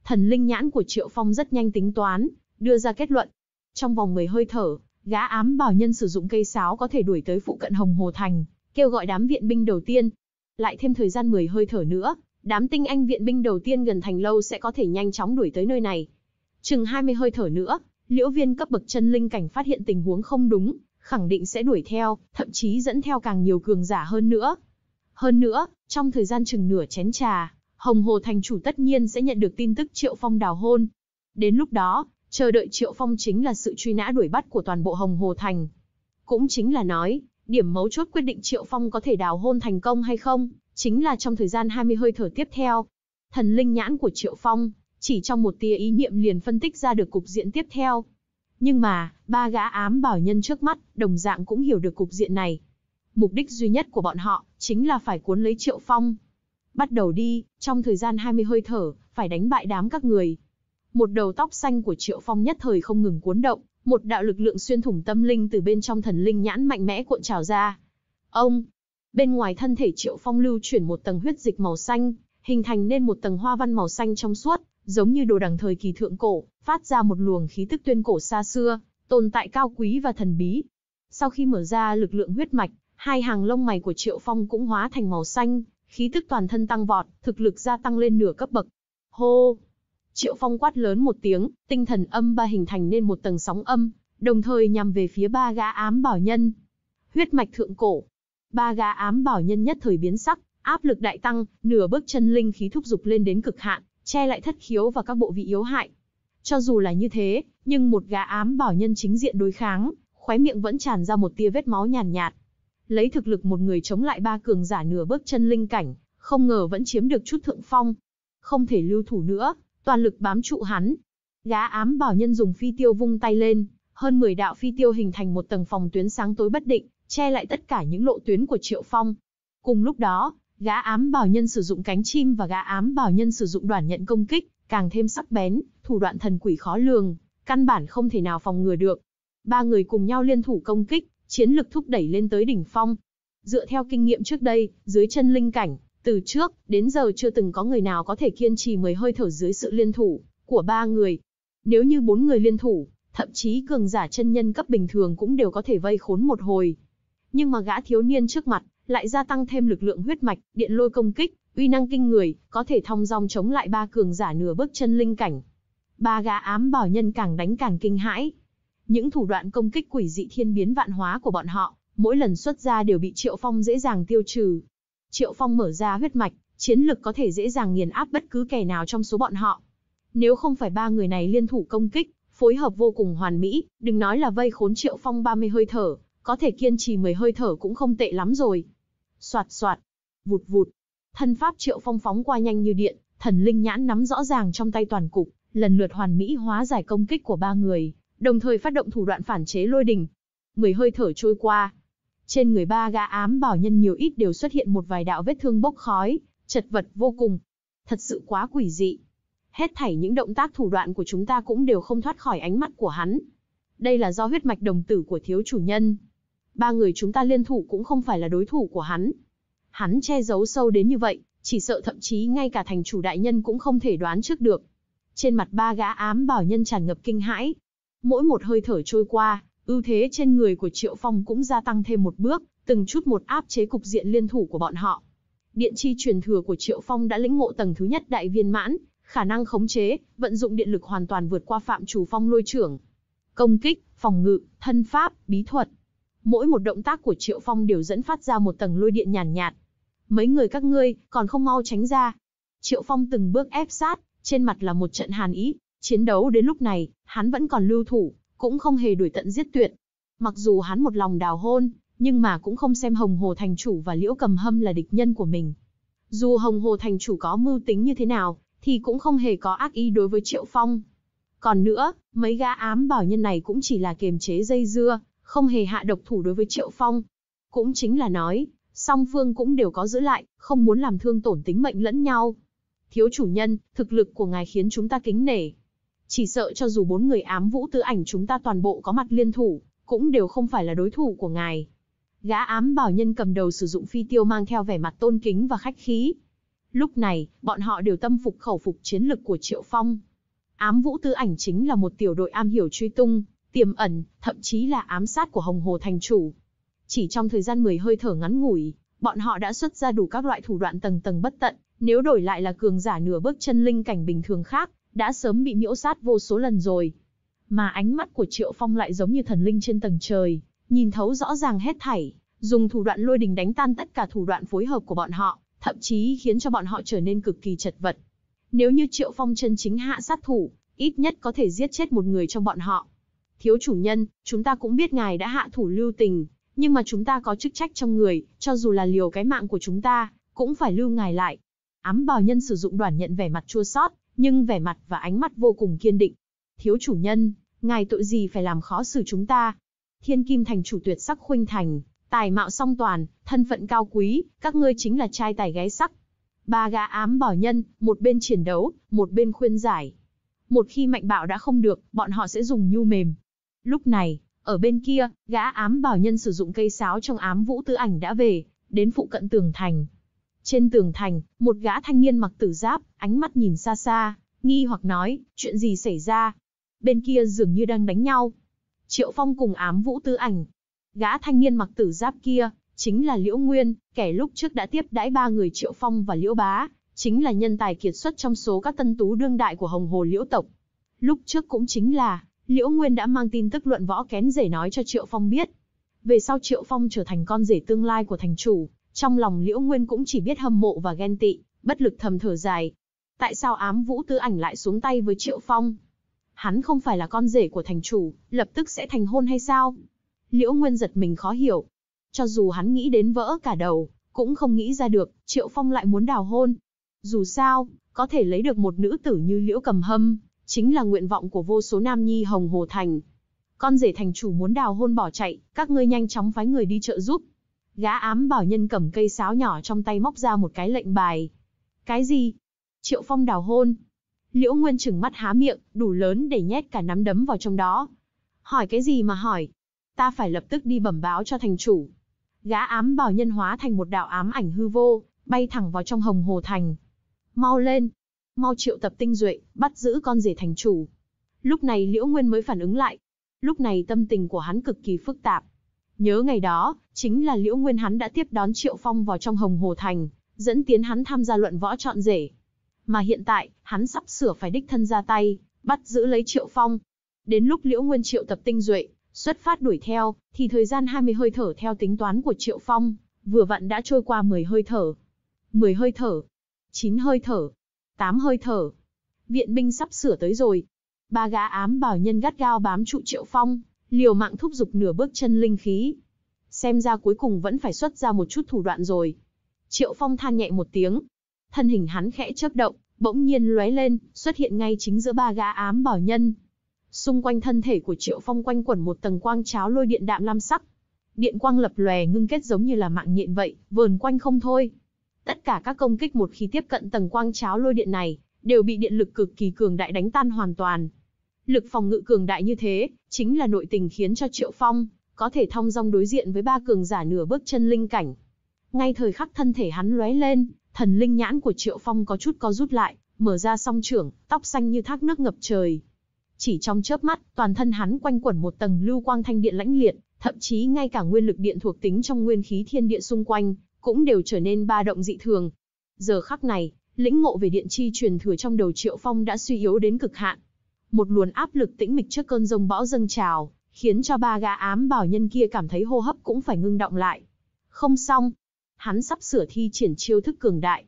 Thần linh nhãn của Triệu Phong rất nhanh tính toán, đưa ra kết luận. Trong vòng 10 hơi thở, gã ám bảo nhân sử dụng cây sáo có thể đuổi tới phụ cận Hồng Hồ Thành, kêu gọi đám viện binh đầu tiên. Lại thêm thời gian 10 hơi thở nữa, đám tinh anh viện binh đầu tiên gần thành lâu sẽ có thể nhanh chóng đuổi tới nơi này. Chừng 20 hơi thở nữa, liễu viên cấp bậc chân linh cảnh phát hiện tình huống không đúng, khẳng định sẽ đuổi theo, thậm chí dẫn theo càng nhiều cường giả hơn nữa. Hơn nữa, trong thời gian chừng nửa chén trà, Hồng Hồ Thành chủ tất nhiên sẽ nhận được tin tức Triệu Phong đào hôn. Đến lúc đó, chờ đợi Triệu Phong chính là sự truy nã đuổi bắt của toàn bộ Hồng Hồ Thành. Cũng chính là nói, điểm mấu chốt quyết định Triệu Phong có thể đào hôn thành công hay không, chính là trong thời gian 20 hơi thở tiếp theo. Thần linh nhãn của Triệu Phong, chỉ trong một tia ý niệm liền phân tích ra được cục diện tiếp theo. Nhưng mà, ba gã ám bảo nhân trước mắt, đồng dạng cũng hiểu được cục diện này. Mục đích duy nhất của bọn họ, chính là phải cuốn lấy Triệu Phong, bắt đầu đi, trong thời gian 20 hơi thở, phải đánh bại đám các người. Một đầu tóc xanh của Triệu Phong nhất thời không ngừng cuốn động, một đạo lực lượng xuyên thủng tâm linh từ bên trong thần linh nhãn mạnh mẽ cuộn trào ra. Ông, bên ngoài thân thể Triệu Phong lưu chuyển một tầng huyết dịch màu xanh, hình thành nên một tầng hoa văn màu xanh trong suốt, giống như đồ đằng thời kỳ thượng cổ, phát ra một luồng khí tức tuyên cổ xa xưa, tồn tại cao quý và thần bí. Sau khi mở ra lực lượng huyết mạch, hai hàng lông mày của Triệu Phong cũng hóa thành màu xanh, khí tức toàn thân tăng vọt, thực lực gia tăng lên nửa cấp bậc. Hô! Triệu Phong quát lớn một tiếng, tinh thần âm ba hình thành nên một tầng sóng âm, đồng thời nhằm về phía ba gã ám bảo nhân. Huyết mạch thượng cổ. Ba gã ám bảo nhân nhất thời biến sắc, áp lực đại tăng, nửa bước chân linh khí thúc dục lên đến cực hạn, che lại thất khiếu và các bộ vị yếu hại. Cho dù là như thế, nhưng một gã ám bảo nhân chính diện đối kháng, khóe miệng vẫn tràn ra một tia vết máu nhàn nhạt, nhạt, lấy thực lực một người chống lại ba cường giả nửa bước chân linh cảnh, không ngờ vẫn chiếm được chút thượng phong. Không thể lưu thủ nữa, toàn lực bám trụ hắn. Gã ám bảo nhân dùng phi tiêu vung tay lên, hơn 10 đạo phi tiêu hình thành một tầng phòng tuyến sáng tối bất định, che lại tất cả những lộ tuyến của Triệu Phong. Cùng lúc đó, gã ám bảo nhân sử dụng cánh chim và gã ám bảo nhân sử dụng đoàn nhận công kích, càng thêm sắc bén, thủ đoạn thần quỷ khó lường, căn bản không thể nào phòng ngừa được. Ba người cùng nhau liên thủ công kích, chiến lực thúc đẩy lên tới đỉnh phong. Dựa theo kinh nghiệm trước đây, dưới chân linh cảnh, từ trước đến giờ chưa từng có người nào có thể kiên trì mười hơi thở dưới sự liên thủ của ba người. Nếu như bốn người liên thủ, thậm chí cường giả chân nhân cấp bình thường cũng đều có thể vây khốn một hồi. Nhưng mà gã thiếu niên trước mặt lại gia tăng thêm lực lượng huyết mạch, điện lôi công kích, uy năng kinh người, có thể thông dong chống lại ba cường giả nửa bước chân linh cảnh. Ba gã ám bảo nhân càng đánh càng kinh hãi, những thủ đoạn công kích quỷ dị thiên biến vạn hóa của bọn họ, mỗi lần xuất ra đều bị Triệu Phong dễ dàng tiêu trừ. Triệu Phong mở ra huyết mạch, chiến lực có thể dễ dàng nghiền áp bất cứ kẻ nào trong số bọn họ. Nếu không phải ba người này liên thủ công kích, phối hợp vô cùng hoàn mỹ, đừng nói là vây khốn Triệu Phong 30 hơi thở, có thể kiên trì 10 hơi thở cũng không tệ lắm rồi. Soạt soạt, vụt vụt, thân pháp Triệu Phong phóng qua nhanh như điện, thần linh nhãn nắm rõ ràng trong tay toàn cục, lần lượt hoàn mỹ hóa giải công kích của ba người đồng thời phát động thủ đoạn phản chế lôi đình. Mười hơi thở trôi qua, trên người ba gã ám bảo nhân nhiều ít đều xuất hiện một vài đạo vết thương bốc khói, chật vật vô cùng. Thật sự quá quỷ dị. Hết thảy những động tác thủ đoạn của chúng ta cũng đều không thoát khỏi ánh mắt của hắn. Đây là do huyết mạch đồng tử của thiếu chủ nhân. Ba người chúng ta liên thủ cũng không phải là đối thủ của hắn. Hắn che giấu sâu đến như vậy, chỉ sợ thậm chí ngay cả thành chủ đại nhân cũng không thể đoán trước được. Trên mặt ba gã ám bảo nhân tràn ngập kinh hãi, Mỗi một hơi thở trôi qua, ưu thế trên người của Triệu Phong cũng gia tăng thêm một bước, từng chút một áp chế cục diện liên thủ của bọn họ. Điện chi truyền thừa của Triệu Phong đã lĩnh ngộ tầng thứ nhất đại viên mãn, khả năng khống chế, vận dụng điện lực hoàn toàn vượt qua phạm chủ phong lôi trưởng. Công kích, phòng ngự, thân pháp, bí thuật. Mỗi một động tác của Triệu Phong đều dẫn phát ra một tầng lôi điện nhàn nhạt, nhạt. Mấy người các ngươi, còn không mau tránh ra. Triệu Phong từng bước ép sát, trên mặt là một trận hàn ý, Chiến đấu đến lúc này, hắn vẫn còn lưu thủ, cũng không hề đuổi tận giết tuyệt. Mặc dù hắn một lòng đào hôn, nhưng mà cũng không xem Hồng Hồ Thành Chủ và Liễu Cầm Hâm là địch nhân của mình. Dù Hồng Hồ Thành Chủ có mưu tính như thế nào, thì cũng không hề có ác ý đối với Triệu Phong. Còn nữa, mấy gã ám bảo nhân này cũng chỉ là kiềm chế dây dưa, không hề hạ độc thủ đối với Triệu Phong. Cũng chính là nói, song phương cũng đều có giữ lại, không muốn làm thương tổn tính mệnh lẫn nhau. Thiếu chủ nhân, thực lực của ngài khiến chúng ta kính nể. Chỉ sợ cho dù bốn người ám vũ tứ ảnh chúng ta toàn bộ có mặt liên thủ, cũng đều không phải là đối thủ của ngài. Gã ám bảo nhân cầm đầu sử dụng phi tiêu mang theo vẻ mặt tôn kính và khách khí. Lúc này, bọn họ đều tâm phục khẩu phục chiến lực của Triệu Phong. Ám vũ tứ ảnh chính là một tiểu đội am hiểu truy tung, tiềm ẩn, thậm chí là ám sát của Hồng Hồ Thành Chủ. Chỉ trong thời gian 10 hơi thở ngắn ngủi, bọn họ đã xuất ra đủ các loại thủ đoạn tầng tầng bất tận, nếu đổi lại là cường giả nửa bước chân linh cảnh bình thường khác, đã sớm bị miễu sát vô số lần rồi. Mà ánh mắt của Triệu Phong lại giống như thần linh trên tầng trời, nhìn thấu rõ ràng hết thảy, dùng thủ đoạn lôi đình đánh tan tất cả thủ đoạn phối hợp của bọn họ, thậm chí khiến cho bọn họ trở nên cực kỳ chật vật. Nếu như Triệu Phong chân chính hạ sát thủ, ít nhất có thể giết chết một người trong bọn họ. Thiếu chủ nhân, chúng ta cũng biết ngài đã hạ thủ lưu tình, nhưng mà chúng ta có chức trách trong người, cho dù là liều cái mạng của chúng ta, cũng phải lưu ngài lại. Ám bào nhân sử dụng đoàn nhận vẻ mặt chua sót, nhưng vẻ mặt và ánh mắt vô cùng kiên định. Thiếu chủ nhân, ngài tội gì phải làm khó xử chúng ta? Thiên Kim Thành chủ tuyệt sắc khuynh thành, tài mạo song toàn, thân phận cao quý, các ngươi chính là trai tài gái sắc. Ba gã ám bỏ nhân, một bên chiến đấu, một bên khuyên giải. Một khi mạnh bạo đã không được, bọn họ sẽ dùng nhu mềm. Lúc này, ở bên kia, gã ám bảo nhân sử dụng cây sáo trong ám vũ tứ ảnh đã về, đến phụ cận tường thành, trên tường thành, một gã thanh niên mặc tử giáp, ánh mắt nhìn xa xa, nghi hoặc nói, chuyện gì xảy ra? Bên kia dường như đang đánh nhau. Triệu Phong cùng ám vũ tư ảnh. Gã thanh niên mặc tử giáp kia, chính là Liễu Nguyên, kẻ lúc trước đã tiếp đãi ba người Triệu Phong và Liễu Bá, chính là nhân tài kiệt xuất trong số các tân tú đương đại của Hồng Hồ Liễu Tộc. Lúc trước cũng chính là, Liễu Nguyên đã mang tin tức luận võ kén rể nói cho Triệu Phong biết. Về sau Triệu Phong trở thành con rể tương lai của thành chủ, trong lòng Liễu Nguyên cũng chỉ biết hâm mộ và ghen tị, bất lực thầm thở dài. Tại sao ám vũ tứ ảnh lại xuống tay với Triệu Phong? Hắn không phải là con rể của thành chủ, lập tức sẽ thành hôn hay sao? Liễu Nguyên giật mình khó hiểu. Cho dù hắn nghĩ đến vỡ cả đầu, cũng không nghĩ ra được, Triệu Phong lại muốn đào hôn. Dù sao, có thể lấy được một nữ tử như Liễu Cầm Hâm, chính là nguyện vọng của vô số nam nhi Hồng Hồ Thành. Con rể thành chủ muốn đào hôn bỏ chạy, các ngươi nhanh chóng phái người đi trợ giúp. Gã ám bảo nhân cầm cây sáo nhỏ trong tay móc ra một cái lệnh bài. Cái gì? Triệu Phong đào hôn. Liễu Nguyên chừng mắt há miệng, đủ lớn để nhét cả nắm đấm vào trong đó. Hỏi cái gì mà hỏi? Ta phải lập tức đi bẩm báo cho thành chủ. Gã ám bảo nhân hóa thành một đạo ám ảnh hư vô, bay thẳng vào trong hồng hồ thành. Mau lên! Mau triệu tập tinh duệ, bắt giữ con rể thành chủ. Lúc này Liễu Nguyên mới phản ứng lại. Lúc này tâm tình của hắn cực kỳ phức tạp. Nhớ ngày đó, chính là Liễu Nguyên hắn đã tiếp đón Triệu Phong vào trong Hồng Hồ Thành, dẫn tiến hắn tham gia luận võ chọn rể. Mà hiện tại, hắn sắp sửa phải đích thân ra tay, bắt giữ lấy Triệu Phong. Đến lúc Liễu Nguyên Triệu tập tinh duệ, xuất phát đuổi theo, thì thời gian 20 hơi thở theo tính toán của Triệu Phong, vừa vặn đã trôi qua 10 hơi thở. 10 hơi thở, 9 hơi thở, 8 hơi thở. Viện binh sắp sửa tới rồi. Ba gã ám bảo nhân gắt gao bám trụ Triệu Phong, liều mạng thúc giục nửa bước chân linh khí. Xem ra cuối cùng vẫn phải xuất ra một chút thủ đoạn rồi. Triệu Phong than nhẹ một tiếng. Thân hình hắn khẽ chớp động, bỗng nhiên lóe lên, xuất hiện ngay chính giữa ba gã ám bảo nhân. Xung quanh thân thể của Triệu Phong quanh quẩn một tầng quang cháo lôi điện đạm lam sắc. Điện quang lập lòe ngưng kết giống như là mạng nhện vậy, vờn quanh không thôi. Tất cả các công kích một khi tiếp cận tầng quang cháo lôi điện này, đều bị điện lực cực kỳ cường đại đánh tan hoàn toàn, Lực phòng ngự cường đại như thế, chính là nội tình khiến cho Triệu Phong có thể thông dong đối diện với ba cường giả nửa bước chân linh cảnh. Ngay thời khắc thân thể hắn lóe lên, thần linh nhãn của Triệu Phong có chút có rút lại, mở ra song trưởng, tóc xanh như thác nước ngập trời. Chỉ trong chớp mắt, toàn thân hắn quanh quẩn một tầng lưu quang thanh điện lãnh liệt, thậm chí ngay cả nguyên lực điện thuộc tính trong nguyên khí thiên địa xung quanh cũng đều trở nên ba động dị thường. Giờ khắc này, lĩnh ngộ về điện chi truyền thừa trong đầu Triệu Phong đã suy yếu đến cực hạn, một luồn áp lực tĩnh mịch trước cơn rông bão dâng trào, khiến cho ba gã ám bảo nhân kia cảm thấy hô hấp cũng phải ngưng động lại. Không xong, hắn sắp sửa thi triển chiêu thức cường đại.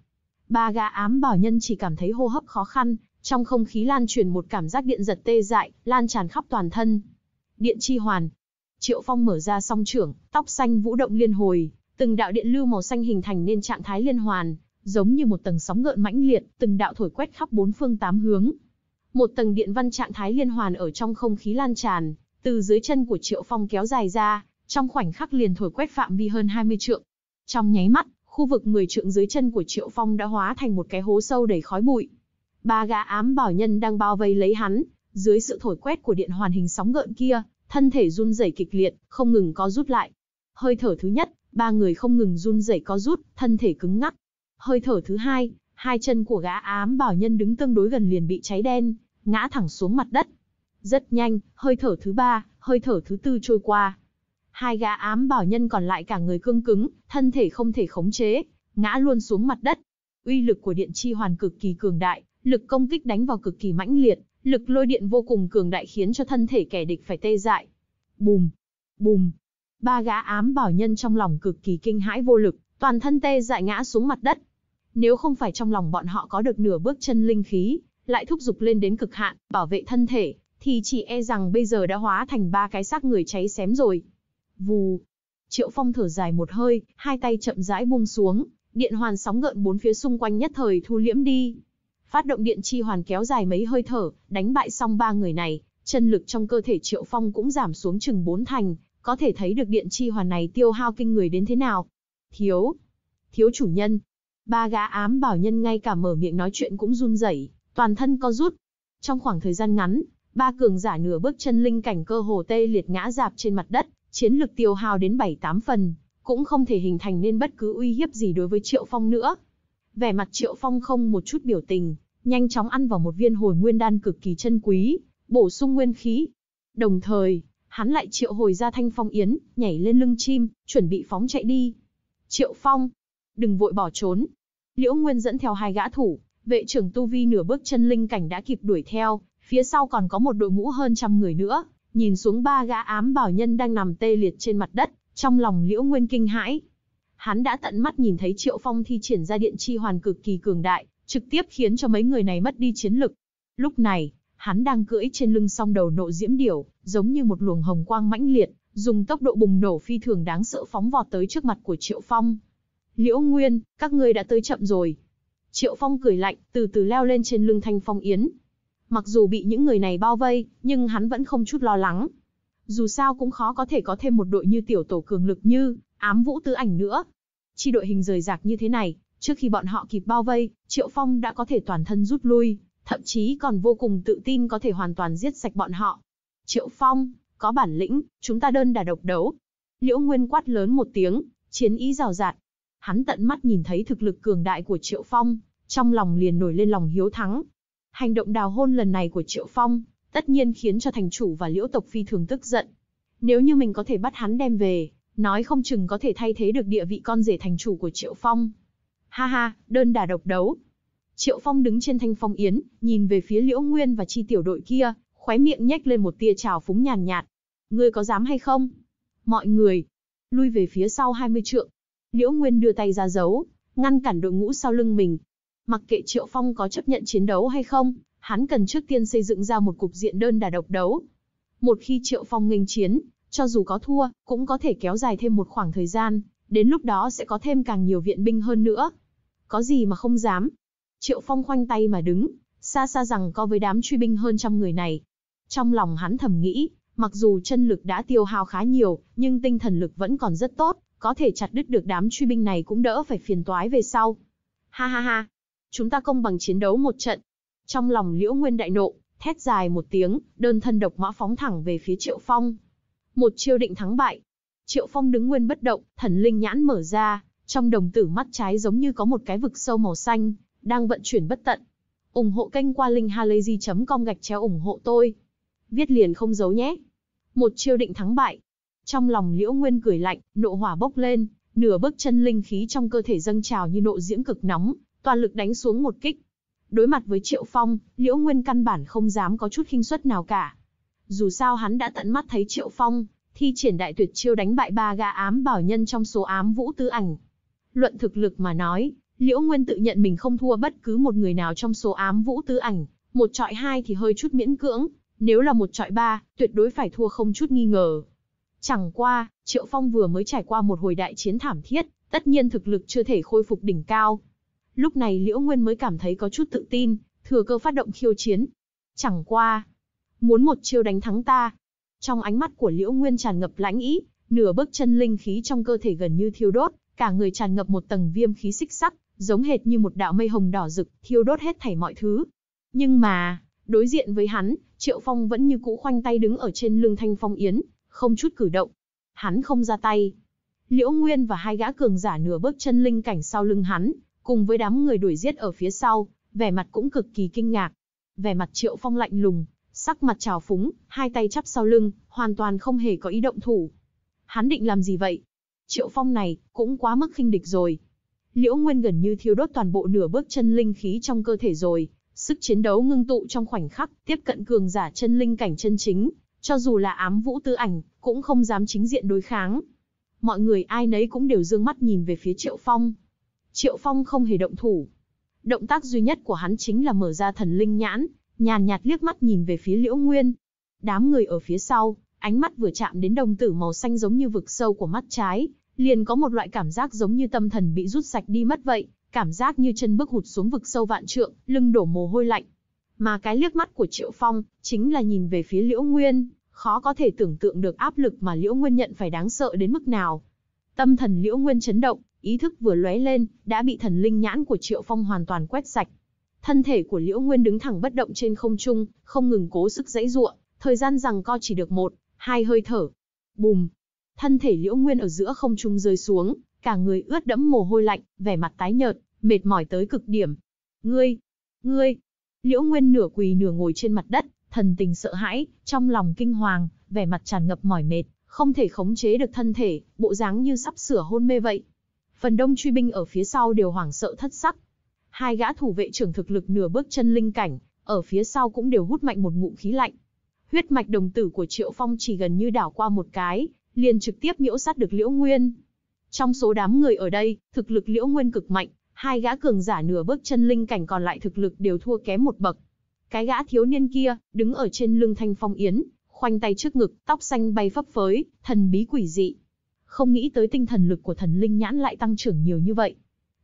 Ba gã ám bảo nhân chỉ cảm thấy hô hấp khó khăn, trong không khí lan truyền một cảm giác điện giật tê dại, lan tràn khắp toàn thân. Điện chi hoàn. Triệu Phong mở ra song trưởng, tóc xanh vũ động liên hồi, từng đạo điện lưu màu xanh hình thành nên trạng thái liên hoàn, giống như một tầng sóng gợn mãnh liệt, từng đạo thổi quét khắp bốn phương tám hướng. Một tầng điện văn trạng thái liên hoàn ở trong không khí lan tràn, từ dưới chân của Triệu Phong kéo dài ra, trong khoảnh khắc liền thổi quét phạm vi hơn 20 trượng. Trong nháy mắt, khu vực 10 trượng dưới chân của Triệu Phong đã hóa thành một cái hố sâu đầy khói bụi. Ba gã ám bảo nhân đang bao vây lấy hắn, dưới sự thổi quét của điện hoàn hình sóng gợn kia, thân thể run rẩy kịch liệt, không ngừng có rút lại. Hơi thở thứ nhất, ba người không ngừng run rẩy có rút, thân thể cứng ngắc. Hơi thở thứ hai, hai chân của gã ám bảo nhân đứng tương đối gần liền bị cháy đen, ngã thẳng xuống mặt đất. Rất nhanh, hơi thở thứ ba, hơi thở thứ tư trôi qua. Hai gã ám bảo nhân còn lại cả người cương cứng, thân thể không thể khống chế, ngã luôn xuống mặt đất. Uy lực của điện chi hoàn cực kỳ cường đại, lực công kích đánh vào cực kỳ mãnh liệt, lực lôi điện vô cùng cường đại khiến cho thân thể kẻ địch phải tê dại. Bùm, bùm. Ba gã ám bảo nhân trong lòng cực kỳ kinh hãi vô lực, toàn thân tê dại ngã xuống mặt đất. Nếu không phải trong lòng bọn họ có được nửa bước chân linh khí, lại thúc giục lên đến cực hạn, bảo vệ thân thể, thì chỉ e rằng bây giờ đã hóa thành ba cái xác người cháy xém rồi. Vù. Triệu Phong thở dài một hơi, hai tay chậm rãi buông xuống, điện hoàn sóng gợn bốn phía xung quanh nhất thời thu liễm đi. Phát động điện chi hoàn kéo dài mấy hơi thở, đánh bại xong ba người này, chân lực trong cơ thể Triệu Phong cũng giảm xuống chừng bốn thành, có thể thấy được điện chi hoàn này tiêu hao kinh người đến thế nào. Thiếu, thiếu chủ nhân. Ba gã ám bảo nhân ngay cả mở miệng nói chuyện cũng run rẩy, toàn thân co rút. Trong khoảng thời gian ngắn, ba cường giả nửa bước chân linh cảnh cơ hồ tê liệt ngã dạp trên mặt đất, chiến lực tiêu hao đến 7-8 phần, cũng không thể hình thành nên bất cứ uy hiếp gì đối với Triệu Phong nữa. Vẻ mặt Triệu Phong không một chút biểu tình, nhanh chóng ăn vào một viên hồi nguyên đan cực kỳ chân quý, bổ sung nguyên khí. Đồng thời, hắn lại triệu hồi ra thanh phong yến, nhảy lên lưng chim, chuẩn bị phóng chạy đi. Triệu Phong, đừng vội bỏ trốn. Liễu Nguyên dẫn theo hai gã thủ, Vệ trưởng tu vi nửa bước chân linh cảnh đã kịp đuổi theo, phía sau còn có một đội ngũ hơn trăm người nữa, nhìn xuống ba gã ám bảo nhân đang nằm tê liệt trên mặt đất, trong lòng Liễu Nguyên kinh hãi. Hắn đã tận mắt nhìn thấy Triệu Phong thi triển ra điện chi hoàn cực kỳ cường đại, trực tiếp khiến cho mấy người này mất đi chiến lực. Lúc này, hắn đang cưỡi trên lưng song đầu nộ diễm điểu, giống như một luồng hồng quang mãnh liệt, dùng tốc độ bùng nổ phi thường đáng sợ phóng vọt tới trước mặt của Triệu Phong. Liễu Nguyên, các ngươi đã tới chậm rồi. Triệu Phong cười lạnh, từ từ leo lên trên lưng Thanh Phong Yến. Mặc dù bị những người này bao vây, nhưng hắn vẫn không chút lo lắng. Dù sao cũng khó có thể có thêm một đội như tiểu tổ cường lực như ám vũ tứ ảnh nữa. Chi đội hình rời rạc như thế này, trước khi bọn họ kịp bao vây, Triệu Phong đã có thể toàn thân rút lui, thậm chí còn vô cùng tự tin có thể hoàn toàn giết sạch bọn họ. Triệu Phong, có bản lĩnh, chúng ta đơn đà độc đấu. Liễu Nguyên quát lớn một tiếng, chiến ý rào rạt, Hắn tận mắt nhìn thấy thực lực cường đại của Triệu Phong, trong lòng liền nổi lên lòng hiếu thắng. Hành động đào hôn lần này của Triệu Phong, tất nhiên khiến cho thành chủ và liễu tộc phi thường tức giận. Nếu như mình có thể bắt hắn đem về, nói không chừng có thể thay thế được địa vị con rể thành chủ của Triệu Phong. Ha ha, đơn đà độc đấu. Triệu Phong đứng trên thanh phong yến, nhìn về phía Liễu Nguyên và chi tiểu đội kia, khóe miệng nhếch lên một tia trào phúng nhàn nhạt. Ngươi có dám hay không? Mọi người, lui về phía sau 20 trượng, Liễu Nguyên đưa tay ra giấu, ngăn cản đội ngũ sau lưng mình. Mặc kệ Triệu Phong có chấp nhận chiến đấu hay không, hắn cần trước tiên xây dựng ra một cục diện đơn đà độc đấu. Một khi Triệu Phong nghênh chiến, cho dù có thua, cũng có thể kéo dài thêm một khoảng thời gian, đến lúc đó sẽ có thêm càng nhiều viện binh hơn nữa. Có gì mà không dám? Triệu Phong khoanh tay mà đứng, xa xa rằng co với đám truy binh hơn trăm người này. Trong lòng hắn thầm nghĩ, mặc dù chân lực đã tiêu hao khá nhiều, nhưng tinh thần lực vẫn còn rất tốt, có thể chặt đứt được đám truy binh này cũng đỡ phải phiền toái về sau. Ha ha ha, chúng ta công bằng chiến đấu một trận. Trong lòng Liễu Nguyên đại nộ, thét dài một tiếng, đơn thân độc mã phóng thẳng về phía Triệu Phong. Một chiêu định thắng bại. Triệu Phong đứng nguyên bất động, thần linh nhãn mở ra, trong đồng tử mắt trái giống như có một cái vực sâu màu xanh, đang vận chuyển bất tận. ủng hộ kênh qua linkhalazy.com gạch chéo ủng hộ tôi. Viết liền không giấu nhé. Một chiêu định thắng bại, trong lòng Liễu Nguyên cười lạnh, nộ hỏa bốc lên, nửa bước chân linh khí trong cơ thể dâng trào như nộ diễm cực nóng, toàn lực đánh xuống một kích. Đối mặt với Triệu Phong, Liễu Nguyên căn bản không dám có chút khinh suất nào cả. Dù sao hắn đã tận mắt thấy Triệu Phong, thi triển đại tuyệt chiêu đánh bại ba gã ám bảo nhân trong số ám vũ tứ ảnh. Luận thực lực mà nói, Liễu Nguyên tự nhận mình không thua bất cứ một người nào trong số ám vũ tứ ảnh, một trọi hai thì hơi chút miễn cưỡng, nếu là một trọi ba, tuyệt đối phải thua không chút nghi ngờ. Chẳng qua, Triệu Phong vừa mới trải qua một hồi đại chiến thảm thiết, tất nhiên thực lực chưa thể khôi phục đỉnh cao. Lúc này Liễu Nguyên mới cảm thấy có chút tự tin, thừa cơ phát động khiêu chiến. Chẳng qua, muốn một chiêu đánh thắng ta. Trong ánh mắt của Liễu Nguyên tràn ngập lãnh ý, nửa bước chân linh khí trong cơ thể gần như thiêu đốt, cả người tràn ngập một tầng viêm khí xích sắc giống hệt như một đạo mây hồng đỏ rực, thiêu đốt hết thảy mọi thứ. Nhưng mà, đối diện với hắn, Triệu Phong vẫn như cũ khoanh tay đứng ở trên lưng Thanh Phong Yến, không chút cử động. Hắn không ra tay. Liễu Nguyên và hai gã cường giả nửa bước chân linh cảnh sau lưng hắn, cùng với đám người đuổi giết ở phía sau, vẻ mặt cũng cực kỳ kinh ngạc. Vẻ mặt Triệu Phong lạnh lùng, sắc mặt trào phúng, hai tay chắp sau lưng, hoàn toàn không hề có ý động thủ. Hắn định làm gì vậy? Triệu Phong này, cũng quá mức khinh địch rồi. Liễu Nguyên gần như thiêu đốt toàn bộ nửa bước chân linh khí trong cơ thể rồi, sức chiến đấu ngưng tụ trong khoảnh khắc, tiếp cận cường giả chân linh cảnh chân chính, cho dù là ám vũ tư ảnh, cũng không dám chính diện đối kháng. Mọi người ai nấy cũng đều dương mắt nhìn về phía Triệu Phong. Triệu Phong không hề động thủ. Động tác duy nhất của hắn chính là mở ra thần linh nhãn, nhàn nhạt liếc mắt nhìn về phía Liễu Nguyên. Đám người ở phía sau, ánh mắt vừa chạm đến đồng tử màu xanh giống như vực sâu của mắt trái, liền có một loại cảm giác giống như tâm thần bị rút sạch đi mất vậy, cảm giác như chân bước hụt xuống vực sâu vạn trượng, lưng đổ mồ hôi lạnh, mà cái liếc mắt của Triệu Phong, chính là nhìn về phía Liễu Nguyên, khó có thể tưởng tượng được áp lực mà Liễu Nguyên nhận phải đáng sợ đến mức nào. Tâm thần Liễu Nguyên chấn động, ý thức vừa lóe lên, đã bị thần linh nhãn của Triệu Phong hoàn toàn quét sạch. Thân thể của Liễu Nguyên đứng thẳng bất động trên không trung, không ngừng cố sức dãy giụa, thời gian rằng co chỉ được một, hai hơi thở. Bùm! Thân thể Liễu Nguyên ở giữa không trung rơi xuống, cả người ướt đẫm mồ hôi lạnh, vẻ mặt tái nhợt, mệt mỏi tới cực điểm. Ngươi! Ngươi! Liễu Nguyên nửa quỳ nửa ngồi trên mặt đất, thần tình sợ hãi, trong lòng kinh hoàng, vẻ mặt tràn ngập mỏi mệt, không thể khống chế được thân thể, bộ dáng như sắp sửa hôn mê vậy. Phần đông truy binh ở phía sau đều hoảng sợ thất sắc. Hai gã thủ vệ trưởng thực lực nửa bước chân linh cảnh, ở phía sau cũng đều hút mạnh một ngụm khí lạnh. Huyết mạch đồng tử của Triệu Phong chỉ gần như đảo qua một cái, liền trực tiếp miễu sát được Liễu Nguyên. Trong số đám người ở đây, thực lực Liễu Nguyên cực mạnh, hai gã cường giả nửa bước chân linh cảnh còn lại thực lực đều thua kém một bậc. Cái gã thiếu niên kia, đứng ở trên lưng Thanh Phong Yến, khoanh tay trước ngực, tóc xanh bay phấp phới, thần bí quỷ dị. Không nghĩ tới tinh thần lực của thần linh nhãn lại tăng trưởng nhiều như vậy.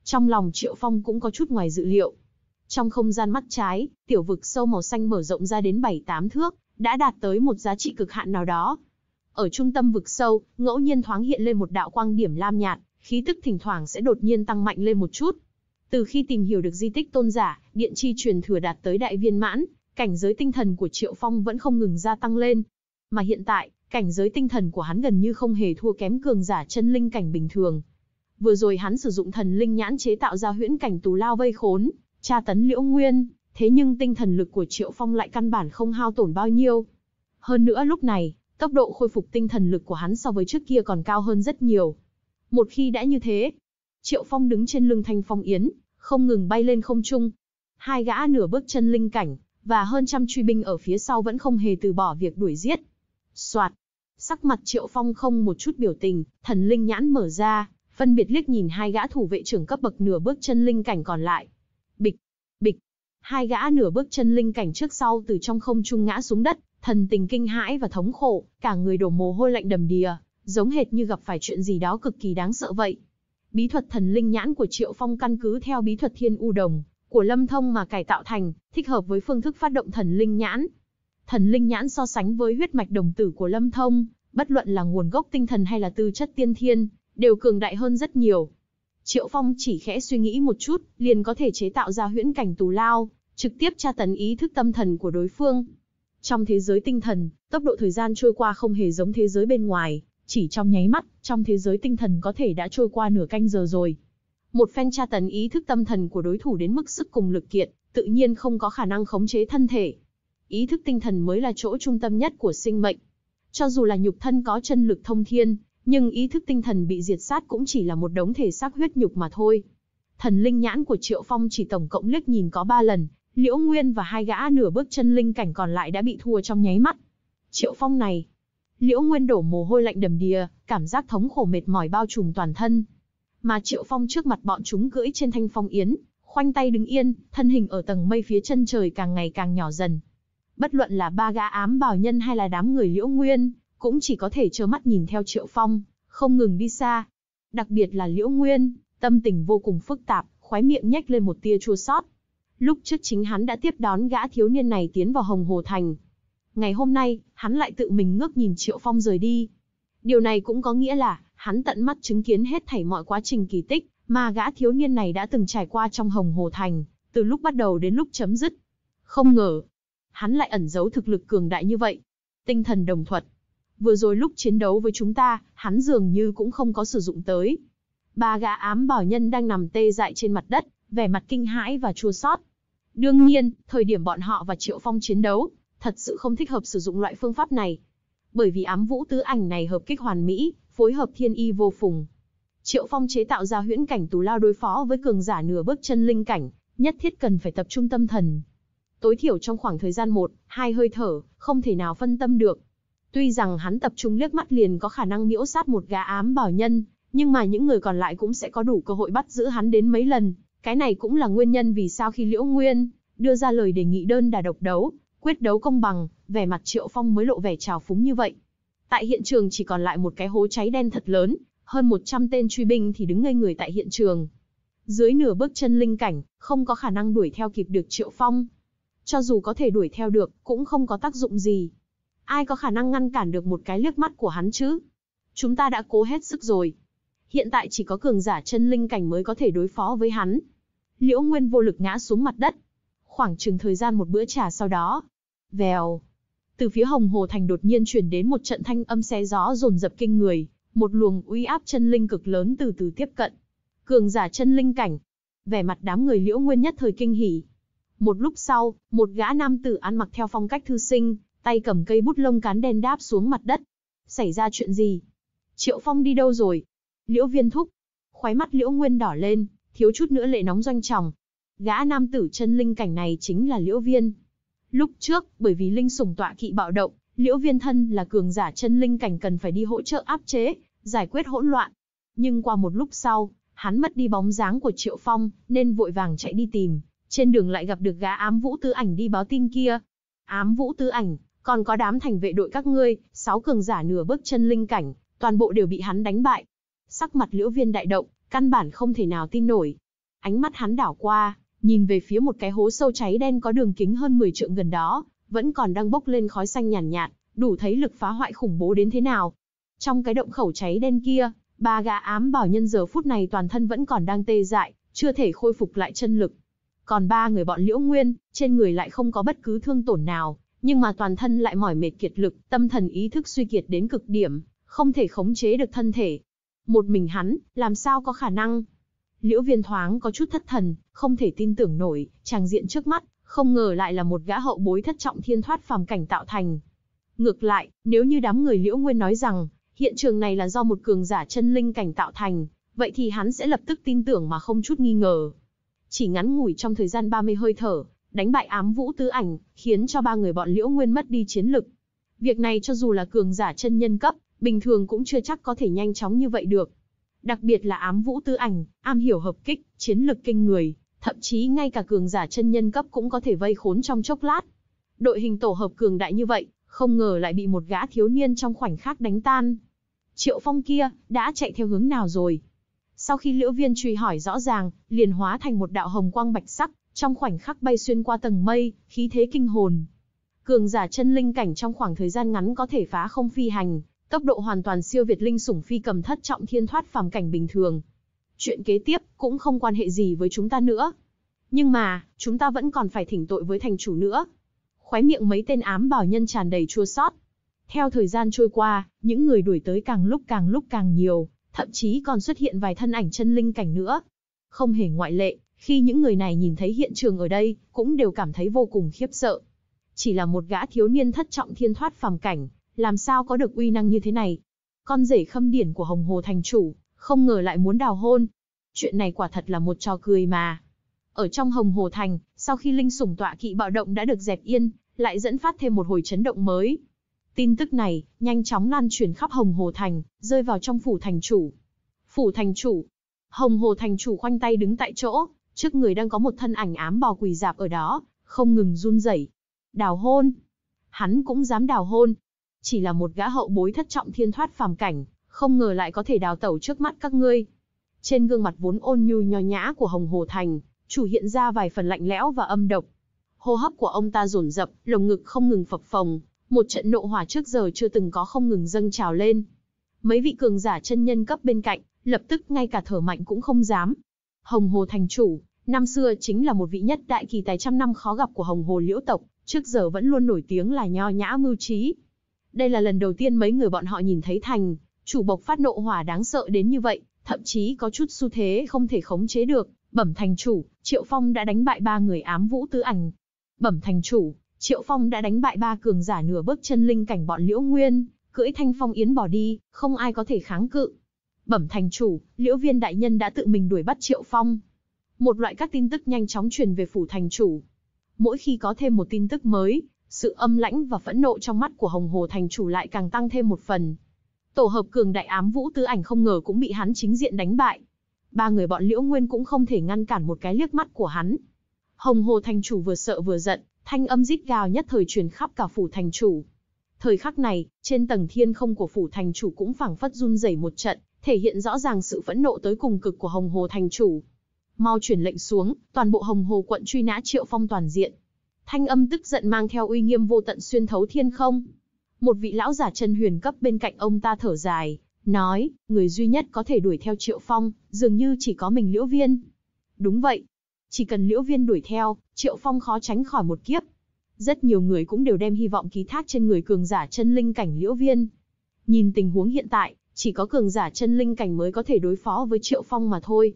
Trong lòng Triệu Phong cũng có chút ngoài dự liệu. Trong không gian mắt trái, tiểu vực sâu màu xanh mở rộng ra đến 7-8 thước, đã đạt tới một giá trị cực hạn nào đó. Ở trung tâm vực sâu, ngẫu nhiên thoáng hiện lên một đạo quang điểm lam nhạt, khí tức thỉnh thoảng sẽ đột nhiên tăng mạnh lên một chút. Từ khi tìm hiểu được di tích tôn giả, điện chi truyền thừa đạt tới đại viên mãn, cảnh giới tinh thần của Triệu Phong vẫn không ngừng gia tăng lên. Mà hiện tại, cảnh giới tinh thần của hắn gần như không hề thua kém cường giả chân linh cảnh bình thường. Vừa rồi hắn sử dụng thần linh nhãn chế tạo ra huyễn cảnh tù lao vây khốn, tra tấn liễu nguyên, thế nhưng tinh thần lực của Triệu Phong lại căn bản không hao tổn bao nhiêu. Hơn nữa lúc này, tốc độ khôi phục tinh thần lực của hắn so với trước kia còn cao hơn rất nhiều. Một khi đã như thế, Triệu Phong đứng trên lưng Thanh Phong Yến, không ngừng bay lên không trung. Hai gã nửa bước chân linh cảnh, và hơn trăm truy binh ở phía sau vẫn không hề từ bỏ việc đuổi giết. Soạt, sắc mặt Triệu Phong không một chút biểu tình, thần linh nhãn mở ra, phân biệt liếc nhìn hai gã thủ vệ trưởng cấp bậc nửa bước chân linh cảnh còn lại. Bịch, bịch, hai gã nửa bước chân linh cảnh trước sau từ trong không trung ngã xuống đất, thần tình kinh hãi và thống khổ, cả người đổ mồ hôi lạnh đầm đìa, giống hệt như gặp phải chuyện gì đó cực kỳ đáng sợ vậy. Bí thuật thần linh nhãn của Triệu Phong căn cứ theo bí thuật thiên u đồng của Lâm Thông mà cải tạo thành, thích hợp với phương thức phát động thần linh nhãn. Thần linh nhãn so sánh với huyết mạch đồng tử của Lâm Thông, bất luận là nguồn gốc tinh thần hay là tư chất tiên thiên, đều cường đại hơn rất nhiều. Triệu Phong chỉ khẽ suy nghĩ một chút, liền có thể chế tạo ra huyễn cảnh tù lao, trực tiếp tra tấn ý thức tâm thần của đối phương. Trong thế giới tinh thần, tốc độ thời gian trôi qua không hề giống thế giới bên ngoài, chỉ trong nháy mắt, trong thế giới tinh thần có thể đã trôi qua nửa canh giờ rồi. Một phen tra tấn ý thức tâm thần của đối thủ đến mức sức cùng lực kiện, tự nhiên không có khả năng khống chế thân thể. Ý thức tinh thần mới là chỗ trung tâm nhất của sinh mệnh. Cho dù là nhục thân có chân lực thông thiên, nhưng ý thức tinh thần bị diệt sát cũng chỉ là một đống thể xác huyết nhục mà thôi. Thần linh nhãn của Triệu Phong chỉ tổng cộng liếc nhìn có ba lần, Liễu Nguyên và hai gã nửa bước chân linh cảnh còn lại đã bị thua trong nháy mắt. Triệu Phong này, Liễu Nguyên đổ mồ hôi lạnh đầm đìa, cảm giác thống khổ mệt mỏi bao trùm toàn thân. Mà Triệu Phong trước mặt bọn chúng cưỡi trên thanh phong yến, khoanh tay đứng yên, thân hình ở tầng mây phía chân trời càng ngày càng nhỏ dần. Bất luận là ba gã ám bào nhân hay là đám người Liễu Nguyên, cũng chỉ có thể trơ mắt nhìn theo Triệu Phong, không ngừng đi xa. Đặc biệt là Liễu Nguyên, tâm tình vô cùng phức tạp, khóe miệng nhếch lên một tia chua xót. Lúc trước chính hắn đã tiếp đón gã thiếu niên này tiến vào Hồng Hồ Thành, Ngày hôm nay, hắn lại tự mình ngước nhìn Triệu Phong rời đi. Điều này cũng có nghĩa là, hắn tận mắt chứng kiến hết thảy mọi quá trình kỳ tích, mà gã thiếu niên này đã từng trải qua trong Hồng Hồ Thành, từ lúc bắt đầu đến lúc chấm dứt. Không ngờ, hắn lại ẩn giấu thực lực cường đại như vậy. Tinh thần đồng thuật. Vừa rồi lúc chiến đấu với chúng ta, hắn dường như cũng không có sử dụng tới. Ba gã ám bảo nhân đang nằm tê dại trên mặt đất, vẻ mặt kinh hãi và chua xót. Đương nhiên, thời điểm bọn họ và Triệu Phong chiến đấu, thật sự không thích hợp sử dụng loại phương pháp này. Bởi vì ám vũ tứ ảnh này hợp kích hoàn mỹ, phối hợp thiên y vô phùng. Triệu Phong chế tạo ra huyễn cảnh tù lao đối phó với cường giả nửa bước chân linh cảnh, nhất thiết cần phải tập trung tâm thần. Tối thiểu trong khoảng thời gian một, hai hơi thở, không thể nào phân tâm được. Tuy rằng hắn tập trung liếc mắt liền có khả năng miễu sát một gã ám bảo nhân, nhưng mà những người còn lại cũng sẽ có đủ cơ hội bắt giữ hắn đến mấy lần. Cái này cũng là nguyên nhân vì sao khi Liễu Nguyên đưa ra lời đề nghị đơn đà độc đấu, Quyết đấu công bằng, vẻ mặt Triệu Phong mới lộ vẻ trào phúng như vậy. Tại hiện trường chỉ còn lại một cái hố cháy đen thật lớn, hơn 100 tên truy binh thì đứng ngây người tại hiện trường. Dưới nửa bước chân linh cảnh, không có khả năng đuổi theo kịp được Triệu Phong. Cho dù có thể đuổi theo được, cũng không có tác dụng gì. Ai có khả năng ngăn cản được một cái liếc mắt của hắn chứ? Chúng ta đã cố hết sức rồi. Hiện tại chỉ có cường giả chân linh cảnh mới có thể đối phó với hắn. Liễu Nguyên vô lực ngã xuống mặt đất, khoảng chừng thời gian một bữa trà sau đó. Vèo. Từ phía Hồng Hồ Thành đột nhiên truyền đến một trận thanh âm xé gió rồn rập kinh người, một luồng uy áp chân linh cực lớn từ từ tiếp cận. Cường giả chân linh cảnh. Vẻ mặt đám người liễu nguyên nhất thời kinh hỉ. Một lúc sau, một gã nam tử ăn mặc theo phong cách thư sinh, tay cầm cây bút lông cán đen đáp xuống mặt đất. Xảy ra chuyện gì? Triệu Phong đi đâu rồi? Liễu viên thúc. Khóe mắt Liễu Nguyên đỏ lên, thiếu chút nữa lệ nóng doanh tròng, Gã nam tử chân linh cảnh này chính là Liễu Viên. Lúc trước, bởi vì linh sủng tọa kỵ bạo động, Liễu Viên thân là cường giả chân linh cảnh cần phải đi hỗ trợ áp chế, giải quyết hỗn loạn. Nhưng qua một lúc sau, hắn mất đi bóng dáng của Triệu Phong, nên vội vàng chạy đi tìm, trên đường lại gặp được gã ám vũ tứ ảnh đi báo tin kia. Ám vũ tứ ảnh, còn có đám thành vệ đội các ngươi, sáu cường giả nửa bước chân linh cảnh, toàn bộ đều bị hắn đánh bại. Sắc mặt liễu viên đại động, căn bản không thể nào tin nổi. Ánh mắt hắn đảo qua, nhìn về phía một cái hố sâu cháy đen có đường kính hơn 10 trượng gần đó, vẫn còn đang bốc lên khói xanh nhàn nhạt, nhạt, đủ thấy lực phá hoại khủng bố đến thế nào. Trong cái động khẩu cháy đen kia, ba gã ám bảo nhân giờ phút này toàn thân vẫn còn đang tê dại, chưa thể khôi phục lại chân lực. Còn ba người bọn Liễu Nguyên, trên người lại không có bất cứ thương tổn nào, nhưng mà toàn thân lại mỏi mệt kiệt lực, tâm thần ý thức suy kiệt đến cực điểm, không thể khống chế được thân thể. Một mình hắn, làm sao có khả năng Liễu Viên thoáng có chút thất thần, không thể tin tưởng nổi, chàng diện trước mắt, không ngờ lại là một gã hậu bối thất trọng thiên thoát phàm cảnh tạo thành. Ngược lại, nếu như đám người Liễu Nguyên nói rằng, hiện trường này là do một cường giả chân linh cảnh tạo thành, vậy thì hắn sẽ lập tức tin tưởng mà không chút nghi ngờ. Chỉ ngắn ngủi trong thời gian 30 hơi thở, đánh bại ám vũ tứ ảnh, khiến cho ba người bọn Liễu Nguyên mất đi chiến lực. Việc này cho dù là cường giả chân nhân cấp, bình thường cũng chưa chắc có thể nhanh chóng như vậy được đặc biệt là ám vũ tư ảnh, am hiểu hợp kích, chiến lực kinh người, thậm chí ngay cả cường giả chân nhân cấp cũng có thể vây khốn trong chốc lát. Đội hình tổ hợp cường đại như vậy, không ngờ lại bị một gã thiếu niên trong khoảnh khắc đánh tan. Triệu Phong kia, đã chạy theo hướng nào rồi? Sau khi Liễu Viên truy hỏi rõ ràng, liền hóa thành một đạo hồng quang bạch sắc, trong khoảnh khắc bay xuyên qua tầng mây, khí thế kinh hồn. Cường giả chân linh cảnh trong khoảng thời gian ngắn có thể phá không phi hành, tốc độ hoàn toàn siêu việt linh sủng phi cầm thất trọng thiên thoát phàm cảnh bình thường. Chuyện kế tiếp cũng không quan hệ gì với chúng ta nữa. Nhưng mà, chúng ta vẫn còn phải thỉnh tội với thành chủ nữa. Khóe miệng mấy tên ám bảo nhân tràn đầy chua sót. Theo thời gian trôi qua, những người đuổi tới càng lúc càng lúc càng nhiều, thậm chí còn xuất hiện vài thân ảnh chân linh cảnh nữa. Không hề ngoại lệ, khi những người này nhìn thấy hiện trường ở đây, cũng đều cảm thấy vô cùng khiếp sợ. Chỉ là một gã thiếu niên thất trọng thiên thoát phàm cảnh, làm sao có được uy năng như thế này. Con rể khâm điển của Hồng Hồ thành chủ, không ngờ lại muốn đào hôn. Chuyện này quả thật là một trò cười mà. Ở trong Hồng Hồ thành, sau khi linh sủng tọa kỵ bạo động đã được dẹp yên, lại dẫn phát thêm một hồi chấn động mới. Tin tức này nhanh chóng lan truyền khắp Hồng Hồ thành, rơi vào trong phủ thành chủ. Phủ thành chủ, Hồng Hồ thành chủ khoanh tay đứng tại chỗ, trước người đang có một thân ảnh ám bò quỳ dạp ở đó, không ngừng run rẩy. Đào hôn, hắn cũng dám đào hôn, chỉ là một gã hậu bối thất trọng thiên thoát phàm cảnh, không ngờ lại có thể đào tẩu trước mắt các ngươi. Trên gương mặt vốn ôn nhu nho nhã của Hồng Hồ Thành, chủ hiện ra vài phần lạnh lẽo và âm độc. Hô hấp của ông ta dồn dập, lồng ngực không ngừng phập phồng, một trận nộ hỏa trước giờ chưa từng có không ngừng dâng trào lên. Mấy vị cường giả chân nhân cấp bên cạnh, lập tức ngay cả thở mạnh cũng không dám. Hồng Hồ Thành chủ, năm xưa chính là một vị nhất đại kỳ tài trăm năm khó gặp của Hồng Hồ Liễu tộc, trước giờ vẫn luôn nổi tiếng là nho nhã mưu trí, đây là lần đầu tiên mấy người bọn họ nhìn thấy thành, chủ bộc phát nộ hỏa đáng sợ đến như vậy, thậm chí có chút xu thế không thể khống chế được. Bẩm thành chủ, Triệu Phong đã đánh bại ba người ám vũ tứ ảnh. Bẩm thành chủ, Triệu Phong đã đánh bại ba cường giả nửa bước chân linh cảnh bọn Liễu Nguyên, cưỡi thanh phong yến bỏ đi, không ai có thể kháng cự. Bẩm thành chủ, Liễu Viên đại nhân đã tự mình đuổi bắt Triệu Phong. Một loại các tin tức nhanh chóng truyền về phủ thành chủ. Mỗi khi có thêm một tin tức mới, sự âm lãnh và phẫn nộ trong mắt của Hồng Hồ thành chủ lại càng tăng thêm một phần. Tổ hợp cường đại ám vũ tứ ảnh không ngờ cũng bị hắn chính diện đánh bại. Ba người bọn Liễu Nguyên cũng không thể ngăn cản một cái liếc mắt của hắn. Hồng Hồ thành chủ vừa sợ vừa giận, thanh âm rít gào nhất thời truyền khắp cả phủ thành chủ. Thời khắc này, trên tầng thiên không của phủ thành chủ cũng phảng phất run rẩy một trận, thể hiện rõ ràng sự phẫn nộ tới cùng cực của Hồng Hồ thành chủ. Mau chuyển lệnh xuống, toàn bộ Hồng Hồ quận truy nã Triệu Phong toàn diện thanh âm tức giận mang theo uy nghiêm vô tận xuyên thấu thiên không. Một vị lão giả chân huyền cấp bên cạnh ông ta thở dài, nói, người duy nhất có thể đuổi theo Triệu Phong, dường như chỉ có mình Liễu Viên. Đúng vậy, chỉ cần Liễu Viên đuổi theo, Triệu Phong khó tránh khỏi một kiếp. Rất nhiều người cũng đều đem hy vọng ký thác trên người cường giả chân linh cảnh Liễu Viên. Nhìn tình huống hiện tại, chỉ có cường giả chân linh cảnh mới có thể đối phó với Triệu Phong mà thôi.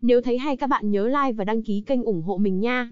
Nếu thấy hay các bạn nhớ like và đăng ký kênh ủng hộ mình nha.